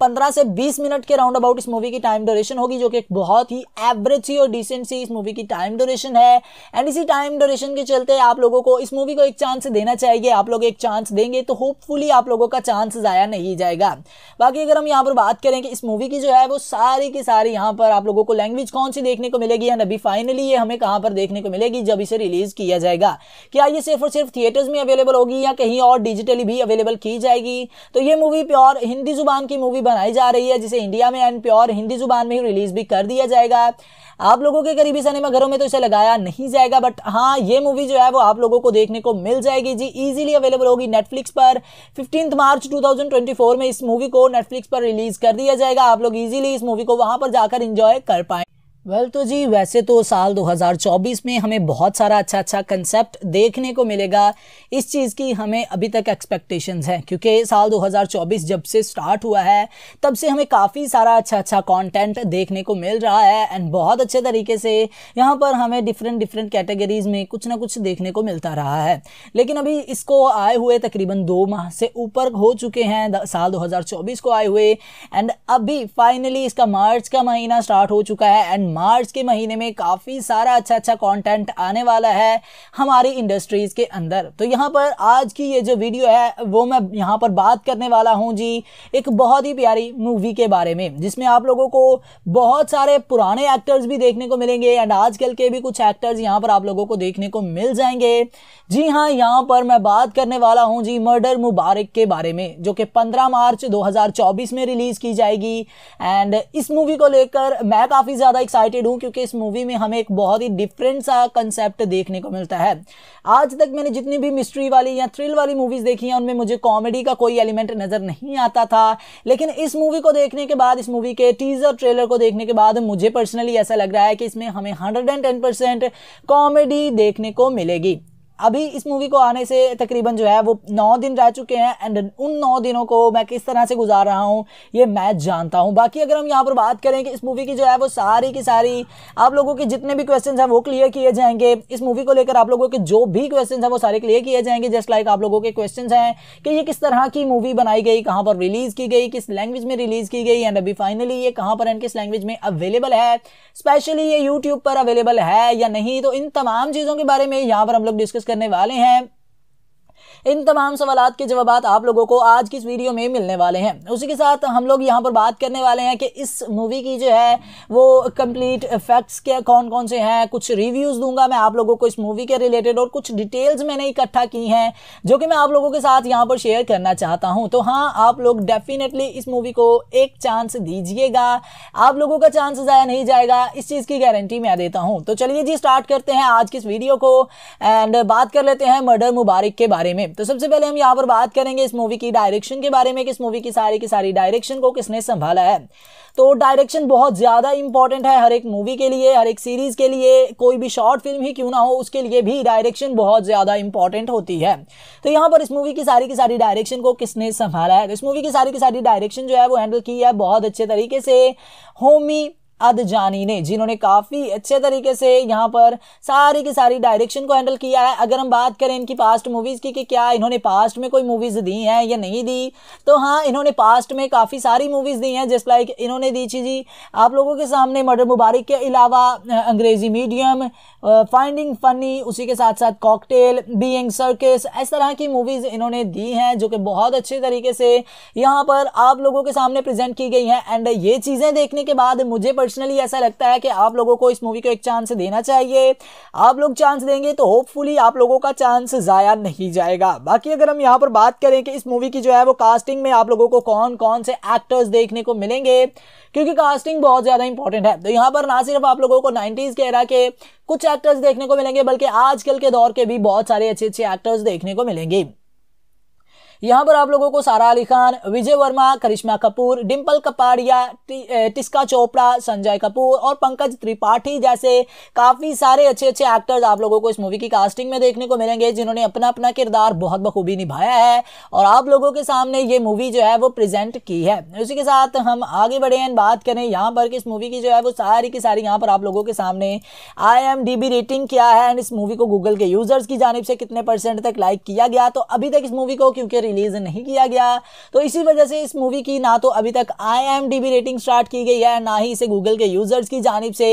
पंद्रह से बीस मिनट के राउंड अबाउट इस मूवी की टाइम ड्यूरेशन होगी जो कि बहुत ही एवरेज सी और डिसेंट सी इस मूवी की टाइम ड्यूरेशन है एंड इसी टाइम ड्यूरेशन के चलते आप लोगों को इस मूवी को एक चांस देना चाहिए आप लोग एक चांस देंगे तो होपफुली आप लोगों का चांस ज़ाया नहीं जाएगा बाकी की अगर हम यहाँ पर बात करें कि इस मूवी की जो है वो सारी की सारी यहाँ पर आप लोगों को लैंग्वेज कौन सी देखने को मिलेगी एंड अभी फाइनली ये हमें कहाँ पर देखने को मिलेगी जब इसे रिलीज किया जाएगा क्या ये सिर्फ और सिर्फ थिएटर्स में अवेलेबल होगी या कहीं और डिजिटली भी अवेलेबल की जाएगी तो ये मूवी प्योर हिंदी जुबान की मूवी बनाई जा रही है जिसे इंडिया में एंड प्योर हिंदी जुबान में ही रिलीज भी कर दिया जाएगा आप लोगों के करीबी सिनेमा घरों में तो इसे लगाया नहीं जाएगा बट हाँ ये मूवी जो है वो आप लोगों को देखने को मिल जाएगी जी इजीली अवेलेबल होगी नेटफ्लिक्स पर फिफ्टीन मार्च 2024 में इस मूवी को नेटफ्लिक्स पर रिलीज कर दिया जाएगा आप लोग इजीली इस मूवी को वहां पर जाकर इंजॉय कर पाए वेल well, तो जी वैसे तो साल 2024 में हमें बहुत सारा अच्छा अच्छा कंसेप्ट देखने को मिलेगा इस चीज़ की हमें अभी तक एक्सपेक्टेशंस हैं क्योंकि साल 2024 जब से स्टार्ट हुआ है तब से हमें काफ़ी सारा अच्छा अच्छा कंटेंट देखने को मिल रहा है एंड बहुत अच्छे तरीके से यहाँ पर हमें डिफरेंट डिफरेंट कैटेगरीज में कुछ ना कुछ देखने को मिलता रहा है लेकिन अभी इसको आए हुए तकरीबन दो माह से ऊपर हो चुके हैं साल दो को आए हुए एंड अभी फाइनली इसका मार्च का महीना स्टार्ट हो चुका है एंड मार्च के महीने में काफ़ी सारा अच्छा अच्छा कंटेंट आने वाला है हमारी इंडस्ट्रीज़ के अंदर तो यहाँ पर आज की ये जो वीडियो है वो मैं यहाँ पर बात करने वाला हूँ जी एक बहुत ही प्यारी मूवी के बारे में जिसमें आप लोगों को बहुत सारे पुराने एक्टर्स भी देखने को मिलेंगे एंड आजकल के भी कुछ एक्टर्स यहाँ पर आप लोगों को देखने को मिल जाएंगे जी हाँ यहाँ पर मैं बात करने वाला हूँ जी मर्डर मुबारक के बारे में जो कि 15 मार्च 2024 में रिलीज़ की जाएगी एंड इस मूवी को लेकर मैं काफ़ी ज़्यादा एक्साइट एक्साइटेड हूँ क्योंकि इस मूवी में हमें एक बहुत ही डिफरेंट सा कंसेप्ट देखने को मिलता है आज तक मैंने जितनी भी मिस्ट्री वाली या थ्रिल वाली मूवीज़ देखी हैं उनमें मुझे कॉमेडी का कोई एलिमेंट नज़र नहीं आता था लेकिन इस मूवी को देखने के बाद इस मूवी के टीज़र ट्रेलर को देखने के बाद मुझे पर्सनली ऐसा लग रहा है कि इसमें हमें हंड्रेड कॉमेडी देखने को मिलेगी अभी इस मूवी को आने से तकरीबन जो है वो नौ दिन रह चुके हैं एंड उन नौ दिनों को मैं किस तरह से गुजार रहा हूँ ये मैं जानता हूँ बाकी अगर हम यहाँ पर बात करें कि इस मूवी की जो है वो सारी की सारी आप लोगों के जितने भी क्वेश्चन हैं वो क्लियर किए जाएंगे इस मूवी को लेकर आप लोगों के जो भी क्वेश्चन हैं वो सारे क्लियर किए जाएंगे जस्ट लाइक आप लोगों के क्वेश्चन हैं कि ये किस तरह की मूवी बनाई गई कहाँ पर रिलीज़ की गई किस लैंग्वेज में रिलीज़ की गई एंड अभी फाइनली ये कहाँ पर एंड किस लैंग्वेज में अवेलेबल है स्पेशली ये यूट्यूब पर अवेलेबल है या नहीं तो इन तमाम चीज़ों के बारे में यहाँ पर हम लोग डिस्कस करने वाले हैं इन तमाम सवाल के जवाब आप लोगों को आज की इस वीडियो में मिलने वाले हैं उसी के साथ हम लोग यहाँ पर बात करने वाले हैं कि इस मूवी की जो है वो कंप्लीट फैक्ट्स क्या कौन कौन से हैं कुछ रिव्यूज़ दूंगा मैं आप लोगों को इस मूवी के रिलेटेड और कुछ डिटेल्स मैंने इकट्ठा की हैं जो कि मैं आप लोगों के साथ यहाँ पर शेयर करना चाहता हूँ तो हाँ आप लोग डेफिनेटली इस मूवी को एक चांस दीजिएगा आप लोगों का चांस ज़ाया नहीं जाएगा इस चीज़ की गारंटी मैं देता हूँ तो चलिए जी स्टार्ट करते हैं आज की इस वीडियो को एंड बात कर लेते हैं मर्डर मुबारक के बारे में तो सबसे पहले हम यहाँ पर बात करेंगे इस मूवी की डायरेक्शन के बारे में कि इस मूवी की सारी की सारी डायरेक्शन को किसने संभाला है तो डायरेक्शन बहुत ज़्यादा इंपॉर्टेंट है हर एक मूवी के लिए हर एक सीरीज़ के लिए कोई भी शॉर्ट फिल्म ही क्यों ना हो उसके लिए भी डायरेक्शन बहुत ज़्यादा इंपॉर्टेंट होती है तो यहाँ पर इस मूवी की सारी की सारी डायरेक्शन को किसने संभाला है तो इस मूवी की सारी की सारी डायरेक्शन जो है वो हैंडल की है बहुत अच्छे तरीके से होमी अदजानी ने जिन्होंने काफ़ी अच्छे तरीके से यहाँ पर सारी की सारी डायरेक्शन को हैंडल किया है अगर हम बात करें इनकी पास्ट मूवीज़ की कि क्या इन्होंने पास्ट में कोई मूवीज़ दी है या नहीं दी तो हाँ इन्होंने पास्ट में काफ़ी सारी मूवीज़ दी हैं जस्ट लाइक इन्होंने दी थी जी आप लोगों के सामने मर्डर मुबारक के अलावा अंग्रेज़ी मीडियम फाइंडिंग फनी उसी के साथ साथ कॉकटेल बींग सर्किस इस तरह की मूवीज़ इन्होंने दी हैं जो कि बहुत अच्छे तरीके से यहाँ पर आप लोगों के सामने प्रेजेंट की गई हैं एंड ये चीज़ें देखने के बाद मुझे पर्सनली ऐसा लगता है कि आप लोगों को इस मूवी को एक चांस देना चाहिए आप लोग चांस देंगे तो होपफुली आप लोगों का चांस ज़ाया नहीं जाएगा बाकी अगर हम यहाँ पर बात करें कि इस मूवी की जो है वो कास्टिंग में आप लोगों को कौन कौन से एक्टर्स देखने को मिलेंगे क्योंकि कास्टिंग बहुत ज़्यादा इंपॉर्टेंट है तो यहाँ पर ना सिर्फ आप लोगों को नाइन्टीज़ के एरा के कुछ एक्टर्स देखने को मिलेंगे बल्कि आजकल के दौर के भी बहुत सारे अच्छे अच्छे एक्टर्स देखने को मिलेंगे यहाँ पर आप लोगों को सारा अली खान विजय वर्मा करिश्मा कपूर डिम्पल कपाड़िया टिस्का चोपड़ा संजय कपूर और पंकज त्रिपाठी जैसे काफ़ी सारे अच्छे अच्छे एक्टर्स आप लोगों को इस मूवी की कास्टिंग में देखने को मिलेंगे जिन्होंने अपना अपना किरदार बहुत बखूबी निभाया है और आप लोगों के सामने ये मूवी जो है वो प्रेजेंट की है उसी के साथ हम आगे बढ़े हैं बात करें यहाँ पर कि इस मूवी की जो है वो सारी की सारी यहाँ पर आप लोगों के सामने आई रेटिंग क्या है एंड इस मूवी को गूगल के यूजर्स की जानब से कितने परसेंट तक लाइक किया गया तो अभी तक इस मूवी को क्योंकि रिलीज नहीं किया गया तो इसी वजह से इस मूवी की ना तो अभी तक आई रेटिंग स्टार्ट की गई है ना ही इसे गूगल के यूजर्स की जानब से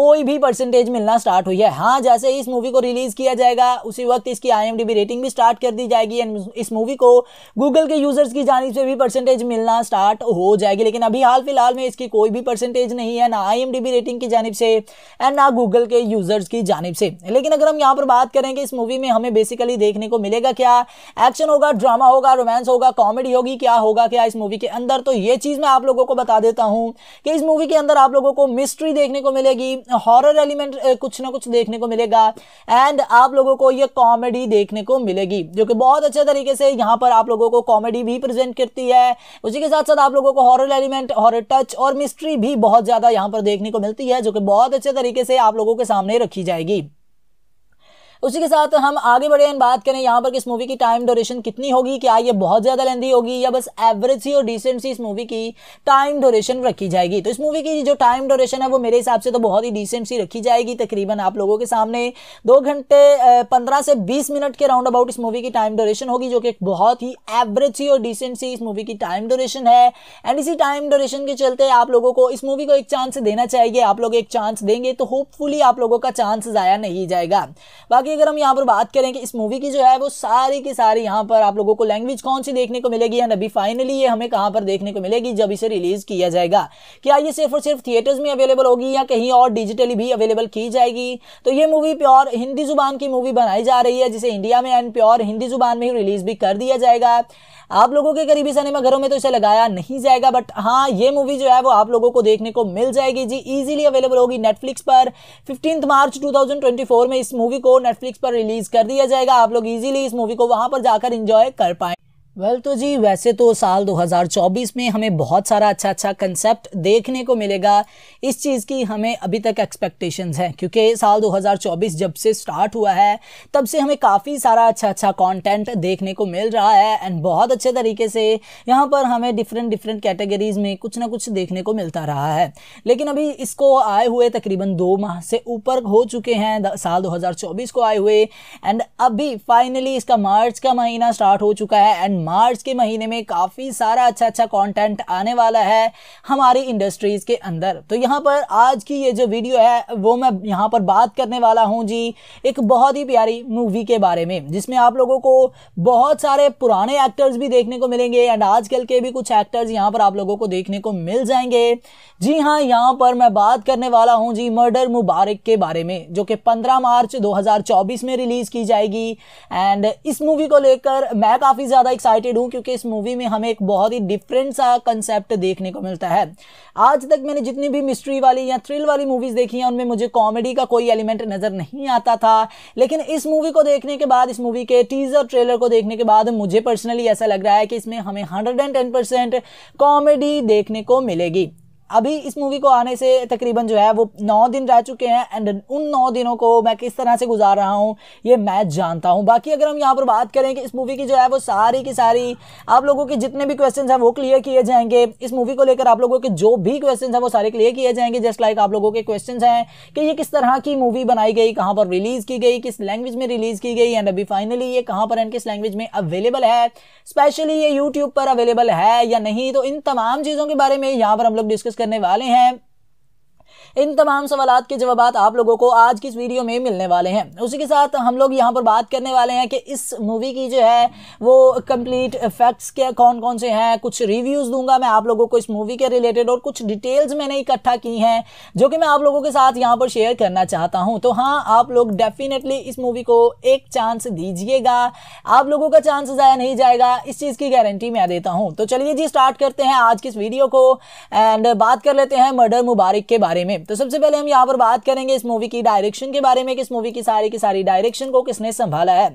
कोई भी परसेंटेज मिलना स्टार्ट हुई है हाँ जैसे इस मूवी को रिलीज किया जाएगा उसी वक्त इसकी आई रेटिंग भी स्टार्ट कर दी जाएगी एंड इस मूवी को गूगल के यूजर्स की जानब से भी परसेंटेज मिलना स्टार्ट हो जाएगी लेकिन अभी हाल फिलहाल में इसकी कोई भी परसेंटेज नहीं है ना आई रेटिंग की जानब से एंड ना गूगल के यूजर्स की जानब से लेकिन अगर हम यहाँ पर बात करें कि इस मूवी में हमें बेसिकली देखने को मिलेगा क्या एक्शन होगा ड्रामा होगा होगा रोमांस होगा कॉमेडी होगी क्या होगा क्या इस मूवी के अंदर तो ये चीज़ मैं आप लोगों को बता देता हूं कि इस मूवी के अंदर आप लोगों को मिस्ट्री देखने को मिलेगी हॉरर एलिमेंट कुछ ना कुछ देखने को मिलेगा एंड आप लोगों को ये कॉमेडी देखने को मिलेगी जो कि बहुत अच्छे तरीके से यहां पर आप लोगों को कॉमेडी भी प्रेजेंट करती है उसी के साथ साथ आप लोगों को हॉरर एलिमेंट हॉरर टच और मिस्ट्री भी बहुत ज़्यादा यहां पर देखने को मिलती है जो कि बहुत अच्छे तरीके से आप लोगों के सामने रखी जाएगी उसी के साथ हम आगे बढ़े बात करें यहाँ पर इस मूवी की टाइम ड्यूरेशन कितनी होगी क्या ये बहुत ज़्यादा लेंदी होगी या बस एवरेज सी और डिसेंट सी इस मूवी की टाइम ड्यूरेशन रखी जाएगी तो इस मूवी की जो टाइम ड्यूरेशन है वो मेरे हिसाब से तो बहुत ही डिसेंट सी रखी जाएगी तकरीबन आप लोगों के सामने दो घंटे पंद्रह से बीस मिनट के राउंड अबाउट इस मूवी की टाइम ड्यूरेशन होगी जो कि बहुत ही एवरेज सी और डिसेंट सी इस मूवी की टाइम ड्यूरेशन है एंड इसी टाइम ड्यूरेशन के चलते आप लोगों को इस मूवी को एक चांस देना चाहिए आप लोग एक चांस देंगे तो होपफुली आप लोगों का चांस ज़ाया नहीं जाएगा बाकी बाकी अगर हम यहाँ पर बात करें कि इस मूवी की जो है वो सारी की सारी यहाँ पर आप लोगों को लैंग्वेज कौन सी देखने को मिलेगी एंड अभी फाइनली ये हमें कहाँ पर देखने को मिलेगी जब इसे रिलीज किया जाएगा क्या ये सिर्फ और सिर्फ थिएटर्स में अवेलेबल होगी या कहीं और डिजिटली भी अवेलेबल की जाएगी तो ये मूवी प्योर हिंदी जुबान की मूवी बनाई जा रही है जिसे इंडिया में एंड प्योर हिंदी जुबान में ही रिलीज भी कर दिया जाएगा आप लोगों के करीबी सिनेमा घरों में तो इसे लगाया नहीं जाएगा बट हाँ ये मूवी जो है वो आप लोगों को देखने को मिल जाएगी जी इजीली अवेलेबल होगी नेटफ्लिक्स पर फिफ्टींथ मार्च 2024 में इस मूवी को नेटफ्लिक्स पर रिलीज कर दिया जाएगा आप लोग इजीली इस मूवी को वहां पर जाकर इंजॉय कर पाए वेल well, तो जी वैसे तो साल 2024 में हमें बहुत सारा अच्छा अच्छा कंसेप्ट देखने को मिलेगा इस चीज़ की हमें अभी तक एक्सपेक्टेशंस हैं क्योंकि साल 2024 जब से स्टार्ट हुआ है तब से हमें काफ़ी सारा अच्छा अच्छा कंटेंट देखने को मिल रहा है एंड बहुत अच्छे तरीके से यहाँ पर हमें डिफरेंट डिफरेंट कैटेगरीज़ में कुछ ना कुछ देखने को मिलता रहा है लेकिन अभी इसको आए हुए तकरीबन दो माह से ऊपर हो चुके हैं साल दो को आए हुए एंड अभी फाइनली इसका मार्च का महीना स्टार्ट हो चुका है एंड मार्च के महीने में काफ़ी सारा अच्छा अच्छा कंटेंट आने वाला है हमारी इंडस्ट्रीज़ के अंदर तो यहाँ पर आज की ये जो वीडियो है वो मैं यहाँ पर बात करने वाला हूँ जी एक बहुत ही प्यारी मूवी के बारे में जिसमें आप लोगों को बहुत सारे पुराने एक्टर्स भी देखने को मिलेंगे एंड आजकल के भी कुछ एक्टर्स यहाँ पर आप लोगों को देखने को मिल जाएंगे जी हाँ यहाँ पर मैं बात करने वाला हूँ जी मर्डर मुबारक के बारे में जो कि 15 मार्च 2024 में रिलीज़ की जाएगी एंड इस मूवी को लेकर मैं काफ़ी ज़्यादा एक्साइट एक्साइटेड हूँ क्योंकि इस मूवी में हमें एक बहुत ही डिफरेंट सा कंसेप्ट देखने को मिलता है आज तक मैंने जितनी भी मिस्ट्री वाली या थ्रिल वाली मूवीज़ देखी हैं उनमें मुझे कॉमेडी का कोई एलिमेंट नज़र नहीं आता था लेकिन इस मूवी को देखने के बाद इस मूवी के टीज़र ट्रेलर को देखने के बाद मुझे पर्सनली ऐसा लग रहा है कि इसमें हमें हंड्रेड कॉमेडी देखने को मिलेगी अभी इस मूवी को आने से तकरीबन जो है वो नौ दिन रह चुके हैं एंड उन नौ दिनों को मैं किस तरह से गुजार रहा हूँ ये मैं जानता हूँ बाकी अगर हम यहाँ पर बात करें कि इस मूवी की जो है वो सारी की सारी आप लोगों के जितने भी क्वेश्चन हैं वो क्लियर किए जाएंगे इस मूवी को लेकर आप लोगों के जो भी क्वेश्चन हैं वो सारे क्लियर किए जाएंगे जस्ट लाइक आप लोगों के क्वेश्चन हैं कि ये किस तरह की मूवी बनाई गई कहाँ पर रिलीज़ की गई किस लैंग्वेज में रिलीज़ की गई एंड अभी फाइनली ये कहाँ पर एंड किस लैंग्वेज में अवेलेबल है स्पेशली ये यूट्यूब पर अवेलेबल है या नहीं तो इन तमाम चीज़ों के बारे में यहाँ पर हम लोग डिस्कस करने वाले हैं इन तमाम सवाल के जवाब आप लोगों को आज की इस वीडियो में मिलने वाले हैं उसी के साथ हम लोग यहाँ पर बात करने वाले हैं कि इस मूवी की जो है वो कंप्लीट फैक्ट्स क्या कौन कौन से हैं कुछ रिव्यूज़ दूंगा मैं आप लोगों को इस मूवी के रिलेटेड और कुछ डिटेल्स मैंने इकट्ठा की हैं जो कि मैं आप लोगों के साथ यहाँ पर शेयर करना चाहता हूँ तो हाँ आप लोग डेफिनेटली इस मूवी को एक चांस दीजिएगा आप लोगों का चांस ज़ाया नहीं जाएगा इस चीज़ की गारंटी मैं देता हूँ तो चलिए जी स्टार्ट करते हैं आज की इस वीडियो को एंड बात कर लेते हैं मर्डर मुबारक के बारे में तो सबसे पहले हम यहाँ पर बात करेंगे इस मूवी की डायरेक्शन के बारे में कि इस मूवी की सारी की सारी डायरेक्शन को किसने संभाला है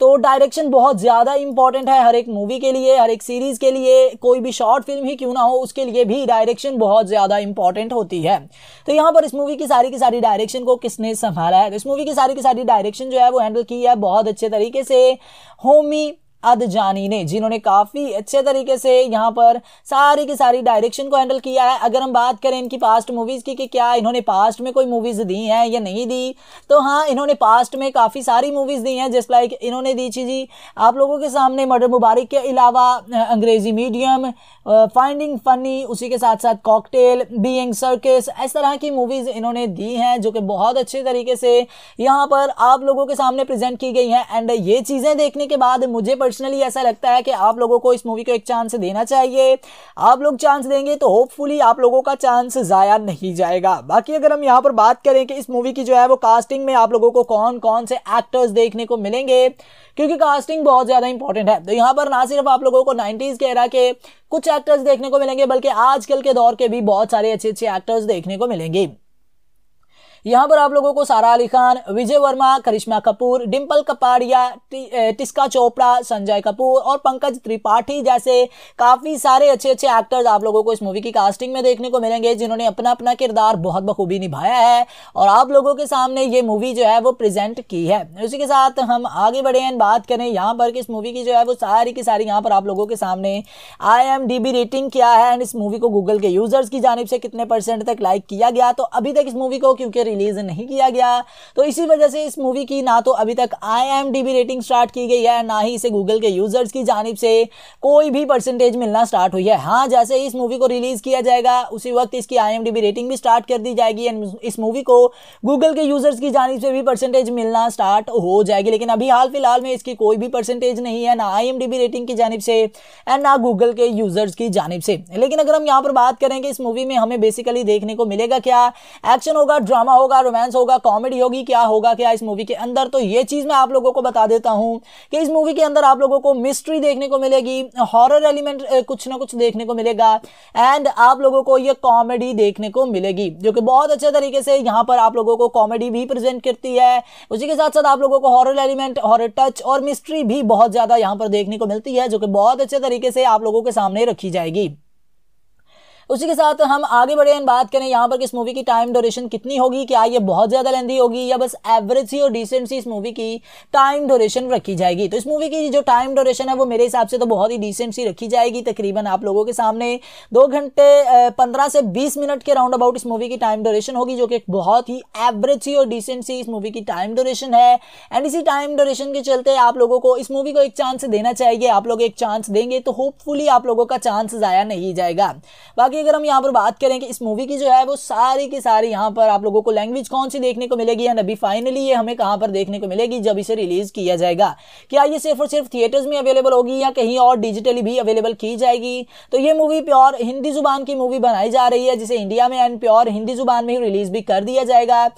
तो डायरेक्शन बहुत ज़्यादा इंपॉर्टेंट है हर एक मूवी के लिए हर एक सीरीज़ के लिए कोई भी शॉर्ट फिल्म ही क्यों ना हो उसके लिए भी डायरेक्शन बहुत ज़्यादा इंपॉर्टेंट होती है तो यहाँ पर इस मूवी की सारी की सारी डायरेक्शन को किसने संभाला है तो इस मूवी की सारी की सारी डायरेक्शन जो है वो हैंडल की है बहुत अच्छे तरीके से होमी अदजानी ने जिन्होंने काफ़ी अच्छे तरीके से यहाँ पर सारी की सारी डायरेक्शन को हैंडल किया है अगर हम बात करें इनकी पास्ट मूवीज़ की कि क्या इन्होंने पास्ट में कोई मूवीज़ दी हैं या नहीं दी तो हाँ इन्होंने पास्ट में काफ़ी सारी मूवीज़ दी हैं जिस लाइक इन्होंने दी थी जी आप लोगों के सामने मर्डर मुबारक के अलावा अंग्रेज़ी मीडियम फाइंडिंग फनी उसी के साथ साथ कॉकटेल बींग सर्किस इस तरह की मूवीज़ इन्होंने दी हैं जो कि बहुत अच्छे तरीके से यहाँ पर आप लोगों के सामने प्रेजेंट की गई हैं एंड ये चीज़ें देखने के बाद मुझे पर्सनली ऐसा लगता है कि आप लोगों को इस मूवी को एक चांस देना चाहिए आप लोग चांस देंगे तो होपफुली आप लोगों का चांस ज़ाया नहीं जाएगा बाकी अगर हम यहाँ पर बात करें कि इस मूवी की जो है वो कास्टिंग में आप लोगों को कौन कौन से एक्टर्स देखने को मिलेंगे क्योंकि कास्टिंग बहुत ज़्यादा इंपॉर्टेंट है तो यहाँ पर ना सिर्फ आप लोगों को नाइन्टीज़ के एरा के कुछ एक्टर्स देखने को मिलेंगे बल्कि आजकल के दौर के भी बहुत सारे अच्छे अच्छे एक्टर्स देखने को मिलेंगे यहाँ पर आप लोगों को सारा अली खान विजय वर्मा करिश्मा कपूर डिम्पल कपाड़िया टिस्का चोपड़ा संजय कपूर और पंकज त्रिपाठी जैसे काफ़ी सारे अच्छे अच्छे एक्टर्स आप लोगों को इस मूवी की कास्टिंग में देखने को मिलेंगे जिन्होंने अपना अपना किरदार बहुत बखूबी निभाया है और आप लोगों के सामने ये मूवी जो है वो प्रेजेंट की है उसी के साथ हम आगे बढ़े एंड बात करें यहाँ पर कि इस मूवी की जो है वो सारी की सारी यहाँ पर आप लोगों के सामने आई रेटिंग क्या है एंड इस मूवी को गूगल के यूजर्स की जानब से कितने परसेंट तक लाइक किया गया तो अभी तक इस मूवी को क्योंकि रिलीज नहीं किया गया तो इसी वजह से इस मूवी की ना तो अभी तक आई रेटिंग स्टार्ट की गई है ना ही इसे गूगल के यूजर्स की जानब से कोई भी परसेंटेज मिलना स्टार्ट हुई है हाँ जैसे इस मूवी को रिलीज किया जाएगा उसी वक्त इसकी आई रेटिंग भी स्टार्ट कर दी जाएगी एंड इस मूवी को गूगल के यूजर्स की जानब से भी परसेंटेज मिलना स्टार्ट हो जाएगी लेकिन अभी हाल फिलहाल में इसकी कोई भी परसेंटेज नहीं है ना आई रेटिंग की जानब से एंड ना गूगल के यूजर्स की जानब से लेकिन अगर हम यहाँ पर बात करें कि इस मूवी में हमें बेसिकली देखने को मिलेगा क्या एक्शन होगा ड्रामा होगा रोमांस होगा कॉमेडी होगी क्या होगा क्या इस मूवी के अंदर तो ये चीज़ मैं आप लोगों को बता देता हूं कि इस मूवी के अंदर आप लोगों को मिस्ट्री देखने को मिलेगी हॉरर एलिमेंट कुछ ना कुछ देखने को मिलेगा एंड आप लोगों को ये कॉमेडी देखने को मिलेगी जो कि बहुत अच्छे तरीके से यहां पर आप लोगों को कॉमेडी भी प्रेजेंट करती है उसी के साथ साथ आप लोगों को हॉरर एलिमेंट हॉरर टच और मिस्ट्री भी बहुत ज़्यादा यहां पर देखने को मिलती है जो कि बहुत अच्छे तरीके से आप लोगों के सामने रखी जाएगी उसी के साथ हम आगे बढ़े एंड बात करें यहाँ पर कि इस मूवी की टाइम ड्यूरेशन कितनी होगी क्या ये बहुत ज़्यादा लेंदी होगी या बस एवरेज सी और डिसेंट सी इस मूवी की टाइम ड्यूरेशन रखी जाएगी तो इस मूवी की जो टाइम ड्यूरेशन है वो मेरे हिसाब से तो बहुत ही डिसेंट सी रखी जाएगी तकरीबन आप लोगों के सामने दो घंटे पंद्रह से बीस मिनट के राउंड अबाउट इस मूवी की टाइम ड्यूरेशन होगी जो कि बहुत ही एवरेज सी और डिसेंट सी इस मूवी की टाइम ड्यूरेशन है एंड इसी टाइम ड्यूरेशन के चलते आप लोगों को इस मूवी को एक चांस देना चाहिए आप लोग एक चांस देंगे तो होपफुली आप लोगों का चांस ज़ाया नहीं जाएगा बाकी की अगर हम यहाँ पर बात करें कि इस मूवी की जो है वो सारी की सारी यहाँ पर आप लोगों को लैंग्वेज कौन सी देखने को मिलेगी एंड अभी फाइनली ये हमें कहाँ पर देखने को मिलेगी जब इसे रिलीज किया जाएगा क्या ये सिर्फ और सिर्फ थिएटर्स में अवेलेबल होगी या कहीं और डिजिटली भी अवेलेबल की जाएगी तो ये मूवी प्योर हिंदी जुबान की मूवी बनाई जा रही है जिसे इंडिया में एंड प्योर हिंदी जुबान में ही रिलीज भी कर दिया जाएगा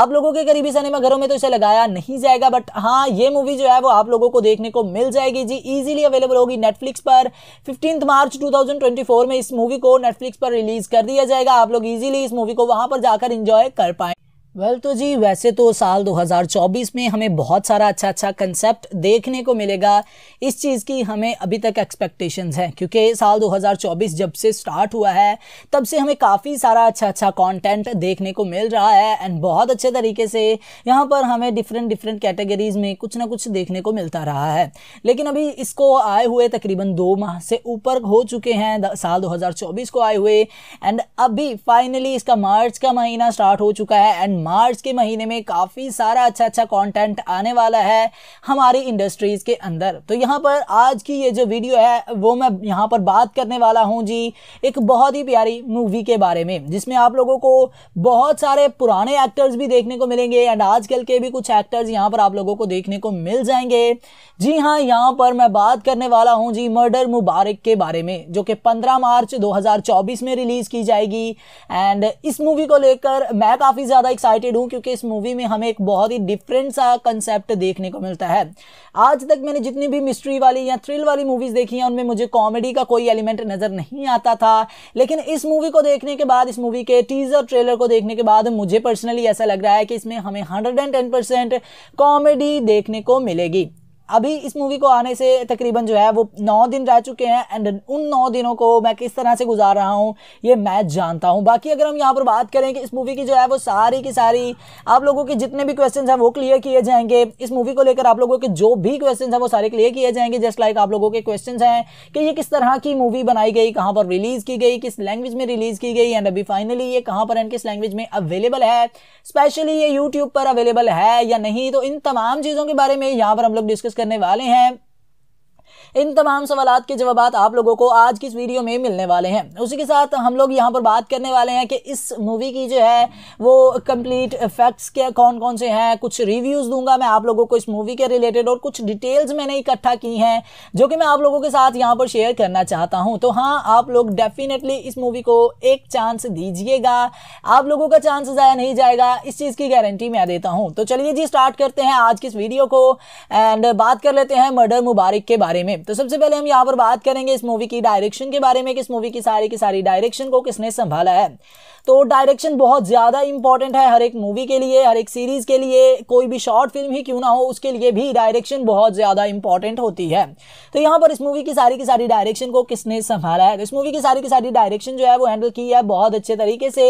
आप लोगों के करीबी सिनेमा घरों में तो इसे लगाया नहीं जाएगा बट हाँ ये मूवी जो है वो आप लोगों को देखने को मिल जाएगी जी इजीली अवेलेबल होगी नेटफ्लिक्स पर फिफ्टीन मार्च 2024 में इस मूवी को नेटफ्लिक्स पर रिलीज कर दिया जाएगा आप लोग इजीली इस मूवी को वहां पर जाकर इंजॉय कर पाए वेल well, तो जी वैसे तो साल 2024 में हमें बहुत सारा अच्छा अच्छा कंसेप्ट देखने को मिलेगा इस चीज़ की हमें अभी तक एक्सपेक्टेशंस हैं क्योंकि साल 2024 जब से स्टार्ट हुआ है तब से हमें काफ़ी सारा अच्छा अच्छा कंटेंट देखने को मिल रहा है एंड बहुत अच्छे तरीके से यहाँ पर हमें डिफरेंट डिफरेंट कैटेगरीज में कुछ ना कुछ देखने को मिलता रहा है लेकिन अभी इसको आए हुए तकरीबन दो माह से ऊपर हो चुके हैं साल दो को आए हुए एंड अभी फाइनली इसका मार्च का महीना स्टार्ट हो चुका है एंड मार्च के महीने में काफ़ी सारा अच्छा अच्छा कंटेंट आने वाला है हमारी इंडस्ट्रीज़ के अंदर तो यहाँ पर आज की ये जो वीडियो है वो मैं यहाँ पर बात करने वाला हूँ जी एक बहुत ही प्यारी मूवी के बारे में जिसमें आप लोगों को बहुत सारे पुराने एक्टर्स भी देखने को मिलेंगे एंड आजकल के भी कुछ एक्टर्स यहाँ पर आप लोगों को देखने को मिल जाएंगे जी हाँ यहाँ पर मैं बात करने वाला हूँ जी मर्डर मुबारक के बारे में जो कि 15 मार्च 2024 में रिलीज़ की जाएगी एंड इस मूवी को लेकर मैं काफ़ी ज़्यादा एक्साइट एक्साइटेड हूँ क्योंकि इस मूवी में हमें एक बहुत ही डिफरेंट सा कंसेप्ट देखने को मिलता है आज तक मैंने जितनी भी मिस्ट्री वाली या थ्रिल वाली मूवीज़ देखी हैं उनमें मुझे कॉमेडी का कोई एलिमेंट नज़र नहीं आता था लेकिन इस मूवी को देखने के बाद इस मूवी के टीज़र ट्रेलर को देखने के बाद मुझे पर्सनली ऐसा लग रहा है कि इसमें हमें हंड्रेड कॉमेडी देखने को मिलेगी अभी इस मूवी को आने से तकरीबन जो है वो नौ दिन रह चुके हैं एंड उन नौ दिनों को मैं किस तरह से गुजार रहा हूँ ये मैं जानता हूँ बाकी अगर हम यहाँ पर बात करें कि इस मूवी की जो है वो सारी की सारी आप लोगों के जितने भी क्वेश्चन हैं वो क्लियर किए जाएंगे इस मूवी को लेकर आप लोगों के जो भी क्वेश्चन हैं वो सारे क्लियर किए जाएंगे जस्ट लाइक आप लोगों के क्वेश्चन हैं कि ये किस तरह की मूवी बनाई गई कहाँ पर रिलीज़ की गई किस लैंग्वेज में रिलीज़ की गई एंड अभी फाइनली ये कहाँ पर एंड किस लैंग्वेज में अवेलेबल है स्पेशली ये यूट्यूब पर अवेलेबल है या नहीं तो इन तमाम चीज़ों के बारे में यहाँ पर हम लोग डिस्कस डिस्कस करने वाले हैं इन तमाम सवाल के जवाब आप लोगों को आज की इस वीडियो में मिलने वाले हैं उसी के साथ हम लोग यहाँ पर बात करने वाले हैं कि इस मूवी की जो है वो कंप्लीट फैक्ट्स क्या कौन कौन से हैं कुछ रिव्यूज़ दूंगा मैं आप लोगों को इस मूवी के रिलेटेड और कुछ डिटेल्स मैंने इकट्ठा की हैं जो कि मैं आप लोगों के साथ यहाँ पर शेयर करना चाहता हूँ तो हाँ आप लोग डेफिनेटली इस मूवी को एक चांस दीजिएगा आप लोगों का चांस ज़ाया नहीं जाएगा इस चीज़ की गारंटी मैं देता हूँ तो चलिए जी स्टार्ट करते हैं आज की इस वीडियो को एंड बात कर लेते हैं मर्डर मुबारक के बारे में तो सबसे पहले हम यहाँ पर बात करेंगे इस मूवी की डायरेक्शन के बारे में कि इस मूवी की सारी की सारी डायरेक्शन को किसने संभाला है तो डायरेक्शन बहुत ज़्यादा इंपॉर्टेंट है हर एक मूवी के लिए हर एक सीरीज़ के लिए कोई भी शॉर्ट फिल्म ही क्यों ना हो उसके लिए भी डायरेक्शन बहुत ज़्यादा इंपॉर्टेंट होती है तो यहाँ पर इस मूवी की सारी की सारी डायरेक्शन को किसने संभाला है तो इस मूवी की सारी की सारी डायरेक्शन जो है वो हैंडल की है बहुत अच्छे तरीके से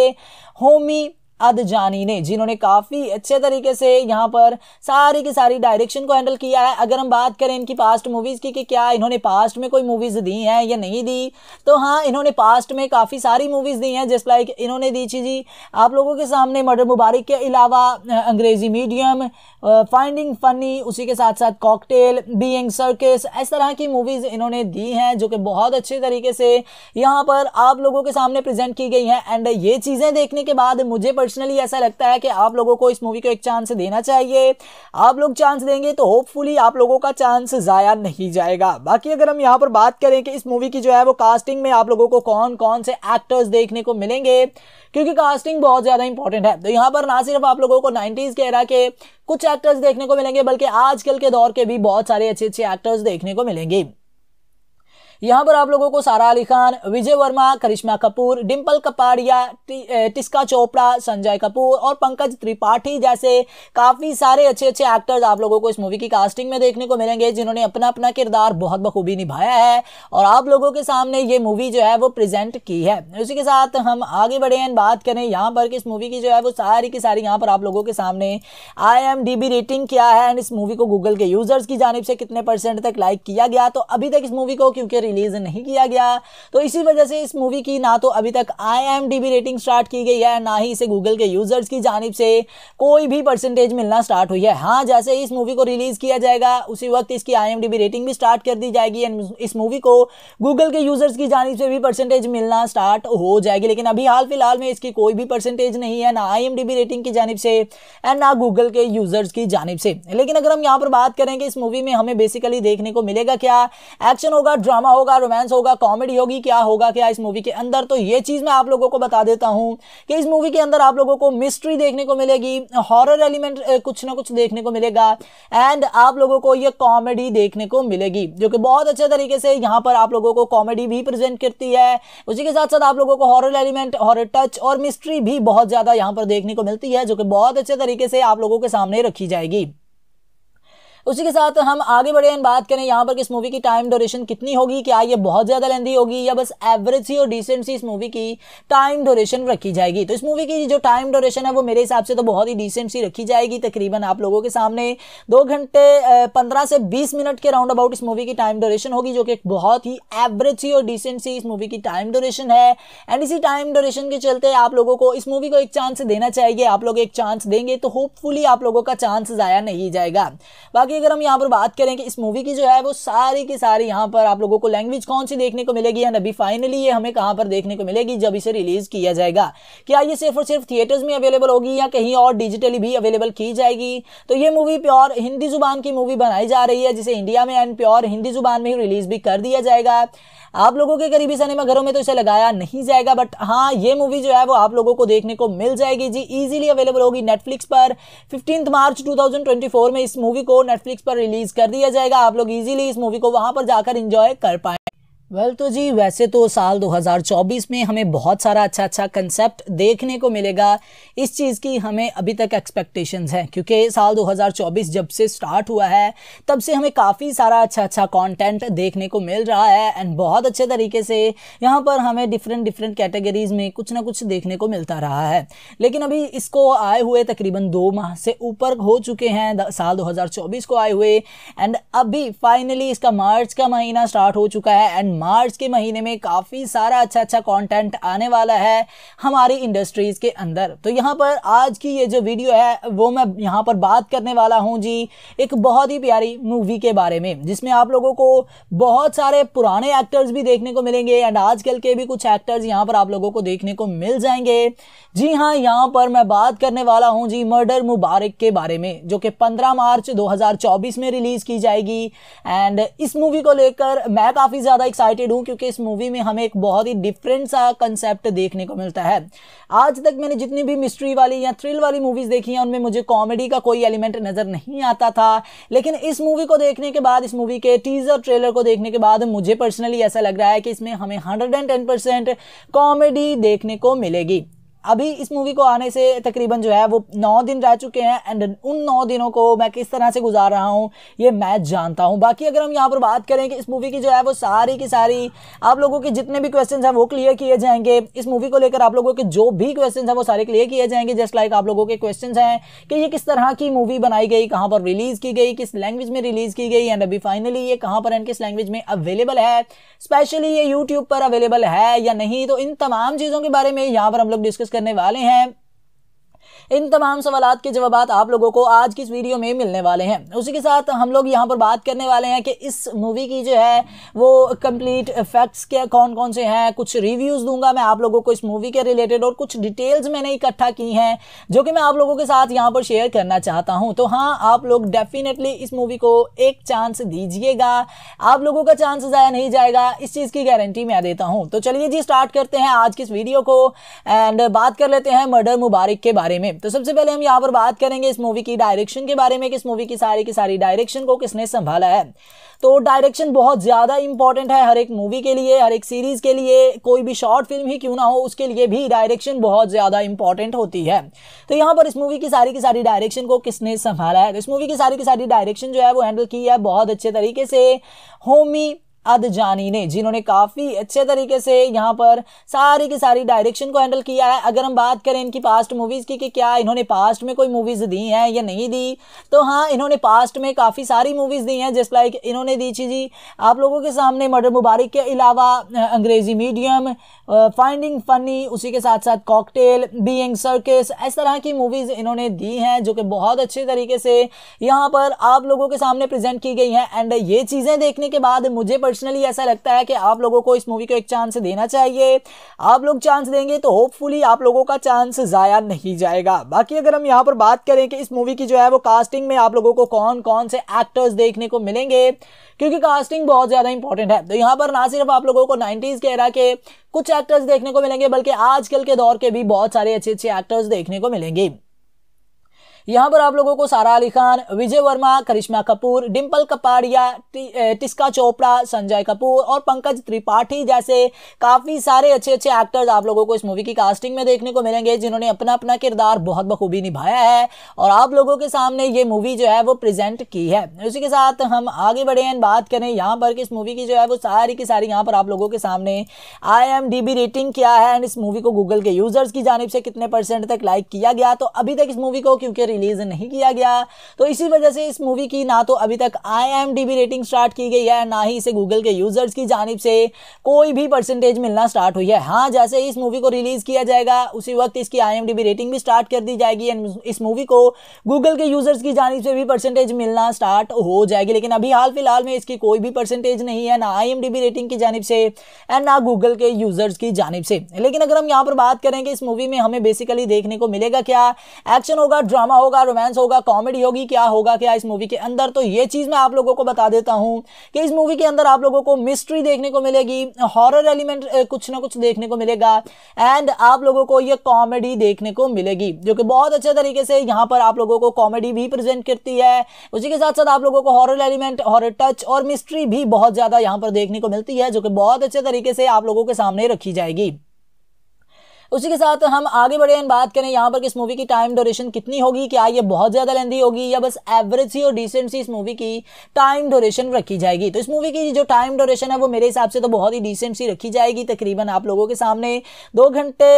होमी अदजानी ने जिन्होंने काफ़ी अच्छे तरीके से यहाँ पर सारी की सारी डायरेक्शन को हैंडल किया है अगर हम बात करें इनकी पास्ट मूवीज़ की कि क्या इन्होंने पास्ट में कोई मूवीज़ दी है या नहीं दी तो हाँ इन्होंने पास्ट में काफ़ी सारी मूवीज़ दी हैं जिस लाइक इन्होंने दी थी जी आप लोगों के सामने मर्डर मुबारक के अलावा अंग्रेज़ी मीडियम फाइंडिंग फनी उसी के साथ साथ कॉकटेल बींग सर्कस इस तरह की मूवीज़ इन्होंने दी हैं जो कि बहुत अच्छे तरीके से यहाँ पर आप लोगों के सामने प्रेजेंट की गई हैं एंड ये चीज़ें देखने के बाद मुझे पर्सनली ऐसा लगता है कि आप लोगों को इस मूवी को एक चांस देना चाहिए आप लोग चांस देंगे तो होपफुली आप लोगों का चांस ज़ाया नहीं जाएगा बाकी अगर हम यहाँ पर बात करें कि इस मूवी की जो है वो कास्टिंग में आप लोगों को कौन कौन से एक्टर्स देखने को मिलेंगे क्योंकि कास्टिंग बहुत ज़्यादा इंपॉर्टेंट है तो यहाँ पर ना सिर्फ आप लोगों को नाइन्टीज़ के एरा के कुछ एक्टर्स देखने को मिलेंगे बल्कि आजकल के दौर के भी बहुत सारे अच्छे अच्छे एक्टर्स देखने को मिलेंगे यहाँ पर आप लोगों को सारा अली खान विजय वर्मा करिश्मा कपूर डिम्पल कपाड़िया टिस्का चोपड़ा संजय कपूर और पंकज त्रिपाठी जैसे काफ़ी सारे अच्छे अच्छे एक्टर्स आप लोगों को इस मूवी की कास्टिंग में देखने को मिलेंगे जिन्होंने अपना अपना किरदार बहुत बखूबी निभाया है और आप लोगों के सामने ये मूवी जो है वो प्रेजेंट की है उसी के साथ हम आगे बढ़े हैं बात करें यहाँ पर कि इस मूवी की जो है वो सारी की सारी यहाँ पर आप लोगों के सामने आई रेटिंग क्या है एंड इस मूवी को गूगल के यूजर्स की जानब से कितने परसेंट तक लाइक किया गया तो अभी तक इस मूवी को क्योंकि रिलीज नहीं किया गया तो इसी वजह से इस मूवी की ना तो अभी तक आई रेटिंग स्टार्ट की गई है ना ही इसे गूगल के यूजर्स की जानब से कोई भी परसेंटेज मिलना स्टार्ट हुई है हाँ जैसे इस मूवी को रिलीज किया जाएगा उसी वक्त इसकी आई रेटिंग भी स्टार्ट कर दी जाएगी एंड इस मूवी को गूगल के यूजर्स की जानब से भी परसेंटेज मिलना स्टार्ट हो जाएगी लेकिन अभी हाल फिलहाल में इसकी कोई भी परसेंटेज नहीं है ना आई रेटिंग की जानब से एंड ना गूगल के यूजर्स की जानब से लेकिन अगर हम यहाँ पर बात करें कि इस मूवी में हमें बेसिकली देखने को मिलेगा क्या एक्शन होगा ड्रामा होगा होगा रोमांस होगा कॉमेडी होगी क्या होगा क्या इस मूवी के अंदर तो ये चीज़ मैं आप लोगों को बता देता हूं कि इस मूवी के अंदर आप लोगों को मिस्ट्री देखने को मिलेगी हॉरर एलिमेंट कुछ ना कुछ देखने को मिलेगा एंड आप लोगों को ये कॉमेडी देखने को मिलेगी जो कि बहुत अच्छे तरीके से यहां पर आप लोगों को कॉमेडी भी प्रेजेंट करती है उसी के साथ साथ आप लोगों को हॉरर एलिमेंट हॉरर टच और मिस्ट्री भी बहुत ज़्यादा यहां पर देखने को मिलती है जो कि बहुत अच्छे तरीके से आप लोगों के सामने रखी जाएगी उसी के साथ हम आगे बढ़े बात करें यहाँ पर इस मूवी की टाइम ड्यूरेशन कितनी होगी क्या ये बहुत ज़्यादा लेंदी होगी या बस एवरेज सी और डिसेंट सी इस मूवी की टाइम ड्यूरेशन रखी जाएगी तो इस मूवी की जो टाइम ड्यूरेशन है वो मेरे हिसाब से तो बहुत ही डिसेंट सी रखी जाएगी तकरीबन आप लोगों के सामने दो घंटे पंद्रह से बीस मिनट के राउंड अबाउट इस मूवी की टाइम ड्यूरेशन होगी जो कि बहुत ही एवरेज सी और डिसेंट सी इस मूवी की टाइम ड्यूरेशन है एंड इसी टाइम ड्यूरेशन के चलते आप लोगों को इस मूवी को एक चांस देना चाहिए आप लोग एक चांस देंगे तो होपफुली आप लोगों का चांस ज़ाया नहीं जाएगा बाकी बाकी अगर हम यहाँ पर बात करें कि इस मूवी की जो है वो सारी की सारी यहाँ पर आप लोगों को लैंग्वेज कौन सी देखने को मिलेगी एंड अभी फाइनली ये हमें कहाँ पर देखने को मिलेगी जब इसे रिलीज किया जाएगा क्या ये सिर्फ और सिर्फ थिएटर्स में अवेलेबल होगी या कहीं और डिजिटली भी अवेलेबल की जाएगी तो ये मूवी प्योर हिंदी जुबान की मूवी बनाई जा रही है जिसे इंडिया में एंड प्योर हिंदी जुबान में ही रिलीज भी कर दिया जाएगा आप लोगों के करीबी सिनेमा घरों में तो इसे लगाया नहीं जाएगा बट हाँ ये मूवी जो है वो आप लोगों को देखने को मिल जाएगी जी इजीली अवेलेबल होगी नेटफ्लिक्स पर फिफ्टींथ मार्च 2024 में इस मूवी को नेटफ्लिक्स पर रिलीज कर दिया जाएगा आप लोग ईजिली इस मूवी को वहां पर जाकर इंजॉय कर पाए वेल well, तो जी वैसे तो साल 2024 में हमें बहुत सारा अच्छा अच्छा कंसेप्ट देखने को मिलेगा इस चीज़ की हमें अभी तक एक्सपेक्टेशंस हैं क्योंकि साल 2024 जब से स्टार्ट हुआ है तब से हमें काफ़ी सारा अच्छा अच्छा कंटेंट देखने को मिल रहा है एंड बहुत अच्छे तरीके से यहाँ पर हमें डिफरेंट डिफरेंट कैटेगरीज़ में कुछ ना कुछ देखने को मिलता रहा है लेकिन अभी इसको आए हुए तकरीबन दो माह से ऊपर हो चुके हैं साल दो को आए हुए एंड अभी फाइनली इसका मार्च का महीना स्टार्ट हो चुका है एंड मार्च के महीने में काफ़ी सारा अच्छा अच्छा कंटेंट आने वाला है हमारी इंडस्ट्रीज़ के अंदर तो यहाँ पर आज की ये जो वीडियो है वो मैं यहाँ पर बात करने वाला हूँ जी एक बहुत ही प्यारी मूवी के बारे में जिसमें आप लोगों को बहुत सारे पुराने एक्टर्स भी देखने को मिलेंगे एंड आजकल के भी कुछ एक्टर्स यहाँ पर आप लोगों को देखने को मिल जाएंगे जी हाँ यहाँ पर मैं बात करने वाला हूँ जी मर्डर मुबारक के बारे में जो कि 15 मार्च 2024 में रिलीज़ की जाएगी एंड इस मूवी को लेकर मैं काफ़ी ज़्यादा एक्साइट एक्साइटेड हूँ क्योंकि इस मूवी में हमें एक बहुत ही डिफरेंट सा कंसेप्ट देखने को मिलता है आज तक मैंने जितनी भी मिस्ट्री वाली या थ्रिल वाली मूवीज़ देखी हैं उनमें मुझे कॉमेडी का कोई एलिमेंट नज़र नहीं आता था लेकिन इस मूवी को देखने के बाद इस मूवी के टीज़र ट्रेलर को देखने के बाद मुझे पर्सनली ऐसा लग रहा है कि इसमें हमें हंड्रेड कॉमेडी देखने को मिलेगी अभी इस मूवी को आने से तकरीबन जो है वो नौ दिन रह चुके हैं एंड उन नौ दिनों को मैं किस तरह से गुजार रहा हूँ ये मैं जानता हूँ बाकी अगर हम यहाँ पर बात करें कि इस मूवी की जो है वो सारी की सारी आप लोगों के जितने भी क्वेश्चन हैं वो क्लियर किए जाएंगे इस मूवी को लेकर आप लोगों के जो भी क्वेश्चन हैं वो सारे क्लियर किए जाएंगे जस्ट लाइक आप लोगों के क्वेश्चन हैं कि ये किस तरह की मूवी बनाई गई कहाँ पर रिलीज़ की गई किस लैंग्वेज में रिलीज़ की गई एंड अभी फाइनली ये कहाँ पर एंड किस लैंग्वेज में अवेलेबल है स्पेशली ये यूट्यूब पर अवेलेबल है या नहीं तो इन तमाम चीज़ों के बारे में यहाँ पर हम लोग डिस्कस करने वाले हैं इन तमाम सवाल के जवाब आप लोगों को आज की इस वीडियो में मिलने वाले हैं उसी के साथ हम लोग यहाँ पर बात करने वाले हैं कि इस मूवी की जो है वो कंप्लीट फैक्ट्स क्या कौन कौन से हैं कुछ रिव्यूज़ दूंगा मैं आप लोगों को इस मूवी के रिलेटेड और कुछ डिटेल्स मैंने इकट्ठा की हैं जो कि मैं आप लोगों के साथ यहाँ पर शेयर करना चाहता हूँ तो हाँ आप लोग डेफिनेटली इस मूवी को एक चांस दीजिएगा आप लोगों का चांस ज़ाया नहीं जाएगा इस चीज़ की गारंटी मैं देता हूँ तो चलिए जी स्टार्ट करते हैं आज की इस वीडियो को एंड बात कर लेते हैं मर्डर मुबारक के बारे में तो सबसे पहले हम यहाँ पर बात करेंगे इस मूवी की डायरेक्शन के बारे में कि इस मूवी की सारी की सारी डायरेक्शन को किसने संभाला है तो डायरेक्शन बहुत ज़्यादा इंपॉर्टेंट है हर एक मूवी के लिए हर एक सीरीज़ के लिए कोई भी शॉर्ट फिल्म ही क्यों ना हो उसके लिए भी डायरेक्शन बहुत ज़्यादा इंपॉर्टेंट होती है तो यहाँ पर इस मूवी की सारी की सारी डायरेक्शन को किसने संभाला है तो इस मूवी की सारी की सारी डायरेक्शन जो है वो हैंडल की है बहुत अच्छे तरीके से होमी अदजानी ने जिन्होंने काफ़ी अच्छे तरीके से यहाँ पर सारी की सारी डायरेक्शन को हैंडल किया है अगर हम बात करें इनकी पास्ट मूवीज़ की कि क्या इन्होंने पास्ट में कोई मूवीज़ दी हैं या नहीं दी तो हाँ इन्होंने पास्ट में काफ़ी सारी मूवीज़ दी हैं जिस लाइक इन्होंने दी थी जी आप लोगों के सामने मर्डर मुबारक के अलावा अंग्रेज़ी मीडियम फाइंडिंग फनी उसी के साथ साथ कॉकटेल बींग सर्किस इस तरह की मूवीज़ इन्होंने दी हैं जो कि बहुत अच्छे तरीके से यहाँ पर आप लोगों के सामने प्रेजेंट की गई हैं एंड ये चीज़ें देखने के बाद मुझे पर्सनली ऐसा लगता है कि आप लोगों को इस मूवी को एक चांस देना चाहिए आप लोग चांस देंगे तो होपफुली आप लोगों का चांस ज़ाया नहीं जाएगा बाकी अगर हम यहाँ पर बात करें कि इस मूवी की जो है वो कास्टिंग में आप लोगों को कौन कौन से एक्टर्स देखने को मिलेंगे क्योंकि कास्टिंग बहुत ज़्यादा इंपॉर्टेंट है तो यहाँ पर ना सिर्फ आप लोगों को नाइन्टीज़ के एरा के कुछ एक्टर्स देखने को मिलेंगे बल्कि आजकल के दौर के भी बहुत सारे अच्छे अच्छे एक्टर्स देखने को मिलेंगे यहाँ पर आप लोगों को सारा अली खान विजय वर्मा करिश्मा कपूर डिम्पल कपाड़िया टिस्का चोपड़ा संजय कपूर और पंकज त्रिपाठी जैसे काफ़ी सारे अच्छे अच्छे एक्टर्स आप लोगों को इस मूवी की कास्टिंग में देखने को मिलेंगे जिन्होंने अपना अपना किरदार बहुत बखूबी निभाया है और आप लोगों के सामने ये मूवी जो है वो प्रेजेंट की है उसी के साथ हम आगे बढ़े एंड बात करें यहाँ पर कि इस मूवी की जो है वो सारी की सारी यहाँ पर आप लोगों के सामने आई रेटिंग क्या है एंड इस मूवी को गूगल के यूजर्स की जानब से कितने परसेंट तक लाइक किया गया तो अभी तक इस मूवी को क्योंकि रिलीज नहीं किया गया तो इसी वजह से इस मूवी की ना तो अभी तक आई रेटिंग स्टार्ट की गई है ना ही इसे गूगल के यूजर्स की जानब से कोई भी परसेंटेज मिलना स्टार्ट हुई है हाँ जैसे इस मूवी को रिलीज किया जाएगा उसी वक्त इसकी आई रेटिंग भी स्टार्ट कर दी जाएगी एंड इस मूवी को गूगल के यूजर्स की जानब से भी परसेंटेज मिलना स्टार्ट हो जाएगी लेकिन अभी हाल फिलहाल में इसकी कोई भी परसेंटेज नहीं है ना आई रेटिंग की जानब से एंड ना गूगल के यूजर्स की जानब से लेकिन अगर हम यहाँ पर बात करें कि इस मूवी में हमें बेसिकली देखने को मिलेगा क्या एक्शन होगा ड्रामा होगा रोमांस होगा कॉमेडी होगी क्या होगा क्या इस मूवी के अंदर तो ये चीज़ मैं आप लोगों को बता देता हूं कि इस मूवी के अंदर आप लोगों को मिस्ट्री देखने को मिलेगी हॉरर एलिमेंट कुछ ना कुछ देखने को मिलेगा एंड आप लोगों को ये कॉमेडी देखने को मिलेगी जो कि बहुत अच्छे तरीके से यहां पर आप लोगों को कॉमेडी भी प्रेजेंट करती है उसी के साथ साथ आप लोगों को हॉरर एलिमेंट हॉरर टच और मिस्ट्री भी बहुत ज़्यादा यहां पर देखने को मिलती है जो कि बहुत अच्छे तरीके से आप लोगों के सामने रखी जाएगी उसी के साथ हम आगे बढ़े एंड बात करें यहाँ पर कि इस मूवी की टाइम ड्यूरेशन कितनी होगी क्या ये बहुत ज़्यादा लेंदी होगी या बस एवरेज सी और डिसेंट सी इस मूवी की टाइम ड्यूरेशन रखी जाएगी तो इस मूवी की जो टाइम ड्यूरेशन है वो मेरे हिसाब से तो बहुत ही डिसेंट सी रखी जाएगी तकरीबन आप लोगों के सामने दो घंटे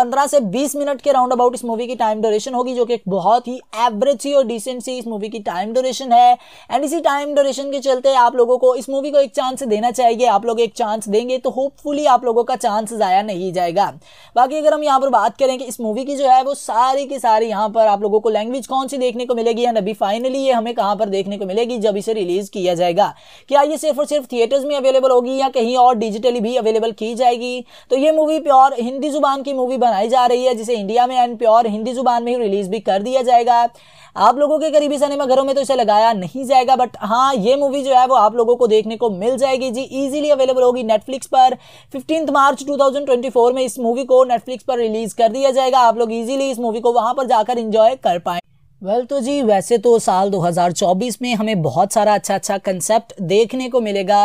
पंद्रह से बीस मिनट के राउंड अबाउट इस मूवी की टाइम ड्यूरेशन होगी जो कि बहुत ही एवरेज सी और डिसेंट सी इस मूवी की टाइम ड्यूरेशन है एंड इसी टाइम ड्यूरेशन के चलते आप लोगों को इस मूवी को एक चांस देना चाहिए आप लोग एक चांस देंगे तो होपफुली आप लोगों का चांस ज़ाया नहीं जाएगा बाकी की अगर हम यहाँ पर बात करें कि इस मूवी की जो है वो सारी की सारी यहाँ पर आप लोगों को लैंग्वेज कौन सी देखने को मिलेगी एंड अभी फाइनली ये हमें कहाँ पर देखने को मिलेगी जब इसे रिलीज किया जाएगा क्या ये सिर्फ और सिर्फ थिएटर्स में अवेलेबल होगी या कहीं और डिजिटली भी अवेलेबल की जाएगी तो ये मूवी प्योर हिंदी जुबान की मूवी बनाई जा रही है जिसे इंडिया में एंड प्योर हिंदी जुबान में ही रिलीज भी कर दिया जाएगा आप लोगों के करीबी सिनेमा घरों में तो इसे लगाया नहीं जाएगा बट हाँ ये मूवी जो है वो आप लोगों को देखने को मिल जाएगी जी इजीली अवेलेबल होगी नेटफ्लिक्स पर फिफ्टीन मार्च 2024 में इस मूवी को नेटफ्लिक्स पर रिलीज कर दिया जाएगा आप लोग इजीली इस मूवी को वहां पर जाकर इंजॉय कर पाए वेल well, तो जी वैसे तो साल 2024 में हमें बहुत सारा अच्छा अच्छा कंसेप्ट देखने को मिलेगा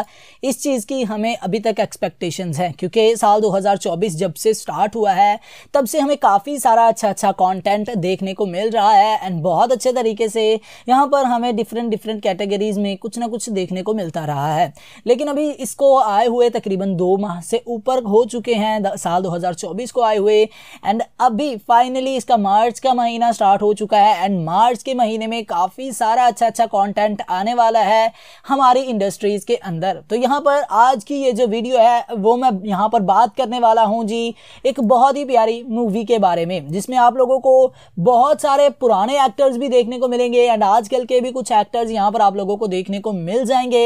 इस चीज़ की हमें अभी तक एक्सपेक्टेशंस हैं क्योंकि साल 2024 जब से स्टार्ट हुआ है तब से हमें काफ़ी सारा अच्छा अच्छा कंटेंट देखने को मिल रहा है एंड बहुत अच्छे तरीके से यहाँ पर हमें डिफरेंट डिफरेंट कैटेगरीज में कुछ ना कुछ देखने को मिलता रहा है लेकिन अभी इसको आए हुए तकरीबन दो माह से ऊपर हो चुके हैं साल दो को आए हुए एंड अभी फाइनली इसका मार्च का महीना स्टार्ट हो चुका है एंड मार्च के महीने में काफ़ी सारा अच्छा अच्छा कंटेंट आने वाला है हमारी इंडस्ट्रीज़ के अंदर तो यहाँ पर आज की ये जो वीडियो है वो मैं यहाँ पर बात करने वाला हूँ जी एक बहुत ही प्यारी मूवी के बारे में जिसमें आप लोगों को बहुत सारे पुराने एक्टर्स भी देखने को मिलेंगे एंड आजकल के भी कुछ एक्टर्स यहाँ पर आप लोगों को देखने को मिल जाएंगे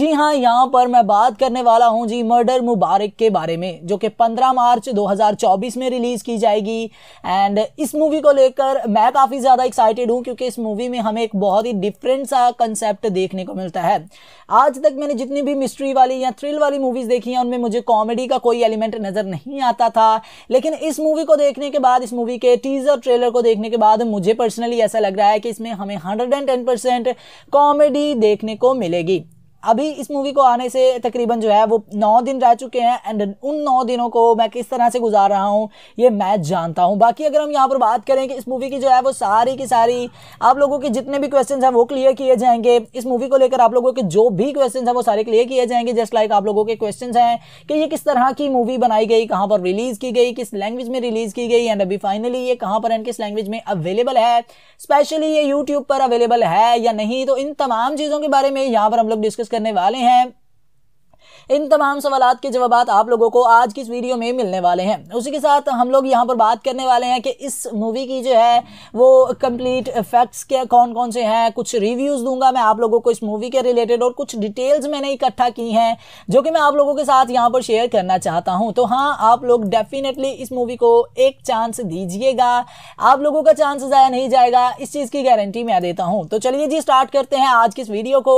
जी हाँ यहाँ पर मैं बात करने वाला हूँ जी मर्डर मुबारक के बारे में जो कि 15 मार्च 2024 में रिलीज़ की जाएगी एंड इस मूवी को लेकर मैं काफ़ी ज़्यादा एक्साइट एक्साइटेड हूँ क्योंकि इस मूवी में हमें एक बहुत ही डिफरेंट सा कंसेप्ट देखने को मिलता है आज तक मैंने जितनी भी मिस्ट्री वाली या थ्रिल वाली मूवीज़ देखी हैं उनमें मुझे कॉमेडी का कोई एलिमेंट नज़र नहीं आता था लेकिन इस मूवी को देखने के बाद इस मूवी के टीज़र ट्रेलर को देखने के बाद मुझे पर्सनली ऐसा लग रहा है कि इसमें हमें हंड्रेड कॉमेडी देखने को मिलेगी अभी इस मूवी को आने से तकरीबन जो है वो नौ दिन रह चुके हैं एंड उन नौ दिनों को मैं किस तरह से गुजार रहा हूँ ये मैं जानता हूँ बाकी अगर हम यहाँ पर बात करें कि इस मूवी की जो है वो सारी की सारी आप लोगों के जितने भी क्वेश्चन हैं वो क्लियर किए जाएंगे इस मूवी को लेकर आप लोगों के जो भी क्वेश्चन हैं वो सारे क्लियर किए जाएंगे जस्ट लाइक आप लोगों के क्वेश्चन हैं कि ये किस तरह की मूवी बनाई गई कहाँ पर रिलीज़ की गई किस लैंग्वेज में रिलीज़ की गई एंड अभी फाइनली ये कहाँ पर एंड किस लैंग्वेज में अवेलेबल है स्पेशली ये यूट्यूब पर अवेलेबल है या नहीं तो इन तमाम चीज़ों के बारे में यहाँ पर हम लोग डिस्कस डिस्कस करने वाले हैं इन तमाम सवाल के जवाब आप लोगों को आज की इस वीडियो में मिलने वाले हैं उसी के साथ हम लोग यहाँ पर बात करने वाले हैं कि इस मूवी की जो है वो कंप्लीट फैक्ट्स क्या कौन कौन से हैं कुछ रिव्यूज़ दूंगा मैं आप लोगों को इस मूवी के रिलेटेड और कुछ डिटेल्स मैंने इकट्ठा की हैं जो कि मैं आप लोगों के साथ यहाँ पर शेयर करना चाहता हूँ तो हाँ आप लोग डेफिनेटली इस मूवी को एक चांस दीजिएगा आप लोगों का चांस ज़ाया नहीं जाएगा इस चीज़ की गारंटी मैं देता हूँ तो चलिए जी स्टार्ट करते हैं आज की इस वीडियो को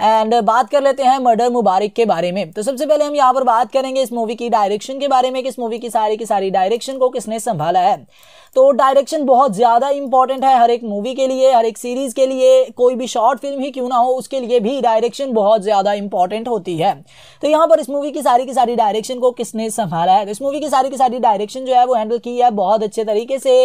एंड बात कर लेते हैं मर्डर मुबारक के बारे में तो सबसे पहले हम यहाँ पर बात करेंगे इस मूवी की डायरेक्शन के बारे में कि इस मूवी की सारी की सारी डायरेक्शन को किसने संभाला है तो डायरेक्शन बहुत ज़्यादा इंपॉर्टेंट है हर एक मूवी के लिए हर एक सीरीज़ के लिए कोई भी शॉर्ट फिल्म ही क्यों ना हो उसके लिए भी डायरेक्शन बहुत ज़्यादा इंपॉर्टेंट होती है तो यहाँ पर इस मूवी की सारी की सारी डायरेक्शन को किसने संभाला है तो इस मूवी की सारी की सारी डायरेक्शन जो है वो हैंडल की है बहुत अच्छे तरीके से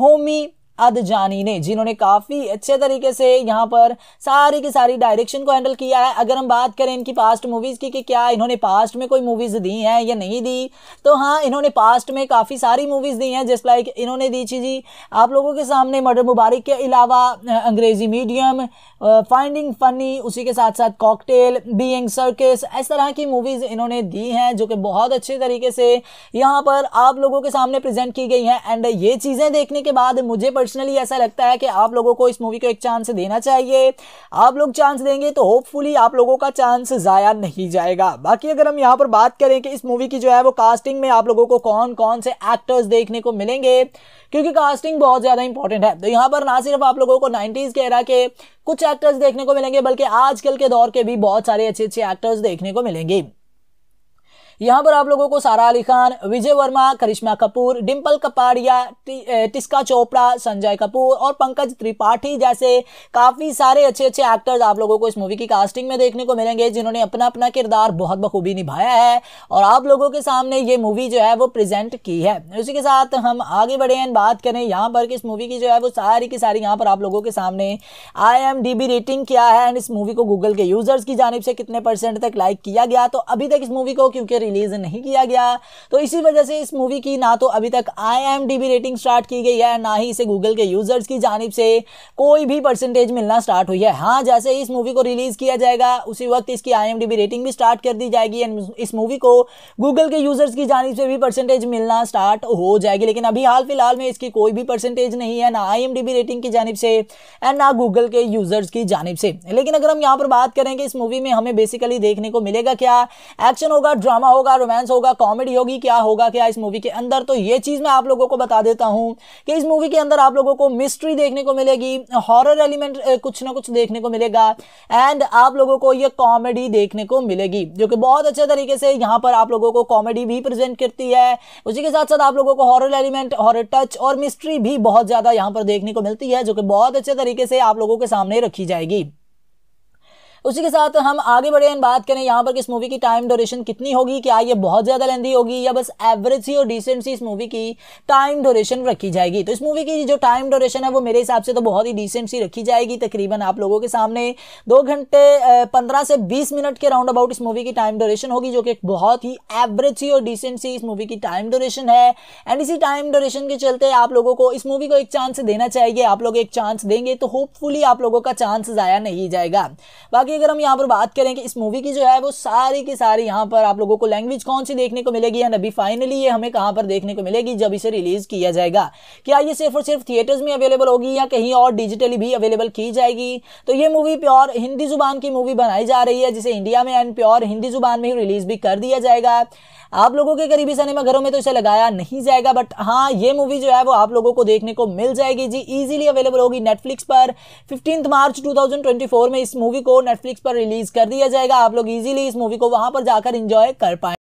होमी अदजानी ने जिन्होंने काफ़ी अच्छे तरीके से यहाँ पर सारी की सारी डायरेक्शन को हैंडल किया है अगर हम बात करें इनकी पास्ट मूवीज़ की कि क्या इन्होंने पास्ट में कोई मूवीज़ दी है या नहीं दी तो हाँ इन्होंने पास्ट में काफ़ी सारी मूवीज़ दी हैं जस्ट लाइक इन्होंने दी थी जी आप लोगों के सामने मर्डर मुबारक के अलावा अंग्रेज़ी मीडियम फाइंडिंग फनी उसी के साथ साथ कॉकटेल बींग सर्किस इस तरह की मूवीज़ इन्होंने दी हैं जो कि बहुत अच्छे तरीके से यहाँ पर आप लोगों के सामने प्रेजेंट की गई हैं एंड ये चीज़ें देखने के बाद मुझे पर्सनली ऐसा लगता है कि आप लोगों को इस मूवी को एक चांस देना चाहिए आप लोग चांस देंगे तो होपफुली आप लोगों का चांस ज़ाया नहीं जाएगा बाकी अगर हम यहाँ पर बात करें कि इस मूवी की जो है वो कास्टिंग में आप लोगों को कौन कौन से एक्टर्स देखने को मिलेंगे क्योंकि कास्टिंग बहुत ज़्यादा इंपॉर्टेंट है तो यहाँ पर ना सिर्फ आप लोगों को नाइन्टीज़ के एरा के कुछ एक्टर्स देखने को मिलेंगे बल्कि आजकल के दौर के भी बहुत सारे अच्छे अच्छे एक्टर्स देखने को मिलेंगे यहाँ पर आप लोगों को सारा अली खान विजय वर्मा करिश्मा कपूर डिम्पल कपाड़िया टिस्का चोपड़ा संजय कपूर और पंकज त्रिपाठी जैसे काफ़ी सारे अच्छे अच्छे एक्टर्स आप लोगों को इस मूवी की कास्टिंग में देखने को मिलेंगे जिन्होंने अपना अपना किरदार बहुत बखूबी निभाया है और आप लोगों के सामने ये मूवी जो है वो प्रेजेंट की है उसी के साथ हम आगे बढ़े एंड बात करें यहाँ पर कि इस मूवी की जो है वो सारी की सारी यहाँ पर आप लोगों के सामने आई रेटिंग क्या है एंड इस मूवी को गूगल के यूजर्स की जानब से कितने परसेंट तक लाइक किया गया तो अभी तक इस मूवी को क्योंकि रिलीज नहीं किया गया तो इसी वजह से इस मूवी की ना तो अभी तक आई रेटिंग स्टार्ट की गई है ना ही इसे गूगल के यूजर्स की जानब से कोई भी परसेंटेज मिलना स्टार्ट हुई है हाँ जैसे ही इस मूवी को रिलीज किया जाएगा उसी वक्त इसकी आई रेटिंग भी स्टार्ट कर दी जाएगी एंड इस मूवी को गूगल के यूजर्स की जानब से भी परसेंटेज मिलना स्टार्ट हो जाएगी लेकिन अभी हाल फिलहाल में इसकी कोई भी परसेंटेज नहीं है ना आई रेटिंग की जानब से एंड ना गूगल के यूजर्स की जानब से लेकिन अगर हम यहाँ पर बात करें कि इस मूवी में हमें बेसिकली देखने को मिलेगा क्या एक्शन होगा ड्रामा होगा होगा रोमांस होगा कॉमेडी होगी क्या होगा क्या इस मूवी के अंदर तो ये चीज़ मैं आप लोगों को बता देता हूं कि इस मूवी के अंदर आप लोगों को मिस्ट्री देखने को मिलेगी हॉरर एलिमेंट कुछ ना कुछ देखने को मिलेगा एंड आप लोगों को ये कॉमेडी देखने को मिलेगी जो कि बहुत अच्छे तरीके से यहां पर आप लोगों को कॉमेडी भी प्रेजेंट करती है उसी के साथ साथ आप लोगों को हॉरर एलिमेंट हॉरर टच और मिस्ट्री भी बहुत ज़्यादा यहां पर देखने को मिलती है जो कि बहुत अच्छे तरीके से आप लोगों के सामने रखी जाएगी उसी के साथ हम आगे बढ़े बात करें यहाँ पर इस मूवी की टाइम ड्यूरेशन कितनी होगी क्या ये बहुत ज़्यादा लेंदी होगी या बस एवरेज सी और डिसेंट सी इस मूवी की टाइम ड्यूरेशन रखी जाएगी तो इस मूवी की जो टाइम ड्यूरेशन है वो मेरे हिसाब से तो बहुत ही डिसेंट सी रखी जाएगी तकरीबन आप लोगों के सामने दो घंटे पंद्रह से बीस मिनट के राउंड अबाउट इस मूवी की टाइम ड्यूरेशन होगी जो कि एक बहुत ही एवरेज सी और डिसेंट सी इस मूवी की टाइम ड्यूरेशन है एंड इसी टाइम ड्यूरेशन के चलते आप लोगों को इस मूवी को एक चांस देना चाहिए आप लोग एक चांस देंगे तो होपफुली आप लोगों का चांस ज़ाया नहीं जाएगा बाकी बाकी अगर हम यहाँ पर बात करें कि इस मूवी की जो है वो सारी की सारी यहाँ पर आप लोगों को लैंग्वेज कौन सी देखने को मिलेगी एंड अभी फाइनली ये हमें कहाँ पर देखने को मिलेगी जब इसे रिलीज किया जाएगा क्या ये सिर्फ और सिर्फ थिएटर्स में अवेलेबल होगी या कहीं और डिजिटली भी अवेलेबल की जाएगी तो ये मूवी प्योर हिंदी जुबान की मूवी बनाई जा रही है जिसे इंडिया में एंड प्योर हिंदी जुबान में ही रिलीज भी कर दिया जाएगा आप लोगों के करीबी सिनेमा घरों में तो इसे लगाया नहीं जाएगा बट हाँ ये मूवी जो है वो आप लोगों को देखने को मिल जाएगी जी इजीली अवेलेबल होगी नेटफ्लिक्स पर फिफ्टींथ मार्च 2024 में इस मूवी को नेटफ्लिक्स पर रिलीज कर दिया जाएगा आप लोग ईजिली इस मूवी को वहां पर जाकर इंजॉय कर पाए